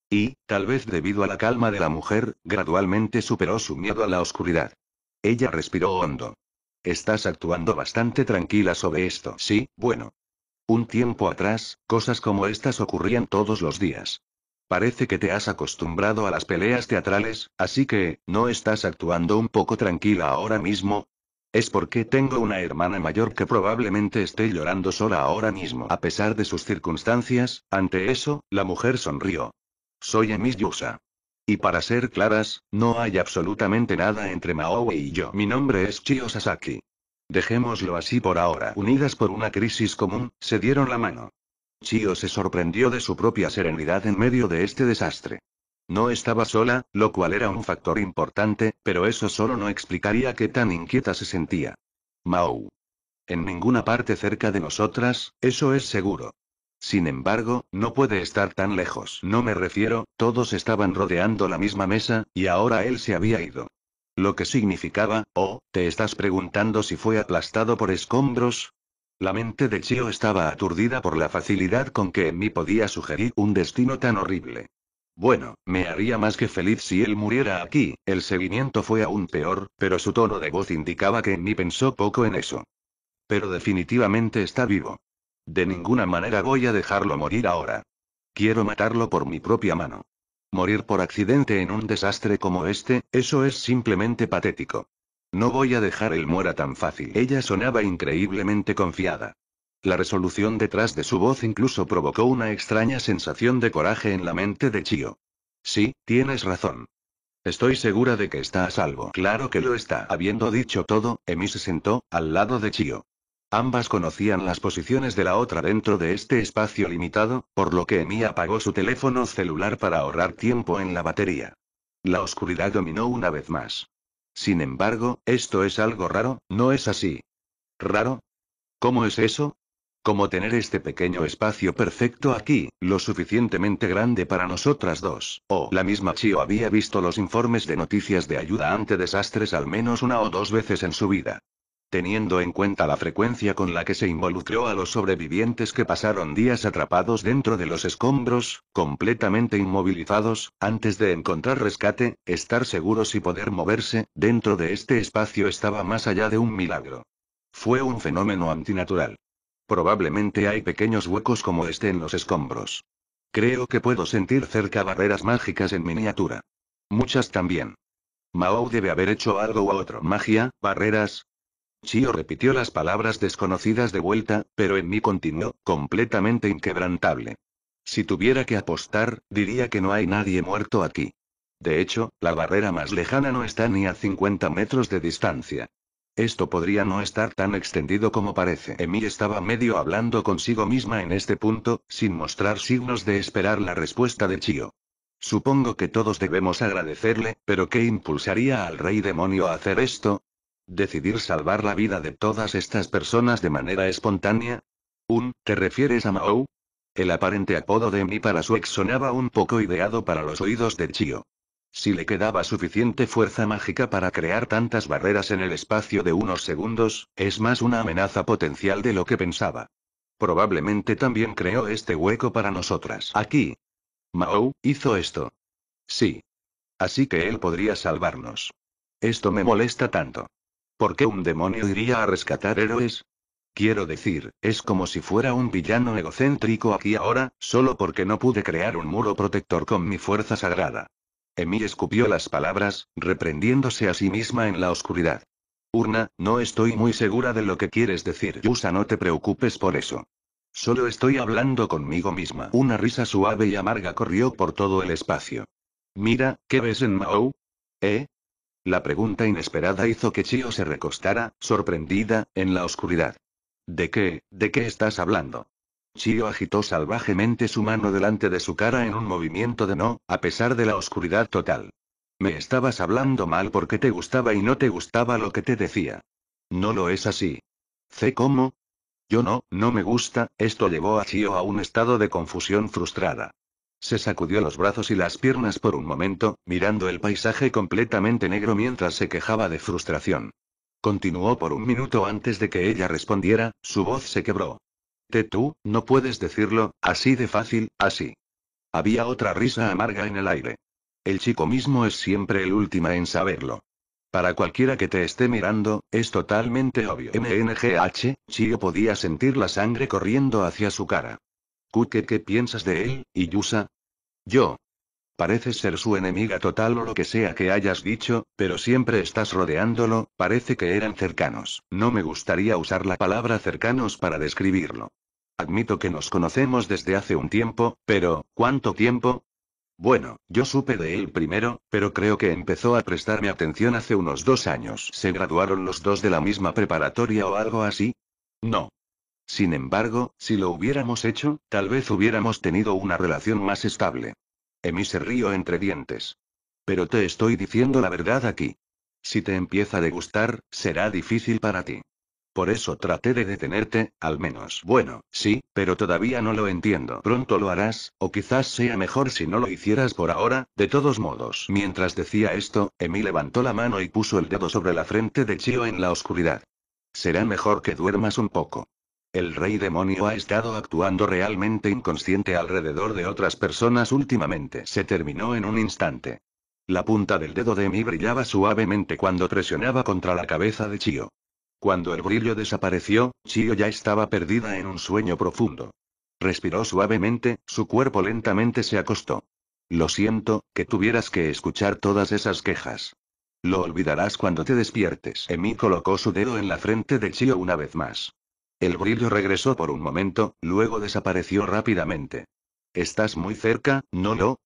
Y, tal vez debido a la calma de la mujer, gradualmente superó su miedo a la oscuridad. Ella respiró hondo. Estás actuando bastante tranquila sobre esto. Sí, bueno. Un tiempo atrás, cosas como estas ocurrían todos los días. Parece que te has acostumbrado a las peleas teatrales, así que, ¿no estás actuando un poco tranquila ahora mismo? Es porque tengo una hermana mayor que probablemente esté llorando sola ahora mismo. A pesar de sus circunstancias, ante eso, la mujer sonrió. Soy Emis Yusa. Y para ser claras, no hay absolutamente nada entre Maowe y yo. Mi nombre es Chio Sasaki. Dejémoslo así por ahora. Unidas por una crisis común, se dieron la mano. Chio se sorprendió de su propia serenidad en medio de este desastre. No estaba sola, lo cual era un factor importante, pero eso solo no explicaría qué tan inquieta se sentía. Mao. En ninguna parte cerca de nosotras, eso es seguro. Sin embargo, no puede estar tan lejos. No me refiero, todos estaban rodeando la misma mesa, y ahora él se había ido. Lo que significaba, oh, te estás preguntando si fue aplastado por escombros, la mente de Chio e estaba aturdida por la facilidad con que en mí podía sugerir un destino tan horrible. Bueno, me haría más que feliz si él muriera aquí, el seguimiento fue aún peor, pero su tono de voz indicaba que en mí pensó poco en eso. Pero definitivamente está vivo. De ninguna manera voy a dejarlo morir ahora. Quiero matarlo por mi propia mano. Morir por accidente en un desastre como este, eso es simplemente patético. No voy a dejar el muera tan fácil. Ella sonaba increíblemente confiada. La resolución detrás de su voz incluso provocó una extraña sensación de coraje en la mente de Chio. Sí, tienes razón. Estoy segura de que está a salvo. Claro que lo está. Habiendo dicho todo, Emi se sentó, al lado de Chio. Ambas conocían las posiciones de la otra dentro de este espacio limitado, por lo que Emi apagó su teléfono celular para ahorrar tiempo en la batería. La oscuridad dominó una vez más. Sin embargo, esto es algo raro, ¿no es así? ¿Raro? ¿Cómo es eso? ¿Cómo tener este pequeño espacio perfecto aquí, lo suficientemente grande para nosotras dos. O oh, la misma Chio había visto los informes de noticias de ayuda ante desastres al menos una o dos veces en su vida teniendo en cuenta la frecuencia con la que se involucró a los sobrevivientes que pasaron días atrapados dentro de los escombros, completamente inmovilizados, antes de encontrar rescate, estar seguros y poder moverse, dentro de este espacio estaba más allá de un milagro. Fue un fenómeno antinatural. Probablemente hay pequeños huecos como este en los escombros. Creo que puedo sentir cerca barreras mágicas en miniatura. Muchas también. Mao debe haber hecho algo u otro. Magia, barreras, Chio repitió las palabras desconocidas de vuelta, pero en mí continuó, completamente inquebrantable. Si tuviera que apostar, diría que no hay nadie muerto aquí. De hecho, la barrera más lejana no está ni a 50 metros de distancia. Esto podría no estar tan extendido como parece. Emi estaba medio hablando consigo misma en este punto, sin mostrar signos de esperar la respuesta de Chio. Supongo que todos debemos agradecerle, pero ¿qué impulsaría al rey demonio a hacer esto? Decidir salvar la vida de todas estas personas de manera espontánea. Un, ¿te refieres a Mao? El aparente apodo de Mi para su ex sonaba un poco ideado para los oídos de Chio. Si le quedaba suficiente fuerza mágica para crear tantas barreras en el espacio de unos segundos, es más una amenaza potencial de lo que pensaba. Probablemente también creó este hueco para nosotras. Aquí. Mao, hizo esto. Sí. Así que él podría salvarnos. Esto me molesta tanto. ¿Por qué un demonio iría a rescatar héroes? Quiero decir, es como si fuera un villano egocéntrico aquí ahora, solo porque no pude crear un muro protector con mi fuerza sagrada. Emi escupió las palabras, reprendiéndose a sí misma en la oscuridad. Urna, no estoy muy segura de lo que quieres decir. Yusa, no te preocupes por eso. Solo estoy hablando conmigo misma. Una risa suave y amarga corrió por todo el espacio. Mira, ¿qué ves en Mao? ¿Eh? La pregunta inesperada hizo que Chio se recostara, sorprendida, en la oscuridad. ¿De qué, de qué estás hablando? Chio agitó salvajemente su mano delante de su cara en un movimiento de no, a pesar de la oscuridad total. Me estabas hablando mal porque te gustaba y no te gustaba lo que te decía. No lo es así. ¿Sé cómo? Yo no, no me gusta, esto llevó a Chio a un estado de confusión frustrada. Se sacudió los brazos y las piernas por un momento, mirando el paisaje completamente negro mientras se quejaba de frustración. Continuó por un minuto antes de que ella respondiera, su voz se quebró. Te tú, no puedes decirlo, así de fácil, así. Había otra risa amarga en el aire. El chico mismo es siempre el último en saberlo. Para cualquiera que te esté mirando, es totalmente obvio. MNGH, Chio podía sentir la sangre corriendo hacia su cara. Kuke, ¿qué piensas de él, Yusa? Yo. Parece ser su enemiga total o lo que sea que hayas dicho, pero siempre estás rodeándolo, parece que eran cercanos. No me gustaría usar la palabra cercanos para describirlo. Admito que nos conocemos desde hace un tiempo, pero, ¿cuánto tiempo? Bueno, yo supe de él primero, pero creo que empezó a prestarme atención hace unos dos años. ¿Se graduaron los dos de la misma preparatoria o algo así? No, sin embargo, si lo hubiéramos hecho, tal vez hubiéramos tenido una relación más estable. Emi se río entre dientes. Pero te estoy diciendo la verdad aquí. Si te empieza a degustar, será difícil para ti. Por eso traté de detenerte, al menos. Bueno, sí, pero todavía no lo entiendo. Pronto lo harás, o quizás sea mejor si no lo hicieras por ahora, de todos modos. Mientras decía esto, Emi levantó la mano y puso el dedo sobre la frente de Chio en la oscuridad. Será mejor que duermas un poco. El rey demonio ha estado actuando realmente inconsciente alrededor de otras personas últimamente. Se terminó en un instante. La punta del dedo de Emi brillaba suavemente cuando presionaba contra la cabeza de Chio. Cuando el brillo desapareció, Chio ya estaba perdida en un sueño profundo. Respiró suavemente, su cuerpo lentamente se acostó. Lo siento, que tuvieras que escuchar todas esas quejas. Lo olvidarás cuando te despiertes. Emi colocó su dedo en la frente de Chio una vez más. El brillo regresó por un momento, luego desapareció rápidamente. Estás muy cerca, ¿no lo?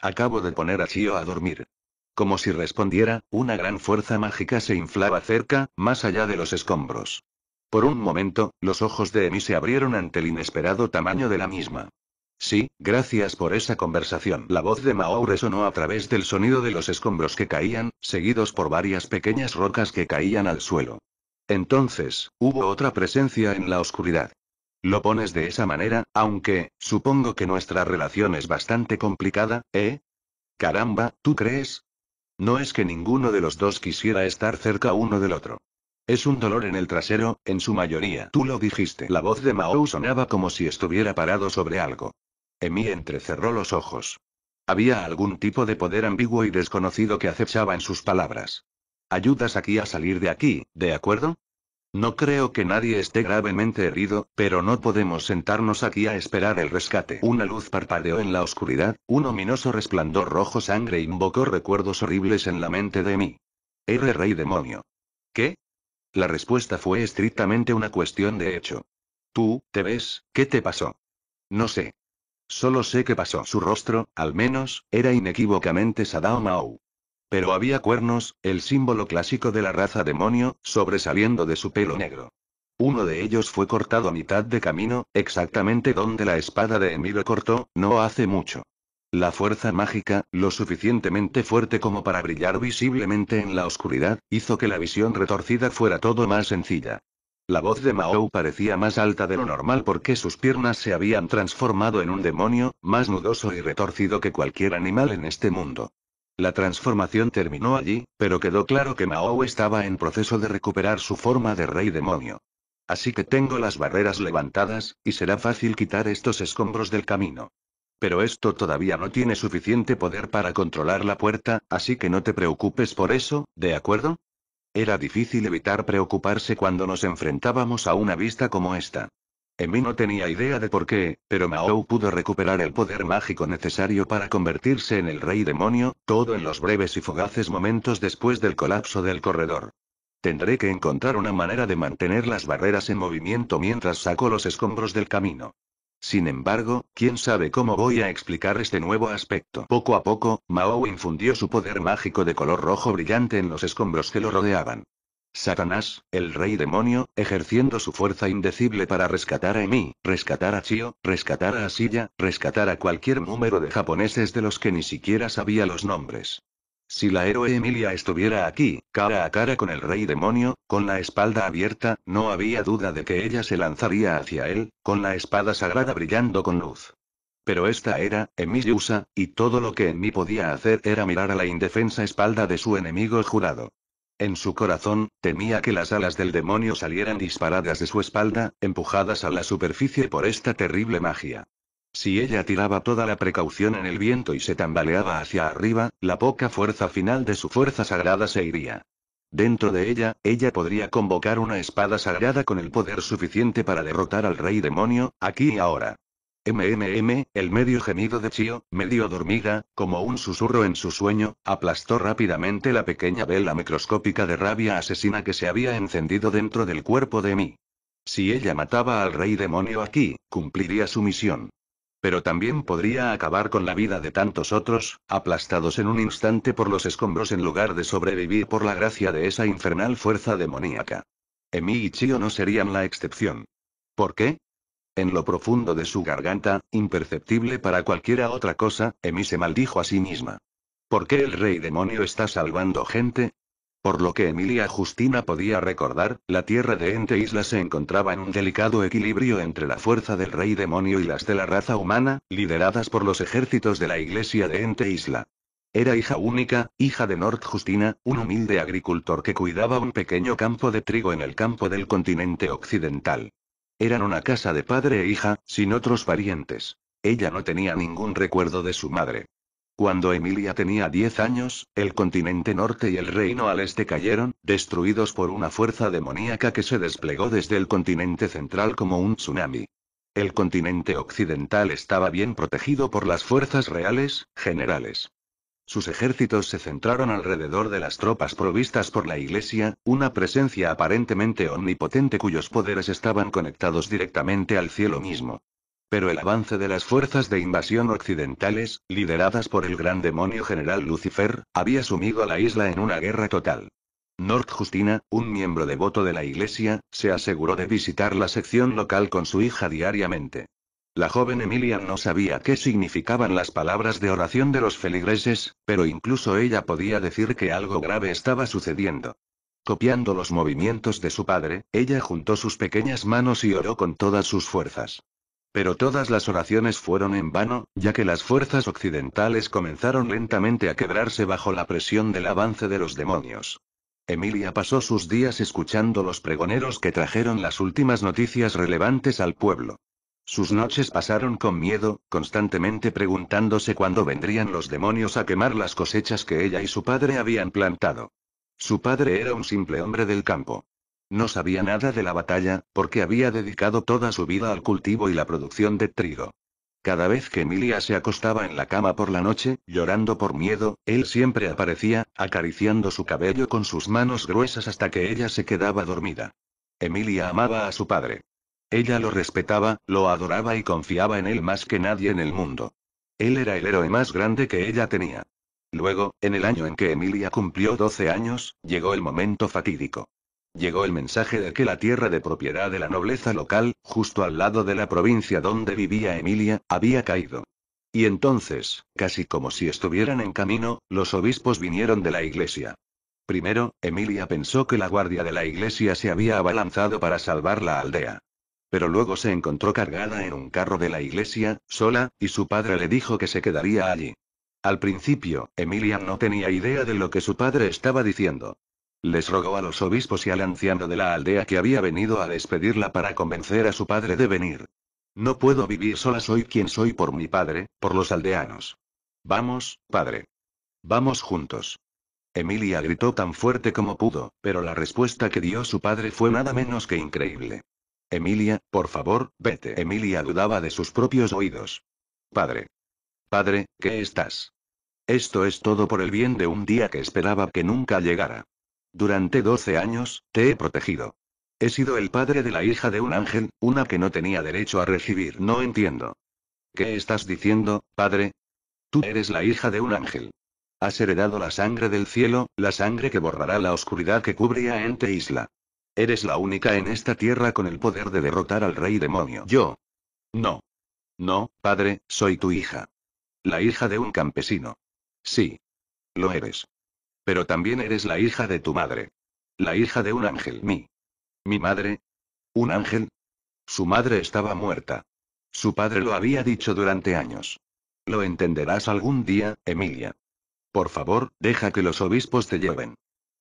Acabo de poner a Chio a dormir. Como si respondiera, una gran fuerza mágica se inflaba cerca, más allá de los escombros. Por un momento, los ojos de Emi se abrieron ante el inesperado tamaño de la misma. Sí, gracias por esa conversación. La voz de Mao resonó a través del sonido de los escombros que caían, seguidos por varias pequeñas rocas que caían al suelo. Entonces, hubo otra presencia en la oscuridad. Lo pones de esa manera, aunque, supongo que nuestra relación es bastante complicada, ¿eh? Caramba, ¿tú crees? No es que ninguno de los dos quisiera estar cerca uno del otro. Es un dolor en el trasero, en su mayoría. Tú lo dijiste. La voz de Mao sonaba como si estuviera parado sobre algo. Emi entrecerró los ojos. Había algún tipo de poder ambiguo y desconocido que acechaba en sus palabras. Ayudas aquí a salir de aquí, ¿de acuerdo? No creo que nadie esté gravemente herido, pero no podemos sentarnos aquí a esperar el rescate. Una luz parpadeó en la oscuridad, un ominoso resplandor rojo sangre invocó recuerdos horribles en la mente de mí. R. Rey demonio. ¿Qué? La respuesta fue estrictamente una cuestión de hecho. Tú, ¿te ves? ¿Qué te pasó? No sé. Solo sé qué pasó. Su rostro, al menos, era inequívocamente Sadao pero había cuernos, el símbolo clásico de la raza demonio, sobresaliendo de su pelo negro. Uno de ellos fue cortado a mitad de camino, exactamente donde la espada de Emilio cortó, no hace mucho. La fuerza mágica, lo suficientemente fuerte como para brillar visiblemente en la oscuridad, hizo que la visión retorcida fuera todo más sencilla. La voz de Mao parecía más alta de lo normal porque sus piernas se habían transformado en un demonio, más nudoso y retorcido que cualquier animal en este mundo. La transformación terminó allí, pero quedó claro que Mao estaba en proceso de recuperar su forma de rey demonio. Así que tengo las barreras levantadas, y será fácil quitar estos escombros del camino. Pero esto todavía no tiene suficiente poder para controlar la puerta, así que no te preocupes por eso, ¿de acuerdo? Era difícil evitar preocuparse cuando nos enfrentábamos a una vista como esta. Emi no tenía idea de por qué, pero Mao pudo recuperar el poder mágico necesario para convertirse en el rey demonio, todo en los breves y fugaces momentos después del colapso del corredor. Tendré que encontrar una manera de mantener las barreras en movimiento mientras saco los escombros del camino. Sin embargo, quién sabe cómo voy a explicar este nuevo aspecto. Poco a poco, Mao infundió su poder mágico de color rojo brillante en los escombros que lo rodeaban. Satanás, el rey demonio, ejerciendo su fuerza indecible para rescatar a Emi, rescatar a Chio, rescatar a Asilla, rescatar a cualquier número de japoneses de los que ni siquiera sabía los nombres. Si la héroe Emilia estuviera aquí, cara a cara con el rey demonio, con la espalda abierta, no había duda de que ella se lanzaría hacia él, con la espada sagrada brillando con luz. Pero esta era, Emi Yusa, y todo lo que Emi podía hacer era mirar a la indefensa espalda de su enemigo jurado. En su corazón, temía que las alas del demonio salieran disparadas de su espalda, empujadas a la superficie por esta terrible magia. Si ella tiraba toda la precaución en el viento y se tambaleaba hacia arriba, la poca fuerza final de su fuerza sagrada se iría. Dentro de ella, ella podría convocar una espada sagrada con el poder suficiente para derrotar al rey demonio, aquí y ahora. MMM, el medio gemido de Chio, medio dormida, como un susurro en su sueño, aplastó rápidamente la pequeña vela microscópica de rabia asesina que se había encendido dentro del cuerpo de Emi. Si ella mataba al rey demonio aquí, cumpliría su misión. Pero también podría acabar con la vida de tantos otros, aplastados en un instante por los escombros en lugar de sobrevivir por la gracia de esa infernal fuerza demoníaca. Emi y Chio no serían la excepción. ¿Por qué? En lo profundo de su garganta, imperceptible para cualquiera otra cosa, Emi se maldijo a sí misma. ¿Por qué el rey demonio está salvando gente? Por lo que Emilia Justina podía recordar, la tierra de Ente Isla se encontraba en un delicado equilibrio entre la fuerza del rey demonio y las de la raza humana, lideradas por los ejércitos de la iglesia de Ente Isla. Era hija única, hija de North Justina, un humilde agricultor que cuidaba un pequeño campo de trigo en el campo del continente occidental. Eran una casa de padre e hija, sin otros parientes. Ella no tenía ningún recuerdo de su madre. Cuando Emilia tenía 10 años, el continente norte y el reino al este cayeron, destruidos por una fuerza demoníaca que se desplegó desde el continente central como un tsunami. El continente occidental estaba bien protegido por las fuerzas reales, generales. Sus ejércitos se centraron alrededor de las tropas provistas por la Iglesia, una presencia aparentemente omnipotente cuyos poderes estaban conectados directamente al cielo mismo. Pero el avance de las fuerzas de invasión occidentales, lideradas por el gran demonio general Lucifer, había sumido a la isla en una guerra total. North Justina, un miembro devoto de la Iglesia, se aseguró de visitar la sección local con su hija diariamente. La joven Emilia no sabía qué significaban las palabras de oración de los feligreses, pero incluso ella podía decir que algo grave estaba sucediendo. Copiando los movimientos de su padre, ella juntó sus pequeñas manos y oró con todas sus fuerzas. Pero todas las oraciones fueron en vano, ya que las fuerzas occidentales comenzaron lentamente a quebrarse bajo la presión del avance de los demonios. Emilia pasó sus días escuchando los pregoneros que trajeron las últimas noticias relevantes al pueblo. Sus noches pasaron con miedo, constantemente preguntándose cuándo vendrían los demonios a quemar las cosechas que ella y su padre habían plantado. Su padre era un simple hombre del campo. No sabía nada de la batalla, porque había dedicado toda su vida al cultivo y la producción de trigo. Cada vez que Emilia se acostaba en la cama por la noche, llorando por miedo, él siempre aparecía, acariciando su cabello con sus manos gruesas hasta que ella se quedaba dormida. Emilia amaba a su padre. Ella lo respetaba, lo adoraba y confiaba en él más que nadie en el mundo. Él era el héroe más grande que ella tenía. Luego, en el año en que Emilia cumplió 12 años, llegó el momento fatídico. Llegó el mensaje de que la tierra de propiedad de la nobleza local, justo al lado de la provincia donde vivía Emilia, había caído. Y entonces, casi como si estuvieran en camino, los obispos vinieron de la iglesia. Primero, Emilia pensó que la guardia de la iglesia se había abalanzado para salvar la aldea. Pero luego se encontró cargada en un carro de la iglesia, sola, y su padre le dijo que se quedaría allí. Al principio, Emilia no tenía idea de lo que su padre estaba diciendo. Les rogó a los obispos y al anciano de la aldea que había venido a despedirla para convencer a su padre de venir. No puedo vivir sola, soy quien soy por mi padre, por los aldeanos. Vamos, padre. Vamos juntos. Emilia gritó tan fuerte como pudo, pero la respuesta que dio su padre fue nada menos que increíble. Emilia, por favor, vete. Emilia dudaba de sus propios oídos. Padre. Padre, ¿qué estás? Esto es todo por el bien de un día que esperaba que nunca llegara. Durante 12 años, te he protegido. He sido el padre de la hija de un ángel, una que no tenía derecho a recibir. No entiendo. ¿Qué estás diciendo, padre? Tú eres la hija de un ángel. Has heredado la sangre del cielo, la sangre que borrará la oscuridad que cubría Ente Isla. Eres la única en esta tierra con el poder de derrotar al rey demonio. Yo. No. No, padre, soy tu hija. La hija de un campesino. Sí. Lo eres. Pero también eres la hija de tu madre. La hija de un ángel. Mi. Mi madre. ¿Un ángel? Su madre estaba muerta. Su padre lo había dicho durante años. Lo entenderás algún día, Emilia. Por favor, deja que los obispos te lleven.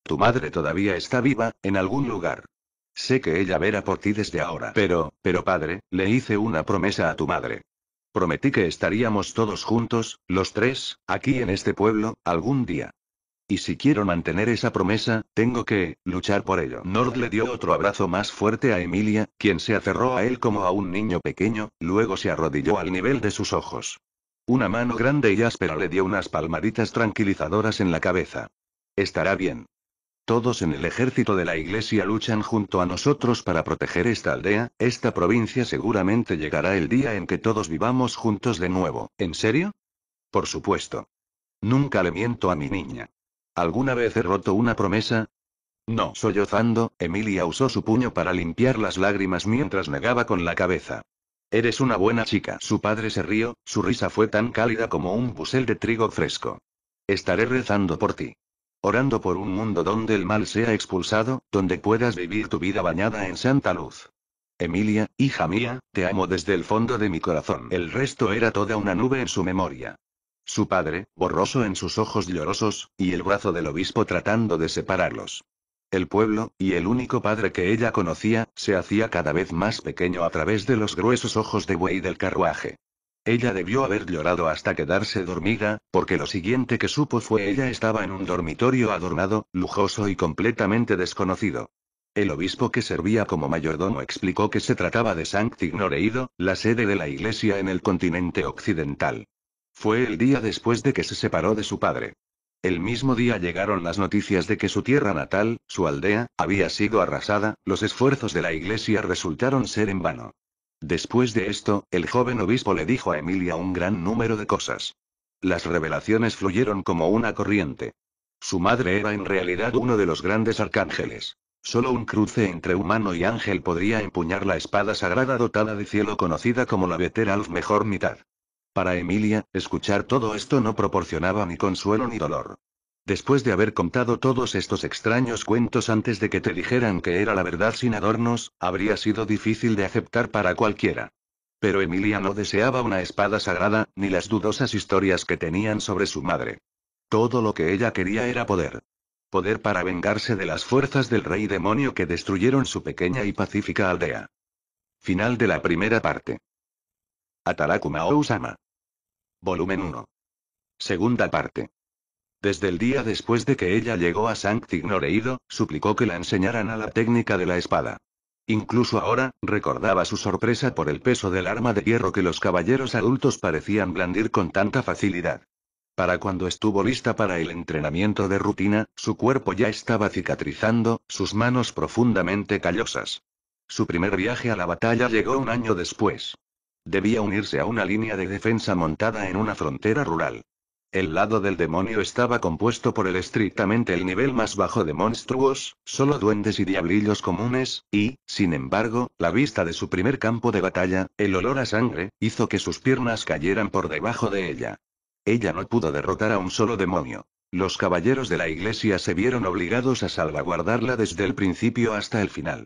Tu madre todavía está viva, en algún lugar. Sé que ella verá por ti desde ahora. Pero, pero padre, le hice una promesa a tu madre. Prometí que estaríamos todos juntos, los tres, aquí en este pueblo, algún día. Y si quiero mantener esa promesa, tengo que, luchar por ello. Nord le dio otro abrazo más fuerte a Emilia, quien se aferró a él como a un niño pequeño, luego se arrodilló al nivel de sus ojos. Una mano grande y áspera le dio unas palmaditas tranquilizadoras en la cabeza. Estará bien. Todos en el ejército de la iglesia luchan junto a nosotros para proteger esta aldea, esta provincia seguramente llegará el día en que todos vivamos juntos de nuevo. ¿En serio? Por supuesto. Nunca le miento a mi niña. ¿Alguna vez he roto una promesa? No. Sollozando, Emilia usó su puño para limpiar las lágrimas mientras negaba con la cabeza. Eres una buena chica. Su padre se rió, su risa fue tan cálida como un busel de trigo fresco. Estaré rezando por ti orando por un mundo donde el mal sea expulsado, donde puedas vivir tu vida bañada en santa luz. Emilia, hija mía, te amo desde el fondo de mi corazón. El resto era toda una nube en su memoria. Su padre, borroso en sus ojos llorosos, y el brazo del obispo tratando de separarlos. El pueblo, y el único padre que ella conocía, se hacía cada vez más pequeño a través de los gruesos ojos de buey del carruaje. Ella debió haber llorado hasta quedarse dormida, porque lo siguiente que supo fue ella estaba en un dormitorio adornado, lujoso y completamente desconocido. El obispo que servía como mayordomo explicó que se trataba de Ignoreido, la sede de la iglesia en el continente occidental. Fue el día después de que se separó de su padre. El mismo día llegaron las noticias de que su tierra natal, su aldea, había sido arrasada, los esfuerzos de la iglesia resultaron ser en vano. Después de esto, el joven obispo le dijo a Emilia un gran número de cosas. Las revelaciones fluyeron como una corriente. Su madre era en realidad uno de los grandes arcángeles. Solo un cruce entre humano y ángel podría empuñar la espada sagrada dotada de cielo conocida como la Veteralf mejor mitad. Para Emilia, escuchar todo esto no proporcionaba ni consuelo ni dolor. Después de haber contado todos estos extraños cuentos antes de que te dijeran que era la verdad sin adornos, habría sido difícil de aceptar para cualquiera. Pero Emilia no deseaba una espada sagrada, ni las dudosas historias que tenían sobre su madre. Todo lo que ella quería era poder. Poder para vengarse de las fuerzas del rey demonio que destruyeron su pequeña y pacífica aldea. Final de la primera parte. Atarakuma Ousama. Volumen 1. Segunda parte. Desde el día después de que ella llegó a Ignoreído, suplicó que la enseñaran a la técnica de la espada. Incluso ahora, recordaba su sorpresa por el peso del arma de hierro que los caballeros adultos parecían blandir con tanta facilidad. Para cuando estuvo lista para el entrenamiento de rutina, su cuerpo ya estaba cicatrizando, sus manos profundamente callosas. Su primer viaje a la batalla llegó un año después. Debía unirse a una línea de defensa montada en una frontera rural. El lado del demonio estaba compuesto por el estrictamente el nivel más bajo de monstruos, solo duendes y diablillos comunes, y, sin embargo, la vista de su primer campo de batalla, el olor a sangre, hizo que sus piernas cayeran por debajo de ella. Ella no pudo derrotar a un solo demonio. Los caballeros de la iglesia se vieron obligados a salvaguardarla desde el principio hasta el final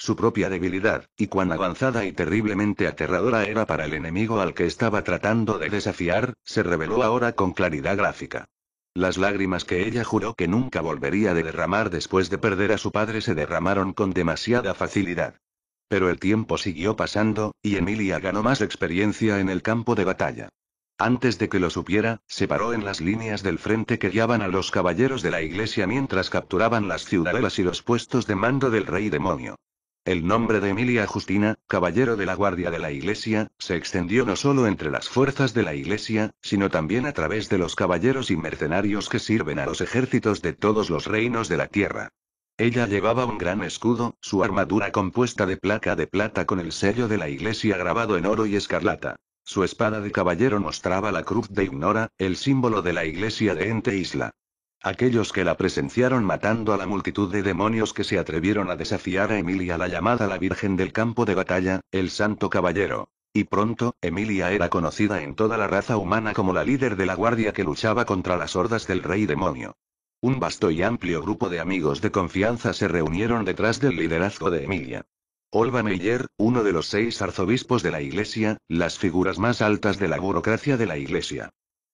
su propia debilidad, y cuán avanzada y terriblemente aterradora era para el enemigo al que estaba tratando de desafiar, se reveló ahora con claridad gráfica. Las lágrimas que ella juró que nunca volvería de derramar después de perder a su padre se derramaron con demasiada facilidad. Pero el tiempo siguió pasando, y Emilia ganó más experiencia en el campo de batalla. Antes de que lo supiera, se paró en las líneas del frente que guiaban a los caballeros de la iglesia mientras capturaban las ciudadelas y los puestos de mando del rey demonio. El nombre de Emilia Justina, caballero de la Guardia de la Iglesia, se extendió no solo entre las fuerzas de la Iglesia, sino también a través de los caballeros y mercenarios que sirven a los ejércitos de todos los reinos de la tierra. Ella llevaba un gran escudo, su armadura compuesta de placa de plata con el sello de la Iglesia grabado en oro y escarlata. Su espada de caballero mostraba la cruz de Ignora, el símbolo de la Iglesia de Ente Isla. Aquellos que la presenciaron matando a la multitud de demonios que se atrevieron a desafiar a Emilia la llamada la Virgen del campo de batalla, el Santo Caballero. Y pronto, Emilia era conocida en toda la raza humana como la líder de la guardia que luchaba contra las hordas del rey demonio. Un vasto y amplio grupo de amigos de confianza se reunieron detrás del liderazgo de Emilia. Olva Meyer, uno de los seis arzobispos de la Iglesia, las figuras más altas de la burocracia de la Iglesia.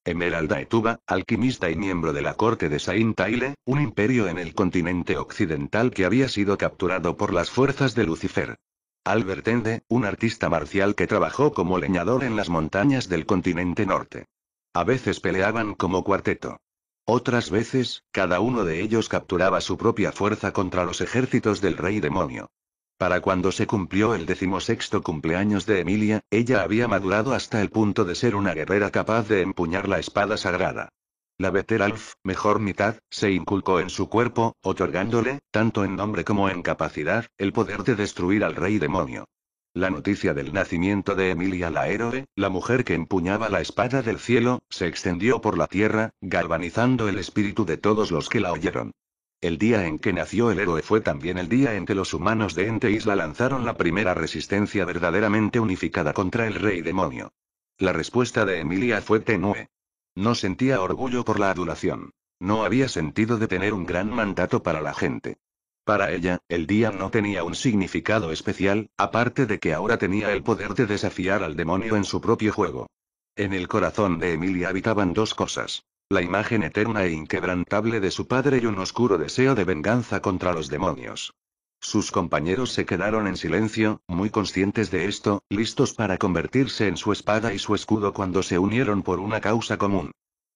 Emeralda Etuba, alquimista y miembro de la corte de Saint-Taile, un imperio en el continente occidental que había sido capturado por las fuerzas de Lucifer. Albert Ende, un artista marcial que trabajó como leñador en las montañas del continente norte. A veces peleaban como cuarteto. Otras veces, cada uno de ellos capturaba su propia fuerza contra los ejércitos del rey demonio. Para cuando se cumplió el decimosexto cumpleaños de Emilia, ella había madurado hasta el punto de ser una guerrera capaz de empuñar la espada sagrada. La veteralf, mejor mitad, se inculcó en su cuerpo, otorgándole, tanto en nombre como en capacidad, el poder de destruir al rey demonio. La noticia del nacimiento de Emilia la héroe, la mujer que empuñaba la espada del cielo, se extendió por la tierra, galvanizando el espíritu de todos los que la oyeron. El día en que nació el héroe fue también el día en que los humanos de Ente Isla lanzaron la primera resistencia verdaderamente unificada contra el rey demonio. La respuesta de Emilia fue tenue. No sentía orgullo por la adulación. No había sentido de tener un gran mandato para la gente. Para ella, el día no tenía un significado especial, aparte de que ahora tenía el poder de desafiar al demonio en su propio juego. En el corazón de Emilia habitaban dos cosas la imagen eterna e inquebrantable de su padre y un oscuro deseo de venganza contra los demonios. Sus compañeros se quedaron en silencio, muy conscientes de esto, listos para convertirse en su espada y su escudo cuando se unieron por una causa común.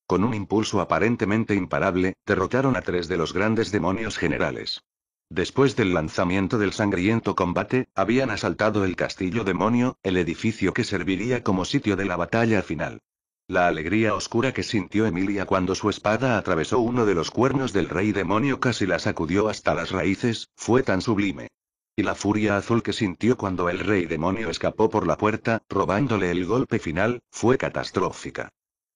Con un impulso aparentemente imparable, derrotaron a tres de los grandes demonios generales. Después del lanzamiento del sangriento combate, habían asaltado el castillo demonio, el edificio que serviría como sitio de la batalla final. La alegría oscura que sintió Emilia cuando su espada atravesó uno de los cuernos del rey demonio casi la sacudió hasta las raíces, fue tan sublime. Y la furia azul que sintió cuando el rey demonio escapó por la puerta, robándole el golpe final, fue catastrófica.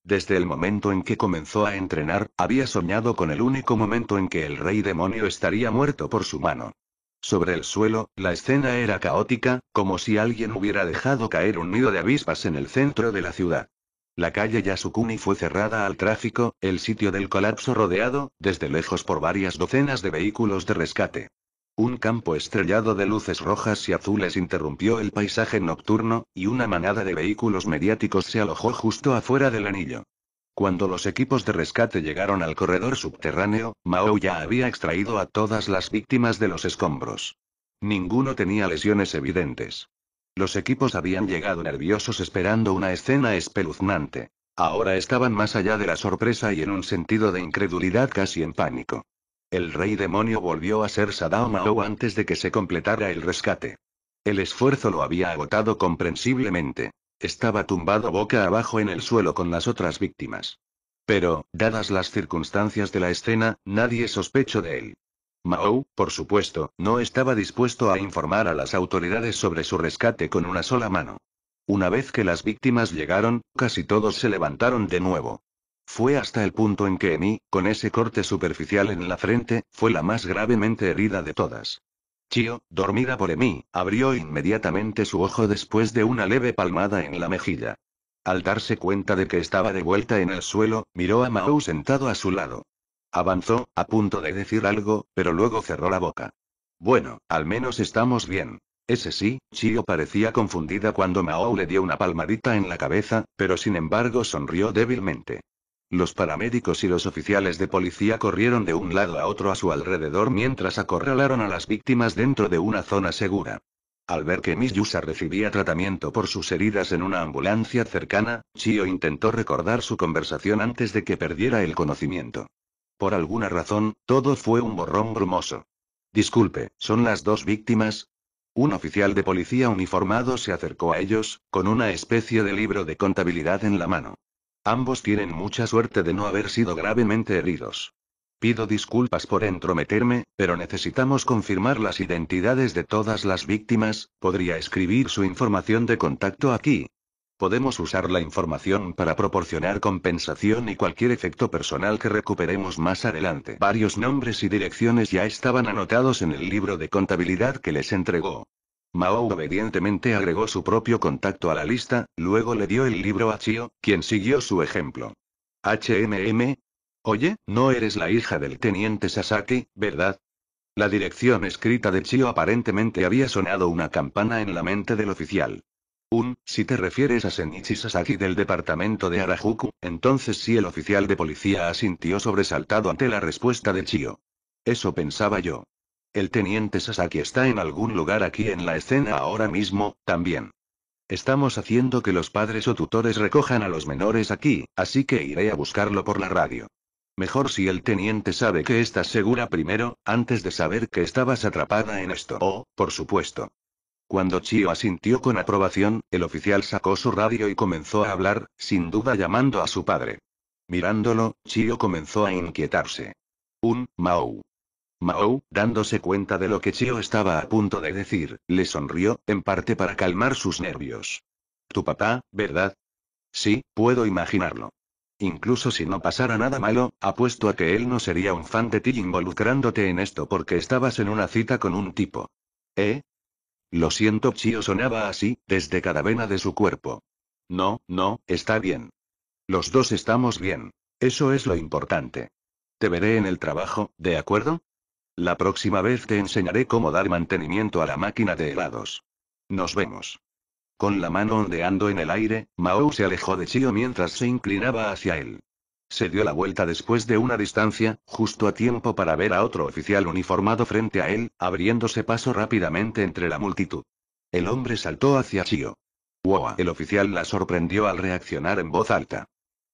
Desde el momento en que comenzó a entrenar, había soñado con el único momento en que el rey demonio estaría muerto por su mano. Sobre el suelo, la escena era caótica, como si alguien hubiera dejado caer un nido de avispas en el centro de la ciudad. La calle Yasukuni fue cerrada al tráfico, el sitio del colapso rodeado, desde lejos por varias docenas de vehículos de rescate. Un campo estrellado de luces rojas y azules interrumpió el paisaje nocturno, y una manada de vehículos mediáticos se alojó justo afuera del anillo. Cuando los equipos de rescate llegaron al corredor subterráneo, Mao ya había extraído a todas las víctimas de los escombros. Ninguno tenía lesiones evidentes. Los equipos habían llegado nerviosos esperando una escena espeluznante. Ahora estaban más allá de la sorpresa y en un sentido de incredulidad casi en pánico. El rey demonio volvió a ser Sadao Mao antes de que se completara el rescate. El esfuerzo lo había agotado comprensiblemente. Estaba tumbado boca abajo en el suelo con las otras víctimas. Pero, dadas las circunstancias de la escena, nadie sospechó de él. Mao, por supuesto, no estaba dispuesto a informar a las autoridades sobre su rescate con una sola mano. Una vez que las víctimas llegaron, casi todos se levantaron de nuevo. Fue hasta el punto en que Emi, con ese corte superficial en la frente, fue la más gravemente herida de todas. Chio, dormida por Emi, abrió inmediatamente su ojo después de una leve palmada en la mejilla. Al darse cuenta de que estaba de vuelta en el suelo, miró a Mao sentado a su lado. Avanzó, a punto de decir algo, pero luego cerró la boca. Bueno, al menos estamos bien. Ese sí, Chio parecía confundida cuando Mao le dio una palmadita en la cabeza, pero sin embargo sonrió débilmente. Los paramédicos y los oficiales de policía corrieron de un lado a otro a su alrededor mientras acorralaron a las víctimas dentro de una zona segura. Al ver que Miss Yusa recibía tratamiento por sus heridas en una ambulancia cercana, Chio intentó recordar su conversación antes de que perdiera el conocimiento. Por alguna razón, todo fue un borrón brumoso. Disculpe, ¿son las dos víctimas? Un oficial de policía uniformado se acercó a ellos, con una especie de libro de contabilidad en la mano. Ambos tienen mucha suerte de no haber sido gravemente heridos. Pido disculpas por entrometerme, pero necesitamos confirmar las identidades de todas las víctimas, podría escribir su información de contacto aquí, Podemos usar la información para proporcionar compensación y cualquier efecto personal que recuperemos más adelante. Varios nombres y direcciones ya estaban anotados en el libro de contabilidad que les entregó. Mao obedientemente agregó su propio contacto a la lista, luego le dio el libro a Chio, quien siguió su ejemplo. HMM. Oye, no eres la hija del teniente Sasaki, ¿verdad? La dirección escrita de Chio aparentemente había sonado una campana en la mente del oficial si te refieres a Senichi Sasaki del departamento de Arajuku, entonces sí el oficial de policía asintió sobresaltado ante la respuesta de Chio. Eso pensaba yo. El teniente Sasaki está en algún lugar aquí en la escena ahora mismo, también. Estamos haciendo que los padres o tutores recojan a los menores aquí, así que iré a buscarlo por la radio. Mejor si el teniente sabe que estás segura primero, antes de saber que estabas atrapada en esto. Oh, por supuesto. Cuando Chio asintió con aprobación, el oficial sacó su radio y comenzó a hablar, sin duda llamando a su padre. Mirándolo, Chio comenzó a inquietarse. Un, Mao. Mao, dándose cuenta de lo que Chio estaba a punto de decir, le sonrió, en parte para calmar sus nervios. Tu papá, ¿verdad? Sí, puedo imaginarlo. Incluso si no pasara nada malo, apuesto a que él no sería un fan de ti involucrándote en esto porque estabas en una cita con un tipo. ¿Eh? Lo siento, Chio sonaba así, desde cada vena de su cuerpo. No, no, está bien. Los dos estamos bien. Eso es lo importante. Te veré en el trabajo, ¿de acuerdo? La próxima vez te enseñaré cómo dar mantenimiento a la máquina de helados. Nos vemos. Con la mano ondeando en el aire, Mao se alejó de Chio mientras se inclinaba hacia él. Se dio la vuelta después de una distancia, justo a tiempo para ver a otro oficial uniformado frente a él, abriéndose paso rápidamente entre la multitud. El hombre saltó hacia Chio. Wow, el oficial la sorprendió al reaccionar en voz alta.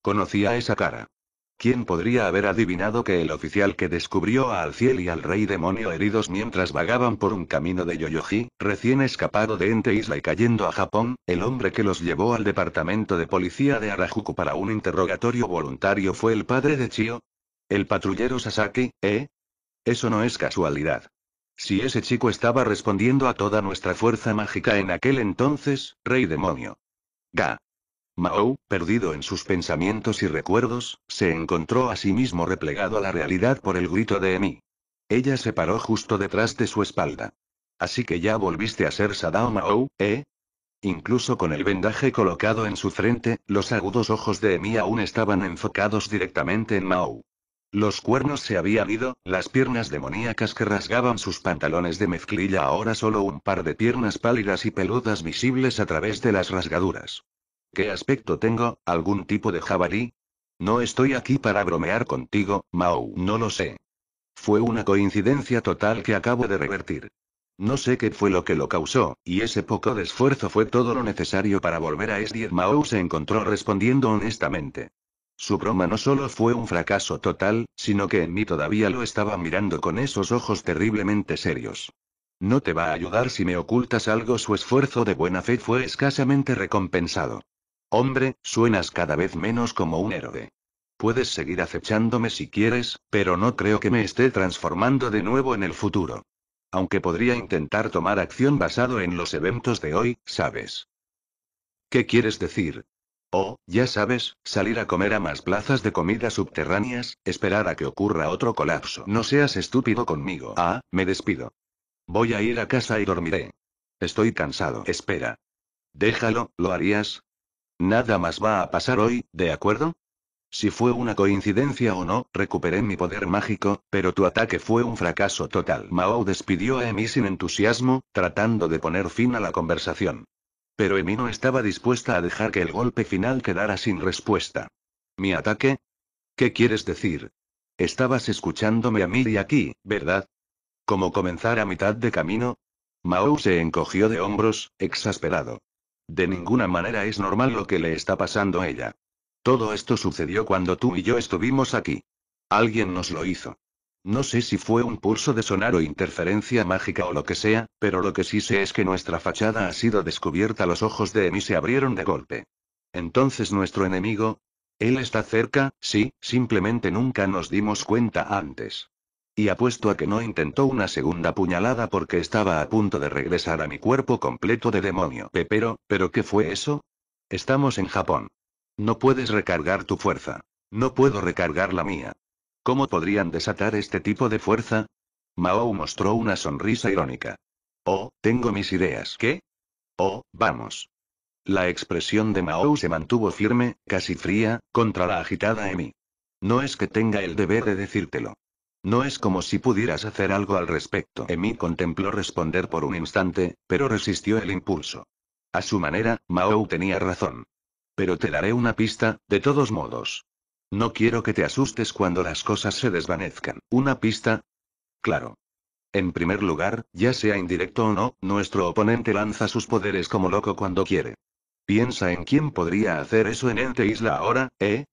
Conocía esa cara. ¿Quién podría haber adivinado que el oficial que descubrió a Alciel y al rey demonio heridos mientras vagaban por un camino de Yoyogi, recién escapado de Ente Isla y cayendo a Japón, el hombre que los llevó al departamento de policía de Arajuku para un interrogatorio voluntario fue el padre de Chio? ¿El patrullero Sasaki, eh? Eso no es casualidad. Si ese chico estaba respondiendo a toda nuestra fuerza mágica en aquel entonces, rey demonio. Ga. Mao, perdido en sus pensamientos y recuerdos, se encontró a sí mismo replegado a la realidad por el grito de Emi. Ella se paró justo detrás de su espalda. Así que ya volviste a ser Sadao Mao, ¿eh? Incluso con el vendaje colocado en su frente, los agudos ojos de Emi aún estaban enfocados directamente en Mao. Los cuernos se habían ido, las piernas demoníacas que rasgaban sus pantalones de mezclilla ahora solo un par de piernas pálidas y peludas visibles a través de las rasgaduras. ¿Qué aspecto tengo? ¿Algún tipo de jabalí? No estoy aquí para bromear contigo, Mao, no lo sé. Fue una coincidencia total que acabo de revertir. No sé qué fue lo que lo causó, y ese poco de esfuerzo fue todo lo necesario para volver a Esdier. Mao se encontró respondiendo honestamente. Su broma no solo fue un fracaso total, sino que en mí todavía lo estaba mirando con esos ojos terriblemente serios. No te va a ayudar si me ocultas algo. Su esfuerzo de buena fe fue escasamente recompensado. Hombre, suenas cada vez menos como un héroe. Puedes seguir acechándome si quieres, pero no creo que me esté transformando de nuevo en el futuro. Aunque podría intentar tomar acción basado en los eventos de hoy, ¿sabes? ¿Qué quieres decir? Oh, ya sabes, salir a comer a más plazas de comida subterráneas, esperar a que ocurra otro colapso. No seas estúpido conmigo. Ah, me despido. Voy a ir a casa y dormiré. Estoy cansado. Espera. Déjalo, ¿lo harías? Nada más va a pasar hoy, ¿de acuerdo? Si fue una coincidencia o no, recuperé mi poder mágico, pero tu ataque fue un fracaso total. Mao despidió a Emi sin entusiasmo, tratando de poner fin a la conversación. Pero Emi no estaba dispuesta a dejar que el golpe final quedara sin respuesta. ¿Mi ataque? ¿Qué quieres decir? Estabas escuchándome a mí y aquí, ¿verdad? ¿Cómo comenzar a mitad de camino? Mao se encogió de hombros, exasperado. De ninguna manera es normal lo que le está pasando a ella. Todo esto sucedió cuando tú y yo estuvimos aquí. Alguien nos lo hizo. No sé si fue un pulso de sonar o interferencia mágica o lo que sea, pero lo que sí sé es que nuestra fachada ha sido descubierta. Los ojos de Emi se abrieron de golpe. Entonces nuestro enemigo... Él está cerca, sí, simplemente nunca nos dimos cuenta antes. Y apuesto a que no intentó una segunda puñalada porque estaba a punto de regresar a mi cuerpo completo de demonio. Pero, ¿pero qué fue eso? Estamos en Japón. No puedes recargar tu fuerza. No puedo recargar la mía. ¿Cómo podrían desatar este tipo de fuerza? Mao mostró una sonrisa irónica. Oh, tengo mis ideas. ¿Qué? Oh, vamos. La expresión de Mao se mantuvo firme, casi fría, contra la agitada Emi. No es que tenga el deber de decírtelo. No es como si pudieras hacer algo al respecto. Emi contempló responder por un instante, pero resistió el impulso. A su manera, Mao tenía razón. Pero te daré una pista, de todos modos. No quiero que te asustes cuando las cosas se desvanezcan. ¿Una pista? Claro. En primer lugar, ya sea indirecto o no, nuestro oponente lanza sus poderes como loco cuando quiere. Piensa en quién podría hacer eso en Ente Isla ahora, ¿eh?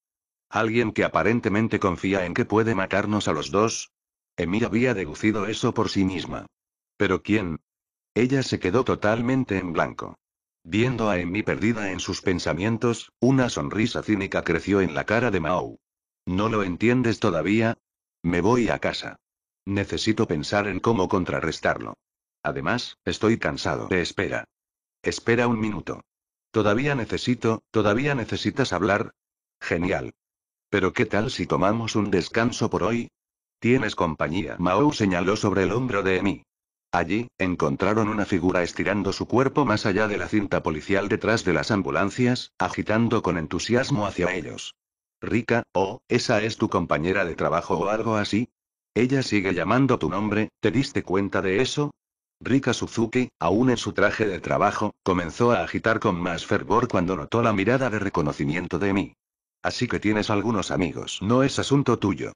Alguien que aparentemente confía en que puede matarnos a los dos. Emi había deducido eso por sí misma. ¿Pero quién? Ella se quedó totalmente en blanco. Viendo a Emi perdida en sus pensamientos, una sonrisa cínica creció en la cara de Mao. ¿No lo entiendes todavía? Me voy a casa. Necesito pensar en cómo contrarrestarlo. Además, estoy cansado espera. Espera un minuto. Todavía necesito, todavía necesitas hablar. Genial. Pero ¿qué tal si tomamos un descanso por hoy? Tienes compañía. Mao señaló sobre el hombro de Emi. Allí, encontraron una figura estirando su cuerpo más allá de la cinta policial detrás de las ambulancias, agitando con entusiasmo hacia ellos. Rika, oh, esa es tu compañera de trabajo o algo así. Ella sigue llamando tu nombre, ¿te diste cuenta de eso? Rika Suzuki, aún en su traje de trabajo, comenzó a agitar con más fervor cuando notó la mirada de reconocimiento de Emi. Así que tienes algunos amigos. No es asunto tuyo.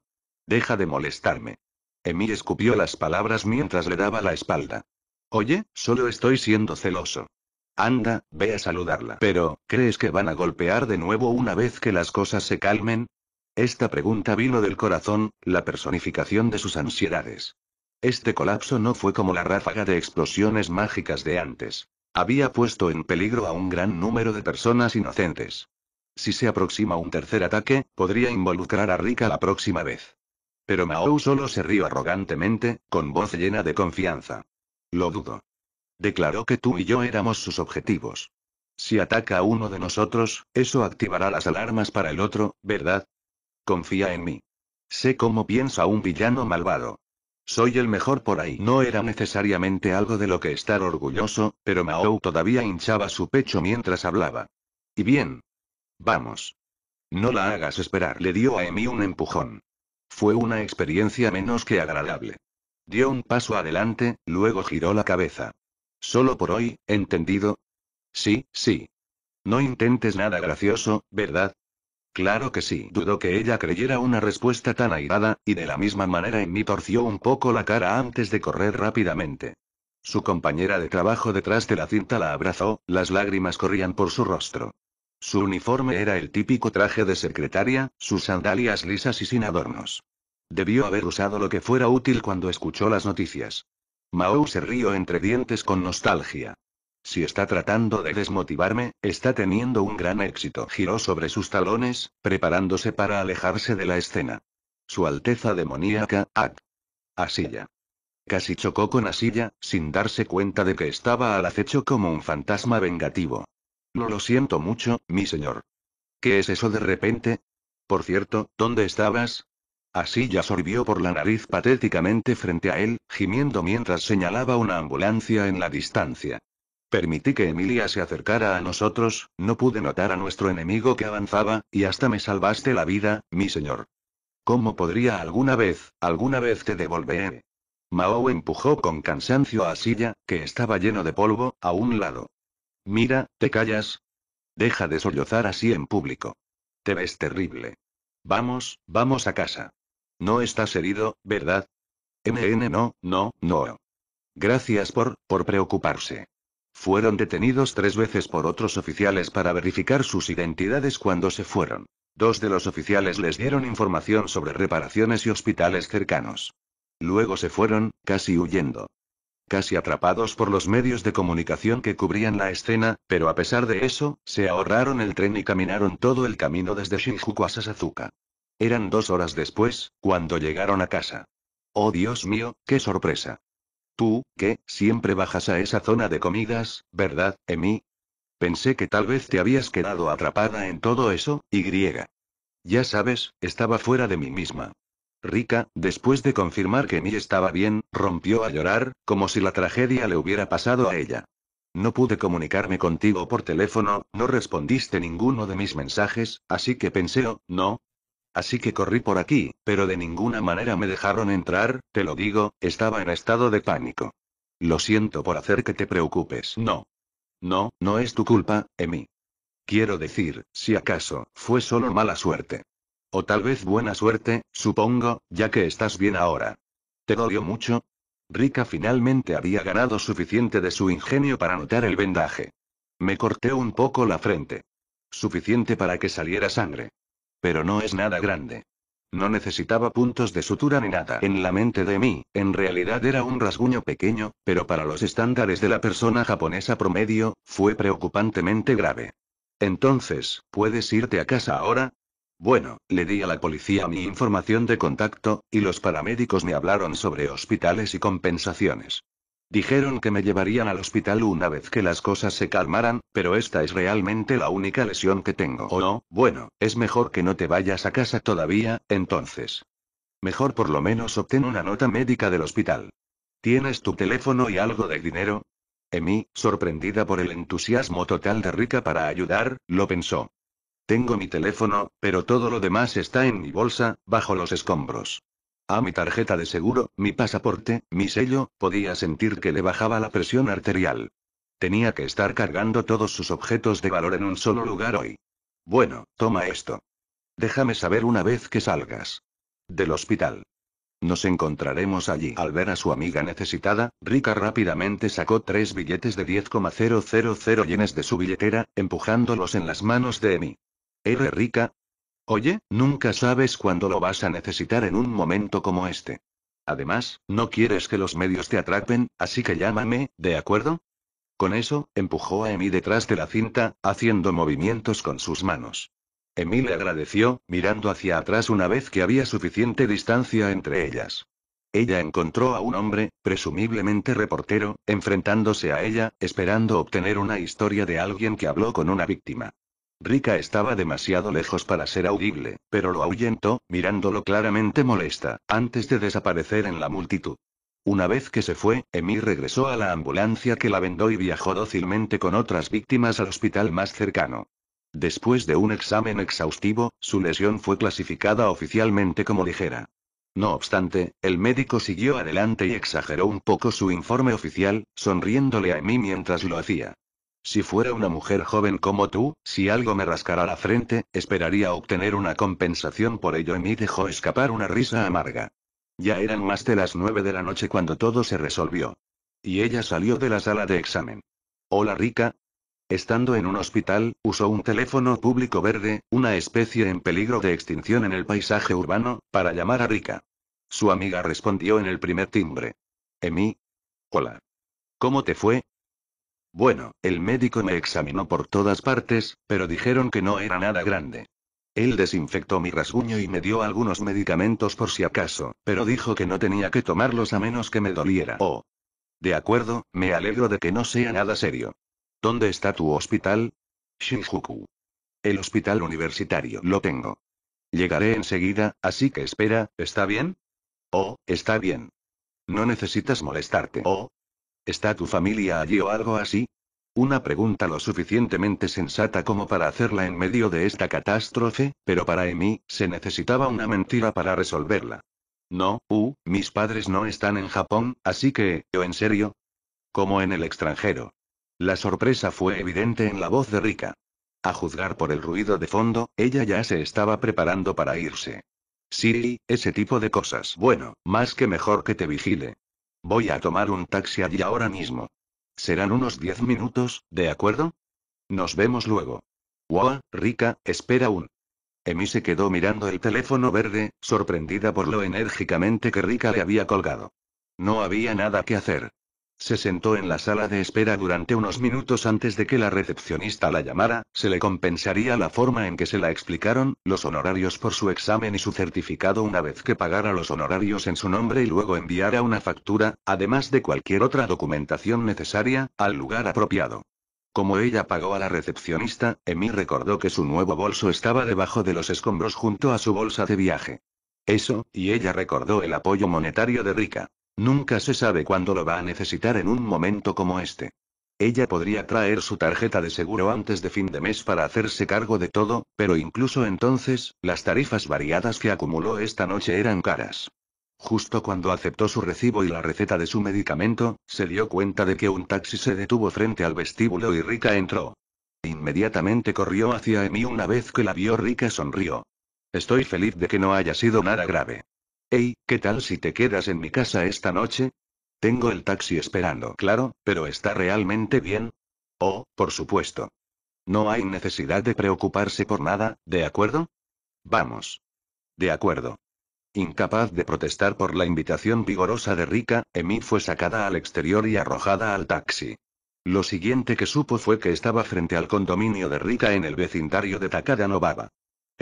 Deja de molestarme. Emi escupió las palabras mientras le daba la espalda. Oye, solo estoy siendo celoso. Anda, ve a saludarla. Pero, ¿crees que van a golpear de nuevo una vez que las cosas se calmen? Esta pregunta vino del corazón, la personificación de sus ansiedades. Este colapso no fue como la ráfaga de explosiones mágicas de antes. Había puesto en peligro a un gran número de personas inocentes. Si se aproxima un tercer ataque, podría involucrar a Rika la próxima vez. Pero Mao solo se rió arrogantemente, con voz llena de confianza. Lo dudo. Declaró que tú y yo éramos sus objetivos. Si ataca a uno de nosotros, eso activará las alarmas para el otro, ¿verdad? Confía en mí. Sé cómo piensa un villano malvado. Soy el mejor por ahí. No era necesariamente algo de lo que estar orgulloso, pero Mao todavía hinchaba su pecho mientras hablaba. Y bien, Vamos. No la hagas esperar. Le dio a Emi un empujón. Fue una experiencia menos que agradable. Dio un paso adelante, luego giró la cabeza. Solo por hoy, ¿entendido? Sí, sí. No intentes nada gracioso, ¿verdad? Claro que sí. Dudo que ella creyera una respuesta tan airada, y de la misma manera en torció un poco la cara antes de correr rápidamente. Su compañera de trabajo detrás de la cinta la abrazó, las lágrimas corrían por su rostro. Su uniforme era el típico traje de secretaria, sus sandalias lisas y sin adornos. Debió haber usado lo que fuera útil cuando escuchó las noticias. Mao se rió entre dientes con nostalgia. Si está tratando de desmotivarme, está teniendo un gran éxito. Giró sobre sus talones, preparándose para alejarse de la escena. Su Alteza demoníaca, Ak. Asilla. Casi chocó con Asilla, sin darse cuenta de que estaba al acecho como un fantasma vengativo. Lo, lo siento mucho, mi señor. ¿Qué es eso de repente? Por cierto, ¿dónde estabas? Así ya sorbió por la nariz patéticamente frente a él, gimiendo mientras señalaba una ambulancia en la distancia. Permití que Emilia se acercara a nosotros, no pude notar a nuestro enemigo que avanzaba, y hasta me salvaste la vida, mi señor. ¿Cómo podría alguna vez, alguna vez te devolveré? Mao empujó con cansancio a Silla, que estaba lleno de polvo, a un lado. Mira, ¿te callas? Deja de sollozar así en público. Te ves terrible. Vamos, vamos a casa. No estás herido, ¿verdad? MN no, no, no. Gracias por, por preocuparse. Fueron detenidos tres veces por otros oficiales para verificar sus identidades cuando se fueron. Dos de los oficiales les dieron información sobre reparaciones y hospitales cercanos. Luego se fueron, casi huyendo casi atrapados por los medios de comunicación que cubrían la escena, pero a pesar de eso, se ahorraron el tren y caminaron todo el camino desde Shinjuku a Sasazuka. Eran dos horas después, cuando llegaron a casa. Oh Dios mío, qué sorpresa. Tú, que, siempre bajas a esa zona de comidas, ¿verdad, Emi? Pensé que tal vez te habías quedado atrapada en todo eso, y griega. Ya sabes, estaba fuera de mí misma. Rica, después de confirmar que Mi estaba bien, rompió a llorar, como si la tragedia le hubiera pasado a ella. No pude comunicarme contigo por teléfono, no respondiste ninguno de mis mensajes, así que pensé, oh, no. Así que corrí por aquí, pero de ninguna manera me dejaron entrar, te lo digo, estaba en estado de pánico. Lo siento por hacer que te preocupes. No. No, no es tu culpa, Emi. Quiero decir, si acaso, fue solo mala suerte. O tal vez buena suerte, supongo, ya que estás bien ahora. ¿Te dolió mucho? Rika finalmente había ganado suficiente de su ingenio para notar el vendaje. Me corté un poco la frente. Suficiente para que saliera sangre. Pero no es nada grande. No necesitaba puntos de sutura ni nada. En la mente de mí, en realidad era un rasguño pequeño, pero para los estándares de la persona japonesa promedio, fue preocupantemente grave. Entonces, ¿puedes irte a casa ahora? Bueno, le di a la policía mi información de contacto, y los paramédicos me hablaron sobre hospitales y compensaciones. Dijeron que me llevarían al hospital una vez que las cosas se calmaran, pero esta es realmente la única lesión que tengo. oh, bueno, es mejor que no te vayas a casa todavía, entonces. Mejor por lo menos obtén una nota médica del hospital. ¿Tienes tu teléfono y algo de dinero? Emi, sorprendida por el entusiasmo total de Rika para ayudar, lo pensó. Tengo mi teléfono, pero todo lo demás está en mi bolsa, bajo los escombros. A mi tarjeta de seguro, mi pasaporte, mi sello, podía sentir que le bajaba la presión arterial. Tenía que estar cargando todos sus objetos de valor en un solo lugar hoy. Bueno, toma esto. Déjame saber una vez que salgas. Del hospital. Nos encontraremos allí. Al ver a su amiga necesitada, Rika rápidamente sacó tres billetes de 10,000 yenes de su billetera, empujándolos en las manos de Emi. R. Rica. Oye, nunca sabes cuándo lo vas a necesitar en un momento como este. Además, no quieres que los medios te atrapen, así que llámame, ¿de acuerdo? Con eso, empujó a Emi detrás de la cinta, haciendo movimientos con sus manos. Emi le agradeció, mirando hacia atrás una vez que había suficiente distancia entre ellas. Ella encontró a un hombre, presumiblemente reportero, enfrentándose a ella, esperando obtener una historia de alguien que habló con una víctima. Rika estaba demasiado lejos para ser audible, pero lo ahuyentó, mirándolo claramente molesta, antes de desaparecer en la multitud. Una vez que se fue, Emi regresó a la ambulancia que la vendó y viajó dócilmente con otras víctimas al hospital más cercano. Después de un examen exhaustivo, su lesión fue clasificada oficialmente como ligera. No obstante, el médico siguió adelante y exageró un poco su informe oficial, sonriéndole a Emi mientras lo hacía. Si fuera una mujer joven como tú, si algo me rascara la frente, esperaría obtener una compensación por ello y me dejó escapar una risa amarga. Ya eran más de las nueve de la noche cuando todo se resolvió. Y ella salió de la sala de examen. Hola rica. Estando en un hospital, usó un teléfono público verde, una especie en peligro de extinción en el paisaje urbano, para llamar a Rica. Su amiga respondió en el primer timbre. Emi. Hola. ¿Cómo te fue? Bueno, el médico me examinó por todas partes, pero dijeron que no era nada grande. Él desinfectó mi rasguño y me dio algunos medicamentos por si acaso, pero dijo que no tenía que tomarlos a menos que me doliera. Oh. De acuerdo, me alegro de que no sea nada serio. ¿Dónde está tu hospital? Shinjuku. El hospital universitario. Lo tengo. Llegaré enseguida, así que espera, ¿está bien? Oh, está bien. No necesitas molestarte. Oh, ¿Está tu familia allí o algo así? Una pregunta lo suficientemente sensata como para hacerla en medio de esta catástrofe, pero para Emi, se necesitaba una mentira para resolverla. No, uh, mis padres no están en Japón, así que, yo en serio. Como en el extranjero. La sorpresa fue evidente en la voz de Rika. A juzgar por el ruido de fondo, ella ya se estaba preparando para irse. Sí, ese tipo de cosas. Bueno, más que mejor que te vigile. Voy a tomar un taxi allí ahora mismo. Serán unos diez minutos, ¿de acuerdo? Nos vemos luego. Wow, rica, espera un. Emi se quedó mirando el teléfono verde, sorprendida por lo enérgicamente que Rika le había colgado. No había nada que hacer. Se sentó en la sala de espera durante unos minutos antes de que la recepcionista la llamara, se le compensaría la forma en que se la explicaron, los honorarios por su examen y su certificado una vez que pagara los honorarios en su nombre y luego enviara una factura, además de cualquier otra documentación necesaria, al lugar apropiado. Como ella pagó a la recepcionista, Emi recordó que su nuevo bolso estaba debajo de los escombros junto a su bolsa de viaje. Eso, y ella recordó el apoyo monetario de Rika. Nunca se sabe cuándo lo va a necesitar en un momento como este. Ella podría traer su tarjeta de seguro antes de fin de mes para hacerse cargo de todo, pero incluso entonces, las tarifas variadas que acumuló esta noche eran caras. Justo cuando aceptó su recibo y la receta de su medicamento, se dio cuenta de que un taxi se detuvo frente al vestíbulo y Rika entró. Inmediatamente corrió hacia Emi una vez que la vio Rika sonrió. Estoy feliz de que no haya sido nada grave. Ey, ¿qué tal si te quedas en mi casa esta noche? Tengo el taxi esperando, claro, pero ¿está realmente bien? Oh, por supuesto. No hay necesidad de preocuparse por nada, ¿de acuerdo? Vamos. De acuerdo. Incapaz de protestar por la invitación vigorosa de Rika, Emi fue sacada al exterior y arrojada al taxi. Lo siguiente que supo fue que estaba frente al condominio de Rika en el vecindario de Takada Novaba.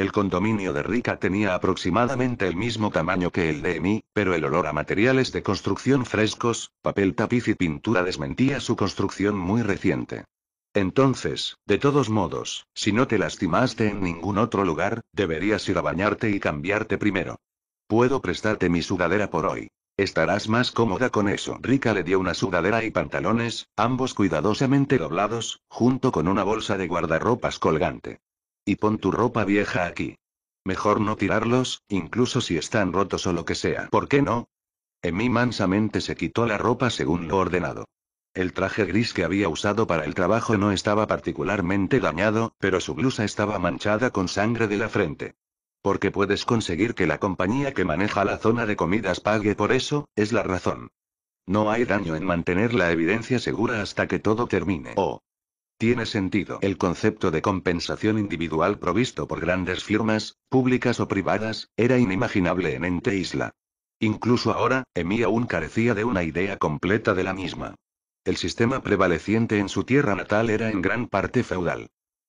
El condominio de Rica tenía aproximadamente el mismo tamaño que el de Emi, pero el olor a materiales de construcción frescos, papel tapiz y pintura desmentía su construcción muy reciente. Entonces, de todos modos, si no te lastimaste en ningún otro lugar, deberías ir a bañarte y cambiarte primero. Puedo prestarte mi sudadera por hoy. Estarás más cómoda con eso. Rica le dio una sudadera y pantalones, ambos cuidadosamente doblados, junto con una bolsa de guardarropas colgante. Y pon tu ropa vieja aquí. Mejor no tirarlos, incluso si están rotos o lo que sea. ¿Por qué no? Emi mansamente se quitó la ropa según lo ordenado. El traje gris que había usado para el trabajo no estaba particularmente dañado, pero su blusa estaba manchada con sangre de la frente. Porque puedes conseguir que la compañía que maneja la zona de comidas pague por eso, es la razón. No hay daño en mantener la evidencia segura hasta que todo termine. O, oh. Tiene sentido el concepto de compensación individual provisto por grandes firmas, públicas o privadas, era inimaginable en Ente Isla. Incluso ahora, Emi aún carecía de una idea completa de la misma. El sistema prevaleciente en su tierra natal era en gran parte feudal.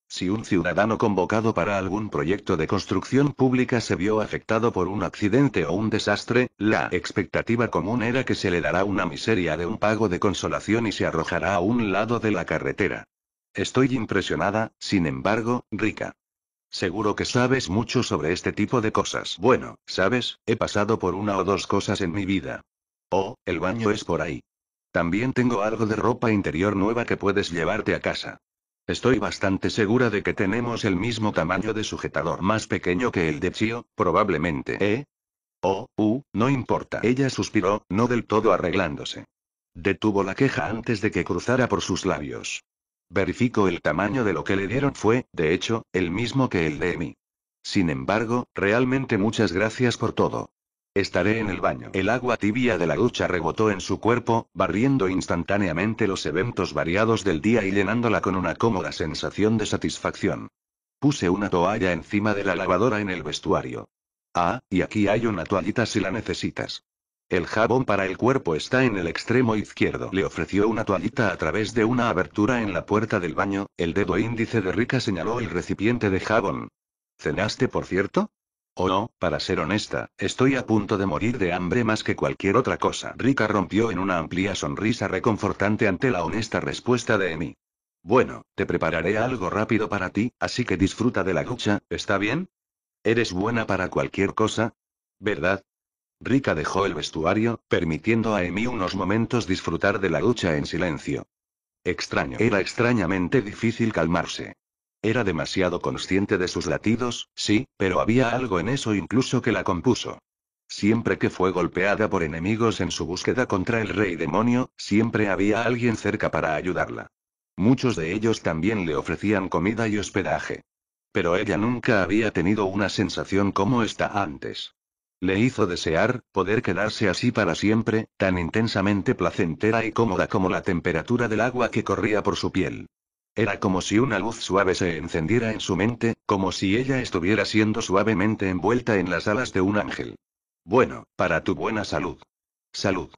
Si un ciudadano convocado para algún proyecto de construcción pública se vio afectado por un accidente o un desastre, la expectativa común era que se le dará una miseria de un pago de consolación y se arrojará a un lado de la carretera. Estoy impresionada, sin embargo, rica. Seguro que sabes mucho sobre este tipo de cosas. Bueno, sabes, he pasado por una o dos cosas en mi vida. Oh, el baño es por ahí. También tengo algo de ropa interior nueva que puedes llevarte a casa. Estoy bastante segura de que tenemos el mismo tamaño de sujetador más pequeño que el de Chio, probablemente, ¿eh? Oh, uh, no importa. Ella suspiró, no del todo arreglándose. Detuvo la queja antes de que cruzara por sus labios. Verifico el tamaño de lo que le dieron fue, de hecho, el mismo que el de Emi. Sin embargo, realmente muchas gracias por todo. Estaré en el baño. El agua tibia de la ducha rebotó en su cuerpo, barriendo instantáneamente los eventos variados del día y llenándola con una cómoda sensación de satisfacción. Puse una toalla encima de la lavadora en el vestuario. Ah, y aquí hay una toallita si la necesitas. El jabón para el cuerpo está en el extremo izquierdo. Le ofreció una toallita a través de una abertura en la puerta del baño, el dedo índice de Rika señaló el recipiente de jabón. ¿Cenaste por cierto? Oh no, para ser honesta, estoy a punto de morir de hambre más que cualquier otra cosa. Rika rompió en una amplia sonrisa reconfortante ante la honesta respuesta de Emi. Bueno, te prepararé algo rápido para ti, así que disfruta de la ducha, ¿está bien? ¿Eres buena para cualquier cosa? ¿Verdad? Rika dejó el vestuario, permitiendo a Emi unos momentos disfrutar de la ducha en silencio. Extraño. Era extrañamente difícil calmarse. Era demasiado consciente de sus latidos, sí, pero había algo en eso incluso que la compuso. Siempre que fue golpeada por enemigos en su búsqueda contra el rey demonio, siempre había alguien cerca para ayudarla. Muchos de ellos también le ofrecían comida y hospedaje. Pero ella nunca había tenido una sensación como esta antes. Le hizo desear, poder quedarse así para siempre, tan intensamente placentera y cómoda como la temperatura del agua que corría por su piel. Era como si una luz suave se encendiera en su mente, como si ella estuviera siendo suavemente envuelta en las alas de un ángel. Bueno, para tu buena salud. Salud.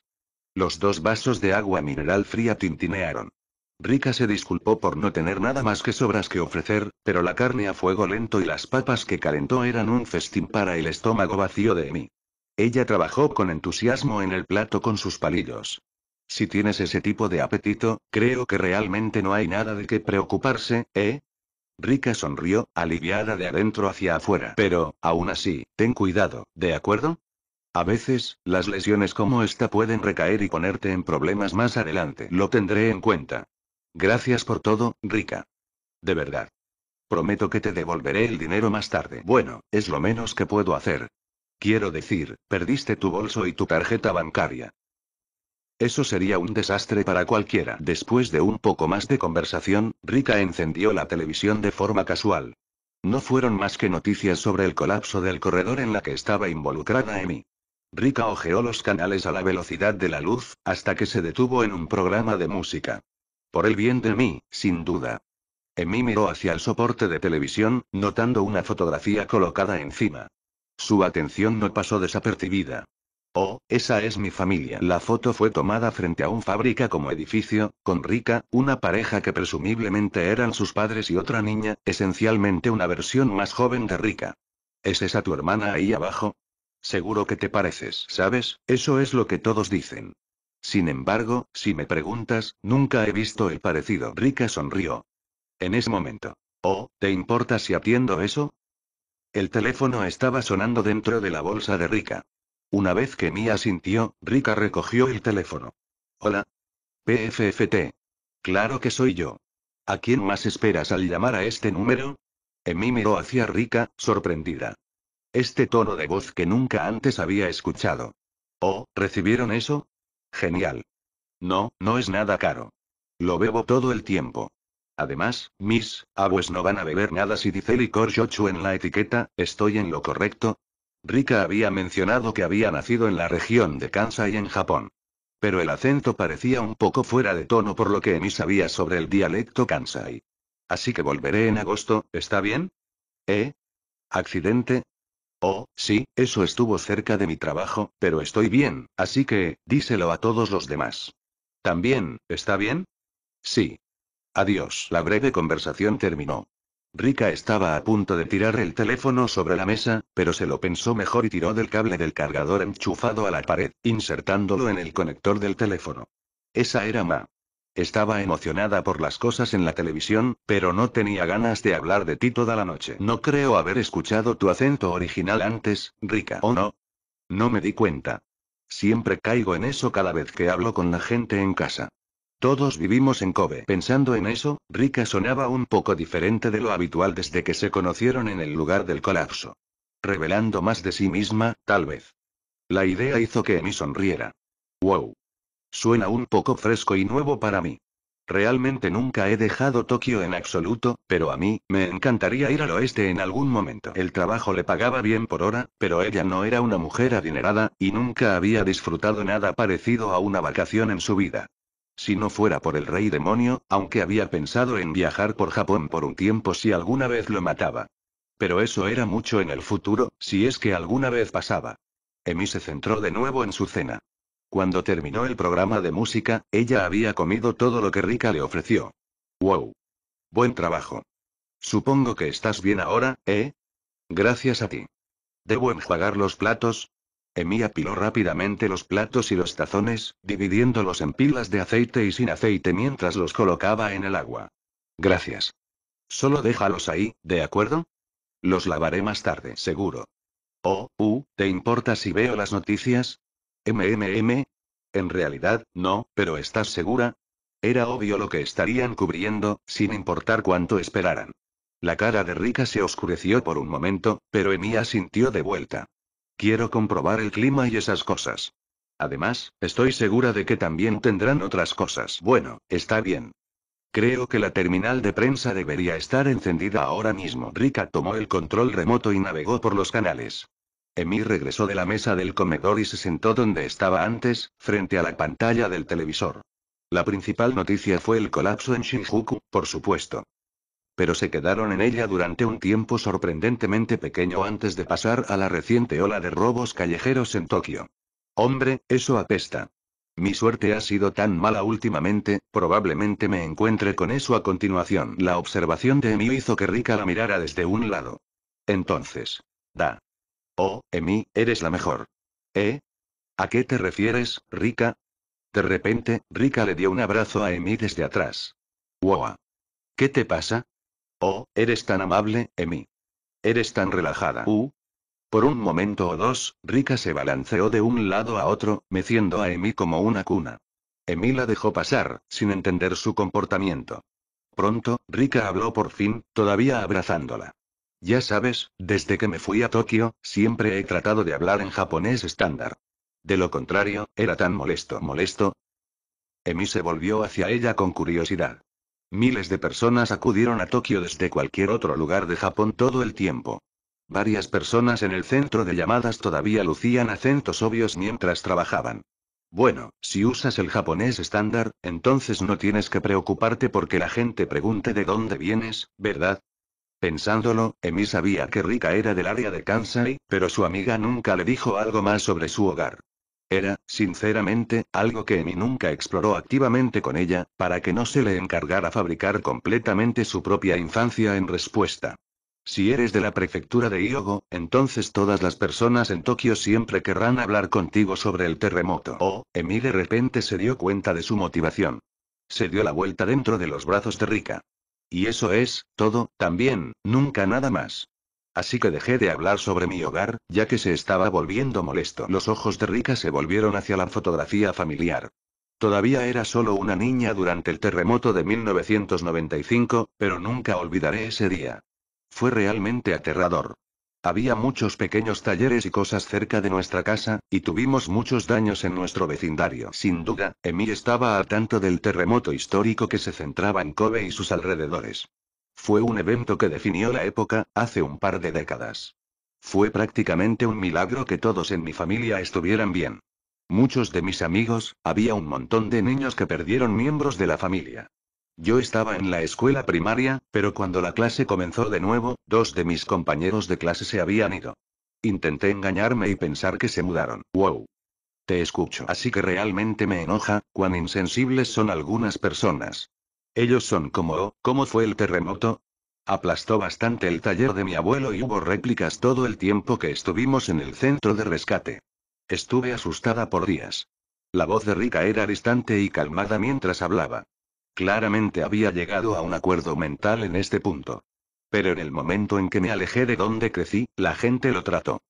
Los dos vasos de agua mineral fría tintinearon. Rica se disculpó por no tener nada más que sobras que ofrecer, pero la carne a fuego lento y las papas que calentó eran un festín para el estómago vacío de Emi. Ella trabajó con entusiasmo en el plato con sus palillos. Si tienes ese tipo de apetito, creo que realmente no hay nada de qué preocuparse, ¿eh? Rica sonrió, aliviada de adentro hacia afuera. Pero, aún así, ten cuidado, ¿de acuerdo? A veces, las lesiones como esta pueden recaer y ponerte en problemas más adelante. Lo tendré en cuenta. Gracias por todo, Rica. De verdad. Prometo que te devolveré el dinero más tarde. Bueno, es lo menos que puedo hacer. Quiero decir, perdiste tu bolso y tu tarjeta bancaria. Eso sería un desastre para cualquiera. Después de un poco más de conversación, Rika encendió la televisión de forma casual. No fueron más que noticias sobre el colapso del corredor en la que estaba involucrada Emi. Rika ojeó los canales a la velocidad de la luz, hasta que se detuvo en un programa de música. Por el bien de mí, sin duda. Emi miró hacia el soporte de televisión, notando una fotografía colocada encima. Su atención no pasó desapercibida. Oh, esa es mi familia. La foto fue tomada frente a un fábrica como edificio, con Rika, una pareja que presumiblemente eran sus padres y otra niña, esencialmente una versión más joven de Rika. ¿Es esa tu hermana ahí abajo? Seguro que te pareces, ¿sabes? Eso es lo que todos dicen. Sin embargo, si me preguntas, nunca he visto el parecido. Rica sonrió. En ese momento. Oh, ¿te importa si atiendo eso? El teléfono estaba sonando dentro de la bolsa de Rica. Una vez que Mia sintió, Rica recogió el teléfono. Hola. PFFT. Claro que soy yo. ¿A quién más esperas al llamar a este número? Emi miró hacia Rica, sorprendida. Este tono de voz que nunca antes había escuchado. Oh, ¿recibieron eso? Genial. No, no es nada caro. Lo bebo todo el tiempo. Además, mis abues no van a beber nada si dice licor Shochu en la etiqueta, ¿estoy en lo correcto? Rika había mencionado que había nacido en la región de Kansai en Japón. Pero el acento parecía un poco fuera de tono por lo que Emi sabía sobre el dialecto Kansai. Así que volveré en agosto, ¿está bien? ¿Eh? ¿Accidente? Oh, sí, eso estuvo cerca de mi trabajo, pero estoy bien, así que, díselo a todos los demás. También, ¿está bien? Sí. Adiós. La breve conversación terminó. Rika estaba a punto de tirar el teléfono sobre la mesa, pero se lo pensó mejor y tiró del cable del cargador enchufado a la pared, insertándolo en el conector del teléfono. Esa era Ma. Estaba emocionada por las cosas en la televisión, pero no tenía ganas de hablar de ti toda la noche. No creo haber escuchado tu acento original antes, rica. ¿O no? No me di cuenta. Siempre caigo en eso cada vez que hablo con la gente en casa. Todos vivimos en Kobe. Pensando en eso, Rika sonaba un poco diferente de lo habitual desde que se conocieron en el lugar del colapso. Revelando más de sí misma, tal vez. La idea hizo que Emi sonriera. Wow. Suena un poco fresco y nuevo para mí. Realmente nunca he dejado Tokio en absoluto, pero a mí, me encantaría ir al oeste en algún momento. El trabajo le pagaba bien por hora, pero ella no era una mujer adinerada, y nunca había disfrutado nada parecido a una vacación en su vida. Si no fuera por el rey demonio, aunque había pensado en viajar por Japón por un tiempo si alguna vez lo mataba. Pero eso era mucho en el futuro, si es que alguna vez pasaba. Emi se centró de nuevo en su cena. Cuando terminó el programa de música, ella había comido todo lo que Rika le ofreció. ¡Wow! Buen trabajo. Supongo que estás bien ahora, ¿eh? Gracias a ti. ¿Debo enjuagar los platos? Emi piló rápidamente los platos y los tazones, dividiéndolos en pilas de aceite y sin aceite mientras los colocaba en el agua. Gracias. Solo déjalos ahí, ¿de acuerdo? Los lavaré más tarde, seguro. Oh, uh, ¿te importa si veo las noticias? MMM. En realidad, no, pero ¿estás segura? Era obvio lo que estarían cubriendo, sin importar cuánto esperaran. La cara de Rika se oscureció por un momento, pero Emía sintió de vuelta. Quiero comprobar el clima y esas cosas. Además, estoy segura de que también tendrán otras cosas. Bueno, está bien. Creo que la terminal de prensa debería estar encendida ahora mismo. Rika tomó el control remoto y navegó por los canales. Emi regresó de la mesa del comedor y se sentó donde estaba antes, frente a la pantalla del televisor. La principal noticia fue el colapso en Shinjuku, por supuesto. Pero se quedaron en ella durante un tiempo sorprendentemente pequeño antes de pasar a la reciente ola de robos callejeros en Tokio. Hombre, eso apesta. Mi suerte ha sido tan mala últimamente, probablemente me encuentre con eso a continuación. La observación de Emi hizo que Rika la mirara desde un lado. Entonces. Da. Oh, Emi, eres la mejor. ¿Eh? ¿A qué te refieres, Rika? De repente, Rika le dio un abrazo a Emi desde atrás. ¡Wow! ¿Qué te pasa? Oh, eres tan amable, Emi. Eres tan relajada. Uh. Por un momento o dos, Rika se balanceó de un lado a otro, meciendo a Emi como una cuna. Emi la dejó pasar, sin entender su comportamiento. Pronto, Rika habló por fin, todavía abrazándola. Ya sabes, desde que me fui a Tokio, siempre he tratado de hablar en japonés estándar. De lo contrario, era tan molesto, molesto. Emi se volvió hacia ella con curiosidad. Miles de personas acudieron a Tokio desde cualquier otro lugar de Japón todo el tiempo. Varias personas en el centro de llamadas todavía lucían acentos obvios mientras trabajaban. Bueno, si usas el japonés estándar, entonces no tienes que preocuparte porque la gente pregunte de dónde vienes, ¿verdad? Pensándolo, Emi sabía que Rika era del área de Kansai, pero su amiga nunca le dijo algo más sobre su hogar. Era, sinceramente, algo que Emi nunca exploró activamente con ella, para que no se le encargara fabricar completamente su propia infancia en respuesta. Si eres de la prefectura de Hyogo, entonces todas las personas en Tokio siempre querrán hablar contigo sobre el terremoto. Oh, Emi de repente se dio cuenta de su motivación. Se dio la vuelta dentro de los brazos de Rika. Y eso es, todo, también, nunca nada más. Así que dejé de hablar sobre mi hogar, ya que se estaba volviendo molesto. Los ojos de Rica se volvieron hacia la fotografía familiar. Todavía era solo una niña durante el terremoto de 1995, pero nunca olvidaré ese día. Fue realmente aterrador. Había muchos pequeños talleres y cosas cerca de nuestra casa, y tuvimos muchos daños en nuestro vecindario. Sin duda, Emi estaba a tanto del terremoto histórico que se centraba en Kobe y sus alrededores. Fue un evento que definió la época, hace un par de décadas. Fue prácticamente un milagro que todos en mi familia estuvieran bien. Muchos de mis amigos, había un montón de niños que perdieron miembros de la familia. Yo estaba en la escuela primaria, pero cuando la clase comenzó de nuevo, dos de mis compañeros de clase se habían ido. Intenté engañarme y pensar que se mudaron. ¡Wow! Te escucho. Así que realmente me enoja, cuán insensibles son algunas personas. Ellos son como, oh, ¿cómo fue el terremoto? Aplastó bastante el taller de mi abuelo y hubo réplicas todo el tiempo que estuvimos en el centro de rescate. Estuve asustada por días. La voz de Rica era distante y calmada mientras hablaba. Claramente había llegado a un acuerdo mental en este punto. Pero en el momento en que me alejé de donde crecí, la gente lo trató.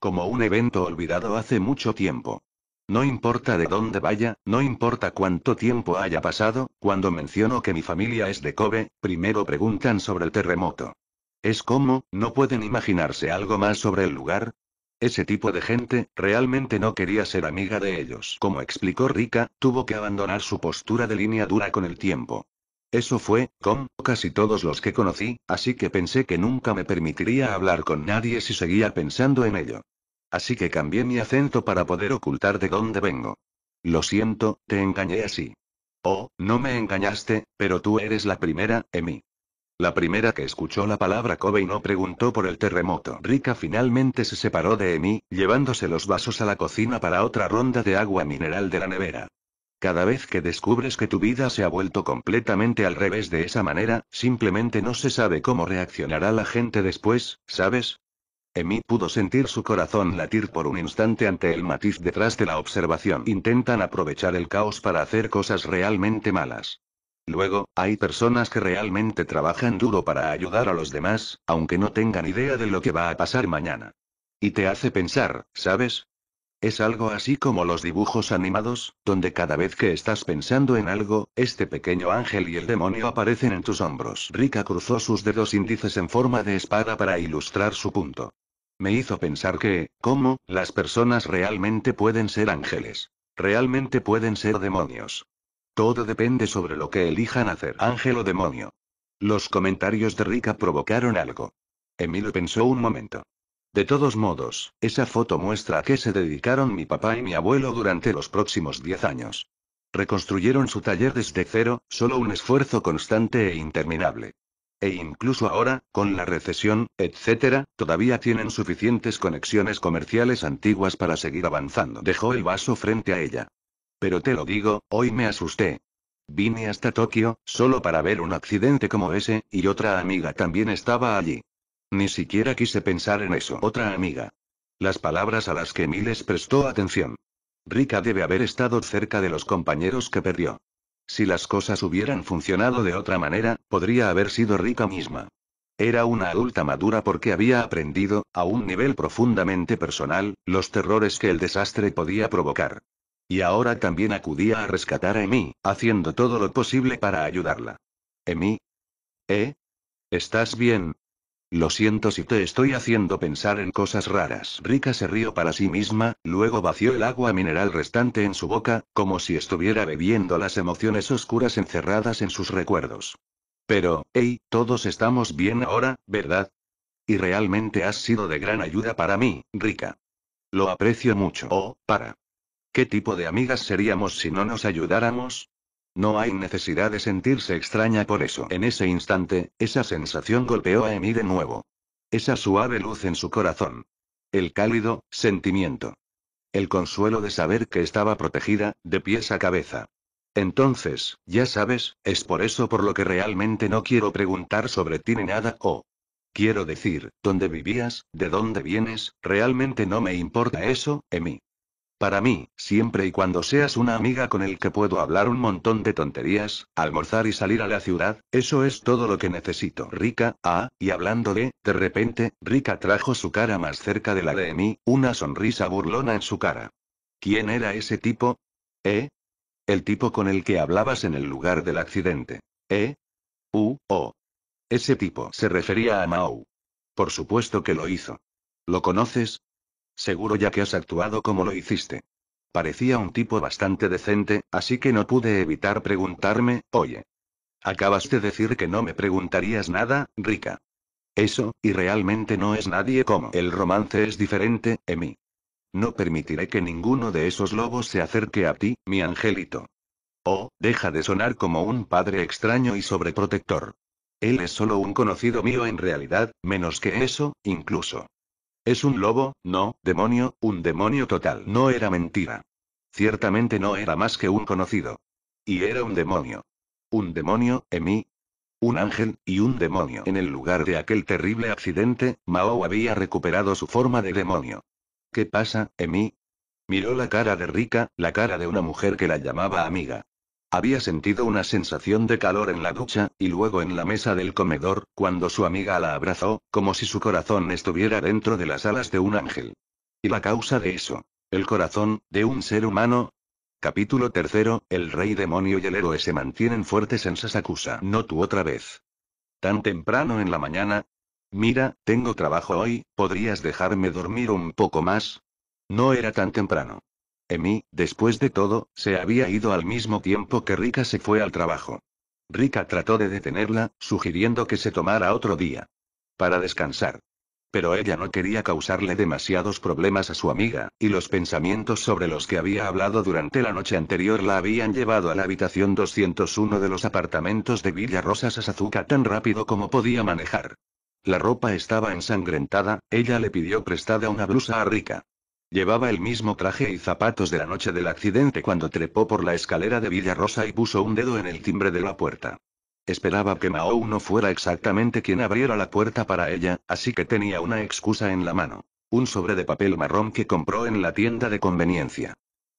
Como un evento olvidado hace mucho tiempo. No importa de dónde vaya, no importa cuánto tiempo haya pasado, cuando menciono que mi familia es de Kobe, primero preguntan sobre el terremoto. Es como, no pueden imaginarse algo más sobre el lugar, ese tipo de gente, realmente no quería ser amiga de ellos. Como explicó Rika, tuvo que abandonar su postura de línea dura con el tiempo. Eso fue, con casi todos los que conocí, así que pensé que nunca me permitiría hablar con nadie si seguía pensando en ello. Así que cambié mi acento para poder ocultar de dónde vengo. Lo siento, te engañé así. Oh, no me engañaste, pero tú eres la primera, Emi. La primera que escuchó la palabra Kobe y no preguntó por el terremoto. Rika finalmente se separó de Emi, llevándose los vasos a la cocina para otra ronda de agua mineral de la nevera. Cada vez que descubres que tu vida se ha vuelto completamente al revés de esa manera, simplemente no se sabe cómo reaccionará la gente después, ¿sabes? Emi pudo sentir su corazón latir por un instante ante el matiz detrás de la observación. Intentan aprovechar el caos para hacer cosas realmente malas. Luego, hay personas que realmente trabajan duro para ayudar a los demás, aunque no tengan idea de lo que va a pasar mañana. Y te hace pensar, ¿sabes? Es algo así como los dibujos animados, donde cada vez que estás pensando en algo, este pequeño ángel y el demonio aparecen en tus hombros. Rika cruzó sus dedos índices en forma de espada para ilustrar su punto. Me hizo pensar que, ¿cómo? Las personas realmente pueden ser ángeles. Realmente pueden ser demonios. Todo depende sobre lo que elijan hacer, ángel o demonio. Los comentarios de Rica provocaron algo. Emilio pensó un momento. De todos modos, esa foto muestra a qué se dedicaron mi papá y mi abuelo durante los próximos 10 años. Reconstruyeron su taller desde cero, solo un esfuerzo constante e interminable. E incluso ahora, con la recesión, etc., todavía tienen suficientes conexiones comerciales antiguas para seguir avanzando. Dejó el vaso frente a ella pero te lo digo, hoy me asusté. Vine hasta Tokio, solo para ver un accidente como ese, y otra amiga también estaba allí. Ni siquiera quise pensar en eso. Otra amiga. Las palabras a las que Miles prestó atención. Rika debe haber estado cerca de los compañeros que perdió. Si las cosas hubieran funcionado de otra manera, podría haber sido Rika misma. Era una adulta madura porque había aprendido, a un nivel profundamente personal, los terrores que el desastre podía provocar. Y ahora también acudía a rescatar a Emi, haciendo todo lo posible para ayudarla. Emi. ¿Eh? ¿Estás bien? Lo siento si te estoy haciendo pensar en cosas raras. Rika se rió para sí misma, luego vació el agua mineral restante en su boca, como si estuviera bebiendo las emociones oscuras encerradas en sus recuerdos. Pero, hey, todos estamos bien ahora, ¿verdad? Y realmente has sido de gran ayuda para mí, Rika. Lo aprecio mucho. Oh, para. ¿Qué tipo de amigas seríamos si no nos ayudáramos? No hay necesidad de sentirse extraña por eso. En ese instante, esa sensación golpeó a Emi de nuevo. Esa suave luz en su corazón. El cálido, sentimiento. El consuelo de saber que estaba protegida, de pies a cabeza. Entonces, ya sabes, es por eso por lo que realmente no quiero preguntar sobre ti ni nada o... Oh. Quiero decir, ¿dónde vivías? ¿De dónde vienes? Realmente no me importa eso, Emi. Para mí, siempre y cuando seas una amiga con el que puedo hablar un montón de tonterías, almorzar y salir a la ciudad, eso es todo lo que necesito. Rica, ah, y hablando de, de repente, Rica trajo su cara más cerca de la de mí, una sonrisa burlona en su cara. ¿Quién era ese tipo? ¿Eh? El tipo con el que hablabas en el lugar del accidente. ¿Eh? Uh, oh. Ese tipo se refería a Mao. Por supuesto que lo hizo. ¿Lo conoces? Seguro ya que has actuado como lo hiciste. Parecía un tipo bastante decente, así que no pude evitar preguntarme, oye. Acabas de decir que no me preguntarías nada, rica. Eso, y realmente no es nadie como. El romance es diferente, Emi. No permitiré que ninguno de esos lobos se acerque a ti, mi angelito. Oh, deja de sonar como un padre extraño y sobreprotector. Él es solo un conocido mío en realidad, menos que eso, incluso. Es un lobo, no, demonio, un demonio total. No era mentira. Ciertamente no era más que un conocido. Y era un demonio. Un demonio, Emi. Un ángel, y un demonio. En el lugar de aquel terrible accidente, Mao había recuperado su forma de demonio. ¿Qué pasa, Emi? Miró la cara de Rika, la cara de una mujer que la llamaba amiga. Había sentido una sensación de calor en la ducha, y luego en la mesa del comedor, cuando su amiga la abrazó, como si su corazón estuviera dentro de las alas de un ángel. ¿Y la causa de eso? ¿El corazón, de un ser humano? Capítulo tercero, el rey demonio y el héroe se mantienen fuertes en Sasakusa. No tú otra vez. ¿Tan temprano en la mañana? Mira, tengo trabajo hoy, ¿podrías dejarme dormir un poco más? No era tan temprano. Emi, después de todo, se había ido al mismo tiempo que Rika se fue al trabajo. Rika trató de detenerla, sugiriendo que se tomara otro día. Para descansar. Pero ella no quería causarle demasiados problemas a su amiga, y los pensamientos sobre los que había hablado durante la noche anterior la habían llevado a la habitación 201 de los apartamentos de Villa Rosas a tan rápido como podía manejar. La ropa estaba ensangrentada, ella le pidió prestada una blusa a Rika. Llevaba el mismo traje y zapatos de la noche del accidente cuando trepó por la escalera de Villa Rosa y puso un dedo en el timbre de la puerta. Esperaba que Mao no fuera exactamente quien abriera la puerta para ella, así que tenía una excusa en la mano. Un sobre de papel marrón que compró en la tienda de conveniencia.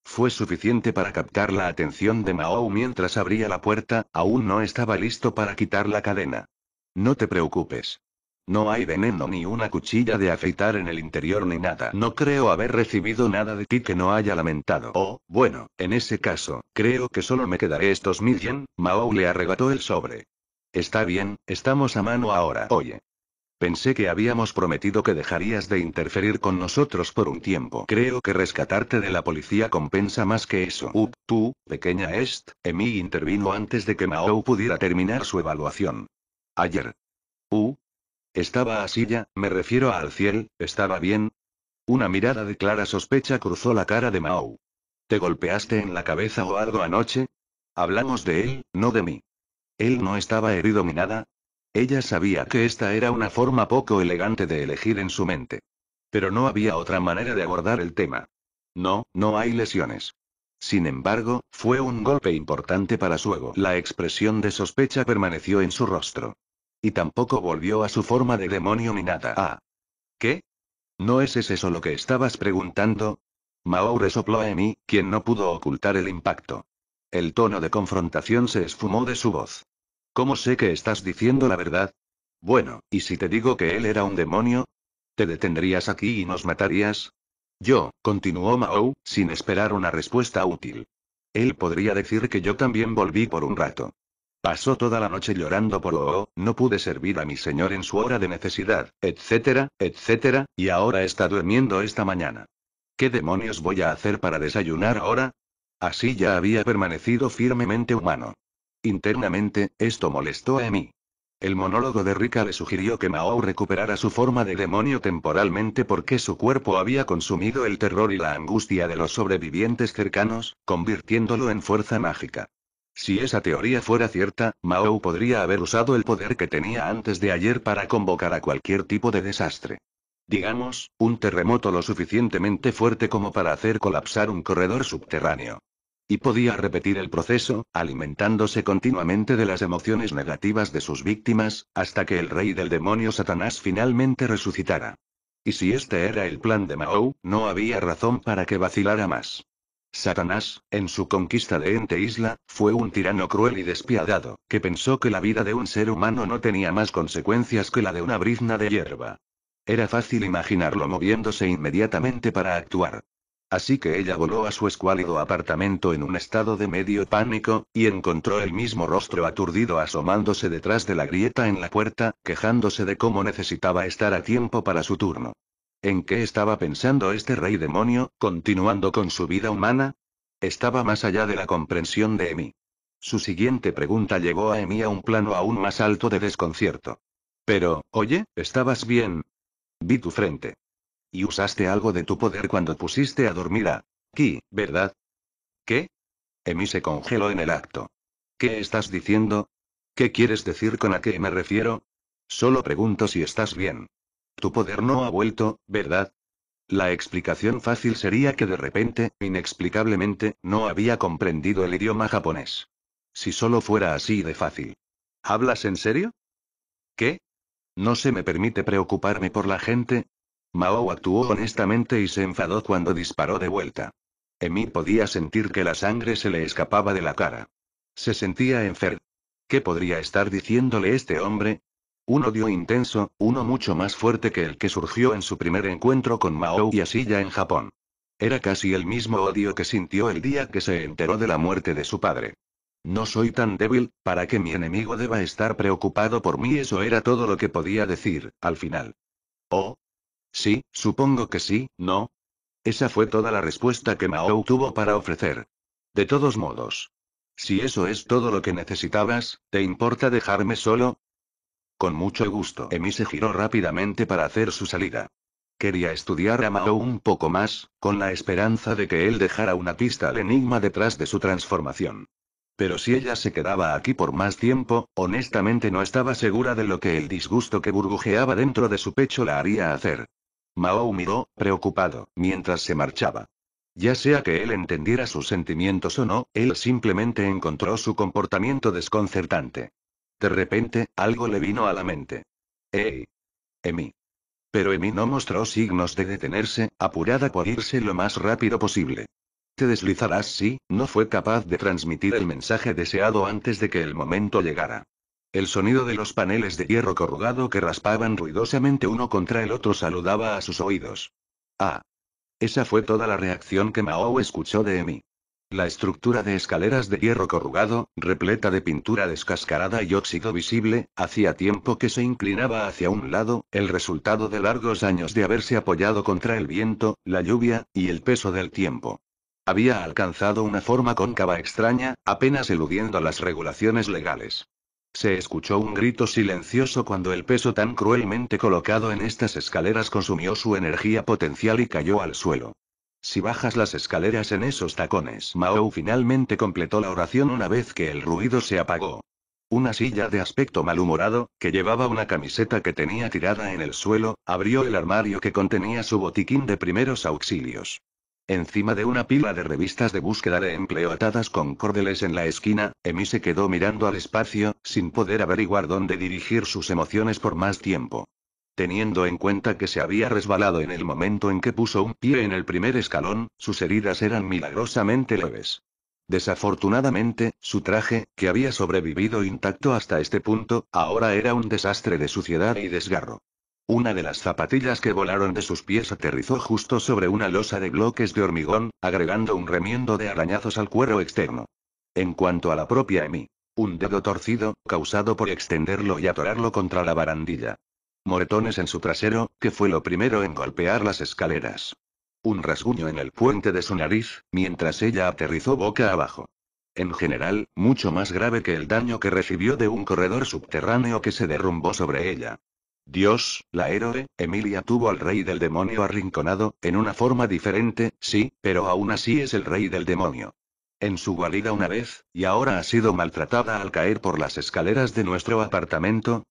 Fue suficiente para captar la atención de Mao mientras abría la puerta, aún no estaba listo para quitar la cadena. No te preocupes. No hay veneno ni una cuchilla de afeitar en el interior ni nada. No creo haber recibido nada de ti que no haya lamentado. Oh, bueno, en ese caso, creo que solo me quedaré estos mil yen. Mao le arrebató el sobre. Está bien, estamos a mano ahora. Oye. Pensé que habíamos prometido que dejarías de interferir con nosotros por un tiempo. Creo que rescatarte de la policía compensa más que eso. Up, uh, tú, pequeña Est, Emi intervino antes de que Mao pudiera terminar su evaluación. Ayer. U, uh, estaba así ya, me refiero al cielo, estaba bien. Una mirada de clara sospecha cruzó la cara de Mao. ¿Te golpeaste en la cabeza o algo anoche? Hablamos de él, no de mí. Él no estaba herido ni nada. Ella sabía que esta era una forma poco elegante de elegir en su mente. Pero no había otra manera de abordar el tema. No, no hay lesiones. Sin embargo, fue un golpe importante para su ego. La expresión de sospecha permaneció en su rostro. Y tampoco volvió a su forma de demonio ni nada. Ah. ¿Qué? ¿No es eso lo que estabas preguntando? Mao resopló a Emi, quien no pudo ocultar el impacto. El tono de confrontación se esfumó de su voz. ¿Cómo sé que estás diciendo la verdad? Bueno, ¿y si te digo que él era un demonio? ¿Te detendrías aquí y nos matarías? Yo, continuó Mao, sin esperar una respuesta útil. Él podría decir que yo también volví por un rato. Pasó toda la noche llorando por oh, oh, no pude servir a mi señor en su hora de necesidad, etcétera, etcétera, y ahora está durmiendo esta mañana. ¿Qué demonios voy a hacer para desayunar ahora? Así ya había permanecido firmemente humano. Internamente, esto molestó a mí. El monólogo de Rika le sugirió que Mao recuperara su forma de demonio temporalmente porque su cuerpo había consumido el terror y la angustia de los sobrevivientes cercanos, convirtiéndolo en fuerza mágica. Si esa teoría fuera cierta, Mao podría haber usado el poder que tenía antes de ayer para convocar a cualquier tipo de desastre. Digamos, un terremoto lo suficientemente fuerte como para hacer colapsar un corredor subterráneo. Y podía repetir el proceso, alimentándose continuamente de las emociones negativas de sus víctimas, hasta que el rey del demonio Satanás finalmente resucitara. Y si este era el plan de Mao, no había razón para que vacilara más. Satanás, en su conquista de Ente Isla, fue un tirano cruel y despiadado, que pensó que la vida de un ser humano no tenía más consecuencias que la de una brizna de hierba. Era fácil imaginarlo moviéndose inmediatamente para actuar. Así que ella voló a su escuálido apartamento en un estado de medio pánico, y encontró el mismo rostro aturdido asomándose detrás de la grieta en la puerta, quejándose de cómo necesitaba estar a tiempo para su turno. ¿En qué estaba pensando este rey demonio, continuando con su vida humana? Estaba más allá de la comprensión de Emi. Su siguiente pregunta llevó a Emi a un plano aún más alto de desconcierto. Pero, oye, ¿estabas bien? Vi tu frente. Y usaste algo de tu poder cuando pusiste a dormir a Ki, ¿verdad? ¿Qué? Emi se congeló en el acto. ¿Qué estás diciendo? ¿Qué quieres decir con a qué me refiero? Solo pregunto si estás bien. Tu poder no ha vuelto, ¿verdad? La explicación fácil sería que de repente, inexplicablemente, no había comprendido el idioma japonés. Si solo fuera así de fácil. ¿Hablas en serio? ¿Qué? ¿No se me permite preocuparme por la gente? Mao actuó honestamente y se enfadó cuando disparó de vuelta. Emi podía sentir que la sangre se le escapaba de la cara. Se sentía enfermo. ¿Qué podría estar diciéndole este hombre? Un odio intenso, uno mucho más fuerte que el que surgió en su primer encuentro con Mao y Asilla en Japón. Era casi el mismo odio que sintió el día que se enteró de la muerte de su padre. No soy tan débil, para que mi enemigo deba estar preocupado por mí, eso era todo lo que podía decir, al final. Oh. Sí, supongo que sí, ¿no? Esa fue toda la respuesta que Mao tuvo para ofrecer. De todos modos. Si eso es todo lo que necesitabas, ¿te importa dejarme solo? Con mucho gusto. Emi se giró rápidamente para hacer su salida. Quería estudiar a Mao un poco más, con la esperanza de que él dejara una pista al enigma detrás de su transformación. Pero si ella se quedaba aquí por más tiempo, honestamente no estaba segura de lo que el disgusto que burbujeaba dentro de su pecho la haría hacer. Mao miró, preocupado, mientras se marchaba. Ya sea que él entendiera sus sentimientos o no, él simplemente encontró su comportamiento desconcertante. De repente, algo le vino a la mente. ¡Ey! Emi. Pero Emi no mostró signos de detenerse, apurada por irse lo más rápido posible. Te deslizarás si no fue capaz de transmitir el mensaje deseado antes de que el momento llegara. El sonido de los paneles de hierro corrugado que raspaban ruidosamente uno contra el otro saludaba a sus oídos. Ah. Esa fue toda la reacción que Mao escuchó de Emi. La estructura de escaleras de hierro corrugado, repleta de pintura descascarada y óxido visible, hacía tiempo que se inclinaba hacia un lado, el resultado de largos años de haberse apoyado contra el viento, la lluvia, y el peso del tiempo. Había alcanzado una forma cóncava extraña, apenas eludiendo las regulaciones legales. Se escuchó un grito silencioso cuando el peso tan cruelmente colocado en estas escaleras consumió su energía potencial y cayó al suelo. Si bajas las escaleras en esos tacones. Mao finalmente completó la oración una vez que el ruido se apagó. Una silla de aspecto malhumorado, que llevaba una camiseta que tenía tirada en el suelo, abrió el armario que contenía su botiquín de primeros auxilios. Encima de una pila de revistas de búsqueda de empleo atadas con cordeles en la esquina, Emi se quedó mirando al espacio, sin poder averiguar dónde dirigir sus emociones por más tiempo. Teniendo en cuenta que se había resbalado en el momento en que puso un pie en el primer escalón, sus heridas eran milagrosamente leves. Desafortunadamente, su traje, que había sobrevivido intacto hasta este punto, ahora era un desastre de suciedad y desgarro. Una de las zapatillas que volaron de sus pies aterrizó justo sobre una losa de bloques de hormigón, agregando un remiendo de arañazos al cuero externo. En cuanto a la propia Emi, un dedo torcido, causado por extenderlo y atorarlo contra la barandilla moretones en su trasero, que fue lo primero en golpear las escaleras. Un rasguño en el puente de su nariz, mientras ella aterrizó boca abajo. En general, mucho más grave que el daño que recibió de un corredor subterráneo que se derrumbó sobre ella. Dios, la héroe, Emilia tuvo al rey del demonio arrinconado, en una forma diferente, sí, pero aún así es el rey del demonio. En su guarida una vez, y ahora ha sido maltratada al caer por las escaleras de nuestro apartamento,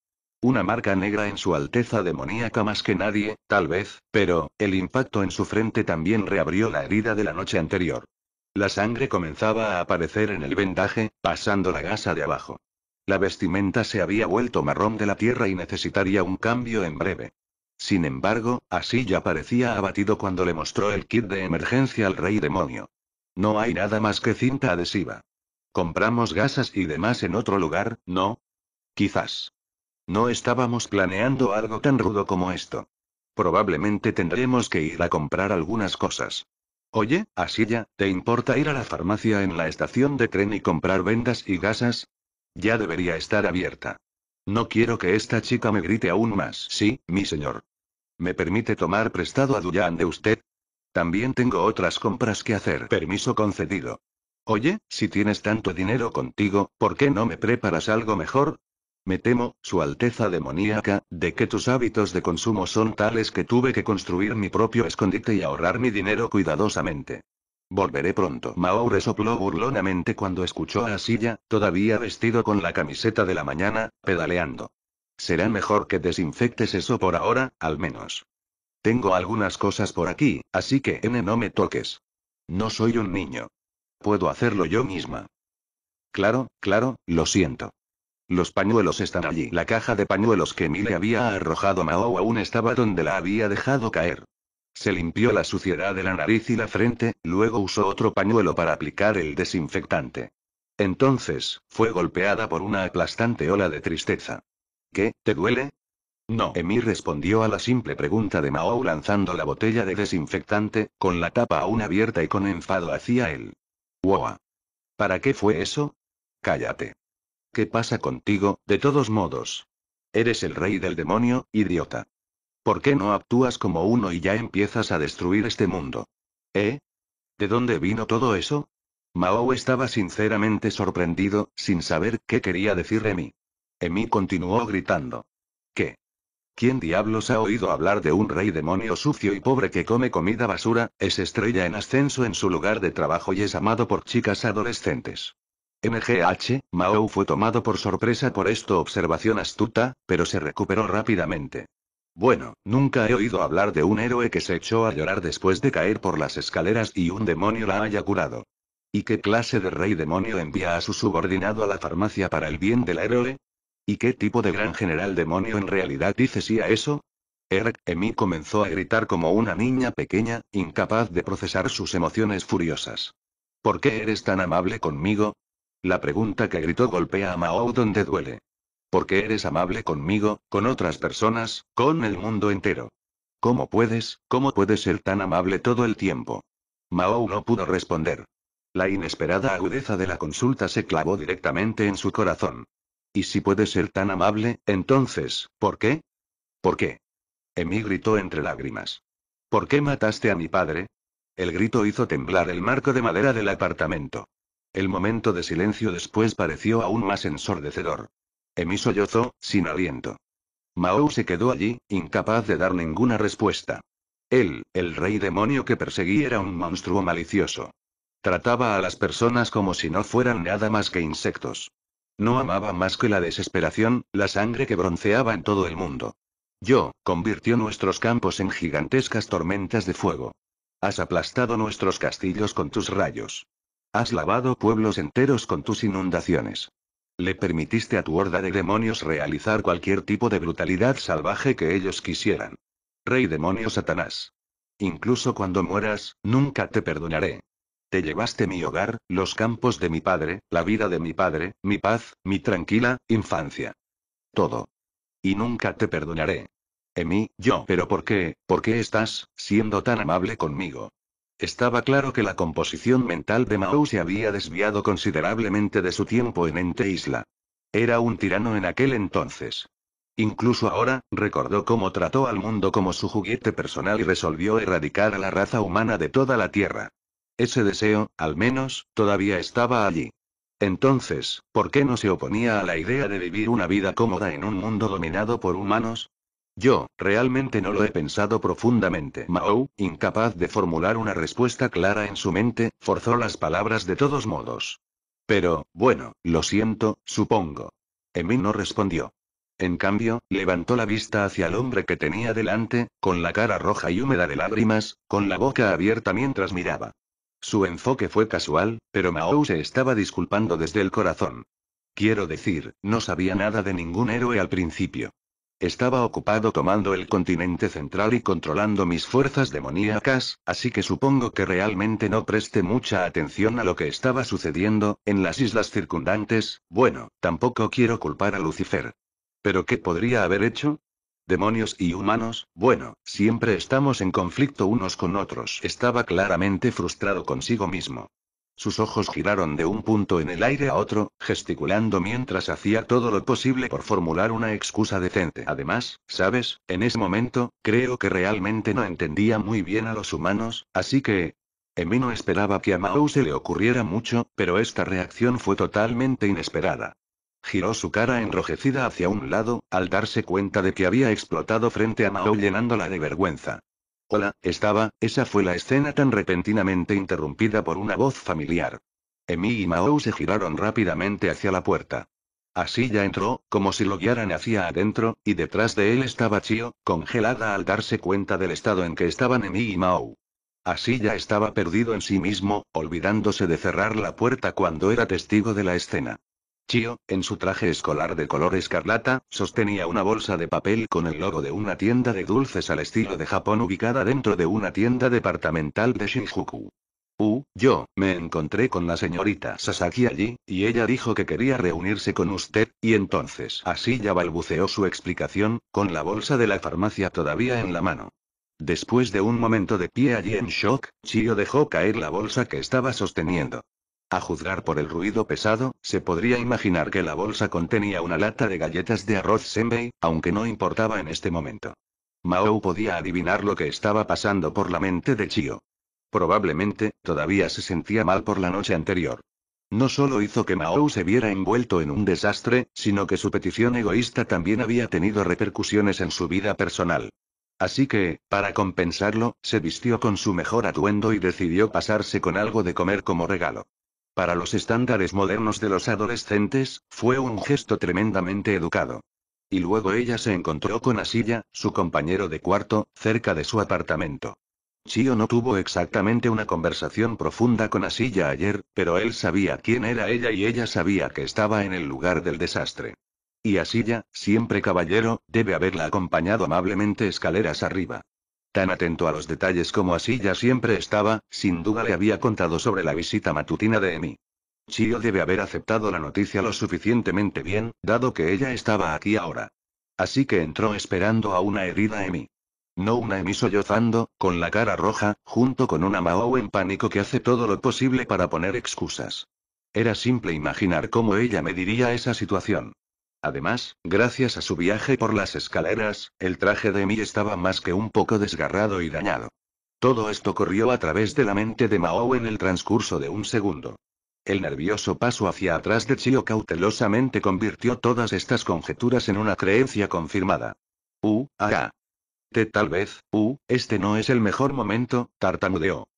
una marca negra en su alteza demoníaca más que nadie, tal vez, pero, el impacto en su frente también reabrió la herida de la noche anterior. La sangre comenzaba a aparecer en el vendaje, pasando la gasa de abajo. La vestimenta se había vuelto marrón de la tierra y necesitaría un cambio en breve. Sin embargo, así ya parecía abatido cuando le mostró el kit de emergencia al rey demonio. No hay nada más que cinta adhesiva. Compramos gasas y demás en otro lugar, ¿no? Quizás. No estábamos planeando algo tan rudo como esto. Probablemente tendremos que ir a comprar algunas cosas. Oye, Asilla, ¿te importa ir a la farmacia en la estación de tren y comprar vendas y gasas? Ya debería estar abierta. No quiero que esta chica me grite aún más. Sí, mi señor. ¿Me permite tomar prestado a Duyan de usted? También tengo otras compras que hacer. Permiso concedido. Oye, si tienes tanto dinero contigo, ¿por qué no me preparas algo mejor? Me temo, Su Alteza Demoníaca, de que tus hábitos de consumo son tales que tuve que construir mi propio escondite y ahorrar mi dinero cuidadosamente. Volveré pronto. Maure resopló burlonamente cuando escuchó a Silla, todavía vestido con la camiseta de la mañana, pedaleando. Será mejor que desinfectes eso por ahora, al menos. Tengo algunas cosas por aquí, así que N no me toques. No soy un niño. Puedo hacerlo yo misma. Claro, claro, lo siento. Los pañuelos están allí. La caja de pañuelos que Emily había arrojado a Mao aún estaba donde la había dejado caer. Se limpió la suciedad de la nariz y la frente, luego usó otro pañuelo para aplicar el desinfectante. Entonces, fue golpeada por una aplastante ola de tristeza. ¿Qué, te duele? No. Emi respondió a la simple pregunta de Mao lanzando la botella de desinfectante, con la tapa aún abierta y con enfado hacia él. ¡Wow! ¿Para qué fue eso? Cállate. ¿Qué pasa contigo, de todos modos? Eres el rey del demonio, idiota. ¿Por qué no actúas como uno y ya empiezas a destruir este mundo? ¿Eh? ¿De dónde vino todo eso? Mao estaba sinceramente sorprendido, sin saber qué quería decir Emi. Emi continuó gritando. ¿Qué? ¿Quién diablos ha oído hablar de un rey demonio sucio y pobre que come comida basura, es estrella en ascenso en su lugar de trabajo y es amado por chicas adolescentes? MGH, Mao fue tomado por sorpresa por esta observación astuta, pero se recuperó rápidamente. Bueno, nunca he oído hablar de un héroe que se echó a llorar después de caer por las escaleras y un demonio la haya curado. ¿Y qué clase de rey demonio envía a su subordinado a la farmacia para el bien del héroe? ¿Y qué tipo de gran general demonio en realidad dice sí a eso? Eric Emi comenzó a gritar como una niña pequeña, incapaz de procesar sus emociones furiosas. ¿Por qué eres tan amable conmigo? La pregunta que gritó golpea a Mao donde duele. ¿Por qué eres amable conmigo, con otras personas, con el mundo entero. ¿Cómo puedes, cómo puedes ser tan amable todo el tiempo? Mao no pudo responder. La inesperada agudeza de la consulta se clavó directamente en su corazón. Y si puedes ser tan amable, entonces, ¿por qué? ¿Por qué? Emi gritó entre lágrimas. ¿Por qué mataste a mi padre? El grito hizo temblar el marco de madera del apartamento. El momento de silencio después pareció aún más ensordecedor. Emi sollozó, sin aliento. Mao se quedó allí, incapaz de dar ninguna respuesta. Él, el rey demonio que perseguía, era un monstruo malicioso. Trataba a las personas como si no fueran nada más que insectos. No amaba más que la desesperación, la sangre que bronceaba en todo el mundo. Yo, convirtió nuestros campos en gigantescas tormentas de fuego. Has aplastado nuestros castillos con tus rayos. Has lavado pueblos enteros con tus inundaciones. Le permitiste a tu horda de demonios realizar cualquier tipo de brutalidad salvaje que ellos quisieran. Rey demonio Satanás. Incluso cuando mueras, nunca te perdonaré. Te llevaste mi hogar, los campos de mi padre, la vida de mi padre, mi paz, mi tranquila infancia. Todo. Y nunca te perdonaré. mí, yo. Pero ¿por qué? ¿Por qué estás siendo tan amable conmigo? Estaba claro que la composición mental de Mao se había desviado considerablemente de su tiempo en Ente Isla. Era un tirano en aquel entonces. Incluso ahora, recordó cómo trató al mundo como su juguete personal y resolvió erradicar a la raza humana de toda la Tierra. Ese deseo, al menos, todavía estaba allí. Entonces, ¿por qué no se oponía a la idea de vivir una vida cómoda en un mundo dominado por humanos? Yo, realmente no lo he pensado profundamente. Mao, incapaz de formular una respuesta clara en su mente, forzó las palabras de todos modos. Pero, bueno, lo siento, supongo. Emi no respondió. En cambio, levantó la vista hacia el hombre que tenía delante, con la cara roja y húmeda de lágrimas, con la boca abierta mientras miraba. Su enfoque fue casual, pero Mao se estaba disculpando desde el corazón. Quiero decir, no sabía nada de ningún héroe al principio. Estaba ocupado tomando el continente central y controlando mis fuerzas demoníacas, así que supongo que realmente no preste mucha atención a lo que estaba sucediendo, en las islas circundantes, bueno, tampoco quiero culpar a Lucifer. ¿Pero qué podría haber hecho? Demonios y humanos, bueno, siempre estamos en conflicto unos con otros. Estaba claramente frustrado consigo mismo. Sus ojos giraron de un punto en el aire a otro, gesticulando mientras hacía todo lo posible por formular una excusa decente. Además, sabes, en ese momento, creo que realmente no entendía muy bien a los humanos, así que... Emi no esperaba que a Mao se le ocurriera mucho, pero esta reacción fue totalmente inesperada. Giró su cara enrojecida hacia un lado, al darse cuenta de que había explotado frente a Mao llenándola de vergüenza estaba, esa fue la escena tan repentinamente interrumpida por una voz familiar. Emi y Mao se giraron rápidamente hacia la puerta. Así ya entró, como si lo guiaran hacia adentro, y detrás de él estaba Chio, congelada al darse cuenta del estado en que estaban Emi y Mao. Así ya estaba perdido en sí mismo, olvidándose de cerrar la puerta cuando era testigo de la escena. Chio, en su traje escolar de color escarlata, sostenía una bolsa de papel con el logo de una tienda de dulces al estilo de Japón ubicada dentro de una tienda departamental de Shinjuku. Uh, yo, me encontré con la señorita Sasaki allí, y ella dijo que quería reunirse con usted, y entonces así ya balbuceó su explicación, con la bolsa de la farmacia todavía en la mano. Después de un momento de pie allí en shock, Chio dejó caer la bolsa que estaba sosteniendo. A juzgar por el ruido pesado, se podría imaginar que la bolsa contenía una lata de galletas de arroz senbei, aunque no importaba en este momento. Mao podía adivinar lo que estaba pasando por la mente de Chio. Probablemente, todavía se sentía mal por la noche anterior. No solo hizo que Mao se viera envuelto en un desastre, sino que su petición egoísta también había tenido repercusiones en su vida personal. Así que, para compensarlo, se vistió con su mejor atuendo y decidió pasarse con algo de comer como regalo. Para los estándares modernos de los adolescentes, fue un gesto tremendamente educado. Y luego ella se encontró con Asilla, su compañero de cuarto, cerca de su apartamento. Chio no tuvo exactamente una conversación profunda con Asilla ayer, pero él sabía quién era ella y ella sabía que estaba en el lugar del desastre. Y Asilla, siempre caballero, debe haberla acompañado amablemente escaleras arriba. Tan atento a los detalles como así ya siempre estaba, sin duda le había contado sobre la visita matutina de Emi. Chio debe haber aceptado la noticia lo suficientemente bien, dado que ella estaba aquí ahora. Así que entró esperando a una herida Emi. No una Emi sollozando, con la cara roja, junto con una Mao en pánico que hace todo lo posible para poner excusas. Era simple imaginar cómo ella me diría esa situación. Además, gracias a su viaje por las escaleras, el traje de Mi estaba más que un poco desgarrado y dañado. Todo esto corrió a través de la mente de Mao en el transcurso de un segundo. El nervioso paso hacia atrás de Chio cautelosamente convirtió todas estas conjeturas en una creencia confirmada. Uh, ah. Te tal vez, uh, este no es el mejor momento, tartamudeó.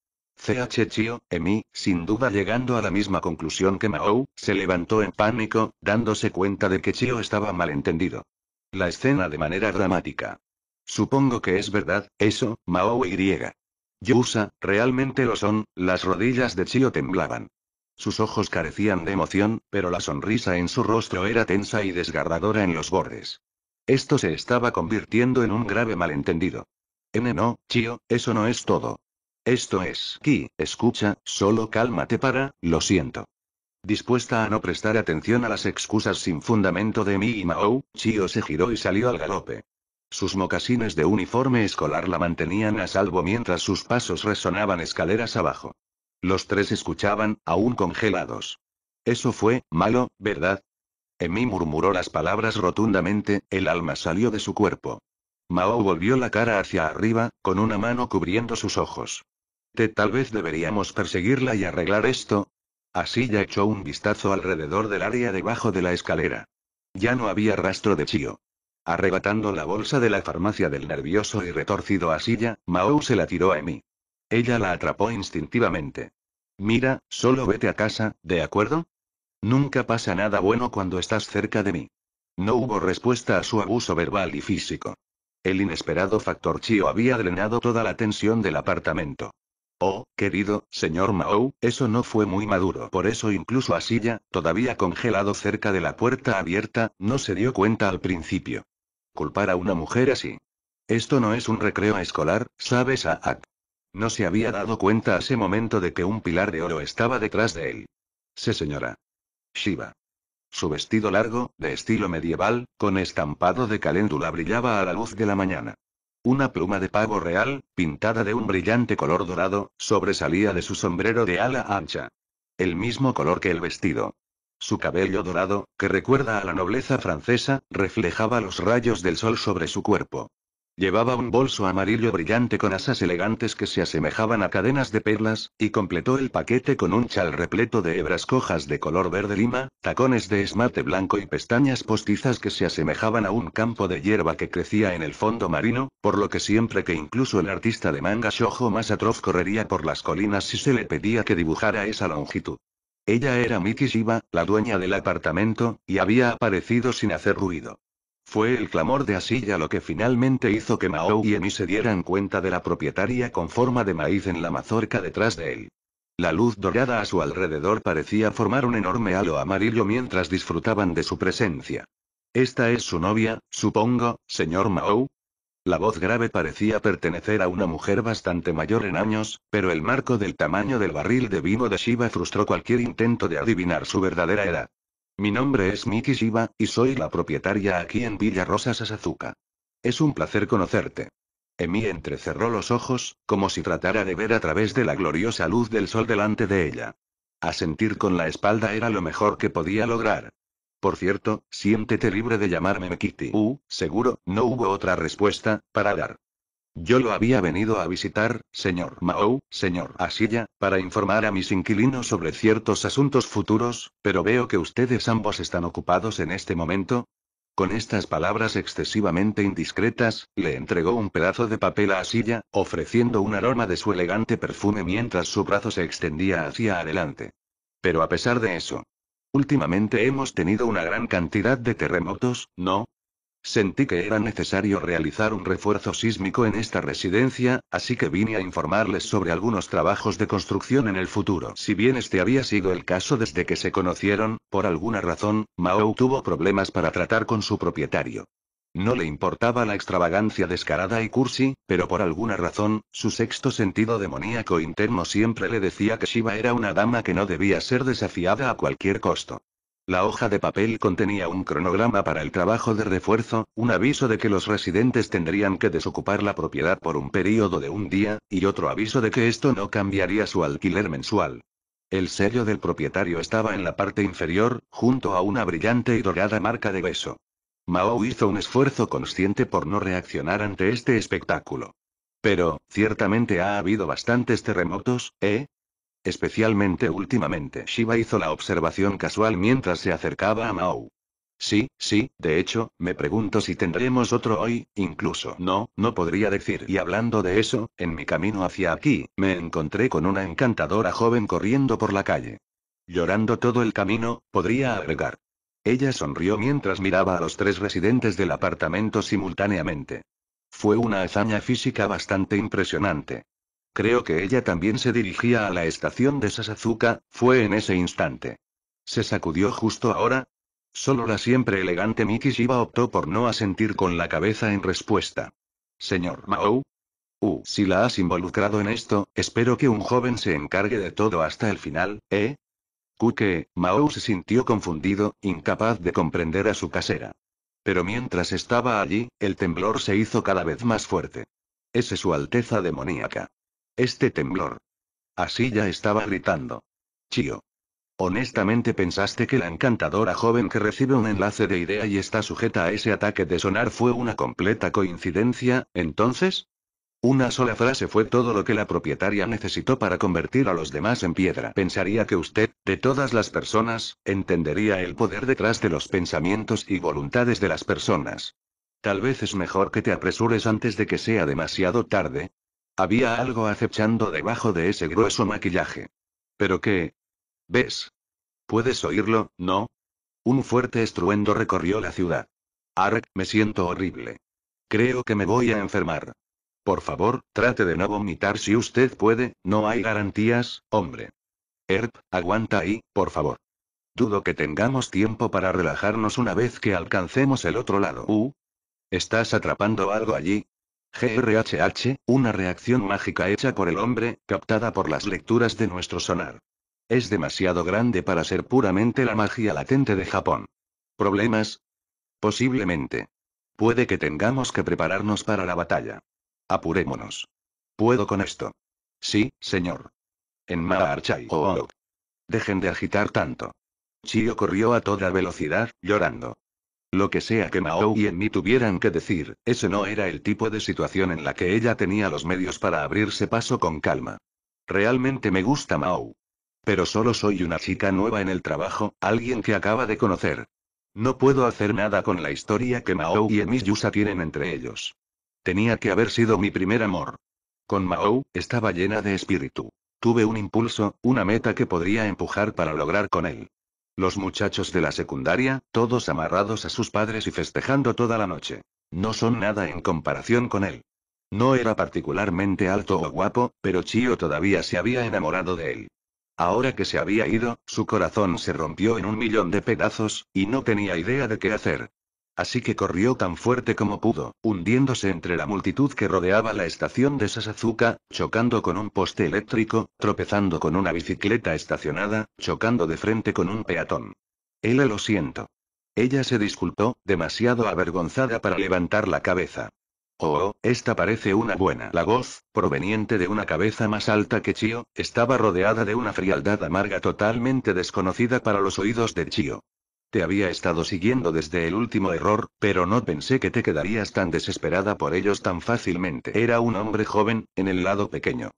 Chio, Emi, sin duda llegando a la misma conclusión que Mao, se levantó en pánico, dándose cuenta de que Chio estaba malentendido. La escena de manera dramática. Supongo que es verdad, eso, Mao y griega. Yusa, realmente lo son, las rodillas de Chio temblaban. Sus ojos carecían de emoción, pero la sonrisa en su rostro era tensa y desgarradora en los bordes. Esto se estaba convirtiendo en un grave malentendido. N no, Chio, eso no es todo. Esto es, Ki, escucha, solo cálmate para, lo siento. Dispuesta a no prestar atención a las excusas sin fundamento de Mi y Mao, Chio se giró y salió al galope. Sus mocasines de uniforme escolar la mantenían a salvo mientras sus pasos resonaban escaleras abajo. Los tres escuchaban, aún congelados. Eso fue, malo, ¿verdad? Emi murmuró las palabras rotundamente, el alma salió de su cuerpo. Mao volvió la cara hacia arriba, con una mano cubriendo sus ojos tal vez deberíamos perseguirla y arreglar esto. Así ya echó un vistazo alrededor del área debajo de la escalera. Ya no había rastro de Chio. Arrebatando la bolsa de la farmacia del nervioso y retorcido Asilla, Mao se la tiró a Emi. Ella la atrapó instintivamente. Mira, solo vete a casa, ¿de acuerdo? Nunca pasa nada bueno cuando estás cerca de mí. No hubo respuesta a su abuso verbal y físico. El inesperado factor Chio había drenado toda la tensión del apartamento. Oh, querido, señor Mao, eso no fue muy maduro. Por eso incluso ya, todavía congelado cerca de la puerta abierta, no se dio cuenta al principio. Culpar a una mujer así. Esto no es un recreo escolar, ¿sabes, Ak. No se había dado cuenta ese momento de que un pilar de oro estaba detrás de él. Sí, señora. Shiva. Su vestido largo, de estilo medieval, con estampado de caléndula brillaba a la luz de la mañana. Una pluma de pavo real, pintada de un brillante color dorado, sobresalía de su sombrero de ala ancha. El mismo color que el vestido. Su cabello dorado, que recuerda a la nobleza francesa, reflejaba los rayos del sol sobre su cuerpo. Llevaba un bolso amarillo brillante con asas elegantes que se asemejaban a cadenas de perlas, y completó el paquete con un chal repleto de hebras cojas de color verde lima, tacones de esmate blanco y pestañas postizas que se asemejaban a un campo de hierba que crecía en el fondo marino, por lo que siempre que incluso el artista de manga shojo más atroz correría por las colinas si se le pedía que dibujara esa longitud. Ella era Miki Shiba, la dueña del apartamento, y había aparecido sin hacer ruido. Fue el clamor de Asilla lo que finalmente hizo que Mao y Emi se dieran cuenta de la propietaria con forma de maíz en la mazorca detrás de él. La luz dorada a su alrededor parecía formar un enorme halo amarillo mientras disfrutaban de su presencia. Esta es su novia, supongo, señor Mao. La voz grave parecía pertenecer a una mujer bastante mayor en años, pero el marco del tamaño del barril de vino de Shiva frustró cualquier intento de adivinar su verdadera edad. Mi nombre es Miki Shiba, y soy la propietaria aquí en Villa Rosas azazuka Es un placer conocerte. Emi entrecerró los ojos, como si tratara de ver a través de la gloriosa luz del sol delante de ella. Asentir con la espalda era lo mejor que podía lograr. Por cierto, siéntete libre de llamarme Kitty. Uh, seguro, no hubo otra respuesta, para dar. Yo lo había venido a visitar, señor Mao, señor Asilla, para informar a mis inquilinos sobre ciertos asuntos futuros, pero veo que ustedes ambos están ocupados en este momento. Con estas palabras excesivamente indiscretas, le entregó un pedazo de papel a Asilla, ofreciendo un aroma de su elegante perfume mientras su brazo se extendía hacia adelante. Pero a pesar de eso, Últimamente hemos tenido una gran cantidad de terremotos, ¿no? Sentí que era necesario realizar un refuerzo sísmico en esta residencia, así que vine a informarles sobre algunos trabajos de construcción en el futuro. Si bien este había sido el caso desde que se conocieron, por alguna razón, Mao tuvo problemas para tratar con su propietario. No le importaba la extravagancia descarada y cursi, pero por alguna razón, su sexto sentido demoníaco interno siempre le decía que Shiva era una dama que no debía ser desafiada a cualquier costo. La hoja de papel contenía un cronograma para el trabajo de refuerzo, un aviso de que los residentes tendrían que desocupar la propiedad por un período de un día, y otro aviso de que esto no cambiaría su alquiler mensual. El sello del propietario estaba en la parte inferior, junto a una brillante y dorada marca de beso. Mao hizo un esfuerzo consciente por no reaccionar ante este espectáculo. Pero, ciertamente ha habido bastantes terremotos, ¿eh? Especialmente últimamente. Shiva hizo la observación casual mientras se acercaba a Mao. Sí, sí, de hecho, me pregunto si tendremos otro hoy, incluso no, no podría decir. Y hablando de eso, en mi camino hacia aquí, me encontré con una encantadora joven corriendo por la calle. Llorando todo el camino, podría agregar. Ella sonrió mientras miraba a los tres residentes del apartamento simultáneamente. Fue una hazaña física bastante impresionante. Creo que ella también se dirigía a la estación de Sasazuka, fue en ese instante. ¿Se sacudió justo ahora? Solo la siempre elegante Miki Shiba optó por no asentir con la cabeza en respuesta. Señor Mao. Uh, si la has involucrado en esto, espero que un joven se encargue de todo hasta el final, ¿eh? Kuke, Mao se sintió confundido, incapaz de comprender a su casera. Pero mientras estaba allí, el temblor se hizo cada vez más fuerte. Ese su alteza demoníaca. Este temblor. Así ya estaba gritando. Chío. Honestamente pensaste que la encantadora joven que recibe un enlace de idea y está sujeta a ese ataque de sonar fue una completa coincidencia, entonces? Una sola frase fue todo lo que la propietaria necesitó para convertir a los demás en piedra. Pensaría que usted, de todas las personas, entendería el poder detrás de los pensamientos y voluntades de las personas. Tal vez es mejor que te apresures antes de que sea demasiado tarde, había algo acechando debajo de ese grueso maquillaje. ¿Pero qué? ¿Ves? Puedes oírlo, ¿no? Un fuerte estruendo recorrió la ciudad. Ark, me siento horrible. Creo que me voy a enfermar. Por favor, trate de no vomitar si usted puede, no hay garantías, hombre. Erp, aguanta ahí, por favor. Dudo que tengamos tiempo para relajarnos una vez que alcancemos el otro lado. Uh. ¿Estás atrapando algo allí? GRHH, una reacción mágica hecha por el hombre, captada por las lecturas de nuestro sonar. Es demasiado grande para ser puramente la magia latente de Japón. ¿Problemas? Posiblemente. Puede que tengamos que prepararnos para la batalla. Apurémonos. Puedo con esto. Sí, señor. En oh, oh. Dejen de agitar tanto. Chio corrió a toda velocidad, llorando. Lo que sea que Mao y en mí tuvieran que decir, ese no era el tipo de situación en la que ella tenía los medios para abrirse paso con calma. Realmente me gusta Mao. Pero solo soy una chica nueva en el trabajo, alguien que acaba de conocer. No puedo hacer nada con la historia que Mao y Emi Yusa tienen entre ellos. Tenía que haber sido mi primer amor. Con Mao, estaba llena de espíritu. Tuve un impulso, una meta que podría empujar para lograr con él. Los muchachos de la secundaria, todos amarrados a sus padres y festejando toda la noche. No son nada en comparación con él. No era particularmente alto o guapo, pero Chio todavía se había enamorado de él. Ahora que se había ido, su corazón se rompió en un millón de pedazos, y no tenía idea de qué hacer. Así que corrió tan fuerte como pudo, hundiéndose entre la multitud que rodeaba la estación de Sasazuka, chocando con un poste eléctrico, tropezando con una bicicleta estacionada, chocando de frente con un peatón. Ella lo siento. Ella se disculpó, demasiado avergonzada para levantar la cabeza. Oh, esta parece una buena. La voz, proveniente de una cabeza más alta que Chio, estaba rodeada de una frialdad amarga totalmente desconocida para los oídos de Chio había estado siguiendo desde el último error, pero no pensé que te quedarías tan desesperada por ellos tan fácilmente. Era un hombre joven, en el lado pequeño.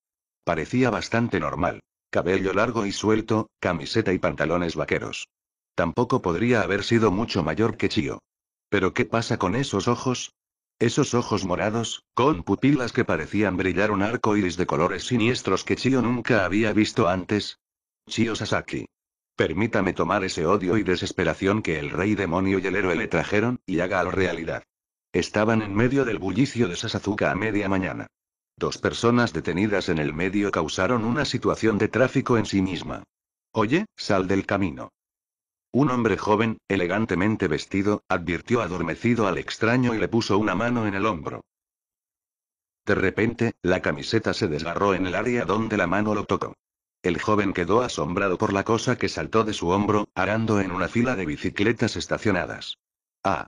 Parecía bastante normal. Cabello largo y suelto, camiseta y pantalones vaqueros. Tampoco podría haber sido mucho mayor que Chio. ¿Pero qué pasa con esos ojos? Esos ojos morados, con pupilas que parecían brillar un arco iris de colores siniestros que Chio nunca había visto antes. Chio Sasaki. Permítame tomar ese odio y desesperación que el rey demonio y el héroe le trajeron, y hágalo realidad. Estaban en medio del bullicio de Sasazuka a media mañana. Dos personas detenidas en el medio causaron una situación de tráfico en sí misma. Oye, sal del camino. Un hombre joven, elegantemente vestido, advirtió adormecido al extraño y le puso una mano en el hombro. De repente, la camiseta se desgarró en el área donde la mano lo tocó. El joven quedó asombrado por la cosa que saltó de su hombro, arando en una fila de bicicletas estacionadas. ¡Ah!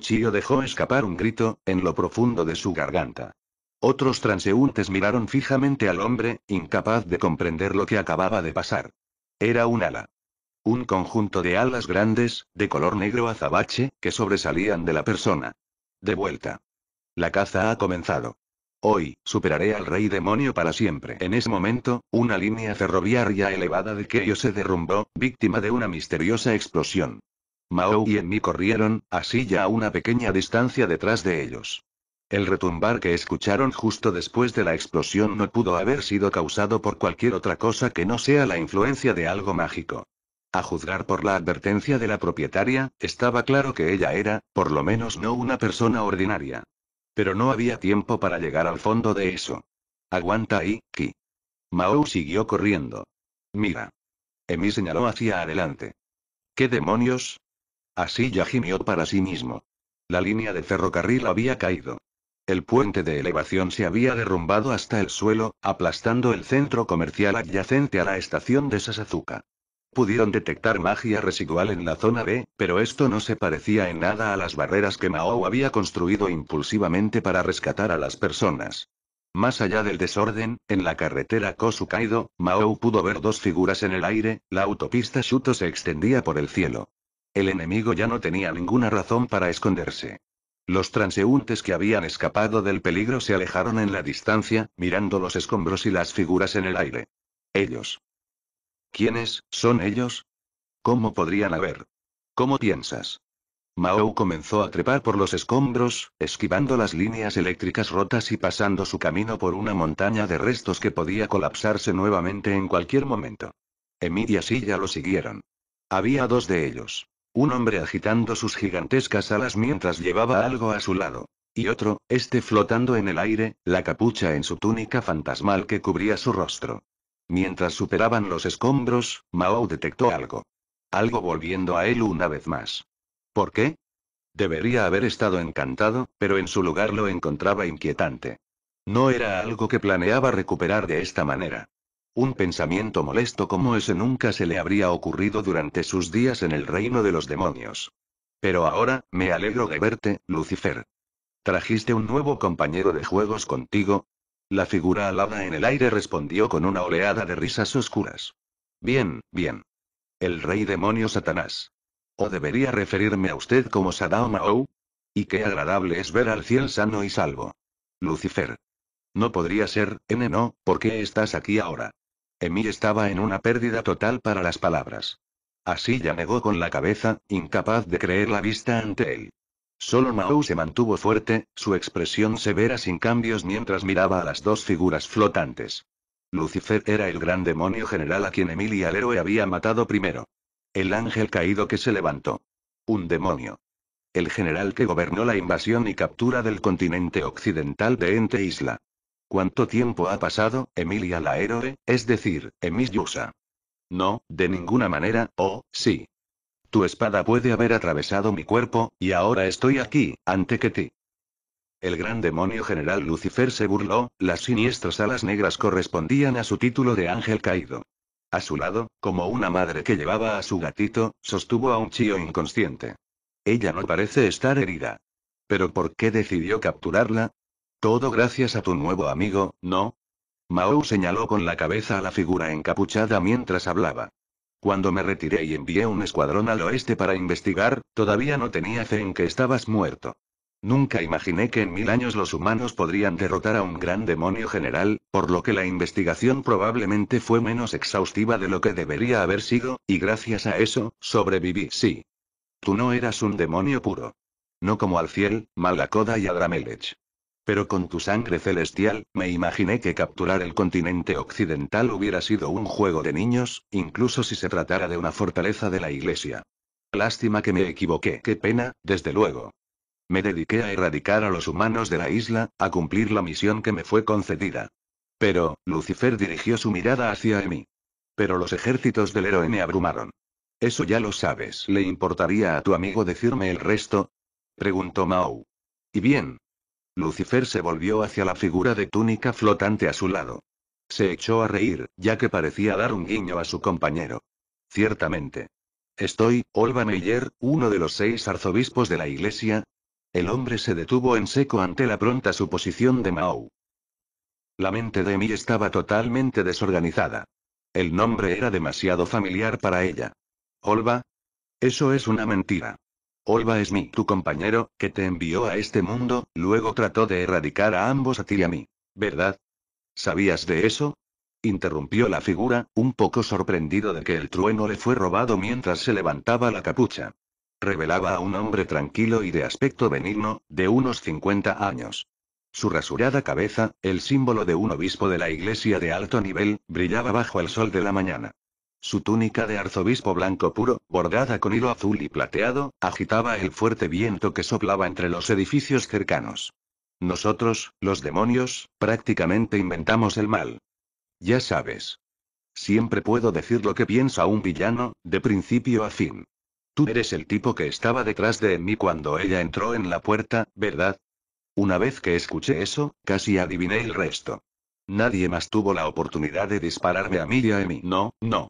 Chio dejó escapar un grito, en lo profundo de su garganta. Otros transeúntes miraron fijamente al hombre, incapaz de comprender lo que acababa de pasar. Era un ala. Un conjunto de alas grandes, de color negro azabache, que sobresalían de la persona. De vuelta. La caza ha comenzado. Hoy, superaré al rey demonio para siempre. En ese momento, una línea ferroviaria elevada de Keio se derrumbó, víctima de una misteriosa explosión. Mao y Enmi corrieron, así ya a una pequeña distancia detrás de ellos. El retumbar que escucharon justo después de la explosión no pudo haber sido causado por cualquier otra cosa que no sea la influencia de algo mágico. A juzgar por la advertencia de la propietaria, estaba claro que ella era, por lo menos no una persona ordinaria. Pero no había tiempo para llegar al fondo de eso. Aguanta ahí, Ki. Mao siguió corriendo. Mira. Emi señaló hacia adelante. ¿Qué demonios? Así ya gimió para sí mismo. La línea de ferrocarril había caído. El puente de elevación se había derrumbado hasta el suelo, aplastando el centro comercial adyacente a la estación de Sasazuka. Pudieron detectar magia residual en la zona B, pero esto no se parecía en nada a las barreras que Mao había construido impulsivamente para rescatar a las personas. Más allá del desorden, en la carretera Kosukaido, Mao pudo ver dos figuras en el aire, la autopista Shuto se extendía por el cielo. El enemigo ya no tenía ninguna razón para esconderse. Los transeúntes que habían escapado del peligro se alejaron en la distancia, mirando los escombros y las figuras en el aire. Ellos. ¿Quiénes son ellos? ¿Cómo podrían haber? ¿Cómo piensas? Mao comenzó a trepar por los escombros, esquivando las líneas eléctricas rotas y pasando su camino por una montaña de restos que podía colapsarse nuevamente en cualquier momento. Emilia y ya lo siguieron. Había dos de ellos. Un hombre agitando sus gigantescas alas mientras llevaba algo a su lado. Y otro, este flotando en el aire, la capucha en su túnica fantasmal que cubría su rostro. Mientras superaban los escombros, Mao detectó algo. Algo volviendo a él una vez más. ¿Por qué? Debería haber estado encantado, pero en su lugar lo encontraba inquietante. No era algo que planeaba recuperar de esta manera. Un pensamiento molesto como ese nunca se le habría ocurrido durante sus días en el reino de los demonios. Pero ahora, me alegro de verte, Lucifer. ¿Trajiste un nuevo compañero de juegos contigo? La figura alada en el aire respondió con una oleada de risas oscuras. Bien, bien. El rey demonio Satanás. ¿O debería referirme a usted como Sadao Y qué agradable es ver al cielo sano y salvo. Lucifer. No podría ser, N no, ¿por qué estás aquí ahora? Emi estaba en una pérdida total para las palabras. Así ya negó con la cabeza, incapaz de creer la vista ante él. Solo Mao se mantuvo fuerte, su expresión severa sin cambios mientras miraba a las dos figuras flotantes. Lucifer era el gran demonio general a quien Emilia el héroe había matado primero. El ángel caído que se levantó. Un demonio. El general que gobernó la invasión y captura del continente occidental de Ente Isla. ¿Cuánto tiempo ha pasado, Emilia la héroe, es decir, Emis Yusa? No, de ninguna manera, oh, sí, tu espada puede haber atravesado mi cuerpo, y ahora estoy aquí, ante que ti. El gran demonio general Lucifer se burló, las siniestras alas negras correspondían a su título de ángel caído. A su lado, como una madre que llevaba a su gatito, sostuvo a un chío inconsciente. Ella no parece estar herida. ¿Pero por qué decidió capturarla? Todo gracias a tu nuevo amigo, ¿no? Mao señaló con la cabeza a la figura encapuchada mientras hablaba. Cuando me retiré y envié un escuadrón al oeste para investigar, todavía no tenía fe en que estabas muerto. Nunca imaginé que en mil años los humanos podrían derrotar a un gran demonio general, por lo que la investigación probablemente fue menos exhaustiva de lo que debería haber sido, y gracias a eso, sobreviví, sí. Tú no eras un demonio puro. No como Alciel, Malacoda y Adramelech. Pero con tu sangre celestial, me imaginé que capturar el continente occidental hubiera sido un juego de niños, incluso si se tratara de una fortaleza de la Iglesia. Lástima que me equivoqué. Qué pena, desde luego. Me dediqué a erradicar a los humanos de la isla, a cumplir la misión que me fue concedida. Pero, Lucifer dirigió su mirada hacia mí. Pero los ejércitos del héroe me abrumaron. Eso ya lo sabes. ¿Le importaría a tu amigo decirme el resto? Preguntó Mao. Y bien, Lucifer se volvió hacia la figura de túnica flotante a su lado. Se echó a reír, ya que parecía dar un guiño a su compañero. Ciertamente. Estoy, Olva Meyer, uno de los seis arzobispos de la iglesia. El hombre se detuvo en seco ante la pronta suposición de Mao. La mente de mí estaba totalmente desorganizada. El nombre era demasiado familiar para ella. Olva. Eso es una mentira. Olva es mi, tu compañero, que te envió a este mundo, luego trató de erradicar a ambos a ti y a mí. ¿Verdad? ¿Sabías de eso? Interrumpió la figura, un poco sorprendido de que el trueno le fue robado mientras se levantaba la capucha. Revelaba a un hombre tranquilo y de aspecto benigno, de unos 50 años. Su rasurada cabeza, el símbolo de un obispo de la iglesia de alto nivel, brillaba bajo el sol de la mañana. Su túnica de arzobispo blanco puro, bordada con hilo azul y plateado, agitaba el fuerte viento que soplaba entre los edificios cercanos. Nosotros, los demonios, prácticamente inventamos el mal. Ya sabes. Siempre puedo decir lo que piensa un villano, de principio a fin. Tú eres el tipo que estaba detrás de mí cuando ella entró en la puerta, ¿verdad? Una vez que escuché eso, casi adiviné el resto. Nadie más tuvo la oportunidad de dispararme a mí y No, no.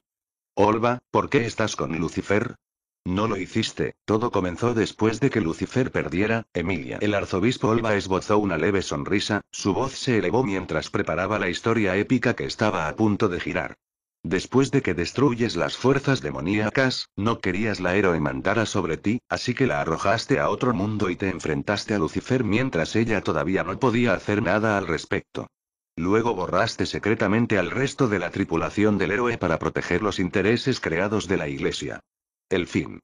Olva, ¿por qué estás con Lucifer? No lo hiciste, todo comenzó después de que Lucifer perdiera, Emilia. El arzobispo Olva esbozó una leve sonrisa, su voz se elevó mientras preparaba la historia épica que estaba a punto de girar. Después de que destruyes las fuerzas demoníacas, no querías la héroe mandara sobre ti, así que la arrojaste a otro mundo y te enfrentaste a Lucifer mientras ella todavía no podía hacer nada al respecto. Luego borraste secretamente al resto de la tripulación del héroe para proteger los intereses creados de la Iglesia. El fin.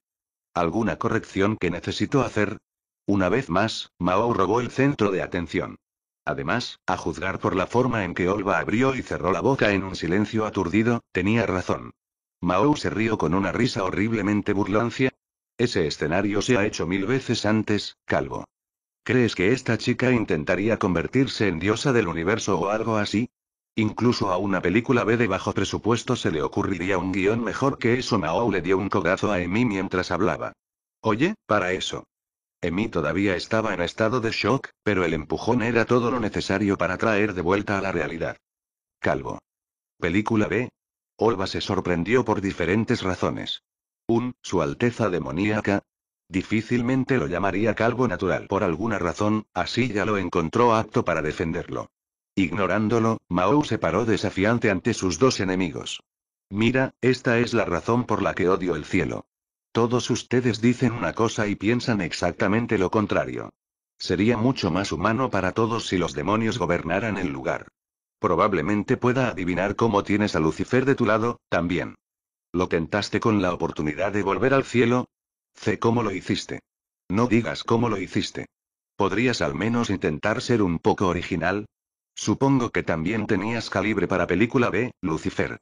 ¿Alguna corrección que necesito hacer? Una vez más, Mao robó el centro de atención. Además, a juzgar por la forma en que Olva abrió y cerró la boca en un silencio aturdido, tenía razón. Mao se rió con una risa horriblemente burlancia. Ese escenario se ha hecho mil veces antes, calvo. ¿Crees que esta chica intentaría convertirse en diosa del universo o algo así? Incluso a una película B de bajo presupuesto se le ocurriría un guión mejor que eso. Mao le dio un codazo a Emi mientras hablaba. Oye, para eso. Emi todavía estaba en estado de shock, pero el empujón era todo lo necesario para traer de vuelta a la realidad. Calvo. Película B. Olva se sorprendió por diferentes razones. Un, su alteza demoníaca, Difícilmente lo llamaría calvo natural por alguna razón, así ya lo encontró apto para defenderlo. Ignorándolo, Mao se paró desafiante ante sus dos enemigos. Mira, esta es la razón por la que odio el cielo. Todos ustedes dicen una cosa y piensan exactamente lo contrario. Sería mucho más humano para todos si los demonios gobernaran el lugar. Probablemente pueda adivinar cómo tienes a Lucifer de tu lado, también. Lo tentaste con la oportunidad de volver al cielo, C. ¿Cómo lo hiciste? No digas cómo lo hiciste. ¿Podrías al menos intentar ser un poco original? Supongo que también tenías calibre para película B, Lucifer.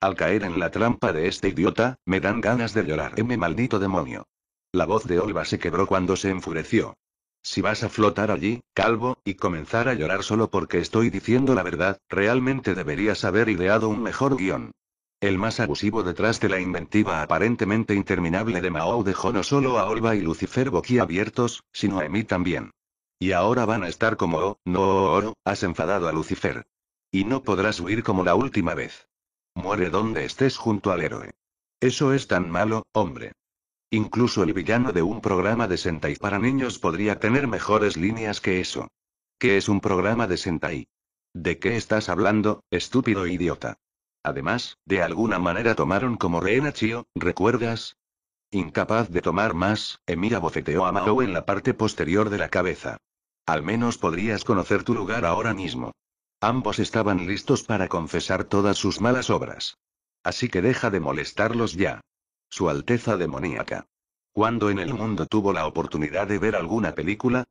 Al caer en la trampa de este idiota, me dan ganas de llorar. M maldito demonio. La voz de Olva se quebró cuando se enfureció. Si vas a flotar allí, calvo, y comenzar a llorar solo porque estoy diciendo la verdad, realmente deberías haber ideado un mejor guión. El más abusivo detrás de la inventiva aparentemente interminable de Mao dejó no solo a Olva y Lucifer boquiabiertos, sino a mí también. Y ahora van a estar como, oh, no, oh, has enfadado a Lucifer. Y no podrás huir como la última vez. Muere donde estés junto al héroe. Eso es tan malo, hombre. Incluso el villano de un programa de Sentai para niños podría tener mejores líneas que eso. ¿Qué es un programa de Sentai? ¿De qué estás hablando, estúpido idiota? Además, de alguna manera tomaron como rehén a Chio, ¿recuerdas? Incapaz de tomar más, Emira bofeteó a Mao en la parte posterior de la cabeza. Al menos podrías conocer tu lugar ahora mismo. Ambos estaban listos para confesar todas sus malas obras. Así que deja de molestarlos ya. Su Alteza demoníaca. ¿Cuándo en el mundo tuvo la oportunidad de ver alguna película?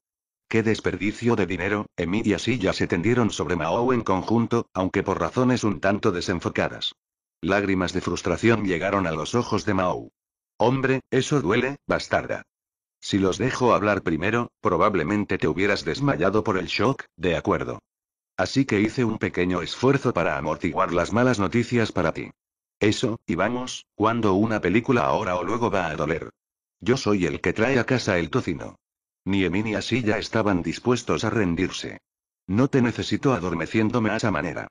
Qué desperdicio de dinero, Emi y Asilla se tendieron sobre Mao en conjunto, aunque por razones un tanto desenfocadas. Lágrimas de frustración llegaron a los ojos de Mao. Hombre, eso duele, bastarda. Si los dejo hablar primero, probablemente te hubieras desmayado por el shock, de acuerdo. Así que hice un pequeño esfuerzo para amortiguar las malas noticias para ti. Eso, y vamos, cuando una película ahora o luego va a doler. Yo soy el que trae a casa el tocino ni y así ya estaban dispuestos a rendirse. No te necesito adormeciéndome a esa manera.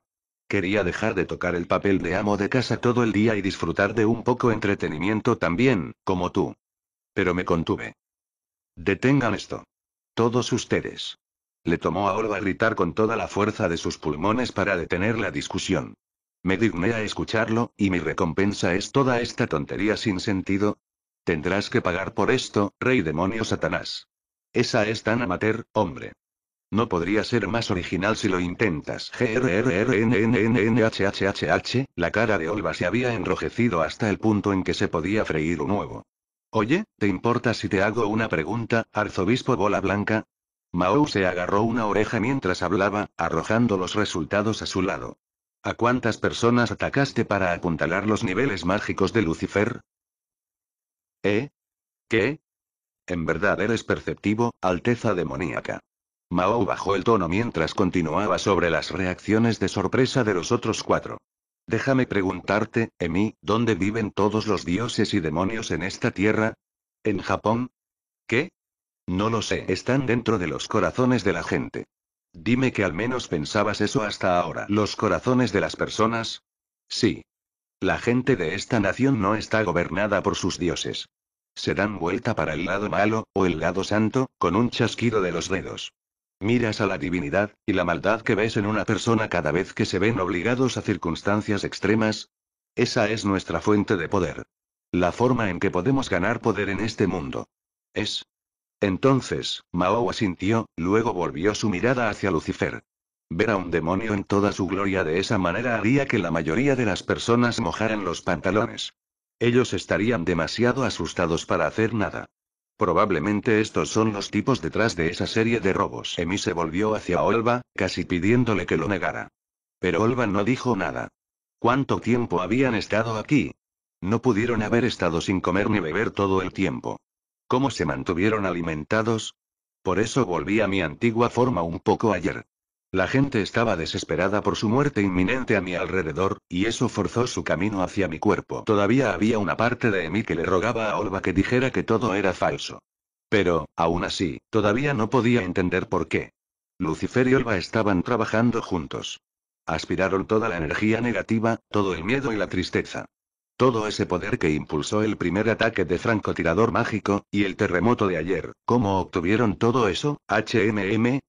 Quería dejar de tocar el papel de amo de casa todo el día y disfrutar de un poco entretenimiento también, como tú. Pero me contuve. Detengan esto. Todos ustedes. Le tomó a Olva gritar con toda la fuerza de sus pulmones para detener la discusión. Me digné a escucharlo, y mi recompensa es toda esta tontería sin sentido. Tendrás que pagar por esto, rey demonio Satanás. Esa es tan amateur, hombre. No podría ser más original si lo intentas. G.R.R.R.N.N.N.N.H.H.H.H. la cara de Olva se había enrojecido hasta el punto en que se podía freír un huevo. Oye, ¿te importa si te hago una pregunta, arzobispo Bola Blanca? Mao se agarró una oreja mientras hablaba, arrojando los resultados a su lado. ¿A cuántas personas atacaste para apuntalar los niveles mágicos de Lucifer? ¿Eh? ¿Qué? En verdad eres perceptivo, Alteza demoníaca. Mao bajó el tono mientras continuaba sobre las reacciones de sorpresa de los otros cuatro. Déjame preguntarte, Emi, ¿dónde viven todos los dioses y demonios en esta tierra? ¿En Japón? ¿Qué? No lo sé, están dentro de los corazones de la gente. Dime que al menos pensabas eso hasta ahora. ¿Los corazones de las personas? Sí. La gente de esta nación no está gobernada por sus dioses se dan vuelta para el lado malo, o el lado santo, con un chasquido de los dedos. Miras a la divinidad, y la maldad que ves en una persona cada vez que se ven obligados a circunstancias extremas. Esa es nuestra fuente de poder. La forma en que podemos ganar poder en este mundo. Es. Entonces, Mao asintió, luego volvió su mirada hacia Lucifer. Ver a un demonio en toda su gloria de esa manera haría que la mayoría de las personas mojaran los pantalones. Ellos estarían demasiado asustados para hacer nada. Probablemente estos son los tipos detrás de esa serie de robos. Emi se volvió hacia Olva, casi pidiéndole que lo negara. Pero Olva no dijo nada. ¿Cuánto tiempo habían estado aquí? No pudieron haber estado sin comer ni beber todo el tiempo. ¿Cómo se mantuvieron alimentados? Por eso volví a mi antigua forma un poco ayer. La gente estaba desesperada por su muerte inminente a mi alrededor, y eso forzó su camino hacia mi cuerpo. Todavía había una parte de mí que le rogaba a Olva que dijera que todo era falso. Pero, aún así, todavía no podía entender por qué. Lucifer y Olva estaban trabajando juntos. Aspiraron toda la energía negativa, todo el miedo y la tristeza. Todo ese poder que impulsó el primer ataque de francotirador mágico, y el terremoto de ayer, ¿cómo obtuvieron todo eso, HMM?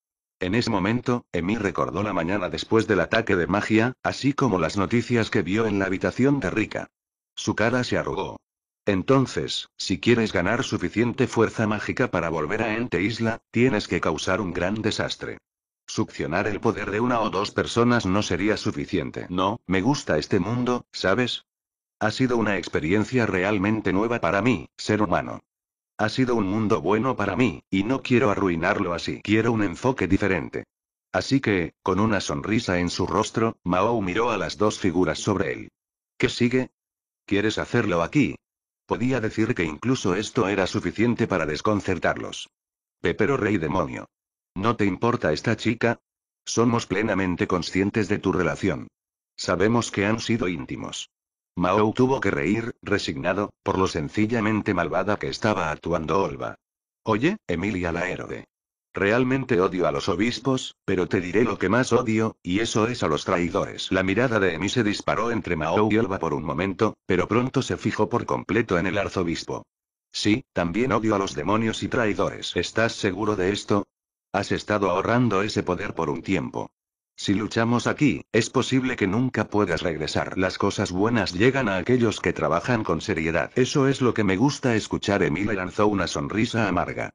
En ese momento, Emi recordó la mañana después del ataque de magia, así como las noticias que vio en la habitación de Rika. Su cara se arrugó. Entonces, si quieres ganar suficiente fuerza mágica para volver a Ente Isla, tienes que causar un gran desastre. Succionar el poder de una o dos personas no sería suficiente. No, me gusta este mundo, ¿sabes? Ha sido una experiencia realmente nueva para mí, ser humano. Ha sido un mundo bueno para mí, y no quiero arruinarlo así. Quiero un enfoque diferente. Así que, con una sonrisa en su rostro, Mao miró a las dos figuras sobre él. ¿Qué sigue? ¿Quieres hacerlo aquí? Podía decir que incluso esto era suficiente para desconcertarlos. Pepero rey demonio. ¿No te importa esta chica? Somos plenamente conscientes de tu relación. Sabemos que han sido íntimos. Mao tuvo que reír, resignado, por lo sencillamente malvada que estaba actuando Olva. Oye, Emilia la héroe. Realmente odio a los obispos, pero te diré lo que más odio, y eso es a los traidores. La mirada de Emi se disparó entre Mao y Olva por un momento, pero pronto se fijó por completo en el arzobispo. Sí, también odio a los demonios y traidores. ¿Estás seguro de esto? Has estado ahorrando ese poder por un tiempo. Si luchamos aquí, es posible que nunca puedas regresar. Las cosas buenas llegan a aquellos que trabajan con seriedad. Eso es lo que me gusta escuchar. Emile lanzó una sonrisa amarga.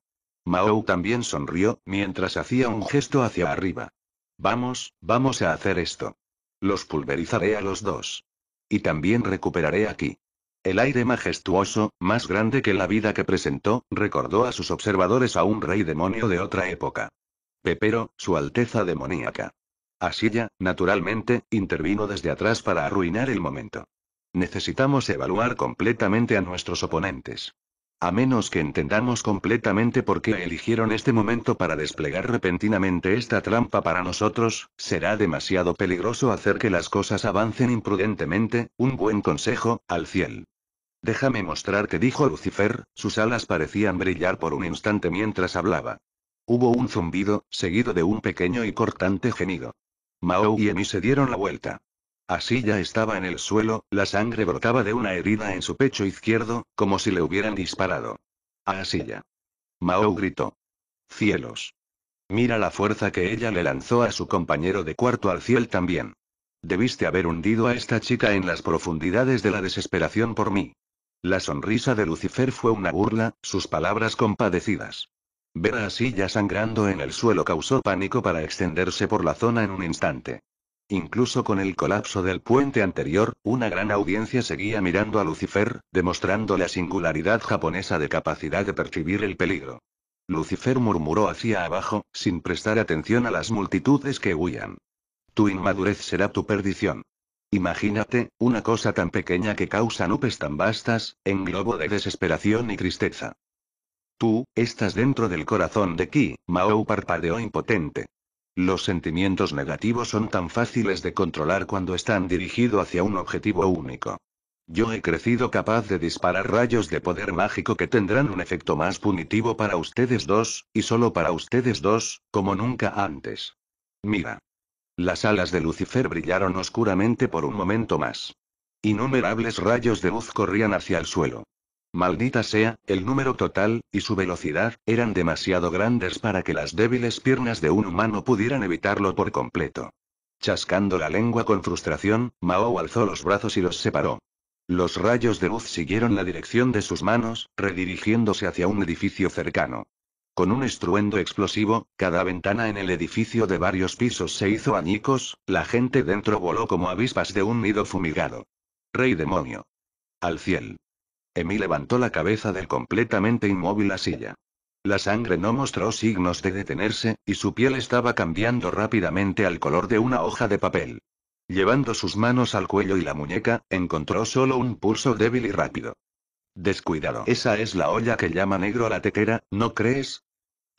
Mao también sonrió, mientras hacía un gesto hacia arriba. Vamos, vamos a hacer esto. Los pulverizaré a los dos. Y también recuperaré aquí. El aire majestuoso, más grande que la vida que presentó, recordó a sus observadores a un rey demonio de otra época. Pepero, su Alteza demoníaca. Así ya, naturalmente, intervino desde atrás para arruinar el momento. Necesitamos evaluar completamente a nuestros oponentes. A menos que entendamos completamente por qué eligieron este momento para desplegar repentinamente esta trampa para nosotros, será demasiado peligroso hacer que las cosas avancen imprudentemente, un buen consejo, al cielo. Déjame mostrarte, dijo Lucifer, sus alas parecían brillar por un instante mientras hablaba. Hubo un zumbido, seguido de un pequeño y cortante gemido. Mao y Emi se dieron la vuelta. Asilla estaba en el suelo, la sangre brotaba de una herida en su pecho izquierdo, como si le hubieran disparado. A ya. Mao gritó. Cielos. Mira la fuerza que ella le lanzó a su compañero de cuarto al cielo también. Debiste haber hundido a esta chica en las profundidades de la desesperación por mí. La sonrisa de Lucifer fue una burla, sus palabras compadecidas. Ver a ya sangrando en el suelo causó pánico para extenderse por la zona en un instante. Incluso con el colapso del puente anterior, una gran audiencia seguía mirando a Lucifer, demostrando la singularidad japonesa de capacidad de percibir el peligro. Lucifer murmuró hacia abajo, sin prestar atención a las multitudes que huían. Tu inmadurez será tu perdición. Imagínate, una cosa tan pequeña que causa nubes tan vastas, en globo de desesperación y tristeza. Tú, estás dentro del corazón de Ki, Mao parpadeó impotente. Los sentimientos negativos son tan fáciles de controlar cuando están dirigidos hacia un objetivo único. Yo he crecido capaz de disparar rayos de poder mágico que tendrán un efecto más punitivo para ustedes dos, y solo para ustedes dos, como nunca antes. Mira. Las alas de Lucifer brillaron oscuramente por un momento más. Innumerables rayos de luz corrían hacia el suelo maldita sea, el número total, y su velocidad, eran demasiado grandes para que las débiles piernas de un humano pudieran evitarlo por completo. Chascando la lengua con frustración, Mao alzó los brazos y los separó. Los rayos de luz siguieron la dirección de sus manos, redirigiéndose hacia un edificio cercano. Con un estruendo explosivo, cada ventana en el edificio de varios pisos se hizo añicos, la gente dentro voló como avispas de un nido fumigado. Rey demonio. Al cielo. Emi levantó la cabeza del completamente inmóvil a silla. La sangre no mostró signos de detenerse, y su piel estaba cambiando rápidamente al color de una hoja de papel. Llevando sus manos al cuello y la muñeca, encontró solo un pulso débil y rápido. Descuidado. Esa es la olla que llama negro a la tetera, ¿no crees?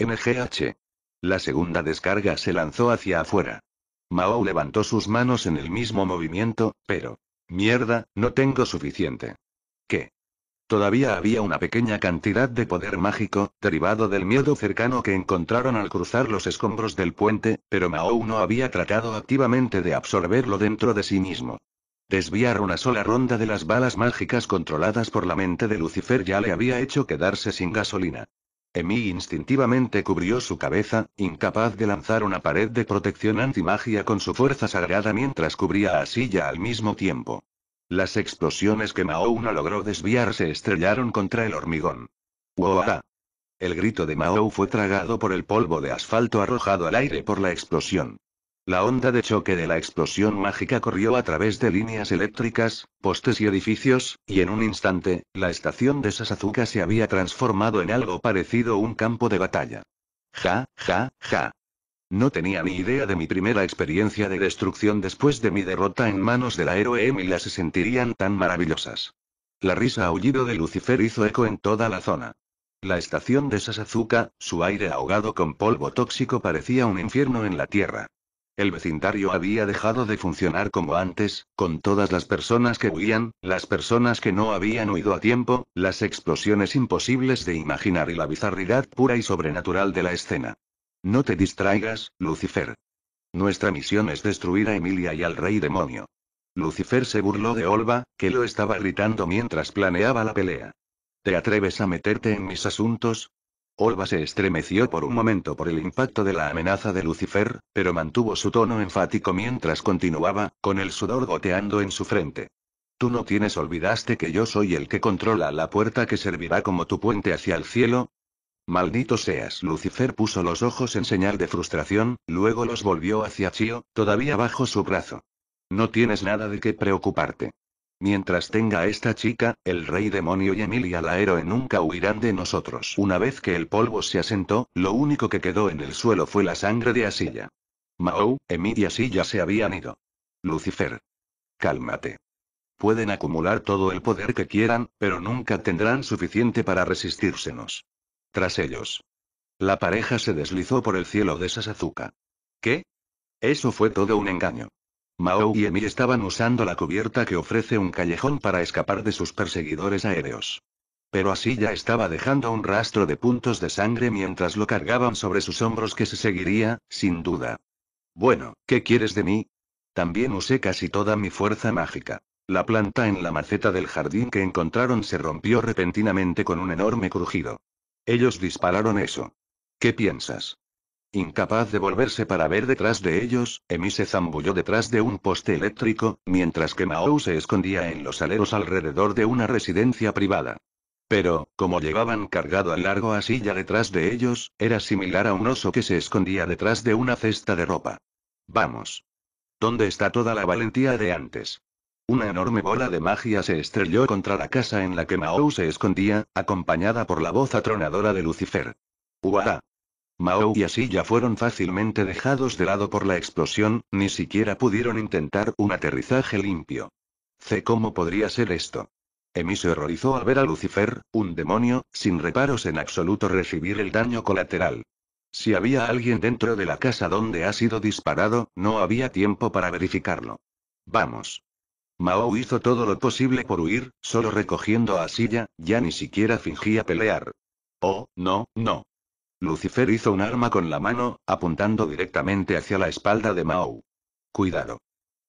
MGH. La segunda descarga se lanzó hacia afuera. Mao levantó sus manos en el mismo movimiento, pero... Mierda, no tengo suficiente. ¿Qué? Todavía había una pequeña cantidad de poder mágico, derivado del miedo cercano que encontraron al cruzar los escombros del puente, pero Mao no había tratado activamente de absorberlo dentro de sí mismo. Desviar una sola ronda de las balas mágicas controladas por la mente de Lucifer ya le había hecho quedarse sin gasolina. Emi instintivamente cubrió su cabeza, incapaz de lanzar una pared de protección antimagia con su fuerza sagrada mientras cubría a Silla al mismo tiempo. Las explosiones que Mao no logró desviar se estrellaron contra el hormigón. ¡Uoa! El grito de Mao fue tragado por el polvo de asfalto arrojado al aire por la explosión. La onda de choque de la explosión mágica corrió a través de líneas eléctricas, postes y edificios, y en un instante, la estación de Sasazuka se había transformado en algo parecido a un campo de batalla. Ja, ja, ja. No tenía ni idea de mi primera experiencia de destrucción después de mi derrota en manos de la héroe las se sentirían tan maravillosas. La risa aullido de Lucifer hizo eco en toda la zona. La estación de Sasazuka, su aire ahogado con polvo tóxico parecía un infierno en la tierra. El vecindario había dejado de funcionar como antes, con todas las personas que huían, las personas que no habían huido a tiempo, las explosiones imposibles de imaginar y la bizarridad pura y sobrenatural de la escena. No te distraigas, Lucifer. Nuestra misión es destruir a Emilia y al rey demonio. Lucifer se burló de Olva, que lo estaba gritando mientras planeaba la pelea. ¿Te atreves a meterte en mis asuntos? Olva se estremeció por un momento por el impacto de la amenaza de Lucifer, pero mantuvo su tono enfático mientras continuaba, con el sudor goteando en su frente. Tú no tienes olvidaste que yo soy el que controla la puerta que servirá como tu puente hacia el cielo, Maldito seas. Lucifer puso los ojos en señal de frustración, luego los volvió hacia Chio, todavía bajo su brazo. No tienes nada de qué preocuparte. Mientras tenga a esta chica, el rey demonio y Emilia la héroe nunca huirán de nosotros. Una vez que el polvo se asentó, lo único que quedó en el suelo fue la sangre de Asilla. Mao, Emilia y Asilla se habían ido. Lucifer. Cálmate. Pueden acumular todo el poder que quieran, pero nunca tendrán suficiente para resistírsenos tras ellos. La pareja se deslizó por el cielo de Sasazuka. ¿Qué? Eso fue todo un engaño. Mao y Emi estaban usando la cubierta que ofrece un callejón para escapar de sus perseguidores aéreos. Pero así ya estaba dejando un rastro de puntos de sangre mientras lo cargaban sobre sus hombros que se seguiría, sin duda. Bueno, ¿qué quieres de mí? También usé casi toda mi fuerza mágica. La planta en la maceta del jardín que encontraron se rompió repentinamente con un enorme crujido. Ellos dispararon eso. ¿Qué piensas? Incapaz de volverse para ver detrás de ellos, Emi se zambulló detrás de un poste eléctrico, mientras que Mao se escondía en los aleros alrededor de una residencia privada. Pero, como llevaban cargado al largo a silla detrás de ellos, era similar a un oso que se escondía detrás de una cesta de ropa. Vamos. ¿Dónde está toda la valentía de antes? Una enorme bola de magia se estrelló contra la casa en la que Mao se escondía, acompañada por la voz atronadora de Lucifer. ¡Uah! Mao y Asilla fueron fácilmente dejados de lado por la explosión, ni siquiera pudieron intentar un aterrizaje limpio. C. ¿Cómo podría ser esto? Emi se horrorizó al ver a Lucifer, un demonio, sin reparos en absoluto recibir el daño colateral. Si había alguien dentro de la casa donde ha sido disparado, no había tiempo para verificarlo. Vamos. Mao hizo todo lo posible por huir, solo recogiendo a Silla, ya ni siquiera fingía pelear. Oh, no, no. Lucifer hizo un arma con la mano, apuntando directamente hacia la espalda de Mao. Cuidado.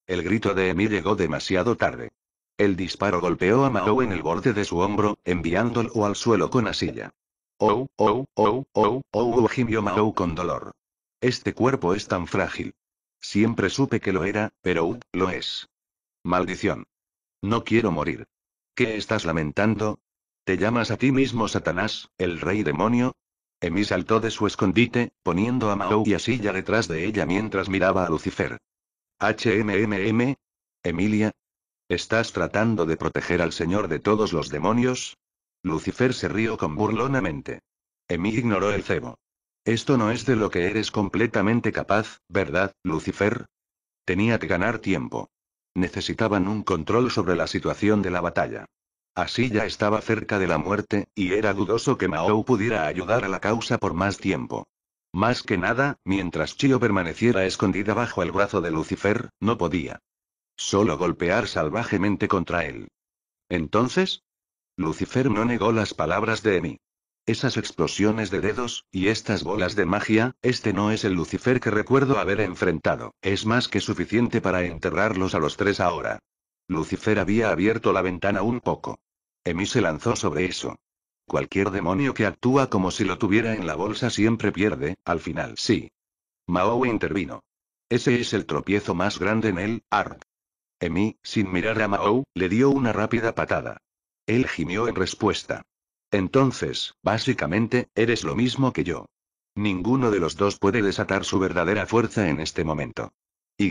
El grito de Emi llegó demasiado tarde. El disparo golpeó a Mao en el borde de su hombro, enviándolo al suelo con asilla. Oh, oh, oh, oh, oh, gimió Mao con dolor. Este cuerpo es tan frágil. Siempre supe que lo era, pero lo es. Maldición. No quiero morir. ¿Qué estás lamentando? ¿Te llamas a ti mismo Satanás, el rey demonio? Emi saltó de su escondite, poniendo a y a silla detrás de ella mientras miraba a Lucifer. HMMM. Emilia. ¿Estás tratando de proteger al Señor de todos los demonios? Lucifer se rió con burlonamente. Emi ignoró el cebo. Esto no es de lo que eres completamente capaz, ¿verdad, Lucifer? Tenía que ganar tiempo necesitaban un control sobre la situación de la batalla. Así ya estaba cerca de la muerte, y era dudoso que Mao pudiera ayudar a la causa por más tiempo. Más que nada, mientras Chio permaneciera escondida bajo el brazo de Lucifer, no podía. Solo golpear salvajemente contra él. Entonces, Lucifer no negó las palabras de Emi. Esas explosiones de dedos, y estas bolas de magia, este no es el Lucifer que recuerdo haber enfrentado, es más que suficiente para enterrarlos a los tres ahora. Lucifer había abierto la ventana un poco. Emi se lanzó sobre eso. Cualquier demonio que actúa como si lo tuviera en la bolsa siempre pierde, al final sí. Mao intervino. Ese es el tropiezo más grande en él, Ark. Emi, sin mirar a Mao, le dio una rápida patada. Él gimió en respuesta. Entonces, básicamente, eres lo mismo que yo. Ninguno de los dos puede desatar su verdadera fuerza en este momento. Y.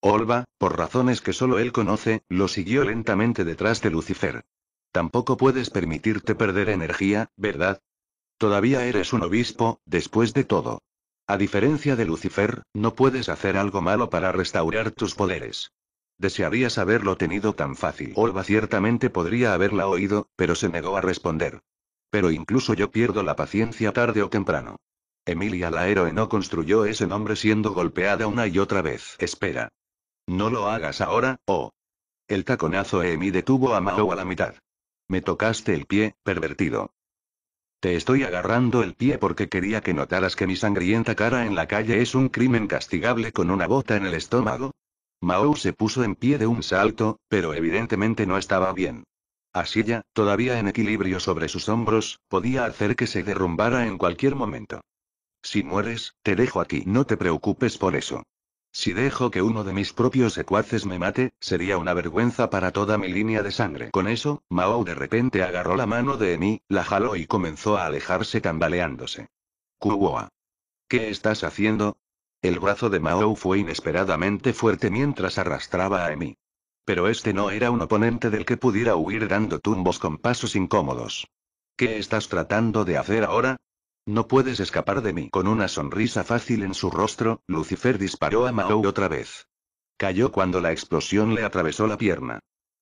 Olva, por razones que solo él conoce, lo siguió lentamente detrás de Lucifer. Tampoco puedes permitirte perder energía, ¿verdad? Todavía eres un obispo, después de todo. A diferencia de Lucifer, no puedes hacer algo malo para restaurar tus poderes. Desearía haberlo tenido tan fácil. Olva ciertamente podría haberla oído, pero se negó a responder. Pero incluso yo pierdo la paciencia tarde o temprano. Emilia la héroe no construyó ese nombre siendo golpeada una y otra vez. Espera. No lo hagas ahora, oh. El taconazo Emi detuvo a Malo a la mitad. Me tocaste el pie, pervertido. Te estoy agarrando el pie porque quería que notaras que mi sangrienta cara en la calle es un crimen castigable con una bota en el estómago, Mao se puso en pie de un salto, pero evidentemente no estaba bien. Asilla, todavía en equilibrio sobre sus hombros, podía hacer que se derrumbara en cualquier momento. Si mueres, te dejo aquí. No te preocupes por eso. Si dejo que uno de mis propios secuaces me mate, sería una vergüenza para toda mi línea de sangre. Con eso, Mao de repente agarró la mano de Emi, la jaló y comenzó a alejarse tambaleándose. Kuoa. ¿Qué estás haciendo? El brazo de Mao fue inesperadamente fuerte mientras arrastraba a Emi. Pero este no era un oponente del que pudiera huir dando tumbos con pasos incómodos. ¿Qué estás tratando de hacer ahora? No puedes escapar de mí. Con una sonrisa fácil en su rostro, Lucifer disparó a Mao otra vez. Cayó cuando la explosión le atravesó la pierna.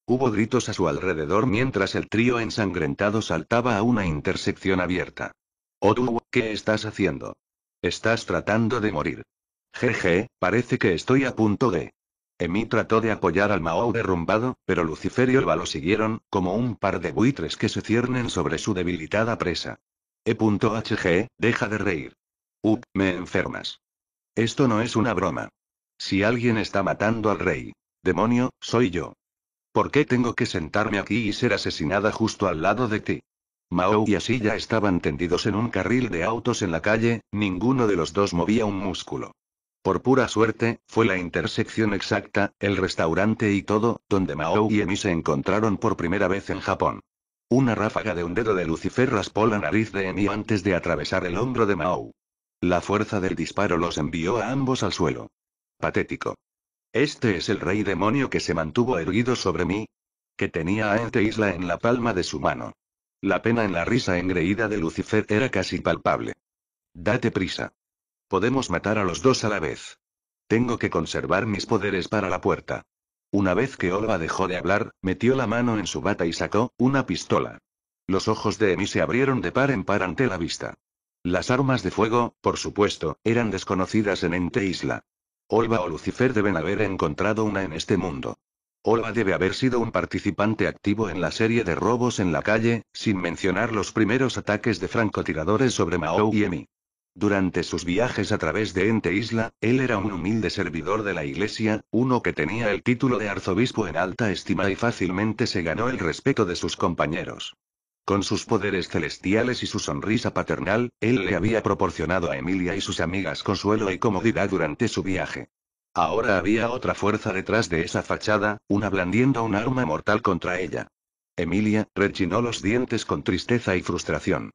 Hubo gritos a su alrededor mientras el trío ensangrentado saltaba a una intersección abierta. Odu, ¿qué estás haciendo? Estás tratando de morir. Jeje, parece que estoy a punto de. Emi trató de apoyar al Mao derrumbado, pero Lucifer y Olva lo siguieron, como un par de buitres que se ciernen sobre su debilitada presa. E.HG, deja de reír. Up, me enfermas. Esto no es una broma. Si alguien está matando al rey. Demonio, soy yo. ¿Por qué tengo que sentarme aquí y ser asesinada justo al lado de ti? Mao y Asilla estaban tendidos en un carril de autos en la calle, ninguno de los dos movía un músculo. Por pura suerte, fue la intersección exacta, el restaurante y todo, donde Mao y Emi se encontraron por primera vez en Japón. Una ráfaga de un dedo de Lucifer raspó la nariz de Emi antes de atravesar el hombro de Mao. La fuerza del disparo los envió a ambos al suelo. Patético. Este es el rey demonio que se mantuvo erguido sobre mí. Que tenía a Ente Isla en la palma de su mano. La pena en la risa engreída de Lucifer era casi palpable. Date prisa. Podemos matar a los dos a la vez. Tengo que conservar mis poderes para la puerta. Una vez que Olva dejó de hablar, metió la mano en su bata y sacó una pistola. Los ojos de Emi se abrieron de par en par ante la vista. Las armas de fuego, por supuesto, eran desconocidas en Ente Isla. Olva o Lucifer deben haber encontrado una en este mundo. Olva debe haber sido un participante activo en la serie de robos en la calle, sin mencionar los primeros ataques de francotiradores sobre Mao y Emi. Durante sus viajes a través de Ente Isla, él era un humilde servidor de la iglesia, uno que tenía el título de arzobispo en alta estima y fácilmente se ganó el respeto de sus compañeros. Con sus poderes celestiales y su sonrisa paternal, él le había proporcionado a Emilia y sus amigas consuelo y comodidad durante su viaje. Ahora había otra fuerza detrás de esa fachada, una blandiendo un arma mortal contra ella. Emilia, rechinó los dientes con tristeza y frustración.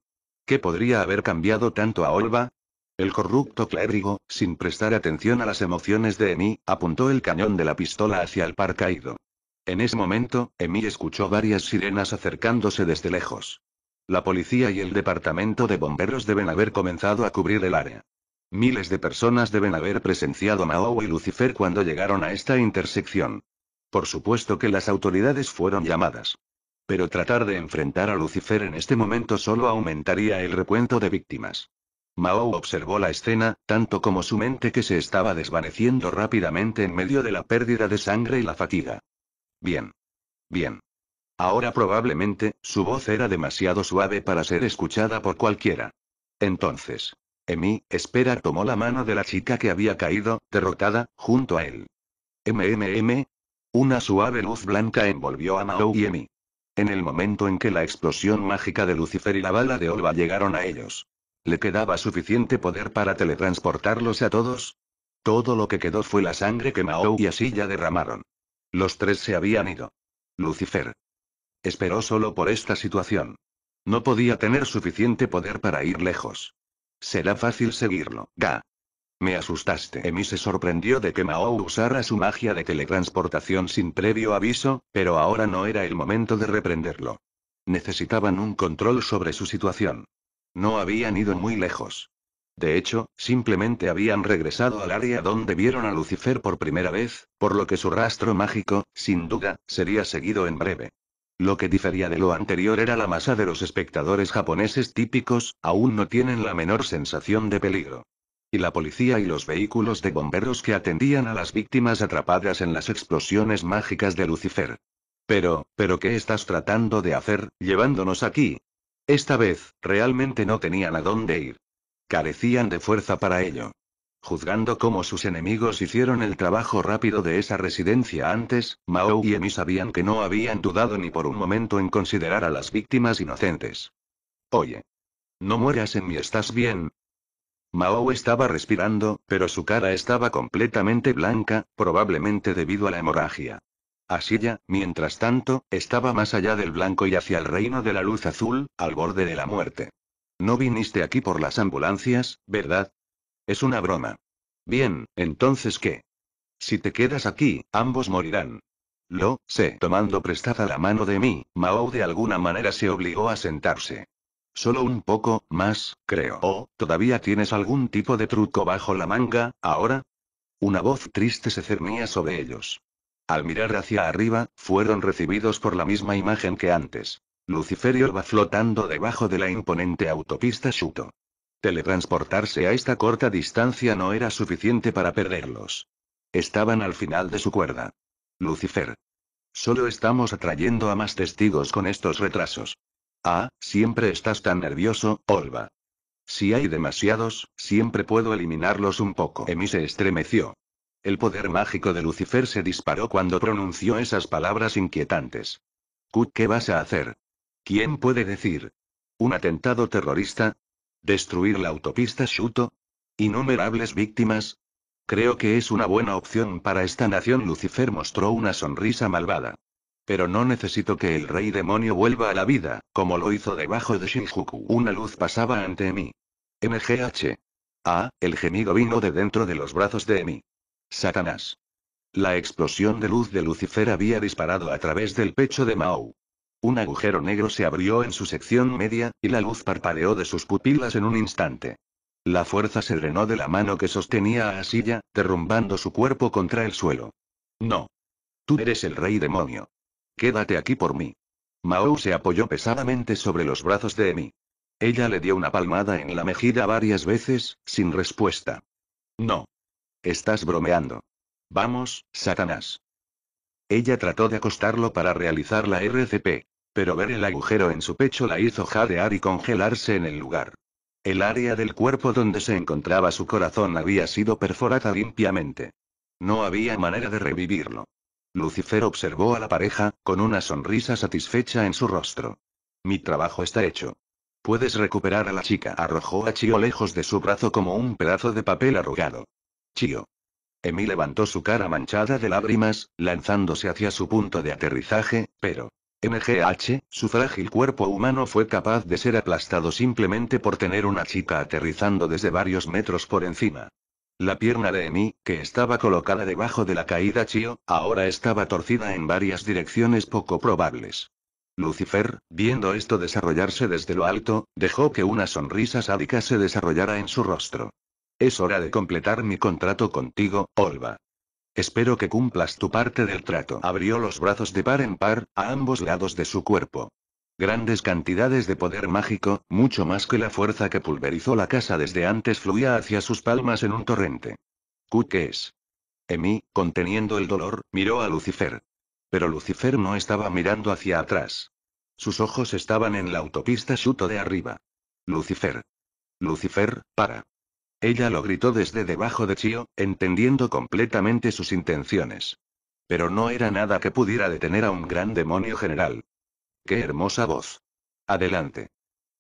¿Qué podría haber cambiado tanto a Olva? El corrupto clérigo, sin prestar atención a las emociones de Emi, apuntó el cañón de la pistola hacia el par caído. En ese momento, Emi escuchó varias sirenas acercándose desde lejos. La policía y el departamento de bomberos deben haber comenzado a cubrir el área. Miles de personas deben haber presenciado a Mao y Lucifer cuando llegaron a esta intersección. Por supuesto que las autoridades fueron llamadas pero tratar de enfrentar a Lucifer en este momento solo aumentaría el recuento de víctimas. Mao observó la escena, tanto como su mente que se estaba desvaneciendo rápidamente en medio de la pérdida de sangre y la fatiga. Bien. Bien. Ahora probablemente, su voz era demasiado suave para ser escuchada por cualquiera. Entonces. Emi, espera, tomó la mano de la chica que había caído, derrotada, junto a él. MMM. Una suave luz blanca envolvió a Mao y Emi. En el momento en que la explosión mágica de Lucifer y la bala de Olva llegaron a ellos. ¿Le quedaba suficiente poder para teletransportarlos a todos? Todo lo que quedó fue la sangre que Mao y ya derramaron. Los tres se habían ido. Lucifer. Esperó solo por esta situación. No podía tener suficiente poder para ir lejos. Será fácil seguirlo, Ga. Me asustaste. Emi se sorprendió de que Mao usara su magia de teletransportación sin previo aviso, pero ahora no era el momento de reprenderlo. Necesitaban un control sobre su situación. No habían ido muy lejos. De hecho, simplemente habían regresado al área donde vieron a Lucifer por primera vez, por lo que su rastro mágico, sin duda, sería seguido en breve. Lo que difería de lo anterior era la masa de los espectadores japoneses típicos, aún no tienen la menor sensación de peligro y la policía y los vehículos de bomberos que atendían a las víctimas atrapadas en las explosiones mágicas de Lucifer. Pero, pero ¿qué estás tratando de hacer, llevándonos aquí? Esta vez, realmente no tenían a dónde ir. Carecían de fuerza para ello. Juzgando cómo sus enemigos hicieron el trabajo rápido de esa residencia antes, Mao y Emi sabían que no habían dudado ni por un momento en considerar a las víctimas inocentes. Oye. No mueras en mí, estás bien, Mao estaba respirando, pero su cara estaba completamente blanca, probablemente debido a la hemorragia. Asilla, mientras tanto, estaba más allá del blanco y hacia el reino de la luz azul, al borde de la muerte. No viniste aquí por las ambulancias, ¿verdad? Es una broma. Bien, entonces qué? Si te quedas aquí, ambos morirán. Lo sé. Tomando prestada la mano de mí, Mao de alguna manera se obligó a sentarse. Solo un poco, más, creo. ¿O oh, todavía tienes algún tipo de truco bajo la manga, ahora? Una voz triste se cernía sobre ellos. Al mirar hacia arriba, fueron recibidos por la misma imagen que antes. Luciferio va flotando debajo de la imponente autopista Shuto. Teletransportarse a esta corta distancia no era suficiente para perderlos. Estaban al final de su cuerda. Lucifer. Solo estamos atrayendo a más testigos con estos retrasos. Ah, siempre estás tan nervioso, Olva. Si hay demasiados, siempre puedo eliminarlos un poco. Emi se estremeció. El poder mágico de Lucifer se disparó cuando pronunció esas palabras inquietantes. ¿qué vas a hacer? ¿Quién puede decir? ¿Un atentado terrorista? ¿Destruir la autopista Shuto? ¿Innumerables víctimas? Creo que es una buena opción para esta nación. Lucifer mostró una sonrisa malvada. Pero no necesito que el rey demonio vuelva a la vida, como lo hizo debajo de Shinjuku. Una luz pasaba ante mí. MGH. Ah, el gemido vino de dentro de los brazos de Emi. Satanás. La explosión de luz de Lucifer había disparado a través del pecho de Mao. Un agujero negro se abrió en su sección media, y la luz parpadeó de sus pupilas en un instante. La fuerza se drenó de la mano que sostenía a Asilla, derrumbando su cuerpo contra el suelo. No. Tú eres el rey demonio. Quédate aquí por mí. Mao se apoyó pesadamente sobre los brazos de Emi. Ella le dio una palmada en la mejilla varias veces, sin respuesta. No. Estás bromeando. Vamos, Satanás. Ella trató de acostarlo para realizar la RCP. Pero ver el agujero en su pecho la hizo jadear y congelarse en el lugar. El área del cuerpo donde se encontraba su corazón había sido perforada limpiamente. No había manera de revivirlo. Lucifer observó a la pareja, con una sonrisa satisfecha en su rostro. Mi trabajo está hecho. Puedes recuperar a la chica, arrojó a Chio lejos de su brazo como un pedazo de papel arrugado. Chio. Emi levantó su cara manchada de lágrimas, lanzándose hacia su punto de aterrizaje, pero... MGH, su frágil cuerpo humano fue capaz de ser aplastado simplemente por tener una chica aterrizando desde varios metros por encima. La pierna de Emi, que estaba colocada debajo de la caída Chio, ahora estaba torcida en varias direcciones poco probables. Lucifer, viendo esto desarrollarse desde lo alto, dejó que una sonrisa sádica se desarrollara en su rostro. Es hora de completar mi contrato contigo, Olva. Espero que cumplas tu parte del trato. Abrió los brazos de par en par, a ambos lados de su cuerpo. Grandes cantidades de poder mágico, mucho más que la fuerza que pulverizó la casa desde antes fluía hacia sus palmas en un torrente. ¿Qué es? Emi, conteniendo el dolor, miró a Lucifer. Pero Lucifer no estaba mirando hacia atrás. Sus ojos estaban en la autopista Shuto de arriba. Lucifer. Lucifer, para. Ella lo gritó desde debajo de Chio, entendiendo completamente sus intenciones. Pero no era nada que pudiera detener a un gran demonio general. Qué hermosa voz. Adelante.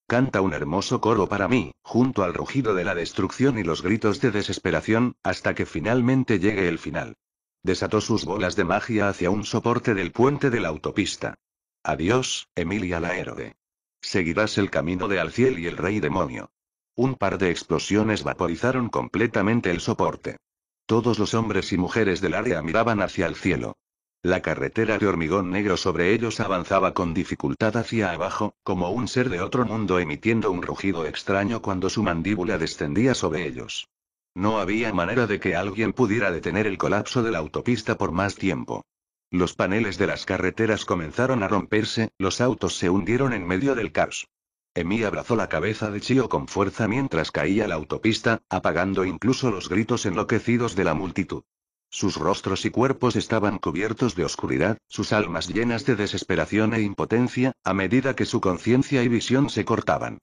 Canta un hermoso coro para mí, junto al rugido de la destrucción y los gritos de desesperación, hasta que finalmente llegue el final. Desató sus bolas de magia hacia un soporte del puente de la autopista. Adiós, Emilia la Héroe. Seguirás el camino de Alciel y el rey demonio. Un par de explosiones vaporizaron completamente el soporte. Todos los hombres y mujeres del área miraban hacia el cielo. La carretera de hormigón negro sobre ellos avanzaba con dificultad hacia abajo, como un ser de otro mundo emitiendo un rugido extraño cuando su mandíbula descendía sobre ellos. No había manera de que alguien pudiera detener el colapso de la autopista por más tiempo. Los paneles de las carreteras comenzaron a romperse, los autos se hundieron en medio del caos. Emi abrazó la cabeza de Chio con fuerza mientras caía la autopista, apagando incluso los gritos enloquecidos de la multitud. Sus rostros y cuerpos estaban cubiertos de oscuridad, sus almas llenas de desesperación e impotencia, a medida que su conciencia y visión se cortaban.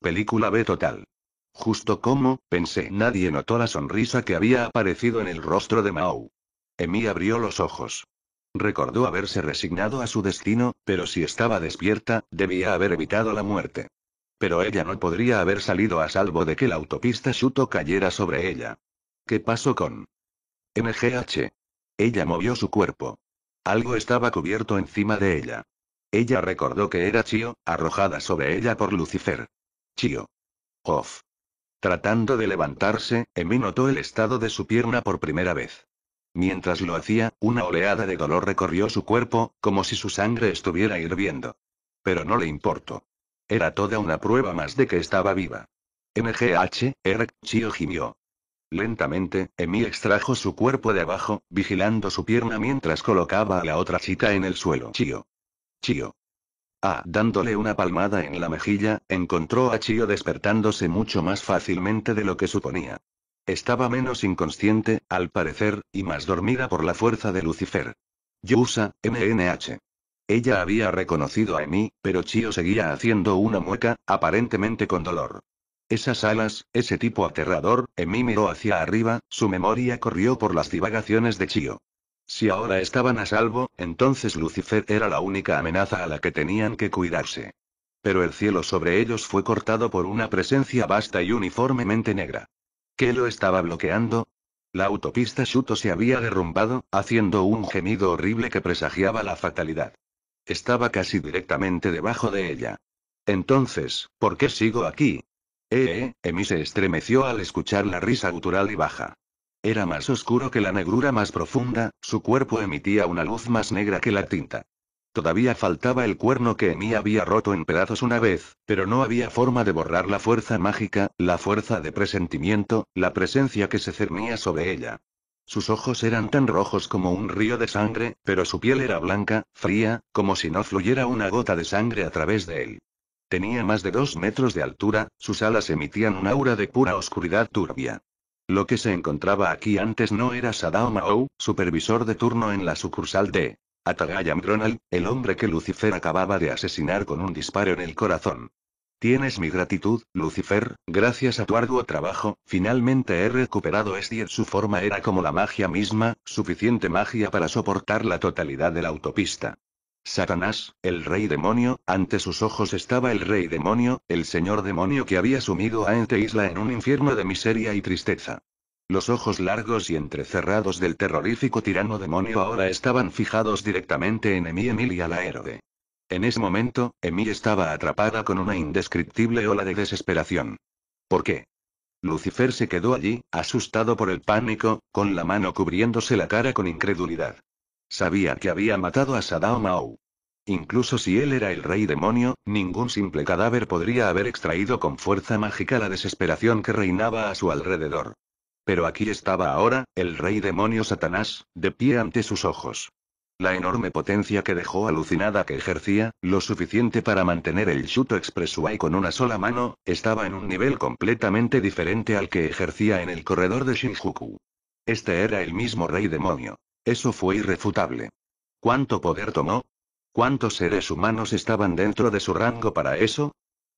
Película B total. Justo como, pensé, nadie notó la sonrisa que había aparecido en el rostro de Mao. Emi abrió los ojos. Recordó haberse resignado a su destino, pero si estaba despierta, debía haber evitado la muerte. Pero ella no podría haber salido a salvo de que la autopista Shuto cayera sobre ella. ¿Qué pasó con MGH. Ella movió su cuerpo. Algo estaba cubierto encima de ella. Ella recordó que era Chio, arrojada sobre ella por Lucifer. Chio. Off. Tratando de levantarse, Emi notó el estado de su pierna por primera vez. Mientras lo hacía, una oleada de dolor recorrió su cuerpo, como si su sangre estuviera hirviendo. Pero no le importó. Era toda una prueba más de que estaba viva. MGH, R, Chio gimió. Lentamente, Emi extrajo su cuerpo de abajo, vigilando su pierna mientras colocaba a la otra chica en el suelo. Chio. Chio. Ah, dándole una palmada en la mejilla, encontró a Chio despertándose mucho más fácilmente de lo que suponía. Estaba menos inconsciente, al parecer, y más dormida por la fuerza de Lucifer. Yusa, MNH. Ella había reconocido a Emi, pero Chio seguía haciendo una mueca, aparentemente con dolor. Esas alas, ese tipo aterrador, mí miró hacia arriba, su memoria corrió por las divagaciones de Chio. Si ahora estaban a salvo, entonces Lucifer era la única amenaza a la que tenían que cuidarse. Pero el cielo sobre ellos fue cortado por una presencia vasta y uniformemente negra. ¿Qué lo estaba bloqueando? La autopista Shuto se había derrumbado, haciendo un gemido horrible que presagiaba la fatalidad. Estaba casi directamente debajo de ella. Entonces, ¿por qué sigo aquí? Eh, Emi se estremeció al escuchar la risa gutural y baja. Era más oscuro que la negrura más profunda, su cuerpo emitía una luz más negra que la tinta. Todavía faltaba el cuerno que Emi había roto en pedazos una vez, pero no había forma de borrar la fuerza mágica, la fuerza de presentimiento, la presencia que se cernía sobre ella. Sus ojos eran tan rojos como un río de sangre, pero su piel era blanca, fría, como si no fluyera una gota de sangre a través de él. Tenía más de dos metros de altura, sus alas emitían un aura de pura oscuridad turbia. Lo que se encontraba aquí antes no era Sadao supervisor de turno en la sucursal de Atagayam Ronald, el hombre que Lucifer acababa de asesinar con un disparo en el corazón. Tienes mi gratitud, Lucifer, gracias a tu arduo trabajo, finalmente he recuperado este su forma era como la magia misma, suficiente magia para soportar la totalidad de la autopista. Satanás, el rey demonio, ante sus ojos estaba el rey demonio, el señor demonio que había sumido a Ente Isla en un infierno de miseria y tristeza. Los ojos largos y entrecerrados del terrorífico tirano demonio ahora estaban fijados directamente en Emi Emilia la héroe. En ese momento, Emi estaba atrapada con una indescriptible ola de desesperación. ¿Por qué? Lucifer se quedó allí, asustado por el pánico, con la mano cubriéndose la cara con incredulidad. Sabía que había matado a Sadao Mao. Incluso si él era el rey demonio, ningún simple cadáver podría haber extraído con fuerza mágica la desesperación que reinaba a su alrededor. Pero aquí estaba ahora, el rey demonio Satanás, de pie ante sus ojos. La enorme potencia que dejó alucinada que ejercía, lo suficiente para mantener el Shuto Expressway con una sola mano, estaba en un nivel completamente diferente al que ejercía en el corredor de Shinjuku. Este era el mismo rey demonio. Eso fue irrefutable. ¿Cuánto poder tomó? ¿Cuántos seres humanos estaban dentro de su rango para eso?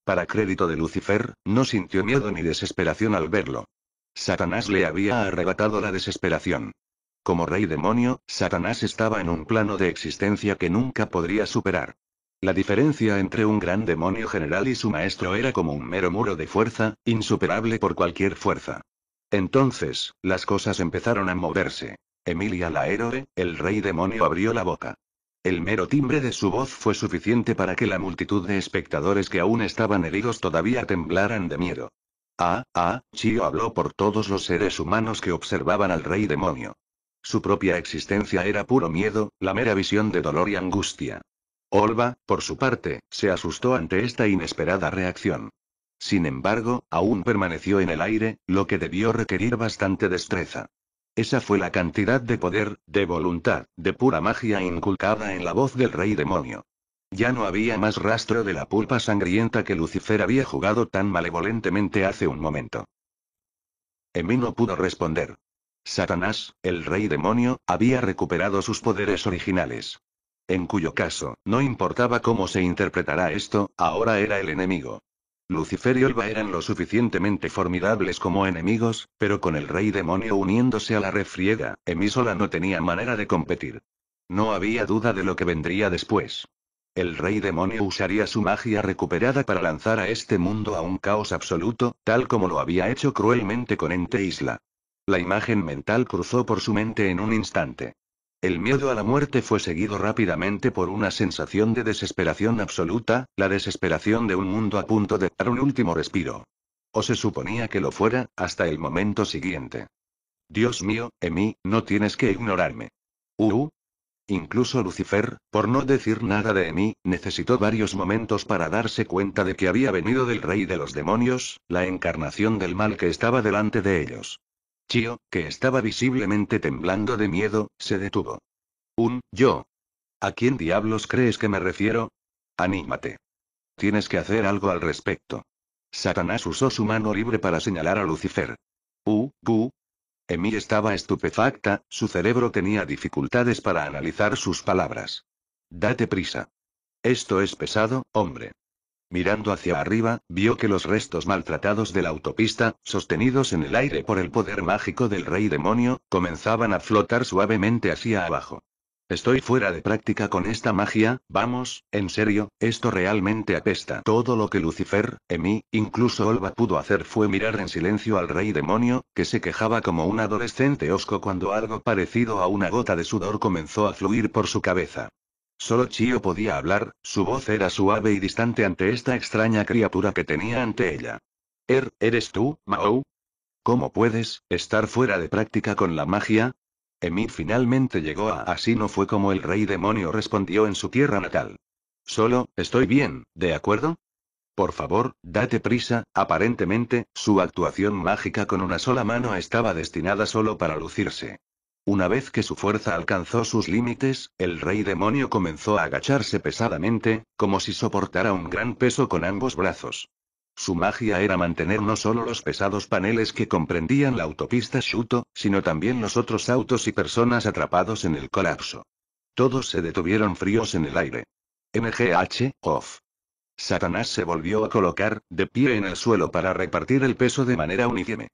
Para crédito de Lucifer, no sintió miedo ni desesperación al verlo. Satanás le había arrebatado la desesperación. Como rey demonio, Satanás estaba en un plano de existencia que nunca podría superar. La diferencia entre un gran demonio general y su maestro era como un mero muro de fuerza, insuperable por cualquier fuerza. Entonces, las cosas empezaron a moverse. Emilia la héroe, el rey demonio abrió la boca. El mero timbre de su voz fue suficiente para que la multitud de espectadores que aún estaban heridos todavía temblaran de miedo. Ah, ah, Chio habló por todos los seres humanos que observaban al rey demonio. Su propia existencia era puro miedo, la mera visión de dolor y angustia. Olva, por su parte, se asustó ante esta inesperada reacción. Sin embargo, aún permaneció en el aire, lo que debió requerir bastante destreza. Esa fue la cantidad de poder, de voluntad, de pura magia inculcada en la voz del rey demonio. Ya no había más rastro de la pulpa sangrienta que Lucifer había jugado tan malevolentemente hace un momento. Emi no pudo responder. Satanás, el rey demonio, había recuperado sus poderes originales. En cuyo caso, no importaba cómo se interpretara esto, ahora era el enemigo. Lucifer y Olva eran lo suficientemente formidables como enemigos, pero con el rey demonio uniéndose a la refriega, Emisola no tenía manera de competir. No había duda de lo que vendría después. El rey demonio usaría su magia recuperada para lanzar a este mundo a un caos absoluto, tal como lo había hecho cruelmente con Ente Isla. La imagen mental cruzó por su mente en un instante. El miedo a la muerte fue seguido rápidamente por una sensación de desesperación absoluta, la desesperación de un mundo a punto de dar un último respiro. O se suponía que lo fuera, hasta el momento siguiente. Dios mío, Emi, no tienes que ignorarme. Uh. Incluso Lucifer, por no decir nada de Emi, necesitó varios momentos para darse cuenta de que había venido del rey de los demonios, la encarnación del mal que estaba delante de ellos. Chio, que estaba visiblemente temblando de miedo, se detuvo. Un, yo. ¿A quién diablos crees que me refiero? Anímate. Tienes que hacer algo al respecto. Satanás usó su mano libre para señalar a Lucifer. Uh, uh. Emi estaba estupefacta, su cerebro tenía dificultades para analizar sus palabras. Date prisa. Esto es pesado, hombre. Mirando hacia arriba, vio que los restos maltratados de la autopista, sostenidos en el aire por el poder mágico del rey demonio, comenzaban a flotar suavemente hacia abajo. Estoy fuera de práctica con esta magia, vamos, en serio, esto realmente apesta. Todo lo que Lucifer, Emi, incluso Olva pudo hacer fue mirar en silencio al rey demonio, que se quejaba como un adolescente osco cuando algo parecido a una gota de sudor comenzó a fluir por su cabeza. Solo Chio podía hablar, su voz era suave y distante ante esta extraña criatura que tenía ante ella. Er, ¿eres tú, Mao? ¿Cómo puedes, estar fuera de práctica con la magia? Emi finalmente llegó a así no fue como el rey demonio respondió en su tierra natal. Solo, estoy bien, ¿de acuerdo? Por favor, date prisa, aparentemente, su actuación mágica con una sola mano estaba destinada solo para lucirse. Una vez que su fuerza alcanzó sus límites, el rey demonio comenzó a agacharse pesadamente, como si soportara un gran peso con ambos brazos. Su magia era mantener no solo los pesados paneles que comprendían la autopista Shuto, sino también los otros autos y personas atrapados en el colapso. Todos se detuvieron fríos en el aire. MGH, off. Satanás se volvió a colocar, de pie en el suelo para repartir el peso de manera uniforme.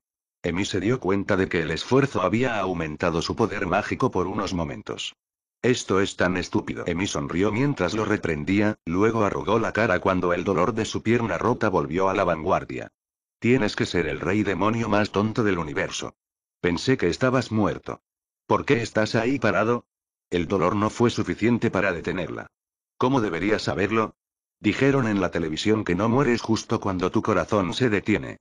Emi se dio cuenta de que el esfuerzo había aumentado su poder mágico por unos momentos. Esto es tan estúpido. Emi sonrió mientras lo reprendía, luego arrugó la cara cuando el dolor de su pierna rota volvió a la vanguardia. Tienes que ser el rey demonio más tonto del universo. Pensé que estabas muerto. ¿Por qué estás ahí parado? El dolor no fue suficiente para detenerla. ¿Cómo deberías saberlo? Dijeron en la televisión que no mueres justo cuando tu corazón se detiene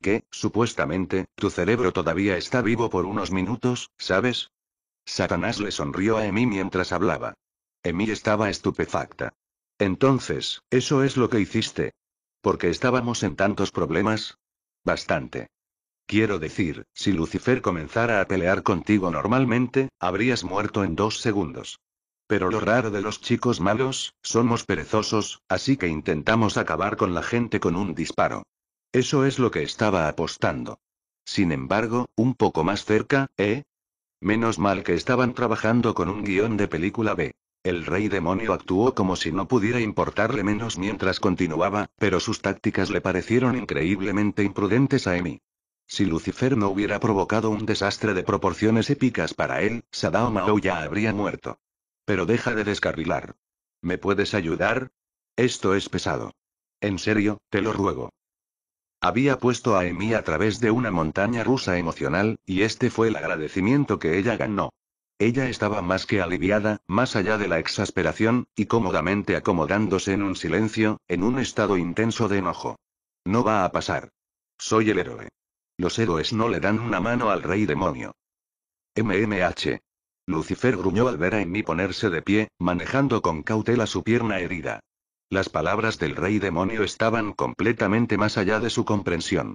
que, supuestamente, tu cerebro todavía está vivo por unos minutos, ¿sabes? Satanás le sonrió a Emi mientras hablaba. Emi estaba estupefacta. Entonces, eso es lo que hiciste. Porque estábamos en tantos problemas. Bastante. Quiero decir, si Lucifer comenzara a pelear contigo normalmente, habrías muerto en dos segundos. Pero lo raro de los chicos malos, somos perezosos, así que intentamos acabar con la gente con un disparo. Eso es lo que estaba apostando. Sin embargo, un poco más cerca, ¿eh? Menos mal que estaban trabajando con un guión de película B. El rey demonio actuó como si no pudiera importarle menos mientras continuaba, pero sus tácticas le parecieron increíblemente imprudentes a Emi. Si Lucifer no hubiera provocado un desastre de proporciones épicas para él, Sadao Mao ya habría muerto. Pero deja de descarrilar. ¿Me puedes ayudar? Esto es pesado. En serio, te lo ruego. Había puesto a Emi a través de una montaña rusa emocional, y este fue el agradecimiento que ella ganó. Ella estaba más que aliviada, más allá de la exasperación, y cómodamente acomodándose en un silencio, en un estado intenso de enojo. No va a pasar. Soy el héroe. Los héroes no le dan una mano al rey demonio. MMH. Lucifer gruñó al ver a Emi ponerse de pie, manejando con cautela su pierna herida. Las palabras del rey demonio estaban completamente más allá de su comprensión.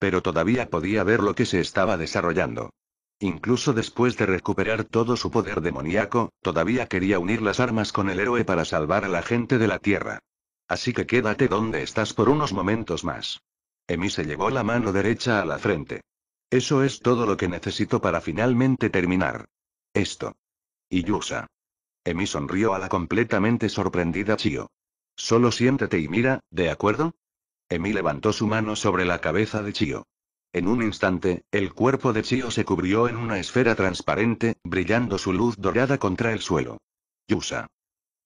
Pero todavía podía ver lo que se estaba desarrollando. Incluso después de recuperar todo su poder demoníaco, todavía quería unir las armas con el héroe para salvar a la gente de la Tierra. Así que quédate donde estás por unos momentos más. Emi se llevó la mano derecha a la frente. Eso es todo lo que necesito para finalmente terminar. Esto. Y Yusa. Emi sonrió a la completamente sorprendida Chio. Solo siéntete y mira, ¿de acuerdo? Emi levantó su mano sobre la cabeza de Chio. En un instante, el cuerpo de Chio se cubrió en una esfera transparente, brillando su luz dorada contra el suelo. Yusa.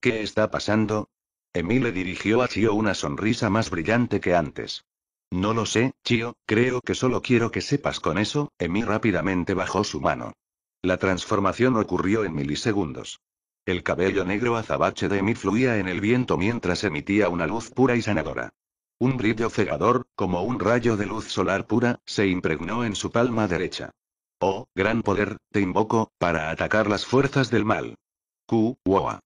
¿Qué está pasando? Emi le dirigió a Chio una sonrisa más brillante que antes. No lo sé, Chio, creo que solo quiero que sepas con eso, Emi rápidamente bajó su mano. La transformación ocurrió en milisegundos. El cabello negro azabache de Emi fluía en el viento mientras emitía una luz pura y sanadora. Un brillo cegador, como un rayo de luz solar pura, se impregnó en su palma derecha. Oh, gran poder, te invoco, para atacar las fuerzas del mal. Q, Woa.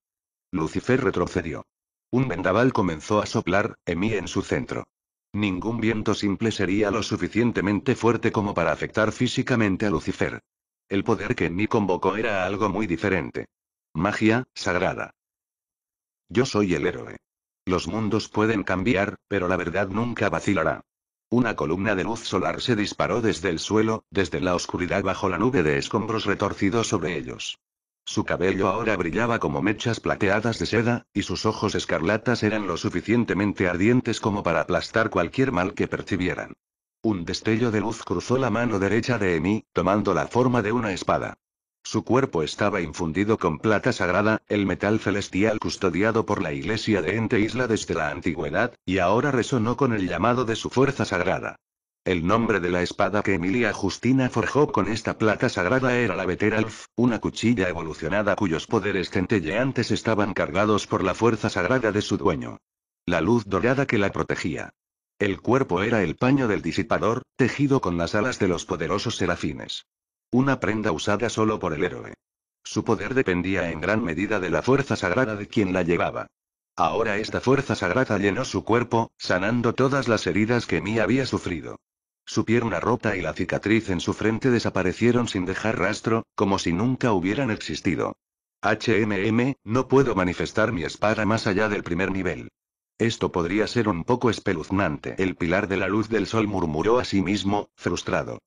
Lucifer retrocedió. Un vendaval comenzó a soplar, Emi en su centro. Ningún viento simple sería lo suficientemente fuerte como para afectar físicamente a Lucifer. El poder que Emi convocó era algo muy diferente. Magia, sagrada. Yo soy el héroe. Los mundos pueden cambiar, pero la verdad nunca vacilará. Una columna de luz solar se disparó desde el suelo, desde la oscuridad bajo la nube de escombros retorcidos sobre ellos. Su cabello ahora brillaba como mechas plateadas de seda, y sus ojos escarlatas eran lo suficientemente ardientes como para aplastar cualquier mal que percibieran. Un destello de luz cruzó la mano derecha de Emi, tomando la forma de una espada. Su cuerpo estaba infundido con plata sagrada, el metal celestial custodiado por la iglesia de Ente Isla desde la antigüedad, y ahora resonó con el llamado de su fuerza sagrada. El nombre de la espada que Emilia Justina forjó con esta plata sagrada era la Veteralf, una cuchilla evolucionada cuyos poderes centelleantes estaban cargados por la fuerza sagrada de su dueño. La luz dorada que la protegía. El cuerpo era el paño del disipador, tejido con las alas de los poderosos serafines. Una prenda usada solo por el héroe. Su poder dependía en gran medida de la fuerza sagrada de quien la llevaba. Ahora esta fuerza sagrada llenó su cuerpo, sanando todas las heridas que mi había sufrido. Su pierna rota y la cicatriz en su frente desaparecieron sin dejar rastro, como si nunca hubieran existido. HMM, no puedo manifestar mi espada más allá del primer nivel. Esto podría ser un poco espeluznante. El pilar de la luz del sol murmuró a sí mismo, frustrado.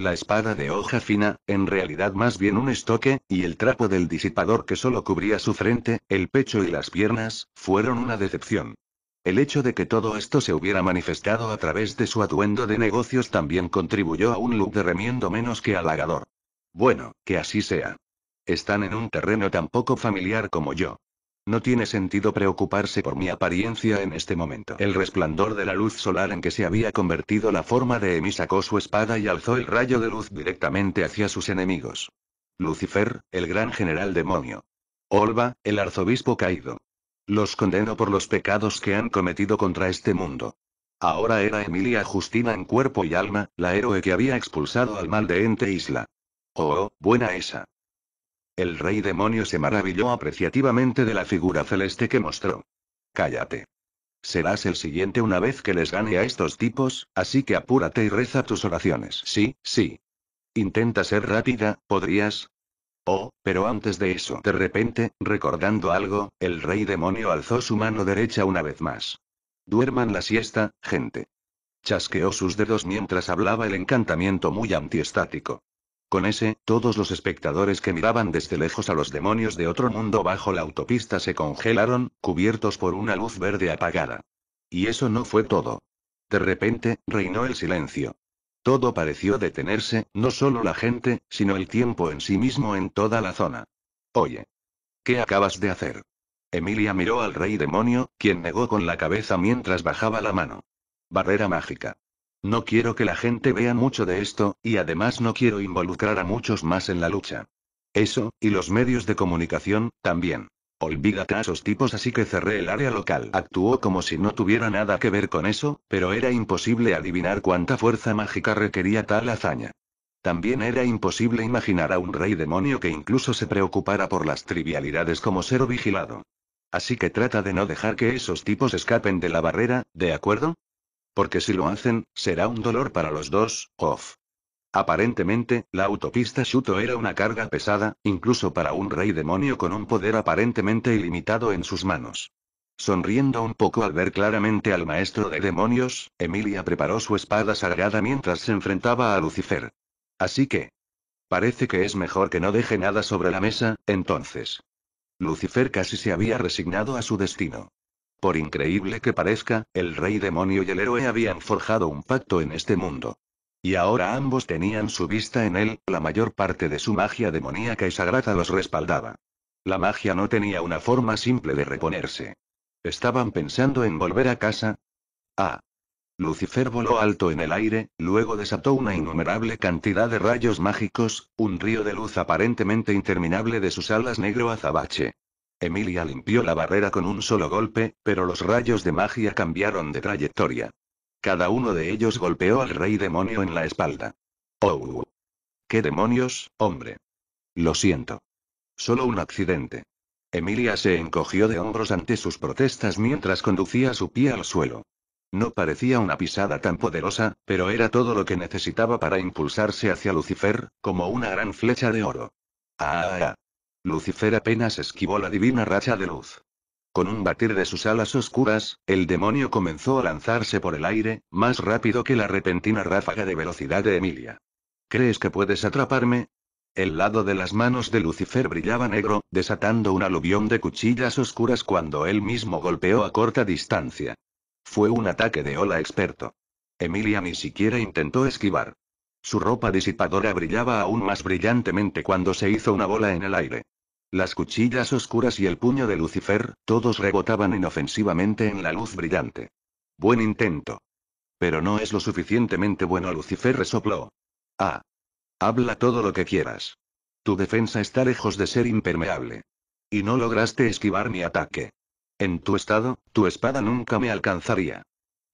La espada de hoja fina, en realidad más bien un estoque, y el trapo del disipador que solo cubría su frente, el pecho y las piernas, fueron una decepción. El hecho de que todo esto se hubiera manifestado a través de su atuendo de negocios también contribuyó a un look de remiendo menos que halagador. Bueno, que así sea. Están en un terreno tan poco familiar como yo. No tiene sentido preocuparse por mi apariencia en este momento. El resplandor de la luz solar en que se había convertido la forma de Emi sacó su espada y alzó el rayo de luz directamente hacia sus enemigos. Lucifer, el gran general demonio. Olva, el arzobispo caído. Los condeno por los pecados que han cometido contra este mundo. Ahora era Emilia Justina en cuerpo y alma, la héroe que había expulsado al mal de Ente Isla. oh, oh buena esa. El rey demonio se maravilló apreciativamente de la figura celeste que mostró. Cállate. Serás el siguiente una vez que les gane a estos tipos, así que apúrate y reza tus oraciones. Sí, sí. Intenta ser rápida, ¿podrías? Oh, pero antes de eso, de repente, recordando algo, el rey demonio alzó su mano derecha una vez más. Duerman la siesta, gente. Chasqueó sus dedos mientras hablaba el encantamiento muy antiestático. Con ese, todos los espectadores que miraban desde lejos a los demonios de otro mundo bajo la autopista se congelaron, cubiertos por una luz verde apagada. Y eso no fue todo. De repente, reinó el silencio. Todo pareció detenerse, no solo la gente, sino el tiempo en sí mismo en toda la zona. Oye. ¿Qué acabas de hacer? Emilia miró al rey demonio, quien negó con la cabeza mientras bajaba la mano. Barrera mágica. No quiero que la gente vea mucho de esto, y además no quiero involucrar a muchos más en la lucha. Eso, y los medios de comunicación, también. Olvídate a esos tipos, así que cerré el área local. Actuó como si no tuviera nada que ver con eso, pero era imposible adivinar cuánta fuerza mágica requería tal hazaña. También era imposible imaginar a un rey demonio que incluso se preocupara por las trivialidades como ser vigilado. Así que trata de no dejar que esos tipos escapen de la barrera, ¿de acuerdo? Porque si lo hacen, será un dolor para los dos, off. Aparentemente, la autopista Shuto era una carga pesada, incluso para un rey demonio con un poder aparentemente ilimitado en sus manos. Sonriendo un poco al ver claramente al maestro de demonios, Emilia preparó su espada sagrada mientras se enfrentaba a Lucifer. Así que... Parece que es mejor que no deje nada sobre la mesa, entonces. Lucifer casi se había resignado a su destino. Por increíble que parezca, el rey demonio y el héroe habían forjado un pacto en este mundo. Y ahora ambos tenían su vista en él, la mayor parte de su magia demoníaca y sagrada los respaldaba. La magia no tenía una forma simple de reponerse. ¿Estaban pensando en volver a casa? Ah. Lucifer voló alto en el aire, luego desató una innumerable cantidad de rayos mágicos, un río de luz aparentemente interminable de sus alas negro azabache. Emilia limpió la barrera con un solo golpe, pero los rayos de magia cambiaron de trayectoria. Cada uno de ellos golpeó al rey demonio en la espalda. ¡Oh! ¿Qué demonios, hombre? Lo siento. Solo un accidente. Emilia se encogió de hombros ante sus protestas mientras conducía su pie al suelo. No parecía una pisada tan poderosa, pero era todo lo que necesitaba para impulsarse hacia Lucifer, como una gran flecha de oro. ¡Ah! ah, ah. Lucifer apenas esquivó la divina racha de luz. Con un batir de sus alas oscuras, el demonio comenzó a lanzarse por el aire, más rápido que la repentina ráfaga de velocidad de Emilia. ¿Crees que puedes atraparme? El lado de las manos de Lucifer brillaba negro, desatando un aluvión de cuchillas oscuras cuando él mismo golpeó a corta distancia. Fue un ataque de ola experto. Emilia ni siquiera intentó esquivar. Su ropa disipadora brillaba aún más brillantemente cuando se hizo una bola en el aire. Las cuchillas oscuras y el puño de Lucifer, todos rebotaban inofensivamente en la luz brillante. Buen intento. Pero no es lo suficientemente bueno, Lucifer resopló. Ah. Habla todo lo que quieras. Tu defensa está lejos de ser impermeable. Y no lograste esquivar mi ataque. En tu estado, tu espada nunca me alcanzaría.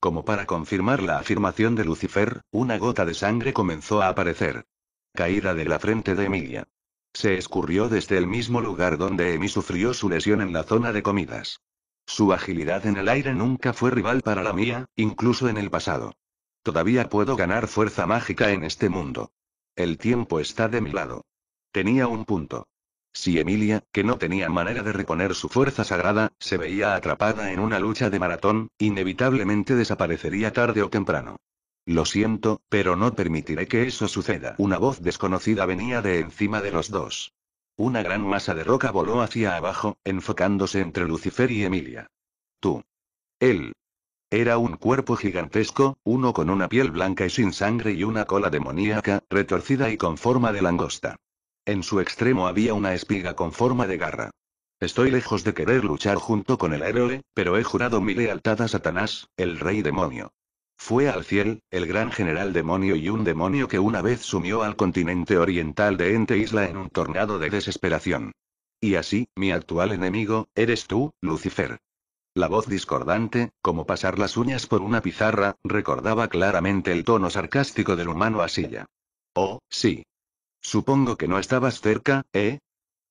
Como para confirmar la afirmación de Lucifer, una gota de sangre comenzó a aparecer. Caída de la frente de Emilia. Se escurrió desde el mismo lugar donde Emi sufrió su lesión en la zona de comidas. Su agilidad en el aire nunca fue rival para la mía, incluso en el pasado. Todavía puedo ganar fuerza mágica en este mundo. El tiempo está de mi lado. Tenía un punto. Si Emilia, que no tenía manera de reponer su fuerza sagrada, se veía atrapada en una lucha de maratón, inevitablemente desaparecería tarde o temprano. Lo siento, pero no permitiré que eso suceda. Una voz desconocida venía de encima de los dos. Una gran masa de roca voló hacia abajo, enfocándose entre Lucifer y Emilia. Tú. Él. Era un cuerpo gigantesco, uno con una piel blanca y sin sangre y una cola demoníaca, retorcida y con forma de langosta. En su extremo había una espiga con forma de garra. Estoy lejos de querer luchar junto con el héroe, pero he jurado mi lealtad a Satanás, el rey demonio. Fue al cielo, el gran general demonio y un demonio que una vez sumió al continente oriental de Ente Isla en un tornado de desesperación. Y así, mi actual enemigo, eres tú, Lucifer. La voz discordante, como pasar las uñas por una pizarra, recordaba claramente el tono sarcástico del humano asilla. Oh, sí, Supongo que no estabas cerca, ¿eh?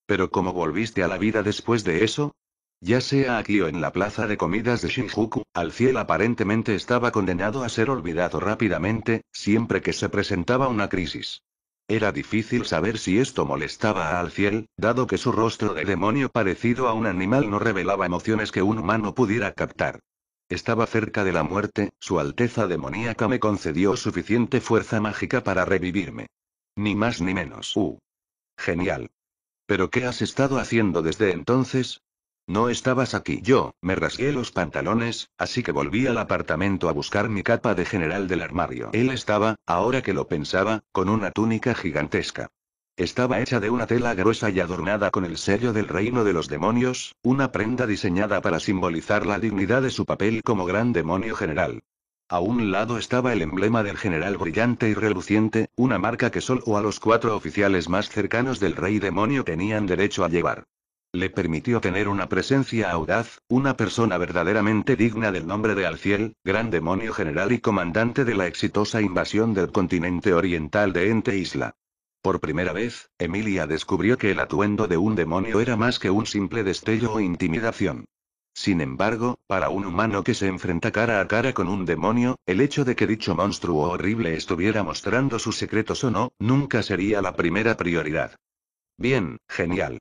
Pero ¿cómo volviste a la vida después de eso? Ya sea aquí o en la plaza de comidas de Shinjuku, al cielo aparentemente estaba condenado a ser olvidado rápidamente, siempre que se presentaba una crisis. Era difícil saber si esto molestaba a Alciel, dado que su rostro de demonio parecido a un animal no revelaba emociones que un humano pudiera captar. Estaba cerca de la muerte, su Alteza demoníaca me concedió suficiente fuerza mágica para revivirme. Ni más ni menos. Uh. Genial. ¿Pero qué has estado haciendo desde entonces? No estabas aquí. Yo, me rasgué los pantalones, así que volví al apartamento a buscar mi capa de general del armario. Él estaba, ahora que lo pensaba, con una túnica gigantesca. Estaba hecha de una tela gruesa y adornada con el sello del reino de los demonios, una prenda diseñada para simbolizar la dignidad de su papel como gran demonio general. A un lado estaba el emblema del general brillante y reluciente, una marca que solo a los cuatro oficiales más cercanos del rey demonio tenían derecho a llevar. Le permitió tener una presencia audaz, una persona verdaderamente digna del nombre de Alciel, gran demonio general y comandante de la exitosa invasión del continente oriental de Ente Isla. Por primera vez, Emilia descubrió que el atuendo de un demonio era más que un simple destello o intimidación. Sin embargo, para un humano que se enfrenta cara a cara con un demonio, el hecho de que dicho monstruo horrible estuviera mostrando sus secretos o no, nunca sería la primera prioridad. Bien, genial.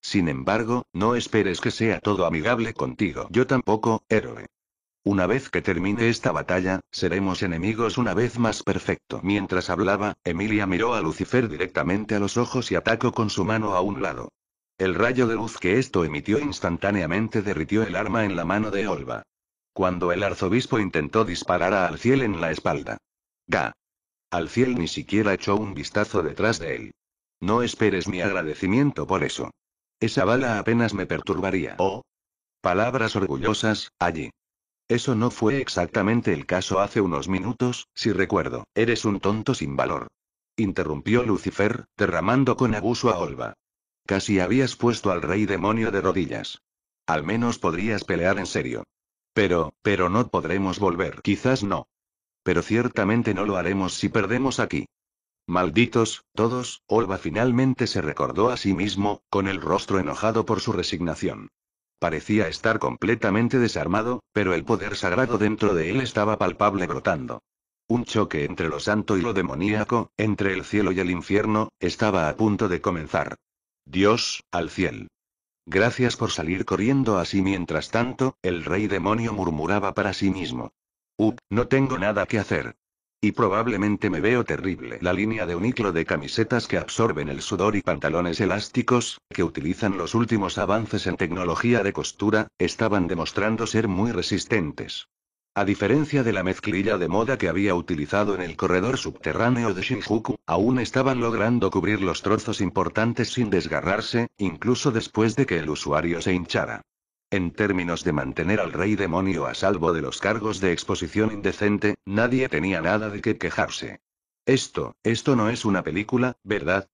Sin embargo, no esperes que sea todo amigable contigo. Yo tampoco, héroe. Una vez que termine esta batalla, seremos enemigos una vez más perfecto. Mientras hablaba, Emilia miró a Lucifer directamente a los ojos y atacó con su mano a un lado. El rayo de luz que esto emitió instantáneamente derritió el arma en la mano de Olva. Cuando el arzobispo intentó disparar a Alciel en la espalda. ¡Ga! Alciel ni siquiera echó un vistazo detrás de él. No esperes mi agradecimiento por eso. Esa bala apenas me perturbaría. Oh. Palabras orgullosas, allí. Eso no fue exactamente el caso hace unos minutos, si recuerdo. Eres un tonto sin valor. Interrumpió Lucifer, derramando con abuso a Olva. Casi habías puesto al rey demonio de rodillas. Al menos podrías pelear en serio. Pero, pero no podremos volver. Quizás no. Pero ciertamente no lo haremos si perdemos aquí. Malditos, todos, Olva finalmente se recordó a sí mismo, con el rostro enojado por su resignación. Parecía estar completamente desarmado, pero el poder sagrado dentro de él estaba palpable brotando. Un choque entre lo santo y lo demoníaco, entre el cielo y el infierno, estaba a punto de comenzar. Dios, al cielo. Gracias por salir corriendo así mientras tanto, el rey demonio murmuraba para sí mismo. Up, no tengo nada que hacer. Y probablemente me veo terrible. La línea de uniclo de camisetas que absorben el sudor y pantalones elásticos, que utilizan los últimos avances en tecnología de costura, estaban demostrando ser muy resistentes. A diferencia de la mezclilla de moda que había utilizado en el corredor subterráneo de Shinjuku, aún estaban logrando cubrir los trozos importantes sin desgarrarse, incluso después de que el usuario se hinchara. En términos de mantener al rey demonio a salvo de los cargos de exposición indecente, nadie tenía nada de qué quejarse. Esto, esto no es una película, ¿verdad?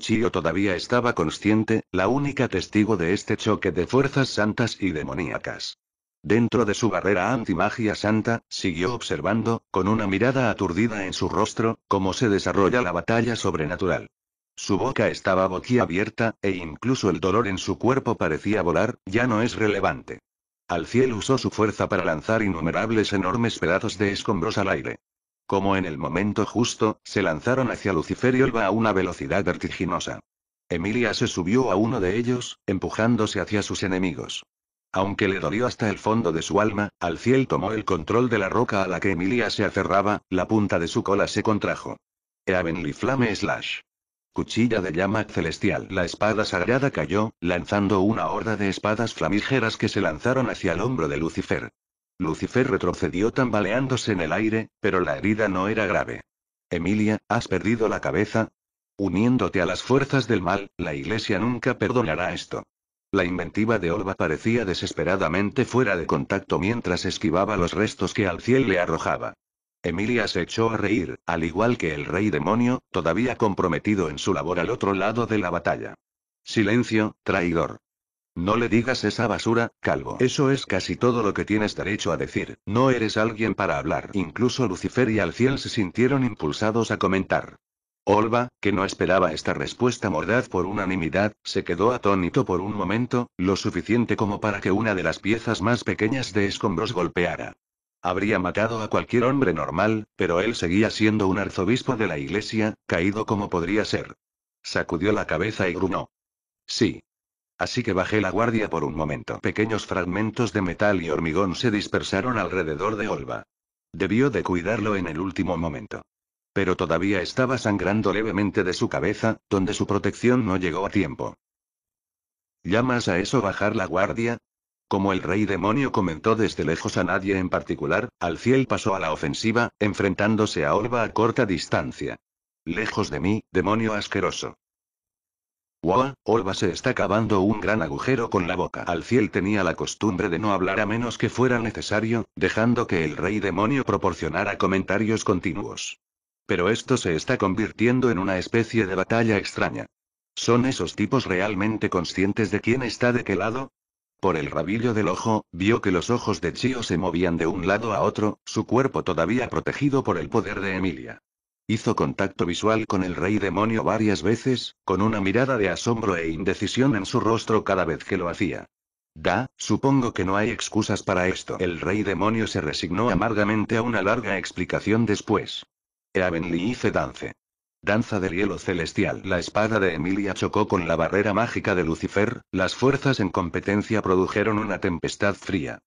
Chio todavía estaba consciente, la única testigo de este choque de fuerzas santas y demoníacas. Dentro de su barrera antimagia santa, siguió observando, con una mirada aturdida en su rostro, cómo se desarrolla la batalla sobrenatural. Su boca estaba boquiabierta, e incluso el dolor en su cuerpo parecía volar, ya no es relevante. Al cielo usó su fuerza para lanzar innumerables enormes pedazos de escombros al aire. Como en el momento justo, se lanzaron hacia Lucifer y Olva a una velocidad vertiginosa. Emilia se subió a uno de ellos, empujándose hacia sus enemigos. Aunque le dolió hasta el fondo de su alma, al cielo tomó el control de la roca a la que Emilia se aferraba, la punta de su cola se contrajo. Heavenly Flame Slash. Cuchilla de llama celestial. La espada sagrada cayó, lanzando una horda de espadas flamígeras que se lanzaron hacia el hombro de Lucifer. Lucifer retrocedió tambaleándose en el aire, pero la herida no era grave. Emilia, ¿has perdido la cabeza? Uniéndote a las fuerzas del mal, la Iglesia nunca perdonará esto. La inventiva de Olva parecía desesperadamente fuera de contacto mientras esquivaba los restos que al le arrojaba. Emilia se echó a reír, al igual que el rey demonio, todavía comprometido en su labor al otro lado de la batalla. Silencio, traidor. No le digas esa basura, calvo. Eso es casi todo lo que tienes derecho a decir. No eres alguien para hablar. Incluso Lucifer y Alciel se sintieron impulsados a comentar. Olva, que no esperaba esta respuesta mordaz por unanimidad, se quedó atónito por un momento, lo suficiente como para que una de las piezas más pequeñas de escombros golpeara. Habría matado a cualquier hombre normal, pero él seguía siendo un arzobispo de la iglesia, caído como podría ser. Sacudió la cabeza y gruñó. Sí. Así que bajé la guardia por un momento. Pequeños fragmentos de metal y hormigón se dispersaron alrededor de Olva. Debió de cuidarlo en el último momento. Pero todavía estaba sangrando levemente de su cabeza, donde su protección no llegó a tiempo. ¿Llamas a eso bajar la guardia? Como el rey demonio comentó desde lejos a nadie en particular, Alciel pasó a la ofensiva, enfrentándose a Olva a corta distancia. Lejos de mí, demonio asqueroso. Wow, Olva se está cavando un gran agujero con la boca. Alciel tenía la costumbre de no hablar a menos que fuera necesario, dejando que el rey demonio proporcionara comentarios continuos. Pero esto se está convirtiendo en una especie de batalla extraña. ¿Son esos tipos realmente conscientes de quién está de qué lado? Por el rabillo del ojo, vio que los ojos de Chio se movían de un lado a otro, su cuerpo todavía protegido por el poder de Emilia. Hizo contacto visual con el rey demonio varias veces, con una mirada de asombro e indecisión en su rostro cada vez que lo hacía. Da, supongo que no hay excusas para esto. El rey demonio se resignó amargamente a una larga explicación después. Eavenly hice Dance. Danza del hielo celestial. La espada de Emilia chocó con la barrera mágica de Lucifer, las fuerzas en competencia produjeron una tempestad fría.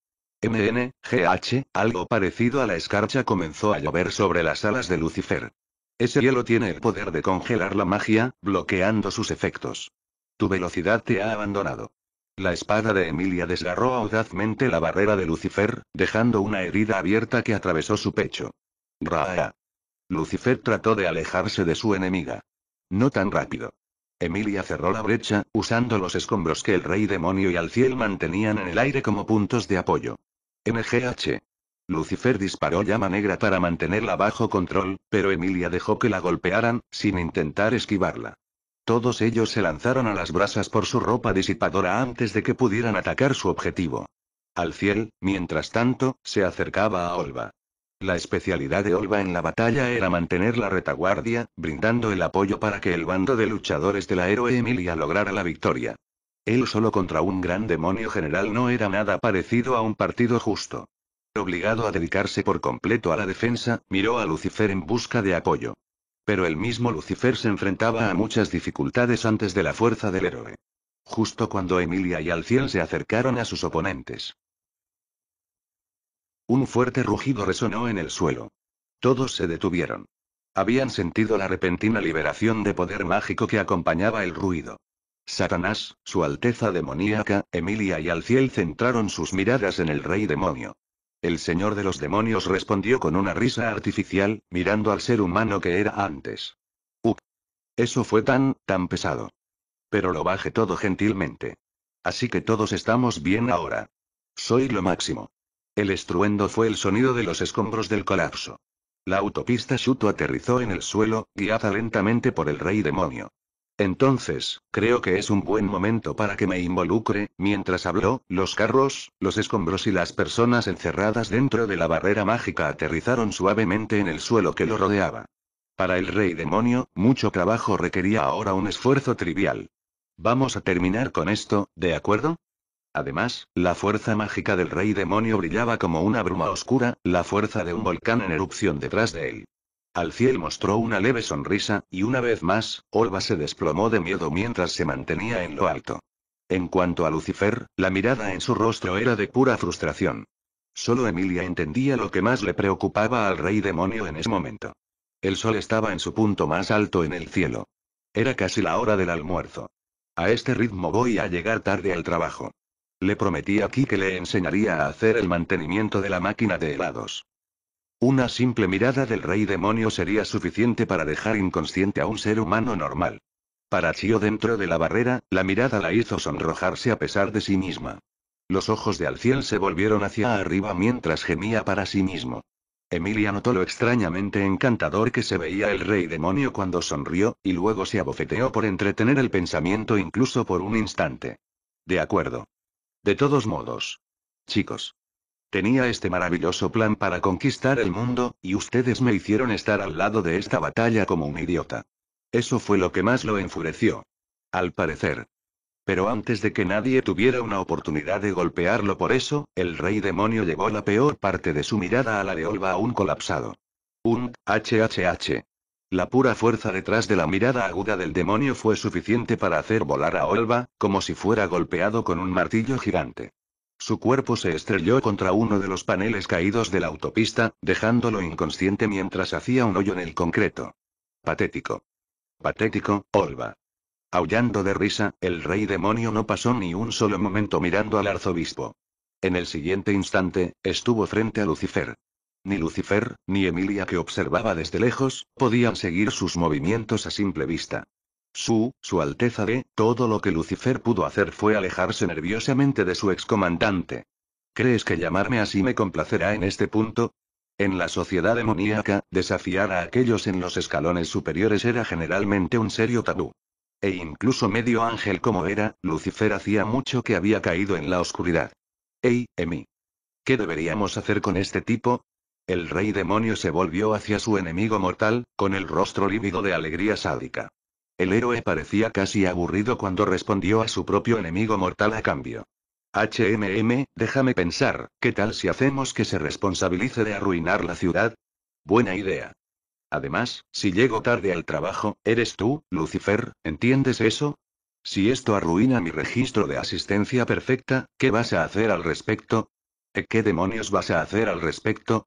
MN, GH, algo parecido a la escarcha comenzó a llover sobre las alas de Lucifer. Ese hielo tiene el poder de congelar la magia, bloqueando sus efectos. Tu velocidad te ha abandonado. La espada de Emilia desgarró audazmente la barrera de Lucifer, dejando una herida abierta que atravesó su pecho. Raa. Lucifer trató de alejarse de su enemiga. No tan rápido. Emilia cerró la brecha, usando los escombros que el rey demonio y Alciel mantenían en el aire como puntos de apoyo. MGH. Lucifer disparó llama negra para mantenerla bajo control, pero Emilia dejó que la golpearan, sin intentar esquivarla. Todos ellos se lanzaron a las brasas por su ropa disipadora antes de que pudieran atacar su objetivo. Alciel, mientras tanto, se acercaba a Olva. La especialidad de Olva en la batalla era mantener la retaguardia, brindando el apoyo para que el bando de luchadores de la héroe Emilia lograra la victoria. Él solo contra un gran demonio general no era nada parecido a un partido justo. Obligado a dedicarse por completo a la defensa, miró a Lucifer en busca de apoyo. Pero el mismo Lucifer se enfrentaba a muchas dificultades antes de la fuerza del héroe. Justo cuando Emilia y Alciel se acercaron a sus oponentes. Un fuerte rugido resonó en el suelo. Todos se detuvieron. Habían sentido la repentina liberación de poder mágico que acompañaba el ruido. Satanás, su alteza demoníaca, Emilia y Alciel centraron sus miradas en el rey demonio. El señor de los demonios respondió con una risa artificial, mirando al ser humano que era antes. Uf. Eso fue tan, tan pesado. Pero lo baje todo gentilmente. Así que todos estamos bien ahora. Soy lo máximo. El estruendo fue el sonido de los escombros del colapso. La autopista Shuto aterrizó en el suelo, guiada lentamente por el rey demonio. Entonces, creo que es un buen momento para que me involucre, mientras habló, los carros, los escombros y las personas encerradas dentro de la barrera mágica aterrizaron suavemente en el suelo que lo rodeaba. Para el rey demonio, mucho trabajo requería ahora un esfuerzo trivial. Vamos a terminar con esto, ¿de acuerdo? Además, la fuerza mágica del rey demonio brillaba como una bruma oscura, la fuerza de un volcán en erupción detrás de él. Al cielo mostró una leve sonrisa, y una vez más, Olva se desplomó de miedo mientras se mantenía en lo alto. En cuanto a Lucifer, la mirada en su rostro era de pura frustración. Solo Emilia entendía lo que más le preocupaba al rey demonio en ese momento. El sol estaba en su punto más alto en el cielo. Era casi la hora del almuerzo. A este ritmo voy a llegar tarde al trabajo. Le prometí aquí que le enseñaría a hacer el mantenimiento de la máquina de helados. Una simple mirada del rey demonio sería suficiente para dejar inconsciente a un ser humano normal. Para Chio dentro de la barrera, la mirada la hizo sonrojarse a pesar de sí misma. Los ojos de Alciel se volvieron hacia arriba mientras gemía para sí mismo. Emilia notó lo extrañamente encantador que se veía el rey demonio cuando sonrió, y luego se abofeteó por entretener el pensamiento incluso por un instante. De acuerdo. De todos modos. Chicos. Tenía este maravilloso plan para conquistar el mundo, y ustedes me hicieron estar al lado de esta batalla como un idiota. Eso fue lo que más lo enfureció. Al parecer. Pero antes de que nadie tuviera una oportunidad de golpearlo por eso, el rey demonio llevó la peor parte de su mirada a la de Olva aún colapsado. Un, HHH. La pura fuerza detrás de la mirada aguda del demonio fue suficiente para hacer volar a Olva, como si fuera golpeado con un martillo gigante. Su cuerpo se estrelló contra uno de los paneles caídos de la autopista, dejándolo inconsciente mientras hacía un hoyo en el concreto. Patético. Patético, Olva. Aullando de risa, el rey demonio no pasó ni un solo momento mirando al arzobispo. En el siguiente instante, estuvo frente a Lucifer. Ni Lucifer, ni Emilia que observaba desde lejos, podían seguir sus movimientos a simple vista. Su, su Alteza de, todo lo que Lucifer pudo hacer fue alejarse nerviosamente de su excomandante. ¿Crees que llamarme así me complacerá en este punto? En la sociedad demoníaca, desafiar a aquellos en los escalones superiores era generalmente un serio tabú. E incluso medio ángel como era, Lucifer hacía mucho que había caído en la oscuridad. Ey, Emi. ¿Qué deberíamos hacer con este tipo? El rey demonio se volvió hacia su enemigo mortal, con el rostro lívido de alegría sádica. El héroe parecía casi aburrido cuando respondió a su propio enemigo mortal a cambio. HMM, déjame pensar, ¿qué tal si hacemos que se responsabilice de arruinar la ciudad? Buena idea. Además, si llego tarde al trabajo, eres tú, Lucifer, ¿entiendes eso? Si esto arruina mi registro de asistencia perfecta, ¿qué vas a hacer al respecto? ¿Qué demonios vas a hacer al respecto?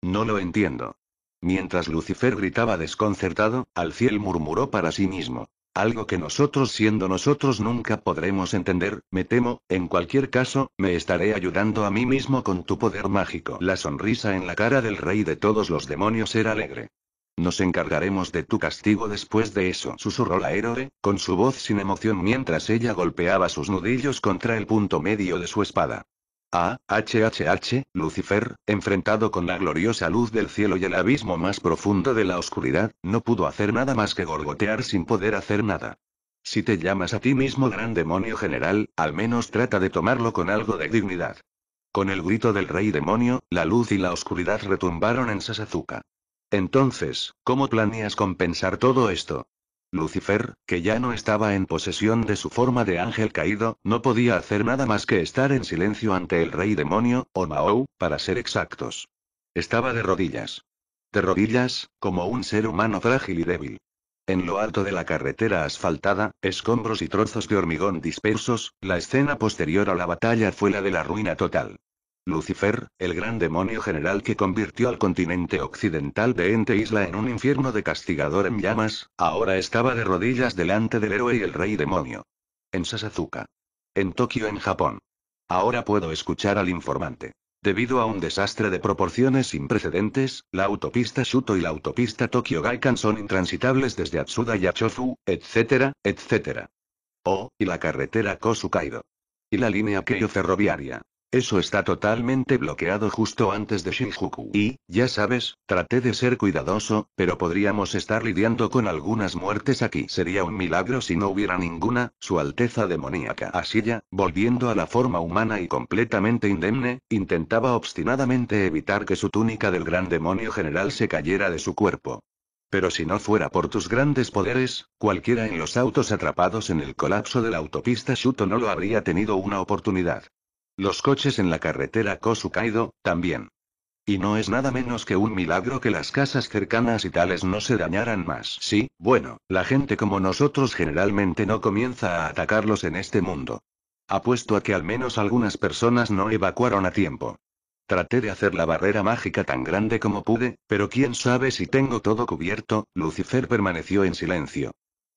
No lo entiendo. Mientras Lucifer gritaba desconcertado, al cielo murmuró para sí mismo. Algo que nosotros siendo nosotros nunca podremos entender, me temo, en cualquier caso, me estaré ayudando a mí mismo con tu poder mágico. La sonrisa en la cara del rey de todos los demonios era alegre. Nos encargaremos de tu castigo después de eso, susurró la héroe, con su voz sin emoción mientras ella golpeaba sus nudillos contra el punto medio de su espada. Ah, HHH, Lucifer, enfrentado con la gloriosa luz del cielo y el abismo más profundo de la oscuridad, no pudo hacer nada más que gorgotear sin poder hacer nada. Si te llamas a ti mismo gran demonio general, al menos trata de tomarlo con algo de dignidad. Con el grito del rey demonio, la luz y la oscuridad retumbaron en Sasazuka. Entonces, ¿cómo planeas compensar todo esto? Lucifer, que ya no estaba en posesión de su forma de ángel caído, no podía hacer nada más que estar en silencio ante el rey demonio, o Mao, para ser exactos. Estaba de rodillas. De rodillas, como un ser humano frágil y débil. En lo alto de la carretera asfaltada, escombros y trozos de hormigón dispersos, la escena posterior a la batalla fue la de la ruina total. Lucifer, el gran demonio general que convirtió al continente occidental de Ente Isla en un infierno de castigador en llamas, ahora estaba de rodillas delante del héroe y el rey demonio. En Sasazuka. En Tokio, en Japón. Ahora puedo escuchar al informante. Debido a un desastre de proporciones sin precedentes, la autopista Shuto y la autopista Tokio Gaikan son intransitables desde Atsuda y Achofu, etcétera, etcétera. Oh, y la carretera Kosukaido. Y la línea Keio ferroviaria. Eso está totalmente bloqueado justo antes de Shinjuku. Y, ya sabes, traté de ser cuidadoso, pero podríamos estar lidiando con algunas muertes aquí. Sería un milagro si no hubiera ninguna, su alteza demoníaca. Así ya, volviendo a la forma humana y completamente indemne, intentaba obstinadamente evitar que su túnica del gran demonio general se cayera de su cuerpo. Pero si no fuera por tus grandes poderes, cualquiera en los autos atrapados en el colapso de la autopista Shuto no lo habría tenido una oportunidad. Los coches en la carretera Kosukaido, también. Y no es nada menos que un milagro que las casas cercanas y tales no se dañaran más. Sí, bueno, la gente como nosotros generalmente no comienza a atacarlos en este mundo. Apuesto a que al menos algunas personas no evacuaron a tiempo. Traté de hacer la barrera mágica tan grande como pude, pero quién sabe si tengo todo cubierto, Lucifer permaneció en silencio.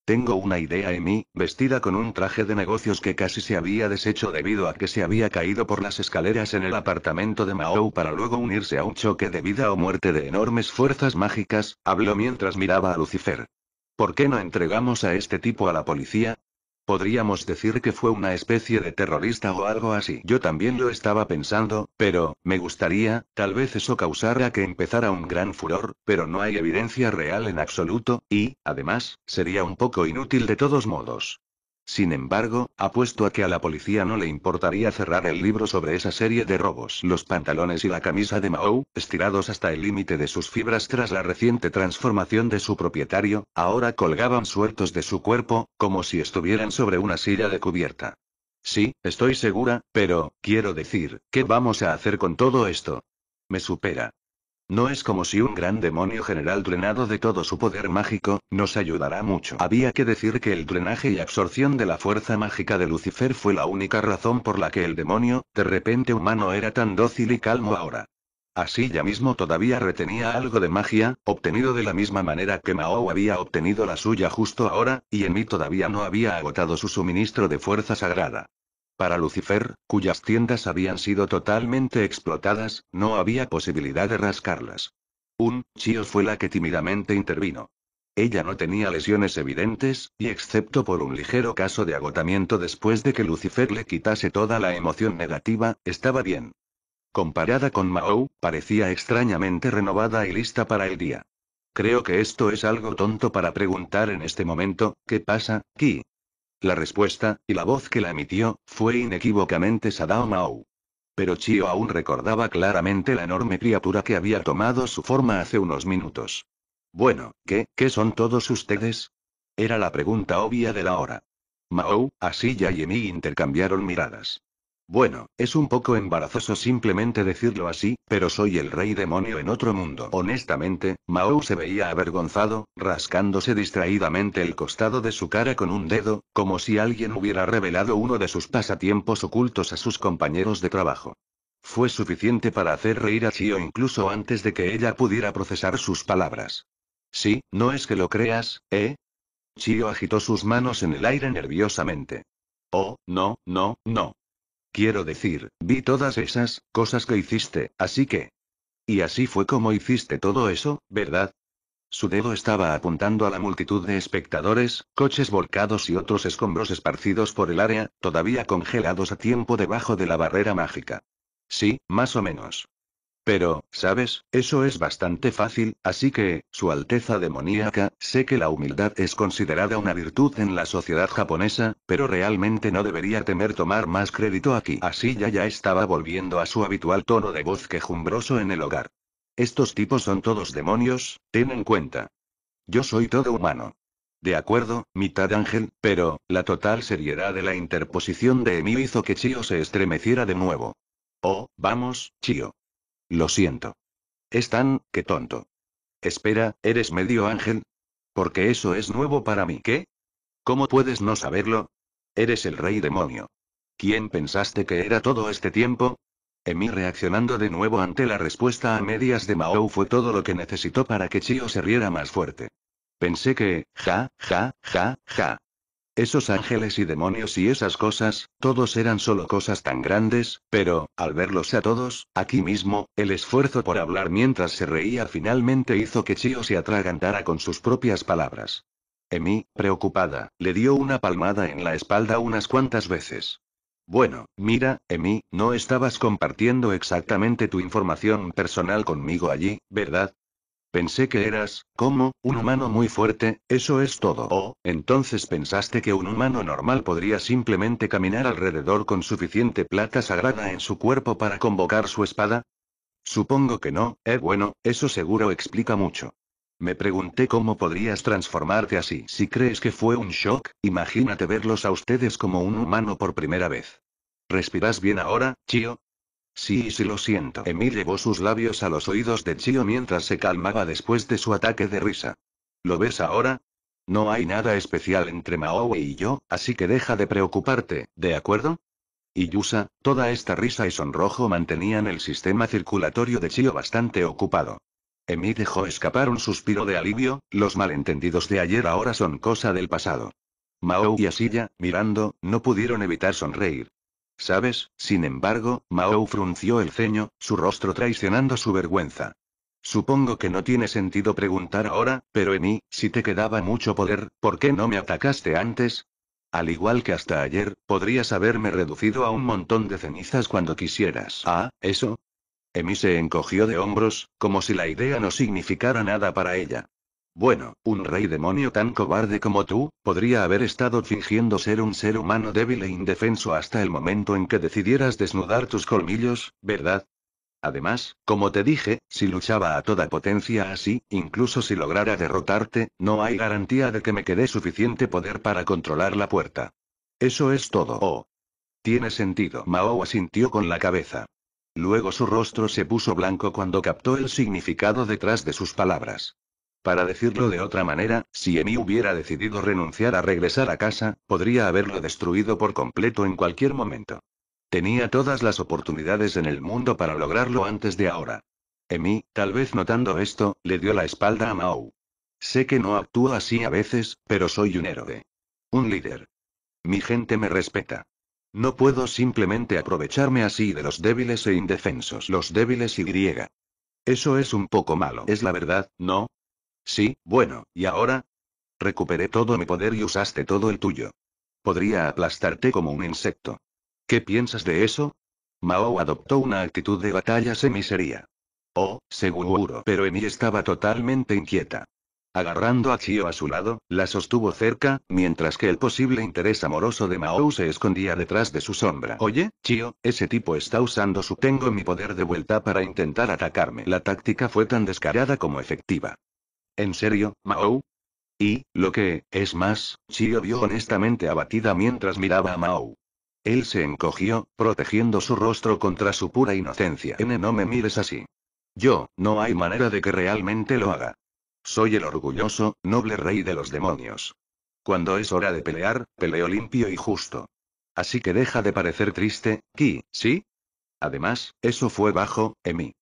Tengo una idea en mí, vestida con un traje de negocios que casi se había deshecho debido a que se había caído por las escaleras en el apartamento de Mao para luego unirse a un choque de vida o muerte de enormes fuerzas mágicas, habló mientras miraba a Lucifer. ¿Por qué no entregamos a este tipo a la policía? Podríamos decir que fue una especie de terrorista o algo así. Yo también lo estaba pensando, pero, me gustaría, tal vez eso causara que empezara un gran furor, pero no hay evidencia real en absoluto, y, además, sería un poco inútil de todos modos. Sin embargo, apuesto a que a la policía no le importaría cerrar el libro sobre esa serie de robos. Los pantalones y la camisa de Mao, estirados hasta el límite de sus fibras tras la reciente transformación de su propietario, ahora colgaban sueltos de su cuerpo, como si estuvieran sobre una silla de cubierta. Sí, estoy segura, pero, quiero decir, ¿qué vamos a hacer con todo esto? Me supera. No es como si un gran demonio general drenado de todo su poder mágico, nos ayudará mucho. Había que decir que el drenaje y absorción de la fuerza mágica de Lucifer fue la única razón por la que el demonio, de repente humano, era tan dócil y calmo ahora. Así ya mismo todavía retenía algo de magia, obtenido de la misma manera que Mao había obtenido la suya justo ahora, y en mí todavía no había agotado su suministro de fuerza sagrada. Para Lucifer, cuyas tiendas habían sido totalmente explotadas, no había posibilidad de rascarlas. Un Chio fue la que tímidamente intervino. Ella no tenía lesiones evidentes, y excepto por un ligero caso de agotamiento después de que Lucifer le quitase toda la emoción negativa, estaba bien. Comparada con Mao, parecía extrañamente renovada y lista para el día. Creo que esto es algo tonto para preguntar en este momento, ¿qué pasa, Ki? La respuesta, y la voz que la emitió, fue inequívocamente Sadao Mao. Pero Chio aún recordaba claramente la enorme criatura que había tomado su forma hace unos minutos. Bueno, ¿qué, qué son todos ustedes? Era la pregunta obvia de la hora. Mao, Asilla y Emi intercambiaron miradas. Bueno, es un poco embarazoso simplemente decirlo así, pero soy el rey demonio en otro mundo. Honestamente, Mao se veía avergonzado, rascándose distraídamente el costado de su cara con un dedo, como si alguien hubiera revelado uno de sus pasatiempos ocultos a sus compañeros de trabajo. Fue suficiente para hacer reír a Chio incluso antes de que ella pudiera procesar sus palabras. Sí, no es que lo creas, ¿eh? Chio agitó sus manos en el aire nerviosamente. Oh, no, no, no. Quiero decir, vi todas esas cosas que hiciste, así que... Y así fue como hiciste todo eso, ¿verdad? Su dedo estaba apuntando a la multitud de espectadores, coches volcados y otros escombros esparcidos por el área, todavía congelados a tiempo debajo de la barrera mágica. Sí, más o menos. Pero, ¿sabes? Eso es bastante fácil, así que, Su Alteza Demoníaca, sé que la humildad es considerada una virtud en la sociedad japonesa, pero realmente no debería temer tomar más crédito aquí. Así ya ya estaba volviendo a su habitual tono de voz quejumbroso en el hogar. Estos tipos son todos demonios, ten en cuenta. Yo soy todo humano. De acuerdo, mitad ángel, pero, la total seriedad de la interposición de Emi hizo que Chio se estremeciera de nuevo. Oh, vamos, Chio. Lo siento. Es tan, que tonto. Espera, ¿eres medio ángel? Porque eso es nuevo para mí. ¿Qué? ¿Cómo puedes no saberlo? Eres el rey demonio. ¿Quién pensaste que era todo este tiempo? Emi reaccionando de nuevo ante la respuesta a medias de Mao fue todo lo que necesitó para que Chio se riera más fuerte. Pensé que, ja, ja, ja, ja. Esos ángeles y demonios y esas cosas, todos eran solo cosas tan grandes, pero, al verlos a todos, aquí mismo, el esfuerzo por hablar mientras se reía finalmente hizo que Chio se atragantara con sus propias palabras. Emi, preocupada, le dio una palmada en la espalda unas cuantas veces. Bueno, mira, Emi, no estabas compartiendo exactamente tu información personal conmigo allí, ¿verdad? Pensé que eras, como, un humano muy fuerte, eso es todo. O, entonces pensaste que un humano normal podría simplemente caminar alrededor con suficiente plata sagrada en su cuerpo para convocar su espada? Supongo que no, eh bueno, eso seguro explica mucho. Me pregunté cómo podrías transformarte así. Si crees que fue un shock, imagínate verlos a ustedes como un humano por primera vez. ¿Respiras bien ahora, Chio? Sí, sí lo siento. Emi llevó sus labios a los oídos de Chio mientras se calmaba después de su ataque de risa. ¿Lo ves ahora? No hay nada especial entre Mao y yo, así que deja de preocuparte, ¿de acuerdo? Y Yusa, toda esta risa y sonrojo mantenían el sistema circulatorio de Chio bastante ocupado. Emi dejó escapar un suspiro de alivio, los malentendidos de ayer ahora son cosa del pasado. Mao y Asilla, mirando, no pudieron evitar sonreír. ¿Sabes? Sin embargo, Mao frunció el ceño, su rostro traicionando su vergüenza. Supongo que no tiene sentido preguntar ahora, pero Emi, si te quedaba mucho poder, ¿por qué no me atacaste antes? Al igual que hasta ayer, podrías haberme reducido a un montón de cenizas cuando quisieras. Ah, eso. Emi se encogió de hombros, como si la idea no significara nada para ella. Bueno, un rey demonio tan cobarde como tú, podría haber estado fingiendo ser un ser humano débil e indefenso hasta el momento en que decidieras desnudar tus colmillos, ¿verdad? Además, como te dije, si luchaba a toda potencia así, incluso si lograra derrotarte, no hay garantía de que me quede suficiente poder para controlar la puerta. Eso es todo. Oh. Tiene sentido. Mao asintió con la cabeza. Luego su rostro se puso blanco cuando captó el significado detrás de sus palabras. Para decirlo de otra manera, si Emi hubiera decidido renunciar a regresar a casa, podría haberlo destruido por completo en cualquier momento. Tenía todas las oportunidades en el mundo para lograrlo antes de ahora. Emi, tal vez notando esto, le dio la espalda a Mao. Sé que no actúo así a veces, pero soy un héroe. Un líder. Mi gente me respeta. No puedo simplemente aprovecharme así de los débiles e indefensos. Los débiles y griega. Eso es un poco malo. Es la verdad, ¿no? Sí, bueno, ¿y ahora? Recuperé todo mi poder y usaste todo el tuyo. Podría aplastarte como un insecto. ¿Qué piensas de eso? Mao adoptó una actitud de batalla semisería. Oh, seguro, pero Emi estaba totalmente inquieta. Agarrando a Chio a su lado, la sostuvo cerca, mientras que el posible interés amoroso de Mao se escondía detrás de su sombra. Oye, Chio, ese tipo está usando su tengo mi poder de vuelta para intentar atacarme. La táctica fue tan descarada como efectiva. ¿En serio, Mao? Y, lo que, es más, Chio vio honestamente abatida mientras miraba a Mao. Él se encogió, protegiendo su rostro contra su pura inocencia. N, no me mires así. Yo, no hay manera de que realmente lo haga. Soy el orgulloso, noble rey de los demonios. Cuando es hora de pelear, peleo limpio y justo. Así que deja de parecer triste, Ki, ¿sí? Además, eso fue bajo, Emi.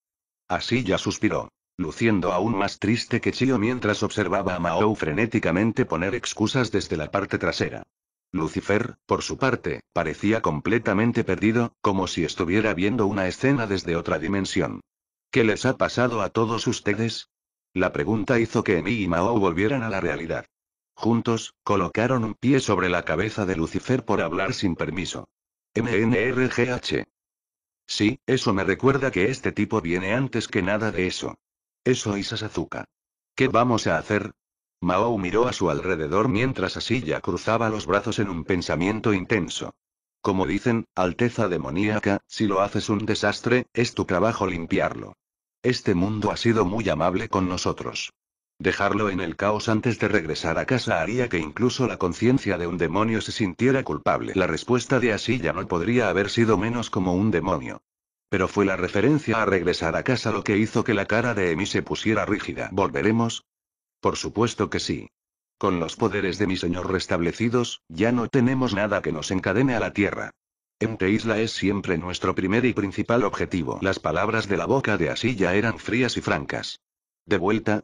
Así ya suspiró luciendo aún más triste que Chio mientras observaba a Mao frenéticamente poner excusas desde la parte trasera. Lucifer, por su parte, parecía completamente perdido, como si estuviera viendo una escena desde otra dimensión. ¿Qué les ha pasado a todos ustedes? La pregunta hizo que Emi y Mao volvieran a la realidad. Juntos, colocaron un pie sobre la cabeza de Lucifer por hablar sin permiso. MNRGH. Sí, eso me recuerda que este tipo viene antes que nada de eso. Eso y Sasazuka. ¿Qué vamos a hacer? Mao miró a su alrededor mientras Asilla cruzaba los brazos en un pensamiento intenso. Como dicen, Alteza demoníaca, si lo haces un desastre, es tu trabajo limpiarlo. Este mundo ha sido muy amable con nosotros. Dejarlo en el caos antes de regresar a casa haría que incluso la conciencia de un demonio se sintiera culpable. La respuesta de Asilla no podría haber sido menos como un demonio. Pero fue la referencia a regresar a casa lo que hizo que la cara de Emi se pusiera rígida. ¿Volveremos? Por supuesto que sí. Con los poderes de mi señor restablecidos, ya no tenemos nada que nos encadene a la tierra. Entre Isla es siempre nuestro primer y principal objetivo. Las palabras de la boca de Asilla eran frías y francas. ¿De vuelta?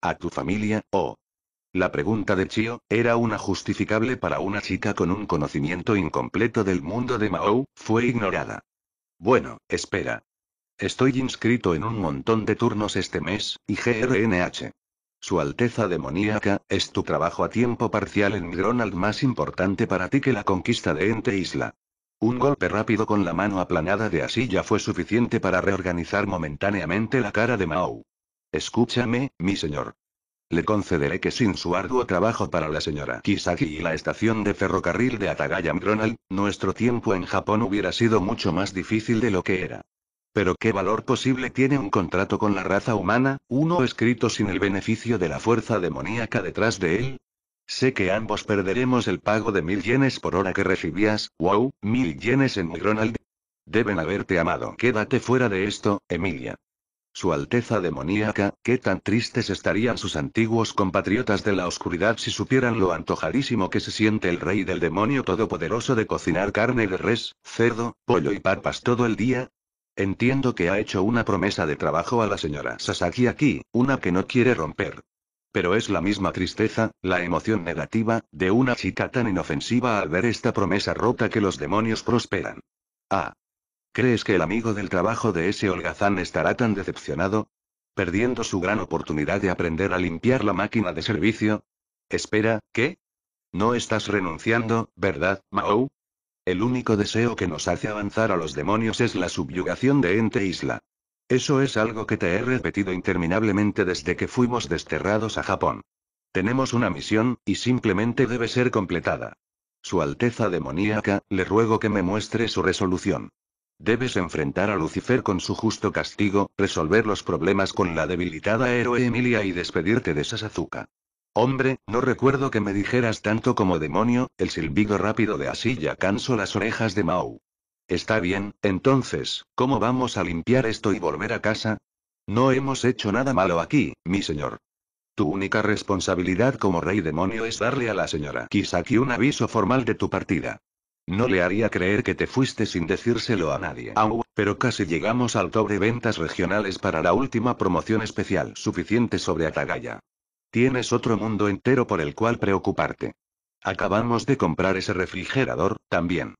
¿A tu familia, o...? Oh. La pregunta de Chio, era una justificable para una chica con un conocimiento incompleto del mundo de Mao, fue ignorada. Bueno, espera. Estoy inscrito en un montón de turnos este mes, y GRNH. Su Alteza Demoníaca, es tu trabajo a tiempo parcial en Gronald más importante para ti que la conquista de Ente Isla. Un golpe rápido con la mano aplanada de Asilla fue suficiente para reorganizar momentáneamente la cara de Mao. Escúchame, mi señor. Le concederé que sin su arduo trabajo para la señora Kisaki y la estación de ferrocarril de Atagaya Mgronald, nuestro tiempo en Japón hubiera sido mucho más difícil de lo que era. Pero ¿qué valor posible tiene un contrato con la raza humana, uno escrito sin el beneficio de la fuerza demoníaca detrás de él? Sé que ambos perderemos el pago de mil yenes por hora que recibías, wow, mil yenes en Ronald. Deben haberte amado. Quédate fuera de esto, Emilia. Su Alteza demoníaca, qué tan tristes estarían sus antiguos compatriotas de la oscuridad si supieran lo antojadísimo que se siente el rey del demonio todopoderoso de cocinar carne de res, cerdo, pollo y papas todo el día. Entiendo que ha hecho una promesa de trabajo a la señora Sasaki aquí, una que no quiere romper. Pero es la misma tristeza, la emoción negativa, de una chica tan inofensiva al ver esta promesa rota que los demonios prosperan. Ah, ¿Crees que el amigo del trabajo de ese holgazán estará tan decepcionado? ¿Perdiendo su gran oportunidad de aprender a limpiar la máquina de servicio? Espera, ¿qué? No estás renunciando, ¿verdad, Mao? El único deseo que nos hace avanzar a los demonios es la subyugación de Ente Isla. Eso es algo que te he repetido interminablemente desde que fuimos desterrados a Japón. Tenemos una misión, y simplemente debe ser completada. Su Alteza demoníaca, le ruego que me muestre su resolución. Debes enfrentar a Lucifer con su justo castigo, resolver los problemas con la debilitada héroe Emilia y despedirte de Sasazuka. Hombre, no recuerdo que me dijeras tanto como demonio, el silbido rápido de Asilla canso las orejas de Mau. Está bien, entonces, ¿cómo vamos a limpiar esto y volver a casa? No hemos hecho nada malo aquí, mi señor. Tu única responsabilidad como rey demonio es darle a la señora Kisaki un aviso formal de tu partida. No le haría creer que te fuiste sin decírselo a nadie. Au, pero casi llegamos al de ventas regionales para la última promoción especial. Suficiente sobre Atagaya. Tienes otro mundo entero por el cual preocuparte. Acabamos de comprar ese refrigerador, también.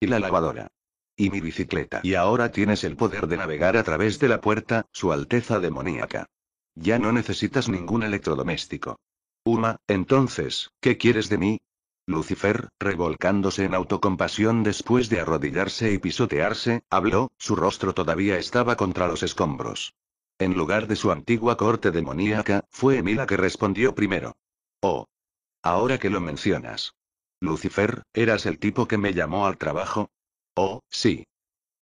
Y la lavadora. Y mi bicicleta. Y ahora tienes el poder de navegar a través de la puerta, su alteza demoníaca. Ya no necesitas ningún electrodoméstico. Uma, entonces, ¿qué quieres de mí? Lucifer, revolcándose en autocompasión después de arrodillarse y pisotearse, habló, su rostro todavía estaba contra los escombros. En lugar de su antigua corte demoníaca, fue Emila que respondió primero. Oh. Ahora que lo mencionas. Lucifer, ¿eras el tipo que me llamó al trabajo? Oh, sí.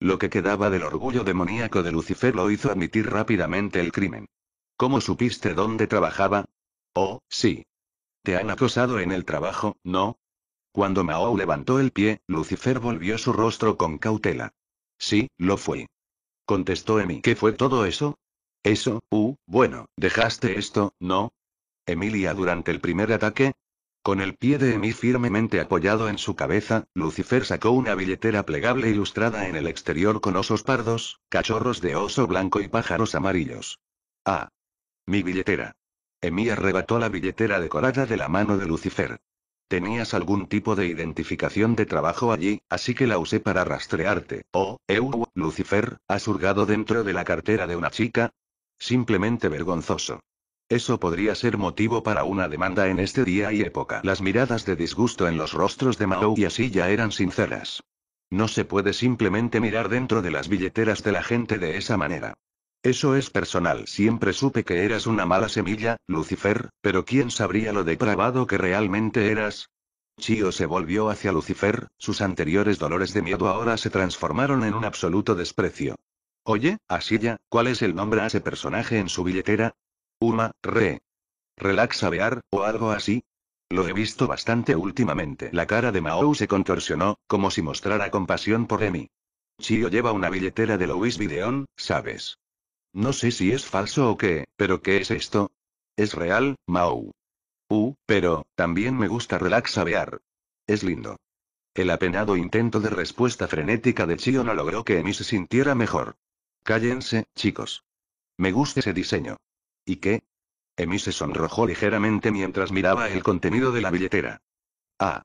Lo que quedaba del orgullo demoníaco de Lucifer lo hizo admitir rápidamente el crimen. ¿Cómo supiste dónde trabajaba? Oh, sí. Te han acosado en el trabajo, ¿no? Cuando Mao levantó el pie, Lucifer volvió su rostro con cautela. Sí, lo fue. Contestó Emi. ¿Qué fue todo eso? Eso, uh, bueno, dejaste esto, ¿no? Emilia durante el primer ataque. Con el pie de Emi firmemente apoyado en su cabeza, Lucifer sacó una billetera plegable ilustrada en el exterior con osos pardos, cachorros de oso blanco y pájaros amarillos. Ah. Mi billetera. Emi arrebató la billetera decorada de la mano de Lucifer. Tenías algún tipo de identificación de trabajo allí, así que la usé para rastrearte. Oh, Eu, Lucifer, has hurgado dentro de la cartera de una chica. Simplemente vergonzoso. Eso podría ser motivo para una demanda en este día y época. Las miradas de disgusto en los rostros de Mao y así ya eran sinceras. No se puede simplemente mirar dentro de las billeteras de la gente de esa manera. Eso es personal. Siempre supe que eras una mala semilla, Lucifer, pero ¿quién sabría lo depravado que realmente eras? Chio se volvió hacia Lucifer, sus anteriores dolores de miedo ahora se transformaron en un absoluto desprecio. Oye, Asilla, ¿cuál es el nombre a ese personaje en su billetera? Uma, Re. Relaxa Bear, o algo así. Lo he visto bastante últimamente. La cara de Mao se contorsionó, como si mostrara compasión por Emi. Chio lleva una billetera de Louis Videon, ¿sabes? No sé si es falso o qué, pero ¿qué es esto? Es real, Mau. Uh, pero, también me gusta relaxabear. Es lindo. El apenado intento de respuesta frenética de Chio no logró que Emi se sintiera mejor. Cállense, chicos. Me gusta ese diseño. ¿Y qué? Emi se sonrojó ligeramente mientras miraba el contenido de la billetera. Ah.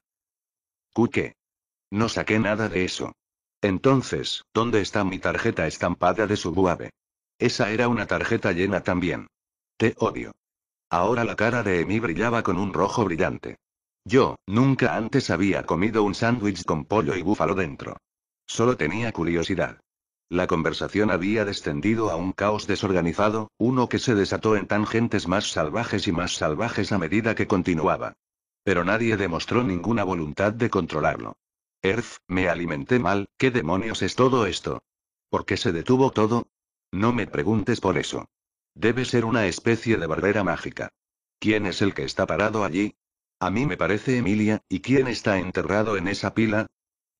¿Qué? No saqué nada de eso. Entonces, ¿dónde está mi tarjeta estampada de Subuave? Esa era una tarjeta llena también. Te odio. Ahora la cara de Emi brillaba con un rojo brillante. Yo, nunca antes había comido un sándwich con pollo y búfalo dentro. Solo tenía curiosidad. La conversación había descendido a un caos desorganizado, uno que se desató en tangentes más salvajes y más salvajes a medida que continuaba. Pero nadie demostró ninguna voluntad de controlarlo. Earth, me alimenté mal, ¿qué demonios es todo esto? ¿Por qué se detuvo todo? No me preguntes por eso. Debe ser una especie de barbera mágica. ¿Quién es el que está parado allí? A mí me parece Emilia, ¿y quién está enterrado en esa pila?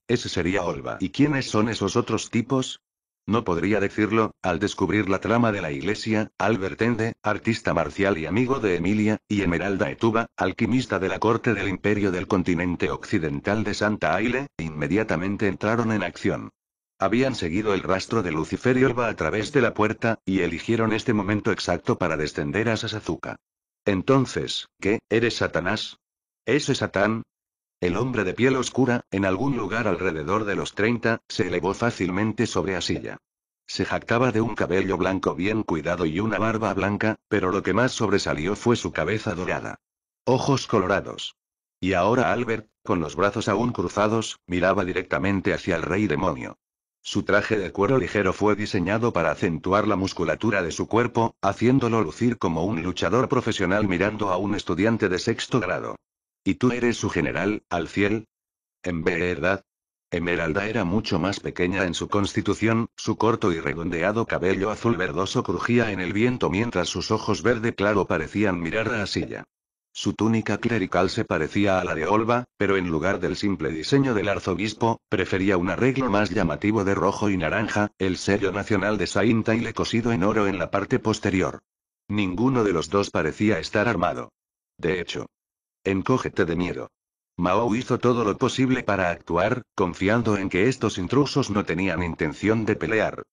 Ese sería Olva. ¿Y quiénes son esos otros tipos? No podría decirlo, al descubrir la trama de la iglesia, Albert Ende, artista marcial y amigo de Emilia, y Emeralda Etuba, alquimista de la corte del imperio del continente occidental de Santa Aile, inmediatamente entraron en acción. Habían seguido el rastro de Lucifer y Olva a través de la puerta, y eligieron este momento exacto para descender a Sasazuka. Entonces, ¿qué? ¿Eres Satanás? ¿Ese Satán? El hombre de piel oscura, en algún lugar alrededor de los 30, se elevó fácilmente sobre silla. Se jactaba de un cabello blanco bien cuidado y una barba blanca, pero lo que más sobresalió fue su cabeza dorada. Ojos colorados. Y ahora Albert, con los brazos aún cruzados, miraba directamente hacia el rey demonio. Su traje de cuero ligero fue diseñado para acentuar la musculatura de su cuerpo, haciéndolo lucir como un luchador profesional mirando a un estudiante de sexto grado. ¿Y tú eres su general, Alciel? En verdad. Emeralda era mucho más pequeña en su constitución, su corto y redondeado cabello azul verdoso crujía en el viento mientras sus ojos verde claro parecían mirar a silla. Su túnica clerical se parecía a la de Olva, pero en lugar del simple diseño del arzobispo, prefería un arreglo más llamativo de rojo y naranja, el sello nacional de Sainta y le cosido en oro en la parte posterior. Ninguno de los dos parecía estar armado. De hecho, encógete de miedo. Mao hizo todo lo posible para actuar, confiando en que estos intrusos no tenían intención de pelear.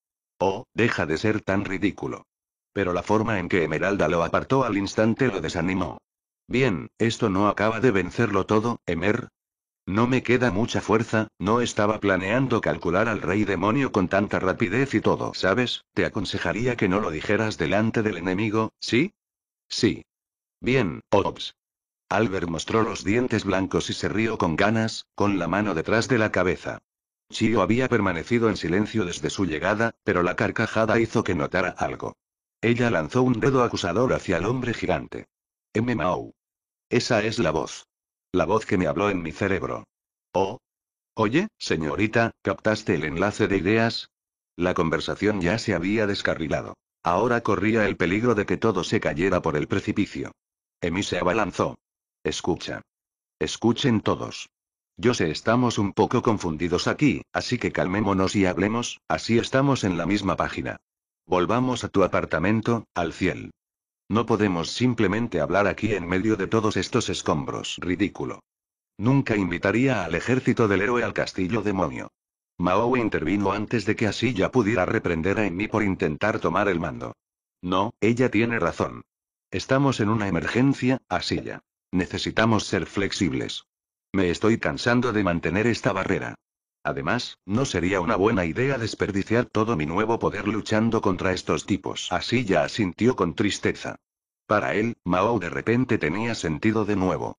Oh, deja de ser tan ridículo. Pero la forma en que Emeralda lo apartó al instante lo desanimó. Bien, esto no acaba de vencerlo todo, Emer. No me queda mucha fuerza, no estaba planeando calcular al rey demonio con tanta rapidez y todo, ¿sabes? Te aconsejaría que no lo dijeras delante del enemigo, ¿sí? Sí. Bien, Ops. Albert mostró los dientes blancos y se rió con ganas, con la mano detrás de la cabeza. Chio había permanecido en silencio desde su llegada, pero la carcajada hizo que notara algo. Ella lanzó un dedo acusador hacia el hombre gigante. M. Mao. Esa es la voz. La voz que me habló en mi cerebro. Oh. Oye, señorita, ¿captaste el enlace de ideas? La conversación ya se había descarrilado. Ahora corría el peligro de que todo se cayera por el precipicio. Emi se abalanzó. Escucha. Escuchen todos. Yo sé, estamos un poco confundidos aquí, así que calmémonos y hablemos, así estamos en la misma página. Volvamos a tu apartamento, al cielo. No podemos simplemente hablar aquí en medio de todos estos escombros. Ridículo. Nunca invitaría al ejército del héroe al castillo demonio. Mao intervino antes de que Asilla pudiera reprender a Enmi por intentar tomar el mando. No, ella tiene razón. Estamos en una emergencia, Asilla. Necesitamos ser flexibles. Me estoy cansando de mantener esta barrera. Además, no sería una buena idea desperdiciar todo mi nuevo poder luchando contra estos tipos. Así ya asintió con tristeza. Para él, Mao de repente tenía sentido de nuevo.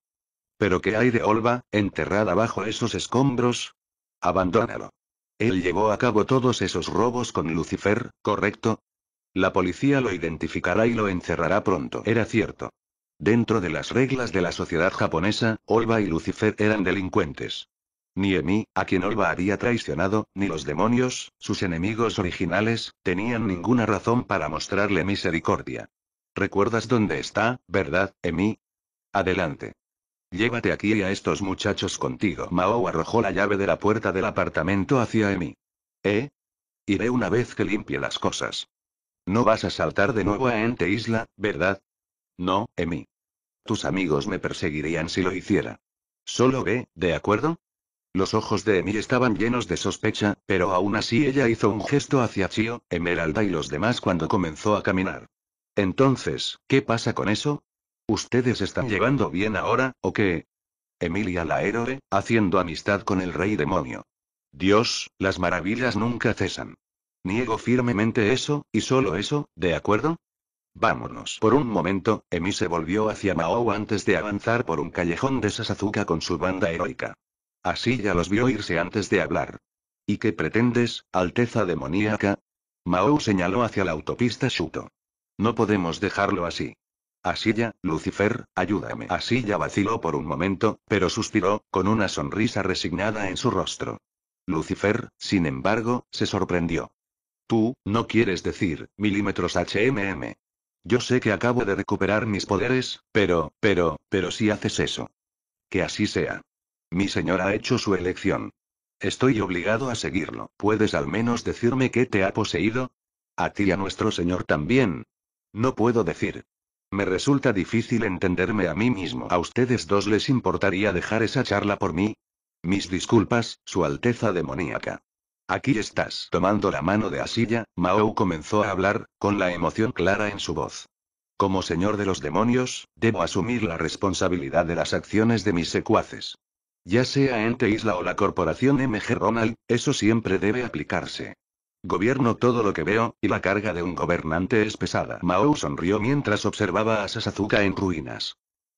¿Pero qué hay de Olva, enterrada bajo esos escombros? Abandónalo. Él llevó a cabo todos esos robos con Lucifer, ¿correcto? La policía lo identificará y lo encerrará pronto. Era cierto. Dentro de las reglas de la sociedad japonesa, Olva y Lucifer eran delincuentes. Ni Emi, a quien Olva había traicionado, ni los demonios, sus enemigos originales, tenían ninguna razón para mostrarle misericordia. ¿Recuerdas dónde está, verdad, Emi? Adelante. Llévate aquí y a estos muchachos contigo. Mao arrojó la llave de la puerta del apartamento hacia Emi. ¿Eh? Iré una vez que limpie las cosas. No vas a saltar de nuevo a Ente Isla, ¿verdad? No, Emi. Tus amigos me perseguirían si lo hiciera. Solo ve, ¿de acuerdo? Los ojos de Emi estaban llenos de sospecha, pero aún así ella hizo un gesto hacia Chio, Emeralda y los demás cuando comenzó a caminar. Entonces, ¿qué pasa con eso? ¿Ustedes están llevando bien ahora, o qué? Emilia la héroe, haciendo amistad con el rey demonio. Dios, las maravillas nunca cesan. Niego firmemente eso, y solo eso, ¿de acuerdo? Vámonos. Por un momento, Emi se volvió hacia Mao antes de avanzar por un callejón de Sasazuka con su banda heroica. Así ya los vio irse antes de hablar. ¿Y qué pretendes, Alteza demoníaca? Mao señaló hacia la autopista Shuto. No podemos dejarlo así. ya, Lucifer, ayúdame. ya vaciló por un momento, pero suspiró, con una sonrisa resignada en su rostro. Lucifer, sin embargo, se sorprendió. Tú, no quieres decir, milímetros HMM. Yo sé que acabo de recuperar mis poderes, pero, pero, pero si haces eso. Que así sea. Mi señor ha hecho su elección. Estoy obligado a seguirlo. ¿Puedes al menos decirme qué te ha poseído? A ti y a nuestro señor también. No puedo decir. Me resulta difícil entenderme a mí mismo. ¿A ustedes dos les importaría dejar esa charla por mí? Mis disculpas, Su Alteza demoníaca. Aquí estás. Tomando la mano de Asilla, Mao comenzó a hablar, con la emoción clara en su voz. Como señor de los demonios, debo asumir la responsabilidad de las acciones de mis secuaces. Ya sea ente isla o la corporación MG Ronald, eso siempre debe aplicarse. Gobierno todo lo que veo, y la carga de un gobernante es pesada. Mao sonrió mientras observaba a Sasazuka en ruinas.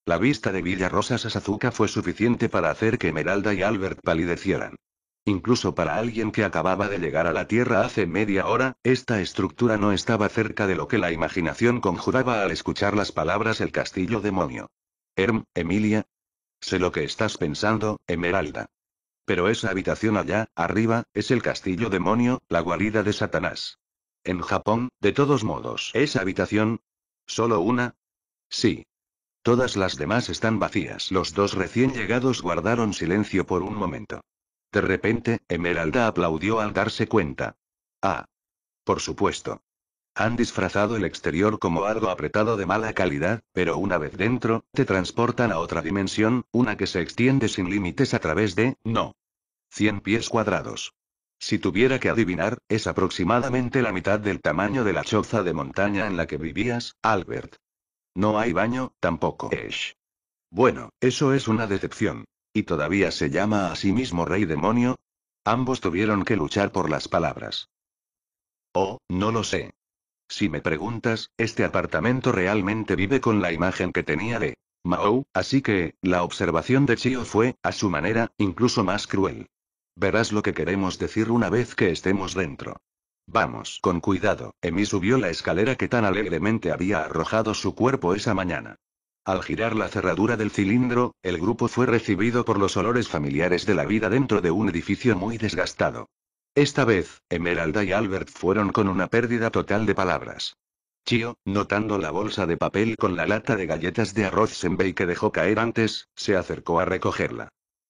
La vista de Villa Rosa Sasazuka fue suficiente para hacer que Emeralda y Albert palidecieran. Incluso para alguien que acababa de llegar a la Tierra hace media hora, esta estructura no estaba cerca de lo que la imaginación conjuraba al escuchar las palabras el castillo demonio. Herm, Emilia, Sé lo que estás pensando, Emeralda. Pero esa habitación allá, arriba, es el castillo demonio, la guarida de Satanás. En Japón, de todos modos, esa habitación... ¿Solo una? Sí. Todas las demás están vacías. Los dos recién llegados guardaron silencio por un momento. De repente, Emeralda aplaudió al darse cuenta. Ah. Por supuesto. Han disfrazado el exterior como algo apretado de mala calidad, pero una vez dentro, te transportan a otra dimensión, una que se extiende sin límites a través de, no. 100 pies cuadrados. Si tuviera que adivinar, es aproximadamente la mitad del tamaño de la choza de montaña en la que vivías, Albert. No hay baño, tampoco es. Bueno, eso es una decepción. ¿Y todavía se llama a sí mismo rey demonio? Ambos tuvieron que luchar por las palabras. Oh, no lo sé. Si me preguntas, este apartamento realmente vive con la imagen que tenía de Mao, así que, la observación de Chio fue, a su manera, incluso más cruel. Verás lo que queremos decir una vez que estemos dentro. Vamos, con cuidado, Emi subió la escalera que tan alegremente había arrojado su cuerpo esa mañana. Al girar la cerradura del cilindro, el grupo fue recibido por los olores familiares de la vida dentro de un edificio muy desgastado. Esta vez, Emeralda y Albert fueron con una pérdida total de palabras. Chio, notando la bolsa de papel con la lata de galletas de arroz senbei que dejó caer antes, se acercó a recogerla.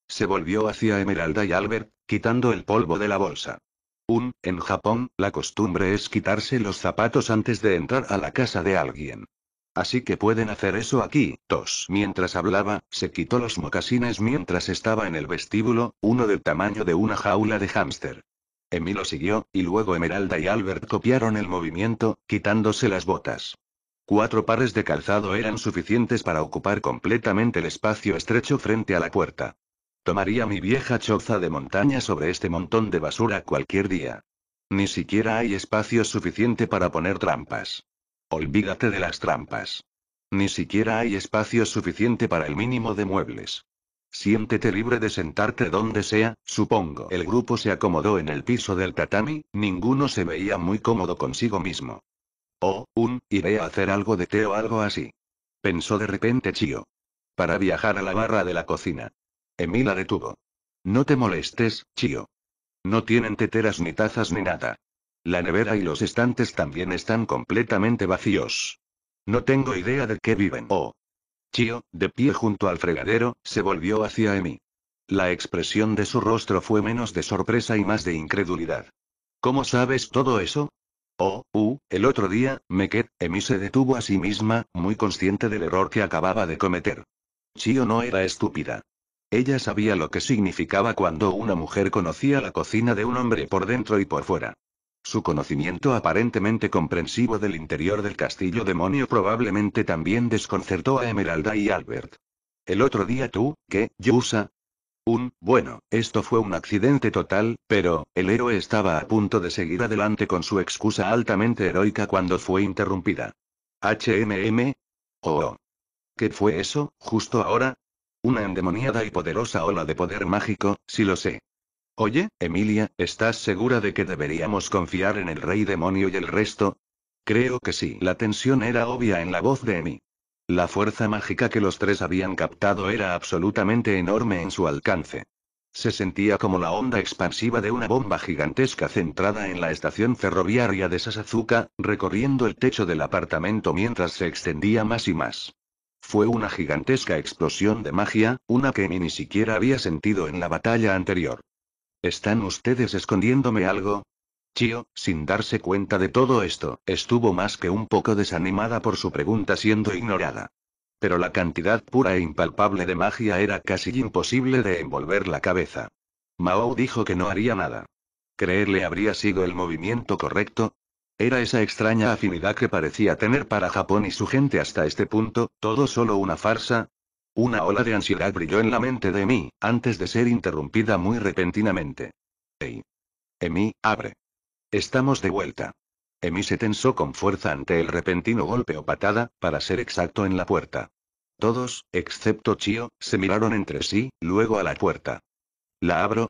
Se volvió hacia Emeralda y Albert, quitando el polvo de la bolsa. Un, en Japón, la costumbre es quitarse los zapatos antes de entrar a la casa de alguien. Así que pueden hacer eso aquí, tos. Mientras hablaba, se quitó los mocasines mientras estaba en el vestíbulo, uno del tamaño de una jaula de hámster lo siguió, y luego Emeralda y Albert copiaron el movimiento, quitándose las botas. Cuatro pares de calzado eran suficientes para ocupar completamente el espacio estrecho frente a la puerta. Tomaría mi vieja choza de montaña sobre este montón de basura cualquier día. Ni siquiera hay espacio suficiente para poner trampas. Olvídate de las trampas. Ni siquiera hay espacio suficiente para el mínimo de muebles. Siéntete libre de sentarte donde sea, supongo. El grupo se acomodó en el piso del tatami, ninguno se veía muy cómodo consigo mismo. Oh, un, iré a hacer algo de té o algo así. Pensó de repente Chio. Para viajar a la barra de la cocina. Emila detuvo. No te molestes, Chio. No tienen teteras ni tazas ni nada. La nevera y los estantes también están completamente vacíos. No tengo idea de qué viven. Oh, Chio, de pie junto al fregadero, se volvió hacia Emi. La expresión de su rostro fue menos de sorpresa y más de incredulidad. ¿Cómo sabes todo eso? Oh, uh, el otro día, Meket, Emi se detuvo a sí misma, muy consciente del error que acababa de cometer. Chio no era estúpida. Ella sabía lo que significaba cuando una mujer conocía la cocina de un hombre por dentro y por fuera. Su conocimiento aparentemente comprensivo del interior del castillo demonio probablemente también desconcertó a Emeralda y Albert. El otro día tú, ¿qué, Yusa? Un, bueno, esto fue un accidente total, pero, el héroe estaba a punto de seguir adelante con su excusa altamente heroica cuando fue interrumpida. HMM? Oh. ¿Qué fue eso, justo ahora? Una endemoniada y poderosa ola de poder mágico, si lo sé. Oye, Emilia, ¿estás segura de que deberíamos confiar en el rey demonio y el resto? Creo que sí. La tensión era obvia en la voz de Emi. La fuerza mágica que los tres habían captado era absolutamente enorme en su alcance. Se sentía como la onda expansiva de una bomba gigantesca centrada en la estación ferroviaria de Sasazuka, recorriendo el techo del apartamento mientras se extendía más y más. Fue una gigantesca explosión de magia, una que Emi ni siquiera había sentido en la batalla anterior. ¿Están ustedes escondiéndome algo? Chio, sin darse cuenta de todo esto, estuvo más que un poco desanimada por su pregunta siendo ignorada. Pero la cantidad pura e impalpable de magia era casi imposible de envolver la cabeza. Mao dijo que no haría nada. ¿Creerle habría sido el movimiento correcto? Era esa extraña afinidad que parecía tener para Japón y su gente hasta este punto, todo solo una farsa, una ola de ansiedad brilló en la mente de Emi, antes de ser interrumpida muy repentinamente. Ey. Emi, abre. Estamos de vuelta. Emi se tensó con fuerza ante el repentino golpe o patada, para ser exacto en la puerta. Todos, excepto Chio, se miraron entre sí, luego a la puerta. ¿La abro?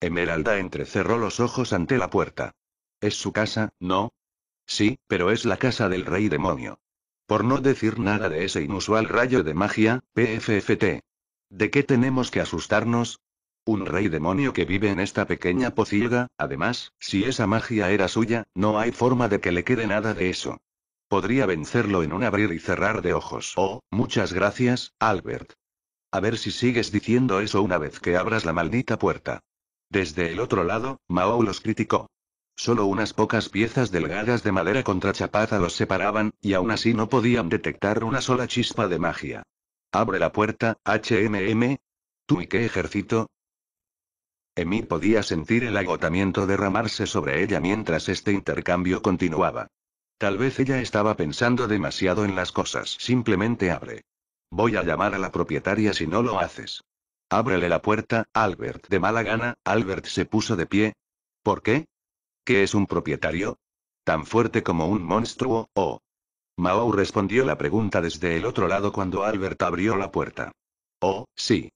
Emeralda entrecerró los ojos ante la puerta. Es su casa, ¿no? Sí, pero es la casa del rey demonio. Por no decir nada de ese inusual rayo de magia, PFFT. ¿De qué tenemos que asustarnos? Un rey demonio que vive en esta pequeña pocilga, además, si esa magia era suya, no hay forma de que le quede nada de eso. Podría vencerlo en un abrir y cerrar de ojos. Oh, muchas gracias, Albert. A ver si sigues diciendo eso una vez que abras la maldita puerta. Desde el otro lado, Mao los criticó. Solo unas pocas piezas delgadas de madera contrachapada los separaban, y aún así no podían detectar una sola chispa de magia. Abre la puerta, HMM. ¿Tú y qué ejército? Emi podía sentir el agotamiento derramarse sobre ella mientras este intercambio continuaba. Tal vez ella estaba pensando demasiado en las cosas. Simplemente abre. Voy a llamar a la propietaria si no lo haces. Ábrele la puerta, Albert. De mala gana, Albert se puso de pie. ¿Por qué? ¿Qué es un propietario? ¿Tan fuerte como un monstruo, o...? Mao respondió la pregunta desde el otro lado cuando Albert abrió la puerta. Oh, sí.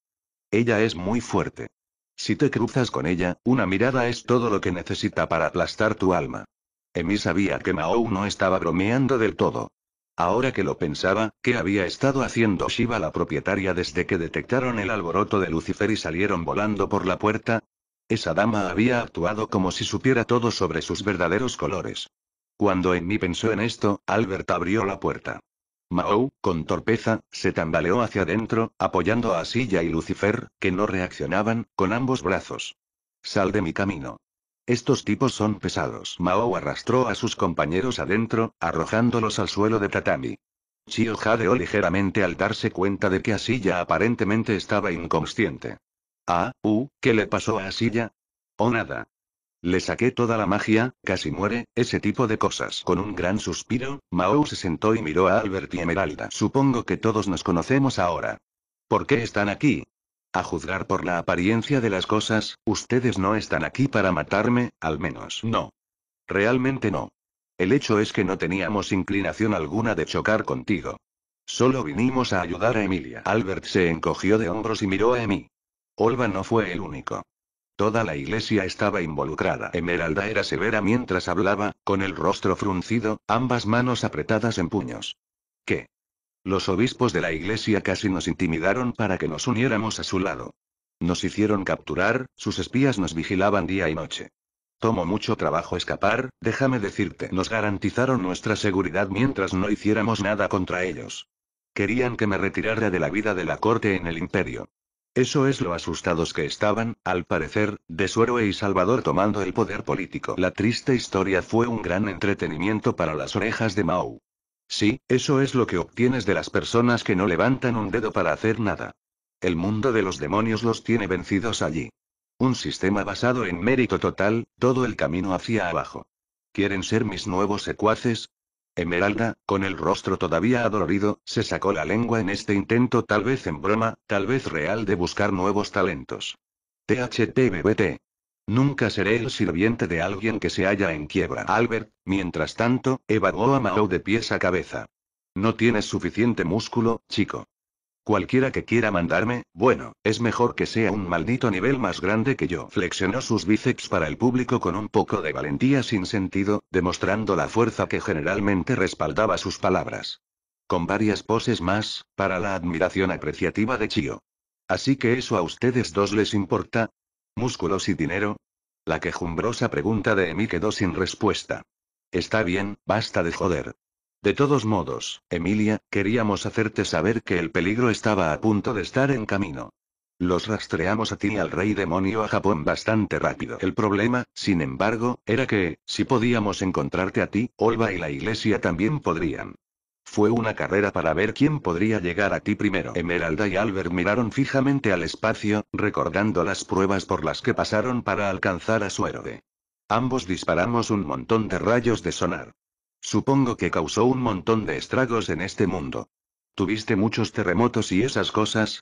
Ella es muy fuerte. Si te cruzas con ella, una mirada es todo lo que necesita para aplastar tu alma. Emi sabía que Mao no estaba bromeando del todo. Ahora que lo pensaba, ¿qué había estado haciendo Shiva la propietaria desde que detectaron el alboroto de Lucifer y salieron volando por la puerta? Esa dama había actuado como si supiera todo sobre sus verdaderos colores. Cuando en mí pensó en esto, Albert abrió la puerta. Mao, con torpeza, se tambaleó hacia adentro, apoyando a Silla y Lucifer, que no reaccionaban, con ambos brazos. Sal de mi camino. Estos tipos son pesados. Mao arrastró a sus compañeros adentro, arrojándolos al suelo de tatami. Chio jadeó ligeramente al darse cuenta de que Asilla aparentemente estaba inconsciente. Ah, uh, ¿qué le pasó a Silla? Oh nada. Le saqué toda la magia, casi muere, ese tipo de cosas. Con un gran suspiro, Mao se sentó y miró a Albert y Emeralda. Supongo que todos nos conocemos ahora. ¿Por qué están aquí? A juzgar por la apariencia de las cosas, ustedes no están aquí para matarme, al menos no. Realmente no. El hecho es que no teníamos inclinación alguna de chocar contigo. Solo vinimos a ayudar a Emilia. Albert se encogió de hombros y miró a Emi. Olva no fue el único. Toda la iglesia estaba involucrada. Emeralda era severa mientras hablaba, con el rostro fruncido, ambas manos apretadas en puños. ¿Qué? Los obispos de la iglesia casi nos intimidaron para que nos uniéramos a su lado. Nos hicieron capturar, sus espías nos vigilaban día y noche. Tomó mucho trabajo escapar, déjame decirte. Nos garantizaron nuestra seguridad mientras no hiciéramos nada contra ellos. Querían que me retirara de la vida de la corte en el imperio. Eso es lo asustados que estaban, al parecer, de su héroe y Salvador tomando el poder político. La triste historia fue un gran entretenimiento para las orejas de Mao. Sí, eso es lo que obtienes de las personas que no levantan un dedo para hacer nada. El mundo de los demonios los tiene vencidos allí. Un sistema basado en mérito total, todo el camino hacia abajo. ¿Quieren ser mis nuevos secuaces? Emeralda, con el rostro todavía adolorido, se sacó la lengua en este intento tal vez en broma, tal vez real de buscar nuevos talentos. THTBBT. Nunca seré el sirviente de alguien que se halla en quiebra. Albert, mientras tanto, evagó a Mao de pies a cabeza. No tienes suficiente músculo, chico. Cualquiera que quiera mandarme, bueno, es mejor que sea un maldito nivel más grande que yo. Flexionó sus bíceps para el público con un poco de valentía sin sentido, demostrando la fuerza que generalmente respaldaba sus palabras. Con varias poses más, para la admiración apreciativa de Chio. Así que eso a ustedes dos les importa. ¿Músculos y dinero? La quejumbrosa pregunta de Emi quedó sin respuesta. Está bien, basta de joder. De todos modos, Emilia, queríamos hacerte saber que el peligro estaba a punto de estar en camino. Los rastreamos a ti y al rey demonio a Japón bastante rápido. El problema, sin embargo, era que, si podíamos encontrarte a ti, Olva y la iglesia también podrían. Fue una carrera para ver quién podría llegar a ti primero. Emeralda y Albert miraron fijamente al espacio, recordando las pruebas por las que pasaron para alcanzar a su héroe. Ambos disparamos un montón de rayos de sonar. Supongo que causó un montón de estragos en este mundo. ¿Tuviste muchos terremotos y esas cosas?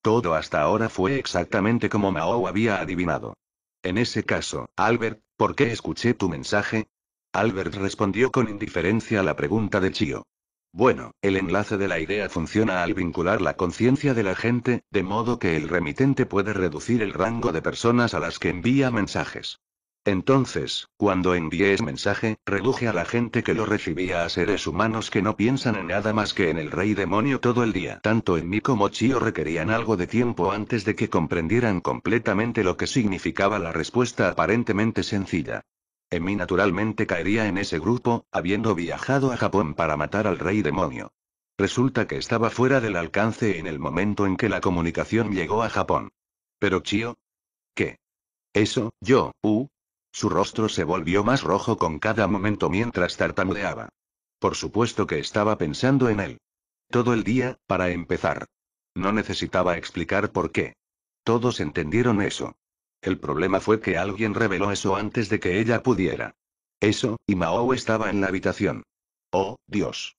Todo hasta ahora fue exactamente como Mao había adivinado. En ese caso, Albert, ¿por qué escuché tu mensaje? Albert respondió con indiferencia a la pregunta de Chio. Bueno, el enlace de la idea funciona al vincular la conciencia de la gente, de modo que el remitente puede reducir el rango de personas a las que envía mensajes. Entonces, cuando envié ese mensaje, reduje a la gente que lo recibía a seres humanos que no piensan en nada más que en el rey demonio todo el día. Tanto en mí como Chio requerían algo de tiempo antes de que comprendieran completamente lo que significaba la respuesta aparentemente sencilla. En mí naturalmente caería en ese grupo, habiendo viajado a Japón para matar al rey demonio. Resulta que estaba fuera del alcance en el momento en que la comunicación llegó a Japón. Pero Chio... ¿Qué? Eso, yo, uh, su rostro se volvió más rojo con cada momento mientras tartamudeaba. Por supuesto que estaba pensando en él. Todo el día, para empezar. No necesitaba explicar por qué. Todos entendieron eso. El problema fue que alguien reveló eso antes de que ella pudiera. Eso, y Mao estaba en la habitación. Oh, Dios.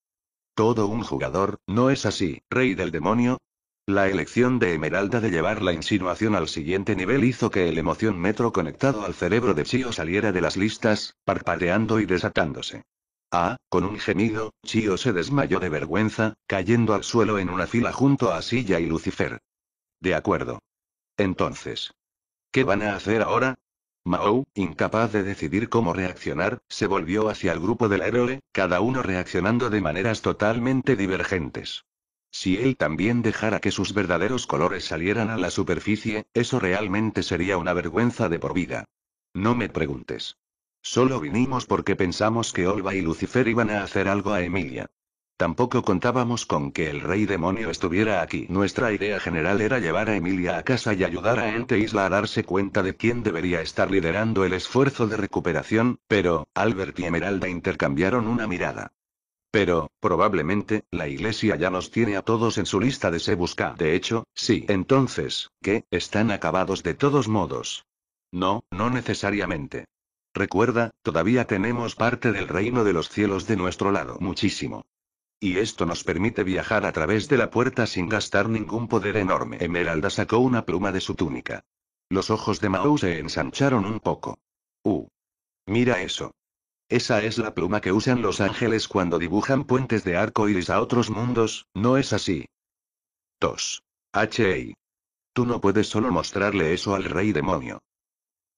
Todo un jugador, ¿no es así, rey del demonio? La elección de Emeralda de llevar la insinuación al siguiente nivel hizo que el emoción metro conectado al cerebro de Chio saliera de las listas, parpadeando y desatándose. Ah, con un gemido, Chio se desmayó de vergüenza, cayendo al suelo en una fila junto a Silla y Lucifer. De acuerdo. Entonces. ¿Qué van a hacer ahora? Mao, incapaz de decidir cómo reaccionar, se volvió hacia el grupo del héroe, cada uno reaccionando de maneras totalmente divergentes. Si él también dejara que sus verdaderos colores salieran a la superficie, eso realmente sería una vergüenza de por vida. No me preguntes. Solo vinimos porque pensamos que Olva y Lucifer iban a hacer algo a Emilia. Tampoco contábamos con que el rey demonio estuviera aquí. Nuestra idea general era llevar a Emilia a casa y ayudar a Ente Isla a darse cuenta de quién debería estar liderando el esfuerzo de recuperación, pero, Albert y Emeralda intercambiaron una mirada. Pero, probablemente, la iglesia ya nos tiene a todos en su lista de se busca. De hecho, sí. Entonces, ¿qué? Están acabados de todos modos. No, no necesariamente. Recuerda, todavía tenemos parte del reino de los cielos de nuestro lado. Muchísimo. Y esto nos permite viajar a través de la puerta sin gastar ningún poder enorme. Emeralda sacó una pluma de su túnica. Los ojos de Mao se ensancharon un poco. Uh. Mira eso. Esa es la pluma que usan los ángeles cuando dibujan puentes de arco iris a otros mundos, ¿no es así? Tos. H.E.I. Tú no puedes solo mostrarle eso al rey demonio.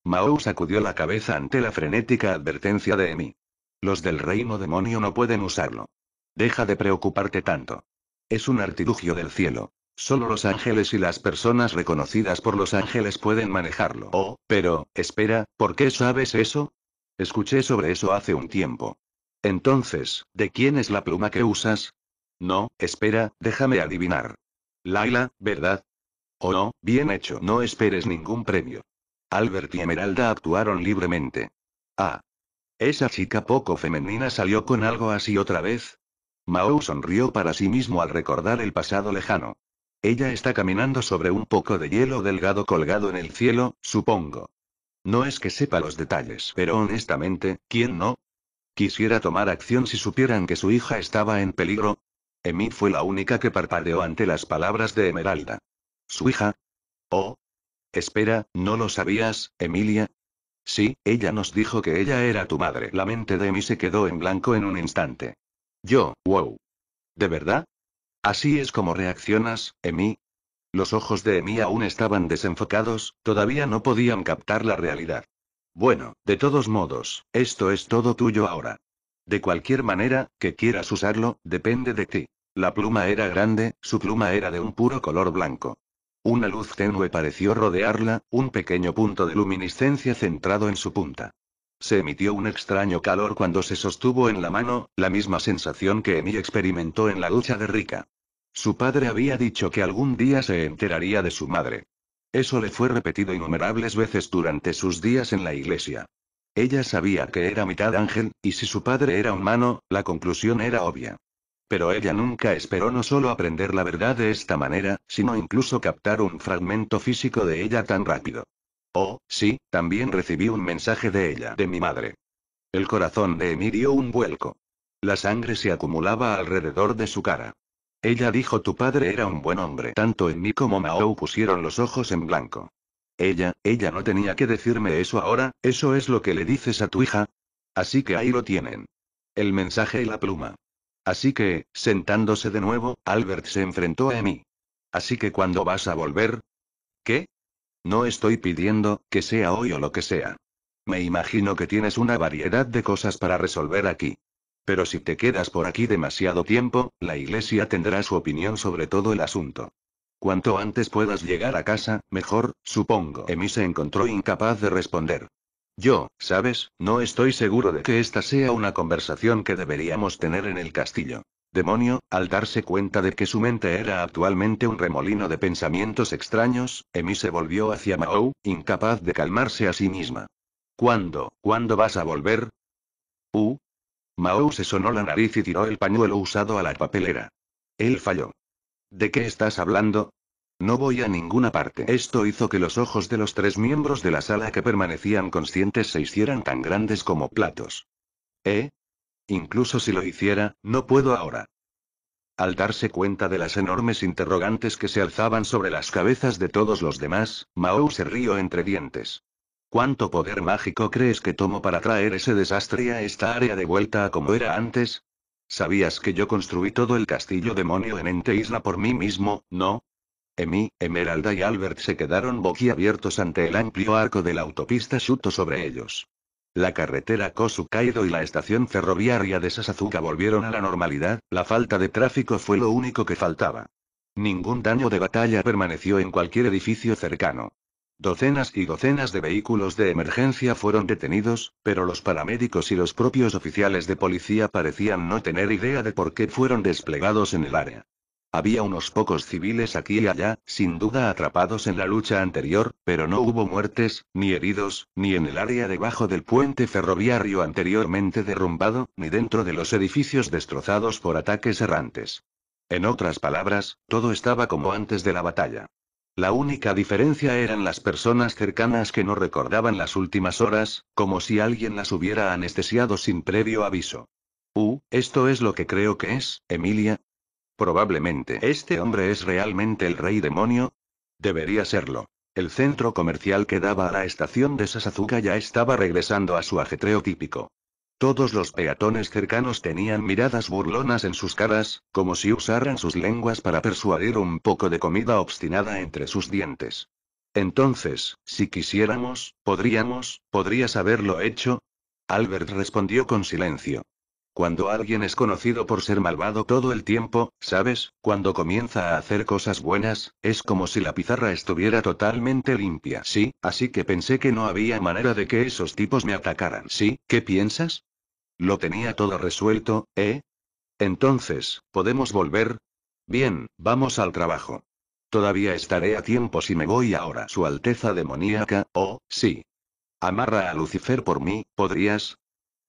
Mao sacudió la cabeza ante la frenética advertencia de Emi. Los del reino demonio no pueden usarlo. Deja de preocuparte tanto. Es un artilugio del cielo. Solo los ángeles y las personas reconocidas por los ángeles pueden manejarlo. Oh, pero, espera, ¿por qué sabes eso? Escuché sobre eso hace un tiempo. Entonces, ¿de quién es la pluma que usas? No, espera, déjame adivinar. Laila, ¿verdad? O oh no, bien hecho, no esperes ningún premio. Albert y Emeralda actuaron libremente. Ah. Esa chica poco femenina salió con algo así otra vez. Mao sonrió para sí mismo al recordar el pasado lejano. Ella está caminando sobre un poco de hielo delgado colgado en el cielo, supongo. No es que sepa los detalles, pero honestamente, ¿quién no? Quisiera tomar acción si supieran que su hija estaba en peligro. Emi fue la única que parpadeó ante las palabras de Emeralda. ¿Su hija? Oh. Espera, ¿no lo sabías, Emilia? Sí, ella nos dijo que ella era tu madre. La mente de Emi se quedó en blanco en un instante. Yo, wow. ¿De verdad? ¿Así es como reaccionas, Emi? Los ojos de Emi aún estaban desenfocados, todavía no podían captar la realidad. Bueno, de todos modos, esto es todo tuyo ahora. De cualquier manera, que quieras usarlo, depende de ti. La pluma era grande, su pluma era de un puro color blanco. Una luz tenue pareció rodearla, un pequeño punto de luminiscencia centrado en su punta. Se emitió un extraño calor cuando se sostuvo en la mano, la misma sensación que Emi experimentó en la ducha de Rika. Su padre había dicho que algún día se enteraría de su madre. Eso le fue repetido innumerables veces durante sus días en la iglesia. Ella sabía que era mitad ángel, y si su padre era humano, la conclusión era obvia. Pero ella nunca esperó no solo aprender la verdad de esta manera, sino incluso captar un fragmento físico de ella tan rápido. Oh, sí, también recibí un mensaje de ella, de mi madre. El corazón de Emi dio un vuelco. La sangre se acumulaba alrededor de su cara. Ella dijo tu padre era un buen hombre. Tanto en mí como Mao pusieron los ojos en blanco. Ella, ella no tenía que decirme eso ahora, eso es lo que le dices a tu hija. Así que ahí lo tienen. El mensaje y la pluma. Así que, sentándose de nuevo, Albert se enfrentó a mí. Así que cuando vas a volver? ¿Qué? No estoy pidiendo, que sea hoy o lo que sea. Me imagino que tienes una variedad de cosas para resolver aquí. Pero si te quedas por aquí demasiado tiempo, la iglesia tendrá su opinión sobre todo el asunto. Cuanto antes puedas llegar a casa, mejor, supongo. Emi se encontró incapaz de responder. Yo, sabes, no estoy seguro de que esta sea una conversación que deberíamos tener en el castillo. Demonio, al darse cuenta de que su mente era actualmente un remolino de pensamientos extraños, Emi se volvió hacia Mao, incapaz de calmarse a sí misma. ¿Cuándo, cuándo vas a volver? Uh, Mao se sonó la nariz y tiró el pañuelo usado a la papelera. Él falló. ¿De qué estás hablando? No voy a ninguna parte. Esto hizo que los ojos de los tres miembros de la sala que permanecían conscientes se hicieran tan grandes como platos. ¿Eh? Incluso si lo hiciera, no puedo ahora. Al darse cuenta de las enormes interrogantes que se alzaban sobre las cabezas de todos los demás, Mao se rió entre dientes. ¿Cuánto poder mágico crees que tomo para traer ese desastre a esta área de vuelta a como era antes? ¿Sabías que yo construí todo el castillo demonio en Ente Isla por mí mismo, no? Emi, Emeralda y Albert se quedaron boquiabiertos ante el amplio arco de la autopista Shuto sobre ellos. La carretera Kosukaido y la estación ferroviaria de Sasazuka volvieron a la normalidad, la falta de tráfico fue lo único que faltaba. Ningún daño de batalla permaneció en cualquier edificio cercano. Docenas y docenas de vehículos de emergencia fueron detenidos, pero los paramédicos y los propios oficiales de policía parecían no tener idea de por qué fueron desplegados en el área. Había unos pocos civiles aquí y allá, sin duda atrapados en la lucha anterior, pero no hubo muertes, ni heridos, ni en el área debajo del puente ferroviario anteriormente derrumbado, ni dentro de los edificios destrozados por ataques errantes. En otras palabras, todo estaba como antes de la batalla. La única diferencia eran las personas cercanas que no recordaban las últimas horas, como si alguien las hubiera anestesiado sin previo aviso. Uh, esto es lo que creo que es, Emilia. Probablemente este hombre es realmente el rey demonio. Debería serlo. El centro comercial que daba a la estación de Sasazuka ya estaba regresando a su ajetreo típico. Todos los peatones cercanos tenían miradas burlonas en sus caras, como si usaran sus lenguas para persuadir un poco de comida obstinada entre sus dientes. Entonces, si quisiéramos, podríamos, podrías haberlo hecho. Albert respondió con silencio. Cuando alguien es conocido por ser malvado todo el tiempo, ¿sabes? Cuando comienza a hacer cosas buenas, es como si la pizarra estuviera totalmente limpia. Sí, así que pensé que no había manera de que esos tipos me atacaran. ¿Sí? ¿Qué piensas? Lo tenía todo resuelto, ¿eh? Entonces, ¿podemos volver? Bien, vamos al trabajo. Todavía estaré a tiempo si me voy ahora. Su Alteza demoníaca, oh, sí. Amarra a Lucifer por mí, ¿podrías?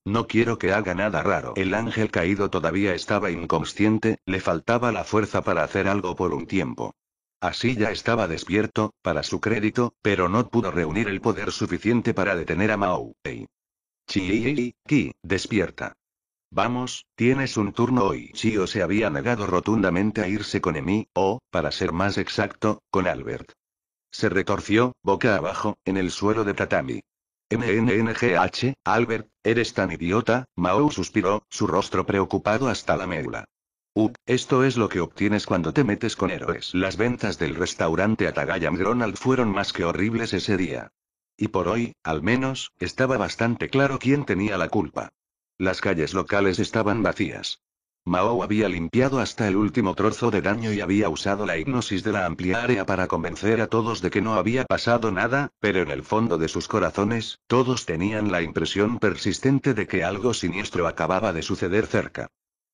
No quiero que haga nada raro. El ángel caído todavía estaba inconsciente, le faltaba la fuerza para hacer algo por un tiempo. Así ya estaba despierto, para su crédito, pero no pudo reunir el poder suficiente para detener a Mao. Chi, Ki, despierta. Vamos, tienes un turno hoy. Chio se había negado rotundamente a irse con Emi, o, para ser más exacto, con Albert. Se retorció, boca abajo, en el suelo de tatami. MNNGH, Albert, eres tan idiota, Mao suspiró, su rostro preocupado hasta la médula. Up, esto es lo que obtienes cuando te metes con héroes. Las ventas del restaurante Atagaya Ronald fueron más que horribles ese día. Y por hoy, al menos, estaba bastante claro quién tenía la culpa. Las calles locales estaban vacías. Mao había limpiado hasta el último trozo de daño y había usado la hipnosis de la amplia área para convencer a todos de que no había pasado nada, pero en el fondo de sus corazones, todos tenían la impresión persistente de que algo siniestro acababa de suceder cerca.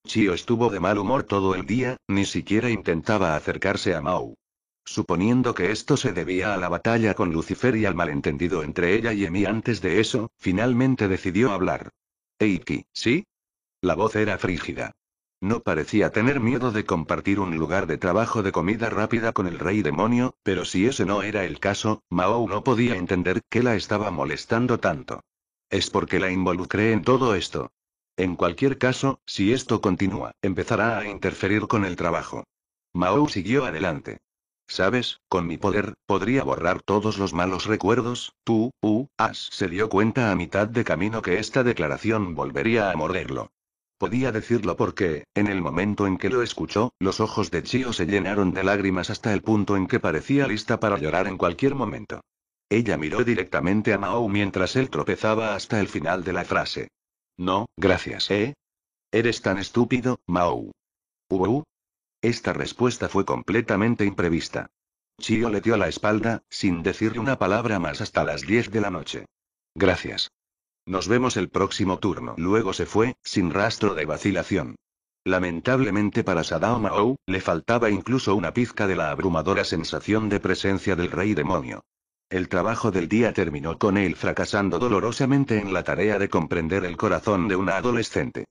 Chio estuvo de mal humor todo el día, ni siquiera intentaba acercarse a Mao. Suponiendo que esto se debía a la batalla con Lucifer y al malentendido entre ella y Emi antes de eso, finalmente decidió hablar. Eiki, ¿sí? La voz era frígida. No parecía tener miedo de compartir un lugar de trabajo de comida rápida con el rey demonio, pero si ese no era el caso, Mao no podía entender que la estaba molestando tanto. Es porque la involucré en todo esto. En cualquier caso, si esto continúa, empezará a interferir con el trabajo. Mao siguió adelante. ¿Sabes? Con mi poder, podría borrar todos los malos recuerdos, tú, u, As se dio cuenta a mitad de camino que esta declaración volvería a morderlo. Podía decirlo porque, en el momento en que lo escuchó, los ojos de Chio se llenaron de lágrimas hasta el punto en que parecía lista para llorar en cualquier momento. Ella miró directamente a Mao mientras él tropezaba hasta el final de la frase. No, gracias, ¿eh? Eres tan estúpido, Mao. Uh, esta respuesta fue completamente imprevista. Chio le dio la espalda, sin decirle una palabra más hasta las 10 de la noche. Gracias. Nos vemos el próximo turno. Luego se fue, sin rastro de vacilación. Lamentablemente para Sadao Mao, le faltaba incluso una pizca de la abrumadora sensación de presencia del rey demonio. El trabajo del día terminó con él fracasando dolorosamente en la tarea de comprender el corazón de una adolescente.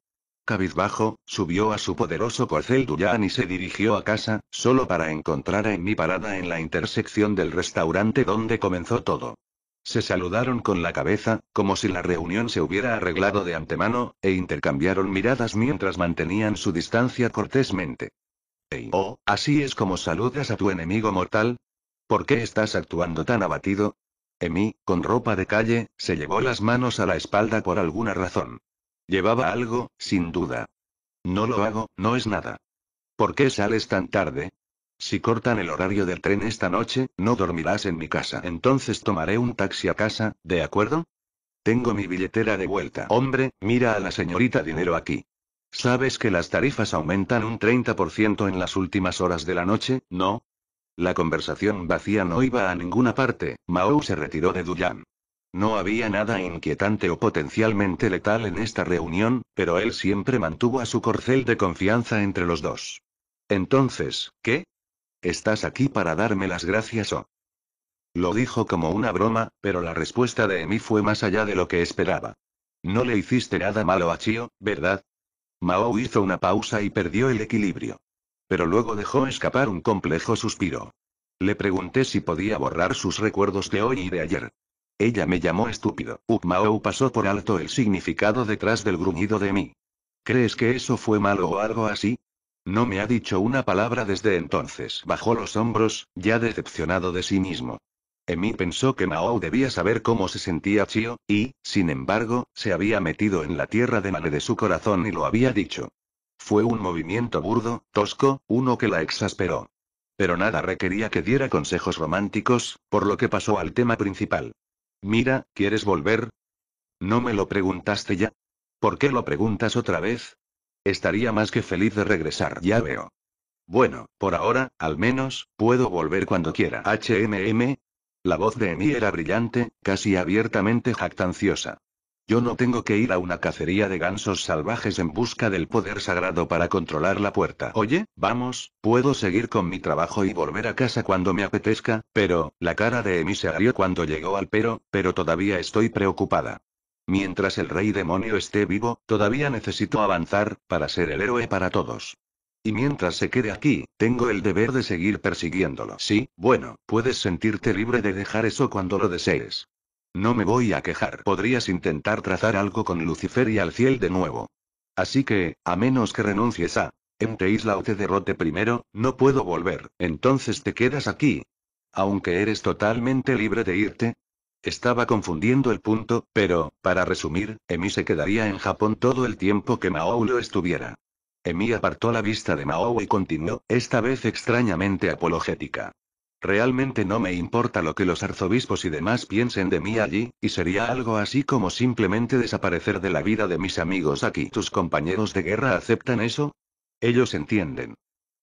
Cabizbajo, subió a su poderoso corcel Duyan y se dirigió a casa, solo para encontrar a mi parada en la intersección del restaurante donde comenzó todo. Se saludaron con la cabeza, como si la reunión se hubiera arreglado de antemano, e intercambiaron miradas mientras mantenían su distancia cortésmente. oh, así es como saludas a tu enemigo mortal. ¿Por qué estás actuando tan abatido? Emi, con ropa de calle, se llevó las manos a la espalda por alguna razón. Llevaba algo, sin duda. No lo hago, no es nada. ¿Por qué sales tan tarde? Si cortan el horario del tren esta noche, no dormirás en mi casa. Entonces tomaré un taxi a casa, ¿de acuerdo? Tengo mi billetera de vuelta. Hombre, mira a la señorita dinero aquí. ¿Sabes que las tarifas aumentan un 30% en las últimas horas de la noche, no? La conversación vacía no iba a ninguna parte, Mao se retiró de Duyan. No había nada inquietante o potencialmente letal en esta reunión, pero él siempre mantuvo a su corcel de confianza entre los dos. Entonces, ¿qué? ¿Estás aquí para darme las gracias o? Lo dijo como una broma, pero la respuesta de Emi fue más allá de lo que esperaba. No le hiciste nada malo a Chio, ¿verdad? Mao hizo una pausa y perdió el equilibrio. Pero luego dejó escapar un complejo suspiro. Le pregunté si podía borrar sus recuerdos de hoy y de ayer. Ella me llamó estúpido. Ukmao pasó por alto el significado detrás del gruñido de mí. ¿Crees que eso fue malo o algo así? No me ha dicho una palabra desde entonces. Bajó los hombros, ya decepcionado de sí mismo. Emi pensó que Mao debía saber cómo se sentía Chio, y, sin embargo, se había metido en la tierra de madre de su corazón y lo había dicho. Fue un movimiento burdo, tosco, uno que la exasperó. Pero nada requería que diera consejos románticos, por lo que pasó al tema principal. Mira, ¿quieres volver? ¿No me lo preguntaste ya? ¿Por qué lo preguntas otra vez? Estaría más que feliz de regresar, ya veo. Bueno, por ahora, al menos, puedo volver cuando quiera. HMM. La voz de Emi era brillante, casi abiertamente jactanciosa. Yo no tengo que ir a una cacería de gansos salvajes en busca del poder sagrado para controlar la puerta. Oye, vamos, puedo seguir con mi trabajo y volver a casa cuando me apetezca, pero, la cara de Emi se agrió cuando llegó al pero, pero todavía estoy preocupada. Mientras el rey demonio esté vivo, todavía necesito avanzar, para ser el héroe para todos. Y mientras se quede aquí, tengo el deber de seguir persiguiéndolo. Sí, bueno, puedes sentirte libre de dejar eso cuando lo desees. No me voy a quejar. Podrías intentar trazar algo con Lucifer y al Cielo de nuevo. Así que, a menos que renuncies a Ente Isla o te derrote primero, no puedo volver, entonces te quedas aquí. Aunque eres totalmente libre de irte, estaba confundiendo el punto, pero, para resumir, Emi se quedaría en Japón todo el tiempo que Mao lo estuviera. Emi apartó la vista de Mao y continuó, esta vez extrañamente apologética. Realmente no me importa lo que los arzobispos y demás piensen de mí allí, y sería algo así como simplemente desaparecer de la vida de mis amigos aquí. ¿Tus compañeros de guerra aceptan eso? Ellos entienden.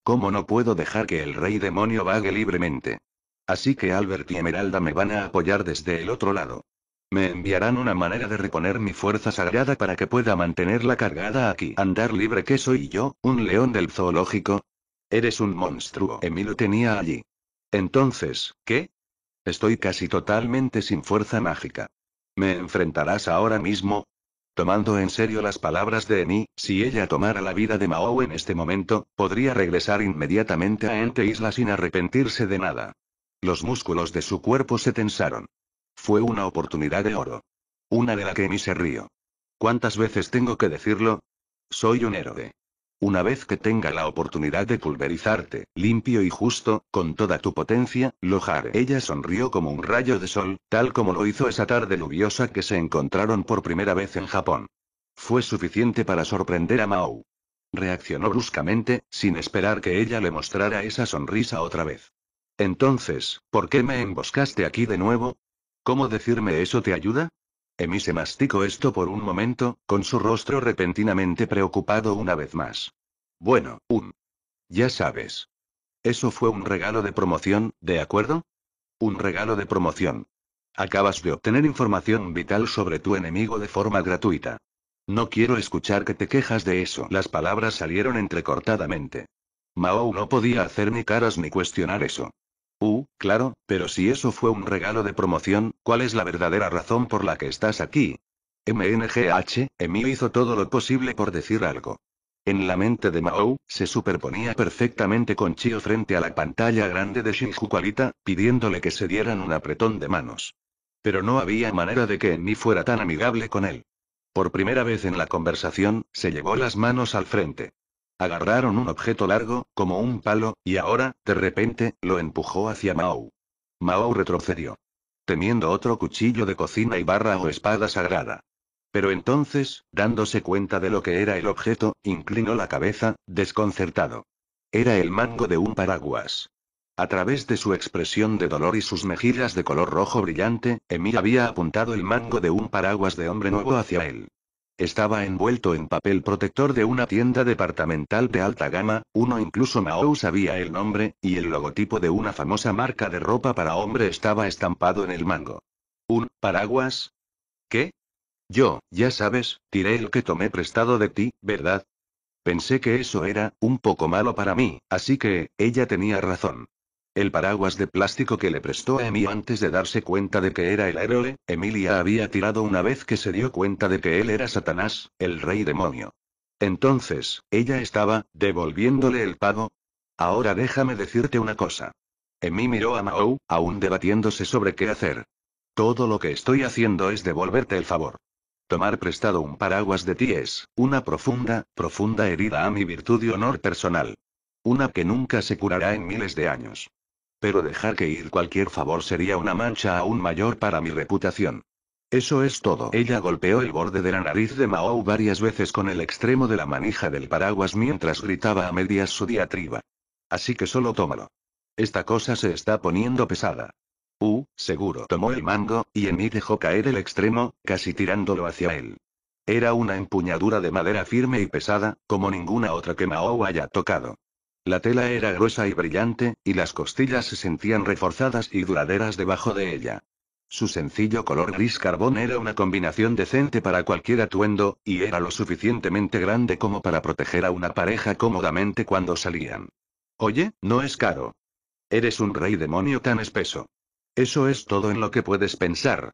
¿Cómo no puedo dejar que el rey demonio vague libremente? Así que Albert y Emeralda me van a apoyar desde el otro lado. Me enviarán una manera de reponer mi fuerza sagrada para que pueda mantenerla cargada aquí. Andar libre que soy yo, un león del zoológico. Eres un monstruo. Emilio tenía allí. Entonces, ¿qué? Estoy casi totalmente sin fuerza mágica. ¿Me enfrentarás ahora mismo? Tomando en serio las palabras de Eni, si ella tomara la vida de Mao en este momento, podría regresar inmediatamente a Ente Isla sin arrepentirse de nada. Los músculos de su cuerpo se tensaron. Fue una oportunidad de oro. Una de la que Eni se rió. ¿Cuántas veces tengo que decirlo? Soy un héroe. Una vez que tenga la oportunidad de pulverizarte, limpio y justo, con toda tu potencia, haré. Ella sonrió como un rayo de sol, tal como lo hizo esa tarde lluviosa que se encontraron por primera vez en Japón. Fue suficiente para sorprender a Mao. Reaccionó bruscamente, sin esperar que ella le mostrara esa sonrisa otra vez. Entonces, ¿por qué me emboscaste aquí de nuevo? ¿Cómo decirme eso te ayuda? Emi se masticó esto por un momento, con su rostro repentinamente preocupado una vez más. Bueno, un. Ya sabes. Eso fue un regalo de promoción, ¿de acuerdo? Un regalo de promoción. Acabas de obtener información vital sobre tu enemigo de forma gratuita. No quiero escuchar que te quejas de eso. Las palabras salieron entrecortadamente. Mao no podía hacer ni caras ni cuestionar eso. Uh, claro, pero si eso fue un regalo de promoción, ¿cuál es la verdadera razón por la que estás aquí? MNGH, Emi hizo todo lo posible por decir algo. En la mente de Mao, se superponía perfectamente con Chio frente a la pantalla grande de Shinjuku Alita, pidiéndole que se dieran un apretón de manos. Pero no había manera de que Emi fuera tan amigable con él. Por primera vez en la conversación, se llevó las manos al frente. Agarraron un objeto largo, como un palo, y ahora, de repente, lo empujó hacia Mao. Mao retrocedió. Teniendo otro cuchillo de cocina y barra o espada sagrada. Pero entonces, dándose cuenta de lo que era el objeto, inclinó la cabeza, desconcertado. Era el mango de un paraguas. A través de su expresión de dolor y sus mejillas de color rojo brillante, Emir había apuntado el mango de un paraguas de hombre nuevo hacia él. Estaba envuelto en papel protector de una tienda departamental de alta gama, uno incluso Mao sabía el nombre, y el logotipo de una famosa marca de ropa para hombre estaba estampado en el mango. ¿Un paraguas? ¿Qué? Yo, ya sabes, tiré el que tomé prestado de ti, ¿verdad? Pensé que eso era, un poco malo para mí, así que, ella tenía razón. El paraguas de plástico que le prestó a Emi antes de darse cuenta de que era el héroe, Emilia había tirado una vez que se dio cuenta de que él era Satanás, el rey demonio. Entonces, ella estaba, devolviéndole el pago. Ahora déjame decirte una cosa. Emi miró a Mao, aún debatiéndose sobre qué hacer. Todo lo que estoy haciendo es devolverte el favor. Tomar prestado un paraguas de ti es, una profunda, profunda herida a mi virtud y honor personal. Una que nunca se curará en miles de años pero dejar que ir cualquier favor sería una mancha aún mayor para mi reputación. Eso es todo. Ella golpeó el borde de la nariz de Mao varias veces con el extremo de la manija del paraguas mientras gritaba a medias su diatriba. Así que solo tómalo. Esta cosa se está poniendo pesada. Uh, seguro. Tomó el mango, y en mí dejó caer el extremo, casi tirándolo hacia él. Era una empuñadura de madera firme y pesada, como ninguna otra que Mao haya tocado. La tela era gruesa y brillante, y las costillas se sentían reforzadas y duraderas debajo de ella. Su sencillo color gris carbón era una combinación decente para cualquier atuendo, y era lo suficientemente grande como para proteger a una pareja cómodamente cuando salían. Oye, no es caro. Eres un rey demonio tan espeso. Eso es todo en lo que puedes pensar.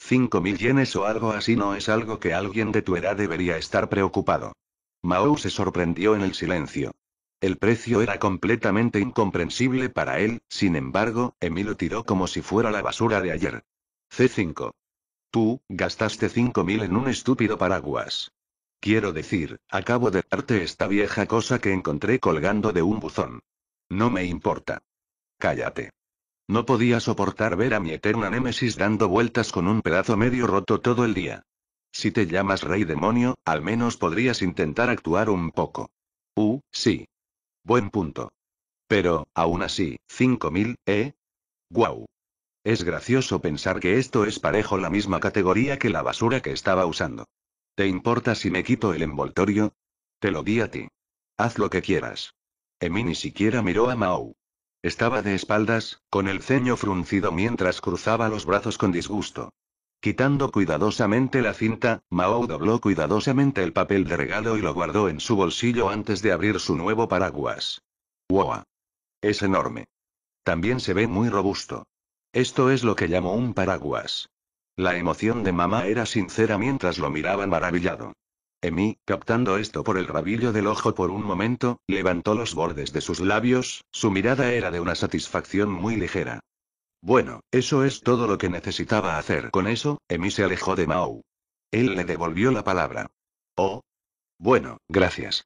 Cinco mil yenes o algo así no es algo que alguien de tu edad debería estar preocupado. Mao se sorprendió en el silencio. El precio era completamente incomprensible para él, sin embargo, Emil lo tiró como si fuera la basura de ayer. C5. Tú, gastaste 5.000 en un estúpido paraguas. Quiero decir, acabo de darte esta vieja cosa que encontré colgando de un buzón. No me importa. Cállate. No podía soportar ver a mi eterna némesis dando vueltas con un pedazo medio roto todo el día. Si te llamas rey demonio, al menos podrías intentar actuar un poco. Uh, sí, Buen punto. Pero, aún así, 5.000, ¿eh? ¡Guau! Es gracioso pensar que esto es parejo la misma categoría que la basura que estaba usando. ¿Te importa si me quito el envoltorio? Te lo di a ti. Haz lo que quieras. Emi ni siquiera miró a Mao. Estaba de espaldas, con el ceño fruncido mientras cruzaba los brazos con disgusto. Quitando cuidadosamente la cinta, Mao dobló cuidadosamente el papel de regalo y lo guardó en su bolsillo antes de abrir su nuevo paraguas. ¡Wow! Es enorme. También se ve muy robusto. Esto es lo que llamo un paraguas. La emoción de mamá era sincera mientras lo miraba maravillado. Emi, captando esto por el rabillo del ojo por un momento, levantó los bordes de sus labios, su mirada era de una satisfacción muy ligera. Bueno, eso es todo lo que necesitaba hacer. Con eso, Emi se alejó de Mao. Él le devolvió la palabra. Oh. Bueno, gracias.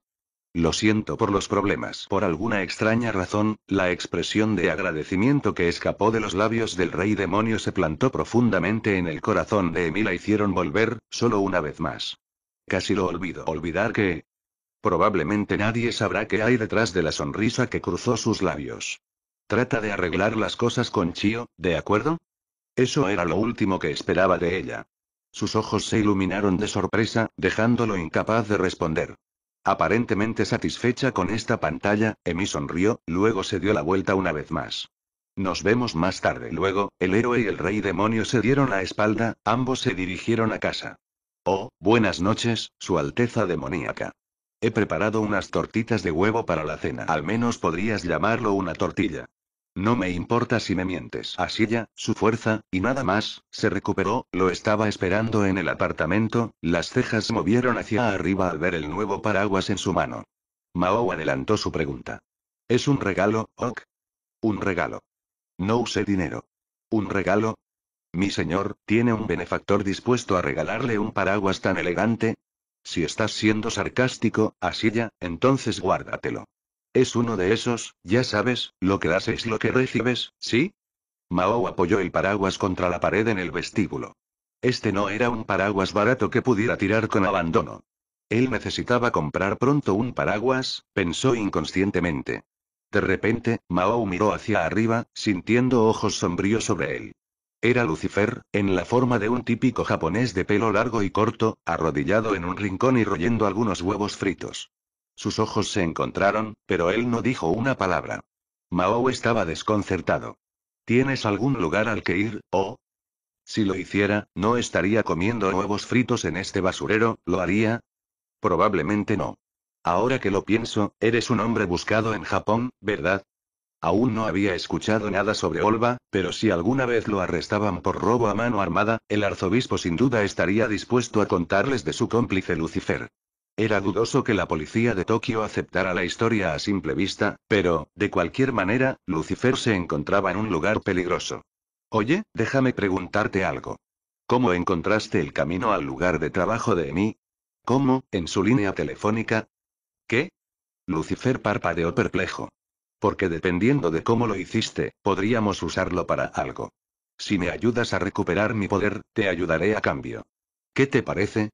Lo siento por los problemas. Por alguna extraña razón, la expresión de agradecimiento que escapó de los labios del rey demonio se plantó profundamente en el corazón de Emi. La Hicieron volver, solo una vez más. Casi lo olvido. Olvidar que... Probablemente nadie sabrá qué hay detrás de la sonrisa que cruzó sus labios. Trata de arreglar las cosas con Chio, ¿de acuerdo? Eso era lo último que esperaba de ella. Sus ojos se iluminaron de sorpresa, dejándolo incapaz de responder. Aparentemente satisfecha con esta pantalla, Emi sonrió, luego se dio la vuelta una vez más. Nos vemos más tarde. Luego, el héroe y el rey demonio se dieron la espalda, ambos se dirigieron a casa. Oh, buenas noches, Su Alteza demoníaca. He preparado unas tortitas de huevo para la cena. Al menos podrías llamarlo una tortilla. No me importa si me mientes. Así su fuerza, y nada más, se recuperó, lo estaba esperando en el apartamento, las cejas movieron hacia arriba al ver el nuevo paraguas en su mano. Mao adelantó su pregunta. ¿Es un regalo, Ok? Un regalo. No usé dinero. ¿Un regalo? Mi señor, ¿tiene un benefactor dispuesto a regalarle un paraguas tan elegante? Si estás siendo sarcástico, así ya, entonces guárdatelo. Es uno de esos, ya sabes, lo que das es lo que recibes, ¿sí? Mao apoyó el paraguas contra la pared en el vestíbulo. Este no era un paraguas barato que pudiera tirar con abandono. Él necesitaba comprar pronto un paraguas, pensó inconscientemente. De repente, Mao miró hacia arriba, sintiendo ojos sombríos sobre él. Era Lucifer, en la forma de un típico japonés de pelo largo y corto, arrodillado en un rincón y royendo algunos huevos fritos. Sus ojos se encontraron, pero él no dijo una palabra. Mao estaba desconcertado. ¿Tienes algún lugar al que ir, o? Si lo hiciera, no estaría comiendo huevos fritos en este basurero, ¿lo haría? Probablemente no. Ahora que lo pienso, eres un hombre buscado en Japón, ¿verdad? Aún no había escuchado nada sobre Olva, pero si alguna vez lo arrestaban por robo a mano armada, el arzobispo sin duda estaría dispuesto a contarles de su cómplice Lucifer. Era dudoso que la policía de Tokio aceptara la historia a simple vista, pero, de cualquier manera, Lucifer se encontraba en un lugar peligroso. Oye, déjame preguntarte algo. ¿Cómo encontraste el camino al lugar de trabajo de Emi? ¿Cómo, en su línea telefónica? ¿Qué? Lucifer parpadeó perplejo. Porque dependiendo de cómo lo hiciste, podríamos usarlo para algo. Si me ayudas a recuperar mi poder, te ayudaré a cambio. ¿Qué te parece?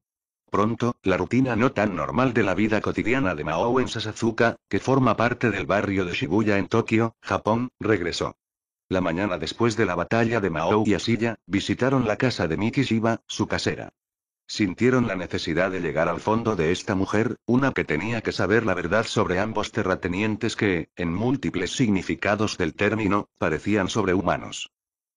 Pronto, la rutina no tan normal de la vida cotidiana de Mao en Sasazuka, que forma parte del barrio de Shibuya en Tokio, Japón, regresó. La mañana después de la batalla de Mao y Asilla, visitaron la casa de Miki Shiba, su casera. Sintieron la necesidad de llegar al fondo de esta mujer, una que tenía que saber la verdad sobre ambos terratenientes que, en múltiples significados del término, parecían sobrehumanos.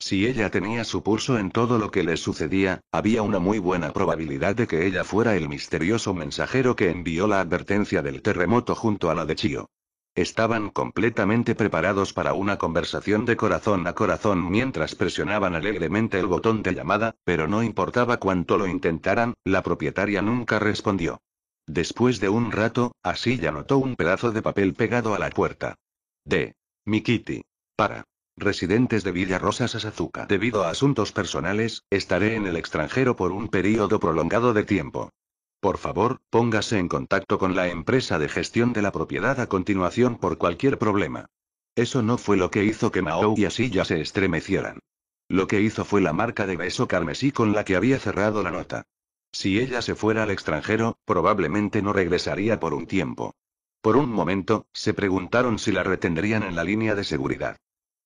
Si ella tenía su pulso en todo lo que le sucedía, había una muy buena probabilidad de que ella fuera el misterioso mensajero que envió la advertencia del terremoto junto a la de Chio. Estaban completamente preparados para una conversación de corazón a corazón mientras presionaban alegremente el botón de llamada, pero no importaba cuánto lo intentaran, la propietaria nunca respondió. Después de un rato, así ya notó un pedazo de papel pegado a la puerta. De. Mi Para residentes de Villa Rosas Debido a asuntos personales, estaré en el extranjero por un periodo prolongado de tiempo. Por favor, póngase en contacto con la empresa de gestión de la propiedad a continuación por cualquier problema. Eso no fue lo que hizo que Mao y Asiya se estremecieran. Lo que hizo fue la marca de beso carmesí con la que había cerrado la nota. Si ella se fuera al extranjero, probablemente no regresaría por un tiempo. Por un momento, se preguntaron si la retendrían en la línea de seguridad.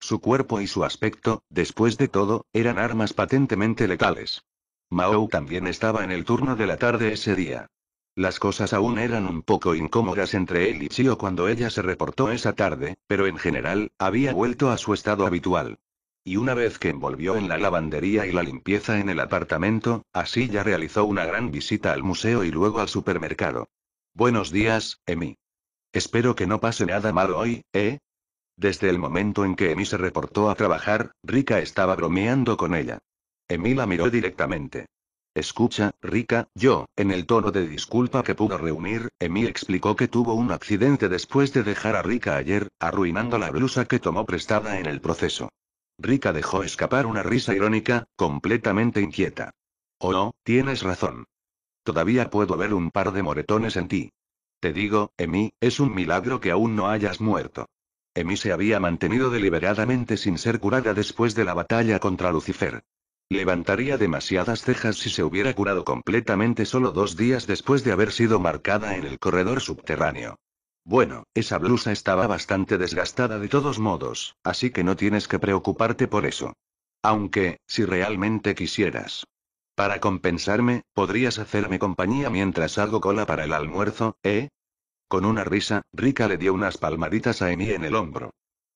Su cuerpo y su aspecto, después de todo, eran armas patentemente letales. Mao también estaba en el turno de la tarde ese día. Las cosas aún eran un poco incómodas entre él y Chio cuando ella se reportó esa tarde, pero en general, había vuelto a su estado habitual. Y una vez que envolvió en la lavandería y la limpieza en el apartamento, así ya realizó una gran visita al museo y luego al supermercado. Buenos días, Emi. Espero que no pase nada malo hoy, ¿eh? Desde el momento en que Emi se reportó a trabajar, Rika estaba bromeando con ella. Emi la miró directamente. Escucha, Rika, yo, en el tono de disculpa que pudo reunir, Emi explicó que tuvo un accidente después de dejar a Rika ayer, arruinando la blusa que tomó prestada en el proceso. Rika dejó escapar una risa irónica, completamente inquieta. Oh tienes razón. Todavía puedo ver un par de moretones en ti. Te digo, Emi, es un milagro que aún no hayas muerto. Emi se había mantenido deliberadamente sin ser curada después de la batalla contra Lucifer. Levantaría demasiadas cejas si se hubiera curado completamente solo dos días después de haber sido marcada en el corredor subterráneo. Bueno, esa blusa estaba bastante desgastada de todos modos, así que no tienes que preocuparte por eso. Aunque, si realmente quisieras. Para compensarme, podrías hacerme compañía mientras hago cola para el almuerzo, ¿eh? Con una risa, Rika le dio unas palmaditas a Emi en el hombro.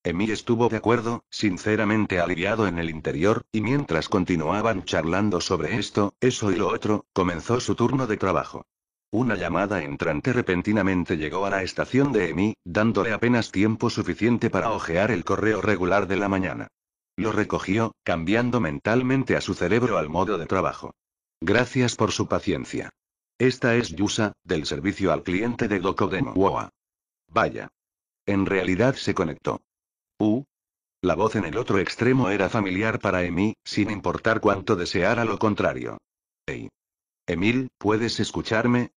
Emi estuvo de acuerdo, sinceramente aliviado en el interior, y mientras continuaban charlando sobre esto, eso y lo otro, comenzó su turno de trabajo. Una llamada entrante repentinamente llegó a la estación de Emi, dándole apenas tiempo suficiente para hojear el correo regular de la mañana. Lo recogió, cambiando mentalmente a su cerebro al modo de trabajo. Gracias por su paciencia. Esta es Yusa, del servicio al cliente de de Woa. Vaya. En realidad se conectó. U. La voz en el otro extremo era familiar para Emi, sin importar cuánto deseara lo contrario. Hey. Emil, ¿puedes escucharme?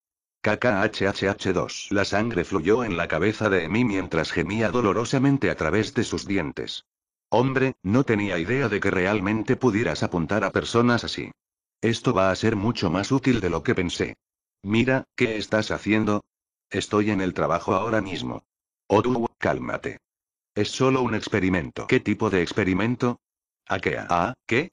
KKHHH2. La sangre fluyó en la cabeza de Emi mientras gemía dolorosamente a través de sus dientes. Hombre, no tenía idea de que realmente pudieras apuntar a personas así. Esto va a ser mucho más útil de lo que pensé. Mira, ¿qué estás haciendo? Estoy en el trabajo ahora mismo. Odu, cálmate. Es solo un experimento. ¿Qué tipo de experimento? ¿A qué a? qué?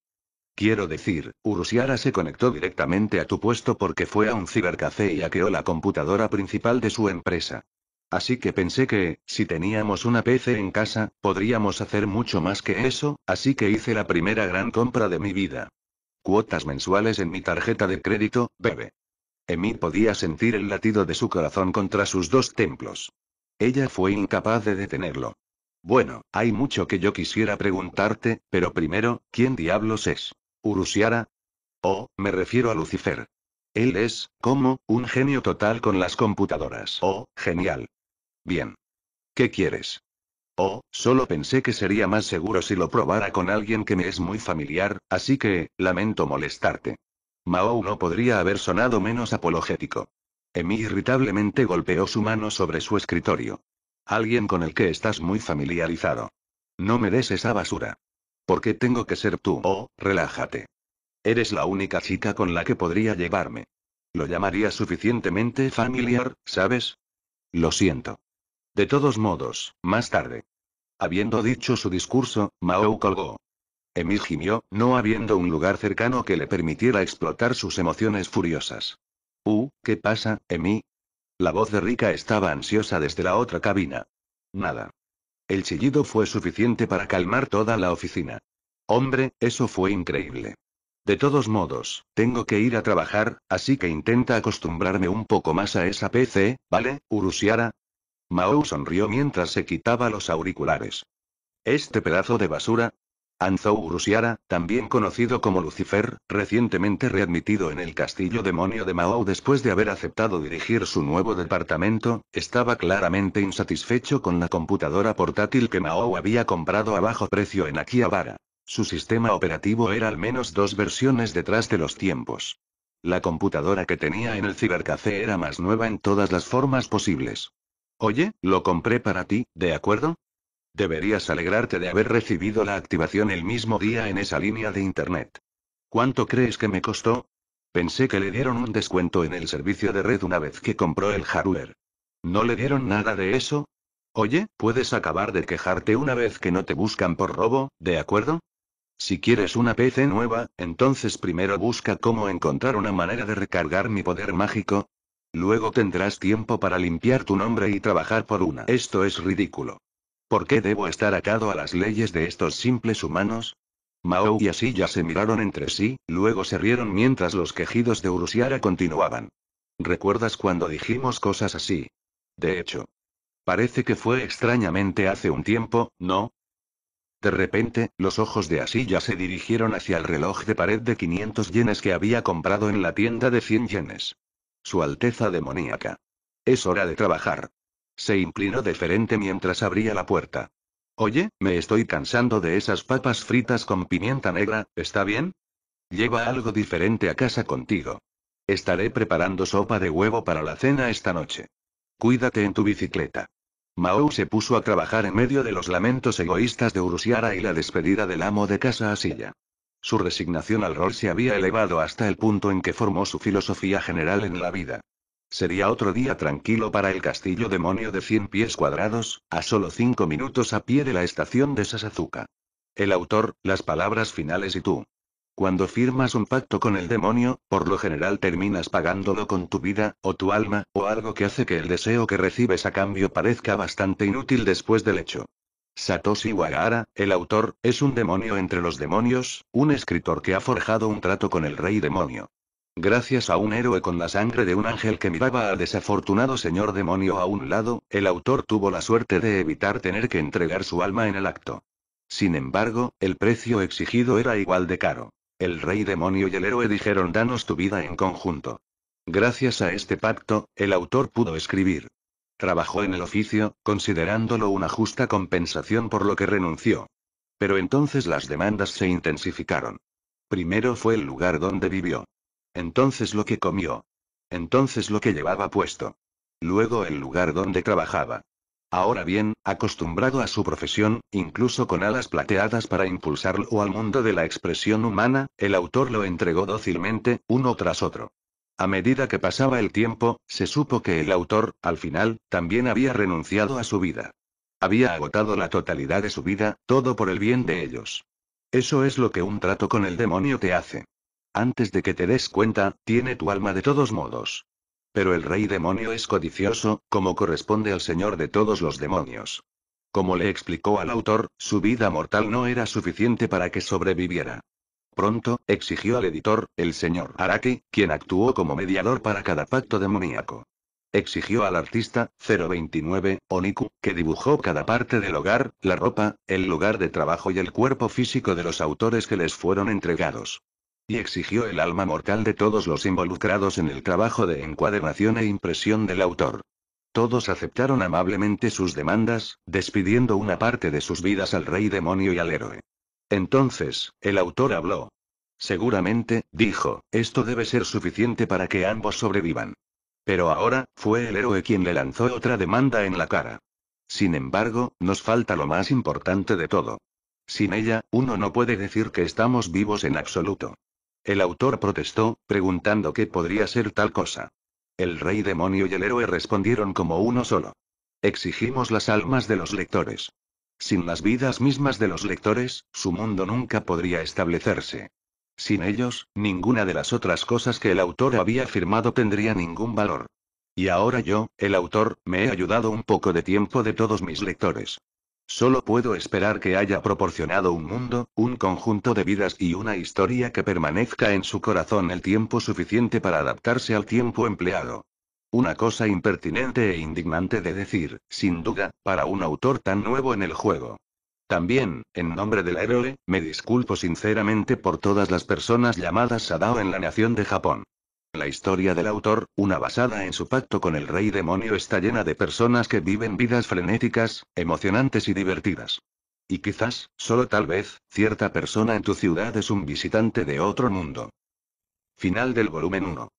Quiero decir, Urusiara se conectó directamente a tu puesto porque fue a un cibercafé y hackeó la computadora principal de su empresa. Así que pensé que, si teníamos una PC en casa, podríamos hacer mucho más que eso, así que hice la primera gran compra de mi vida. Cuotas mensuales en mi tarjeta de crédito, bebé. Emi podía sentir el latido de su corazón contra sus dos templos. Ella fue incapaz de detenerlo. Bueno, hay mucho que yo quisiera preguntarte, pero primero, ¿quién diablos es? Uruciara. Oh, me refiero a Lucifer. Él es, como, un genio total con las computadoras. Oh, genial. Bien. ¿Qué quieres? Oh, solo pensé que sería más seguro si lo probara con alguien que me es muy familiar, así que, lamento molestarte. Mao no podría haber sonado menos apologético. Emi irritablemente golpeó su mano sobre su escritorio. Alguien con el que estás muy familiarizado. No me des esa basura. Porque tengo que ser tú? Oh, relájate. Eres la única chica con la que podría llevarme. Lo llamaría suficientemente familiar, ¿sabes? Lo siento. De todos modos, más tarde. Habiendo dicho su discurso, Mao colgó. Emi gimió, no habiendo un lugar cercano que le permitiera explotar sus emociones furiosas. Uh, ¿qué pasa, Emi? La voz de Rika estaba ansiosa desde la otra cabina. Nada. El chillido fue suficiente para calmar toda la oficina. Hombre, eso fue increíble. De todos modos, tengo que ir a trabajar, así que intenta acostumbrarme un poco más a esa PC, ¿vale, Urusiara? Mao sonrió mientras se quitaba los auriculares. Este pedazo de basura, Anzou Rusiara, también conocido como Lucifer, recientemente readmitido en el castillo demonio de Mao después de haber aceptado dirigir su nuevo departamento, estaba claramente insatisfecho con la computadora portátil que Mao había comprado a bajo precio en Akihabara. Su sistema operativo era al menos dos versiones detrás de los tiempos. La computadora que tenía en el cibercafé era más nueva en todas las formas posibles. Oye, lo compré para ti, ¿de acuerdo? Deberías alegrarte de haber recibido la activación el mismo día en esa línea de Internet. ¿Cuánto crees que me costó? Pensé que le dieron un descuento en el servicio de red una vez que compró el hardware. ¿No le dieron nada de eso? Oye, puedes acabar de quejarte una vez que no te buscan por robo, ¿de acuerdo? Si quieres una PC nueva, entonces primero busca cómo encontrar una manera de recargar mi poder mágico. Luego tendrás tiempo para limpiar tu nombre y trabajar por una. Esto es ridículo. ¿Por qué debo estar atado a las leyes de estos simples humanos? Mao y Asilla se miraron entre sí, luego se rieron mientras los quejidos de Urusiara continuaban. ¿Recuerdas cuando dijimos cosas así? De hecho, parece que fue extrañamente hace un tiempo, ¿no? De repente, los ojos de Asilla se dirigieron hacia el reloj de pared de 500 yenes que había comprado en la tienda de 100 yenes. Su Alteza demoníaca. Es hora de trabajar. Se inclinó deferente mientras abría la puerta. Oye, me estoy cansando de esas papas fritas con pimienta negra, ¿está bien? Lleva algo diferente a casa contigo. Estaré preparando sopa de huevo para la cena esta noche. Cuídate en tu bicicleta. Mao se puso a trabajar en medio de los lamentos egoístas de Urusiara y la despedida del amo de casa a Silla. Su resignación al rol se había elevado hasta el punto en que formó su filosofía general en la vida. Sería otro día tranquilo para el castillo demonio de 100 pies cuadrados, a solo 5 minutos a pie de la estación de Sasazuka. El autor, las palabras finales y tú. Cuando firmas un pacto con el demonio, por lo general terminas pagándolo con tu vida, o tu alma, o algo que hace que el deseo que recibes a cambio parezca bastante inútil después del hecho. Satoshi Wagara, el autor, es un demonio entre los demonios, un escritor que ha forjado un trato con el rey demonio. Gracias a un héroe con la sangre de un ángel que miraba al desafortunado señor demonio a un lado, el autor tuvo la suerte de evitar tener que entregar su alma en el acto. Sin embargo, el precio exigido era igual de caro. El rey demonio y el héroe dijeron danos tu vida en conjunto. Gracias a este pacto, el autor pudo escribir. Trabajó en el oficio, considerándolo una justa compensación por lo que renunció. Pero entonces las demandas se intensificaron. Primero fue el lugar donde vivió. Entonces lo que comió. Entonces lo que llevaba puesto. Luego el lugar donde trabajaba. Ahora bien, acostumbrado a su profesión, incluso con alas plateadas para impulsarlo al mundo de la expresión humana, el autor lo entregó dócilmente, uno tras otro. A medida que pasaba el tiempo, se supo que el autor, al final, también había renunciado a su vida. Había agotado la totalidad de su vida, todo por el bien de ellos. Eso es lo que un trato con el demonio te hace. Antes de que te des cuenta, tiene tu alma de todos modos. Pero el rey demonio es codicioso, como corresponde al señor de todos los demonios. Como le explicó al autor, su vida mortal no era suficiente para que sobreviviera. Pronto, exigió al editor, el señor Araki, quien actuó como mediador para cada pacto demoníaco. Exigió al artista, 029, Oniku, que dibujó cada parte del hogar, la ropa, el lugar de trabajo y el cuerpo físico de los autores que les fueron entregados y exigió el alma mortal de todos los involucrados en el trabajo de encuadernación e impresión del autor. Todos aceptaron amablemente sus demandas, despidiendo una parte de sus vidas al rey demonio y al héroe. Entonces, el autor habló. Seguramente, dijo, esto debe ser suficiente para que ambos sobrevivan. Pero ahora, fue el héroe quien le lanzó otra demanda en la cara. Sin embargo, nos falta lo más importante de todo. Sin ella, uno no puede decir que estamos vivos en absoluto. El autor protestó, preguntando qué podría ser tal cosa. El rey demonio y el héroe respondieron como uno solo. Exigimos las almas de los lectores. Sin las vidas mismas de los lectores, su mundo nunca podría establecerse. Sin ellos, ninguna de las otras cosas que el autor había afirmado tendría ningún valor. Y ahora yo, el autor, me he ayudado un poco de tiempo de todos mis lectores. Solo puedo esperar que haya proporcionado un mundo, un conjunto de vidas y una historia que permanezca en su corazón el tiempo suficiente para adaptarse al tiempo empleado. Una cosa impertinente e indignante de decir, sin duda, para un autor tan nuevo en el juego. También, en nombre del héroe, me disculpo sinceramente por todas las personas llamadas Sadao en la nación de Japón. La historia del autor, una basada en su pacto con el rey demonio, está llena de personas que viven vidas frenéticas, emocionantes y divertidas. Y quizás, solo tal vez, cierta persona en tu ciudad es un visitante de otro mundo. Final del volumen 1.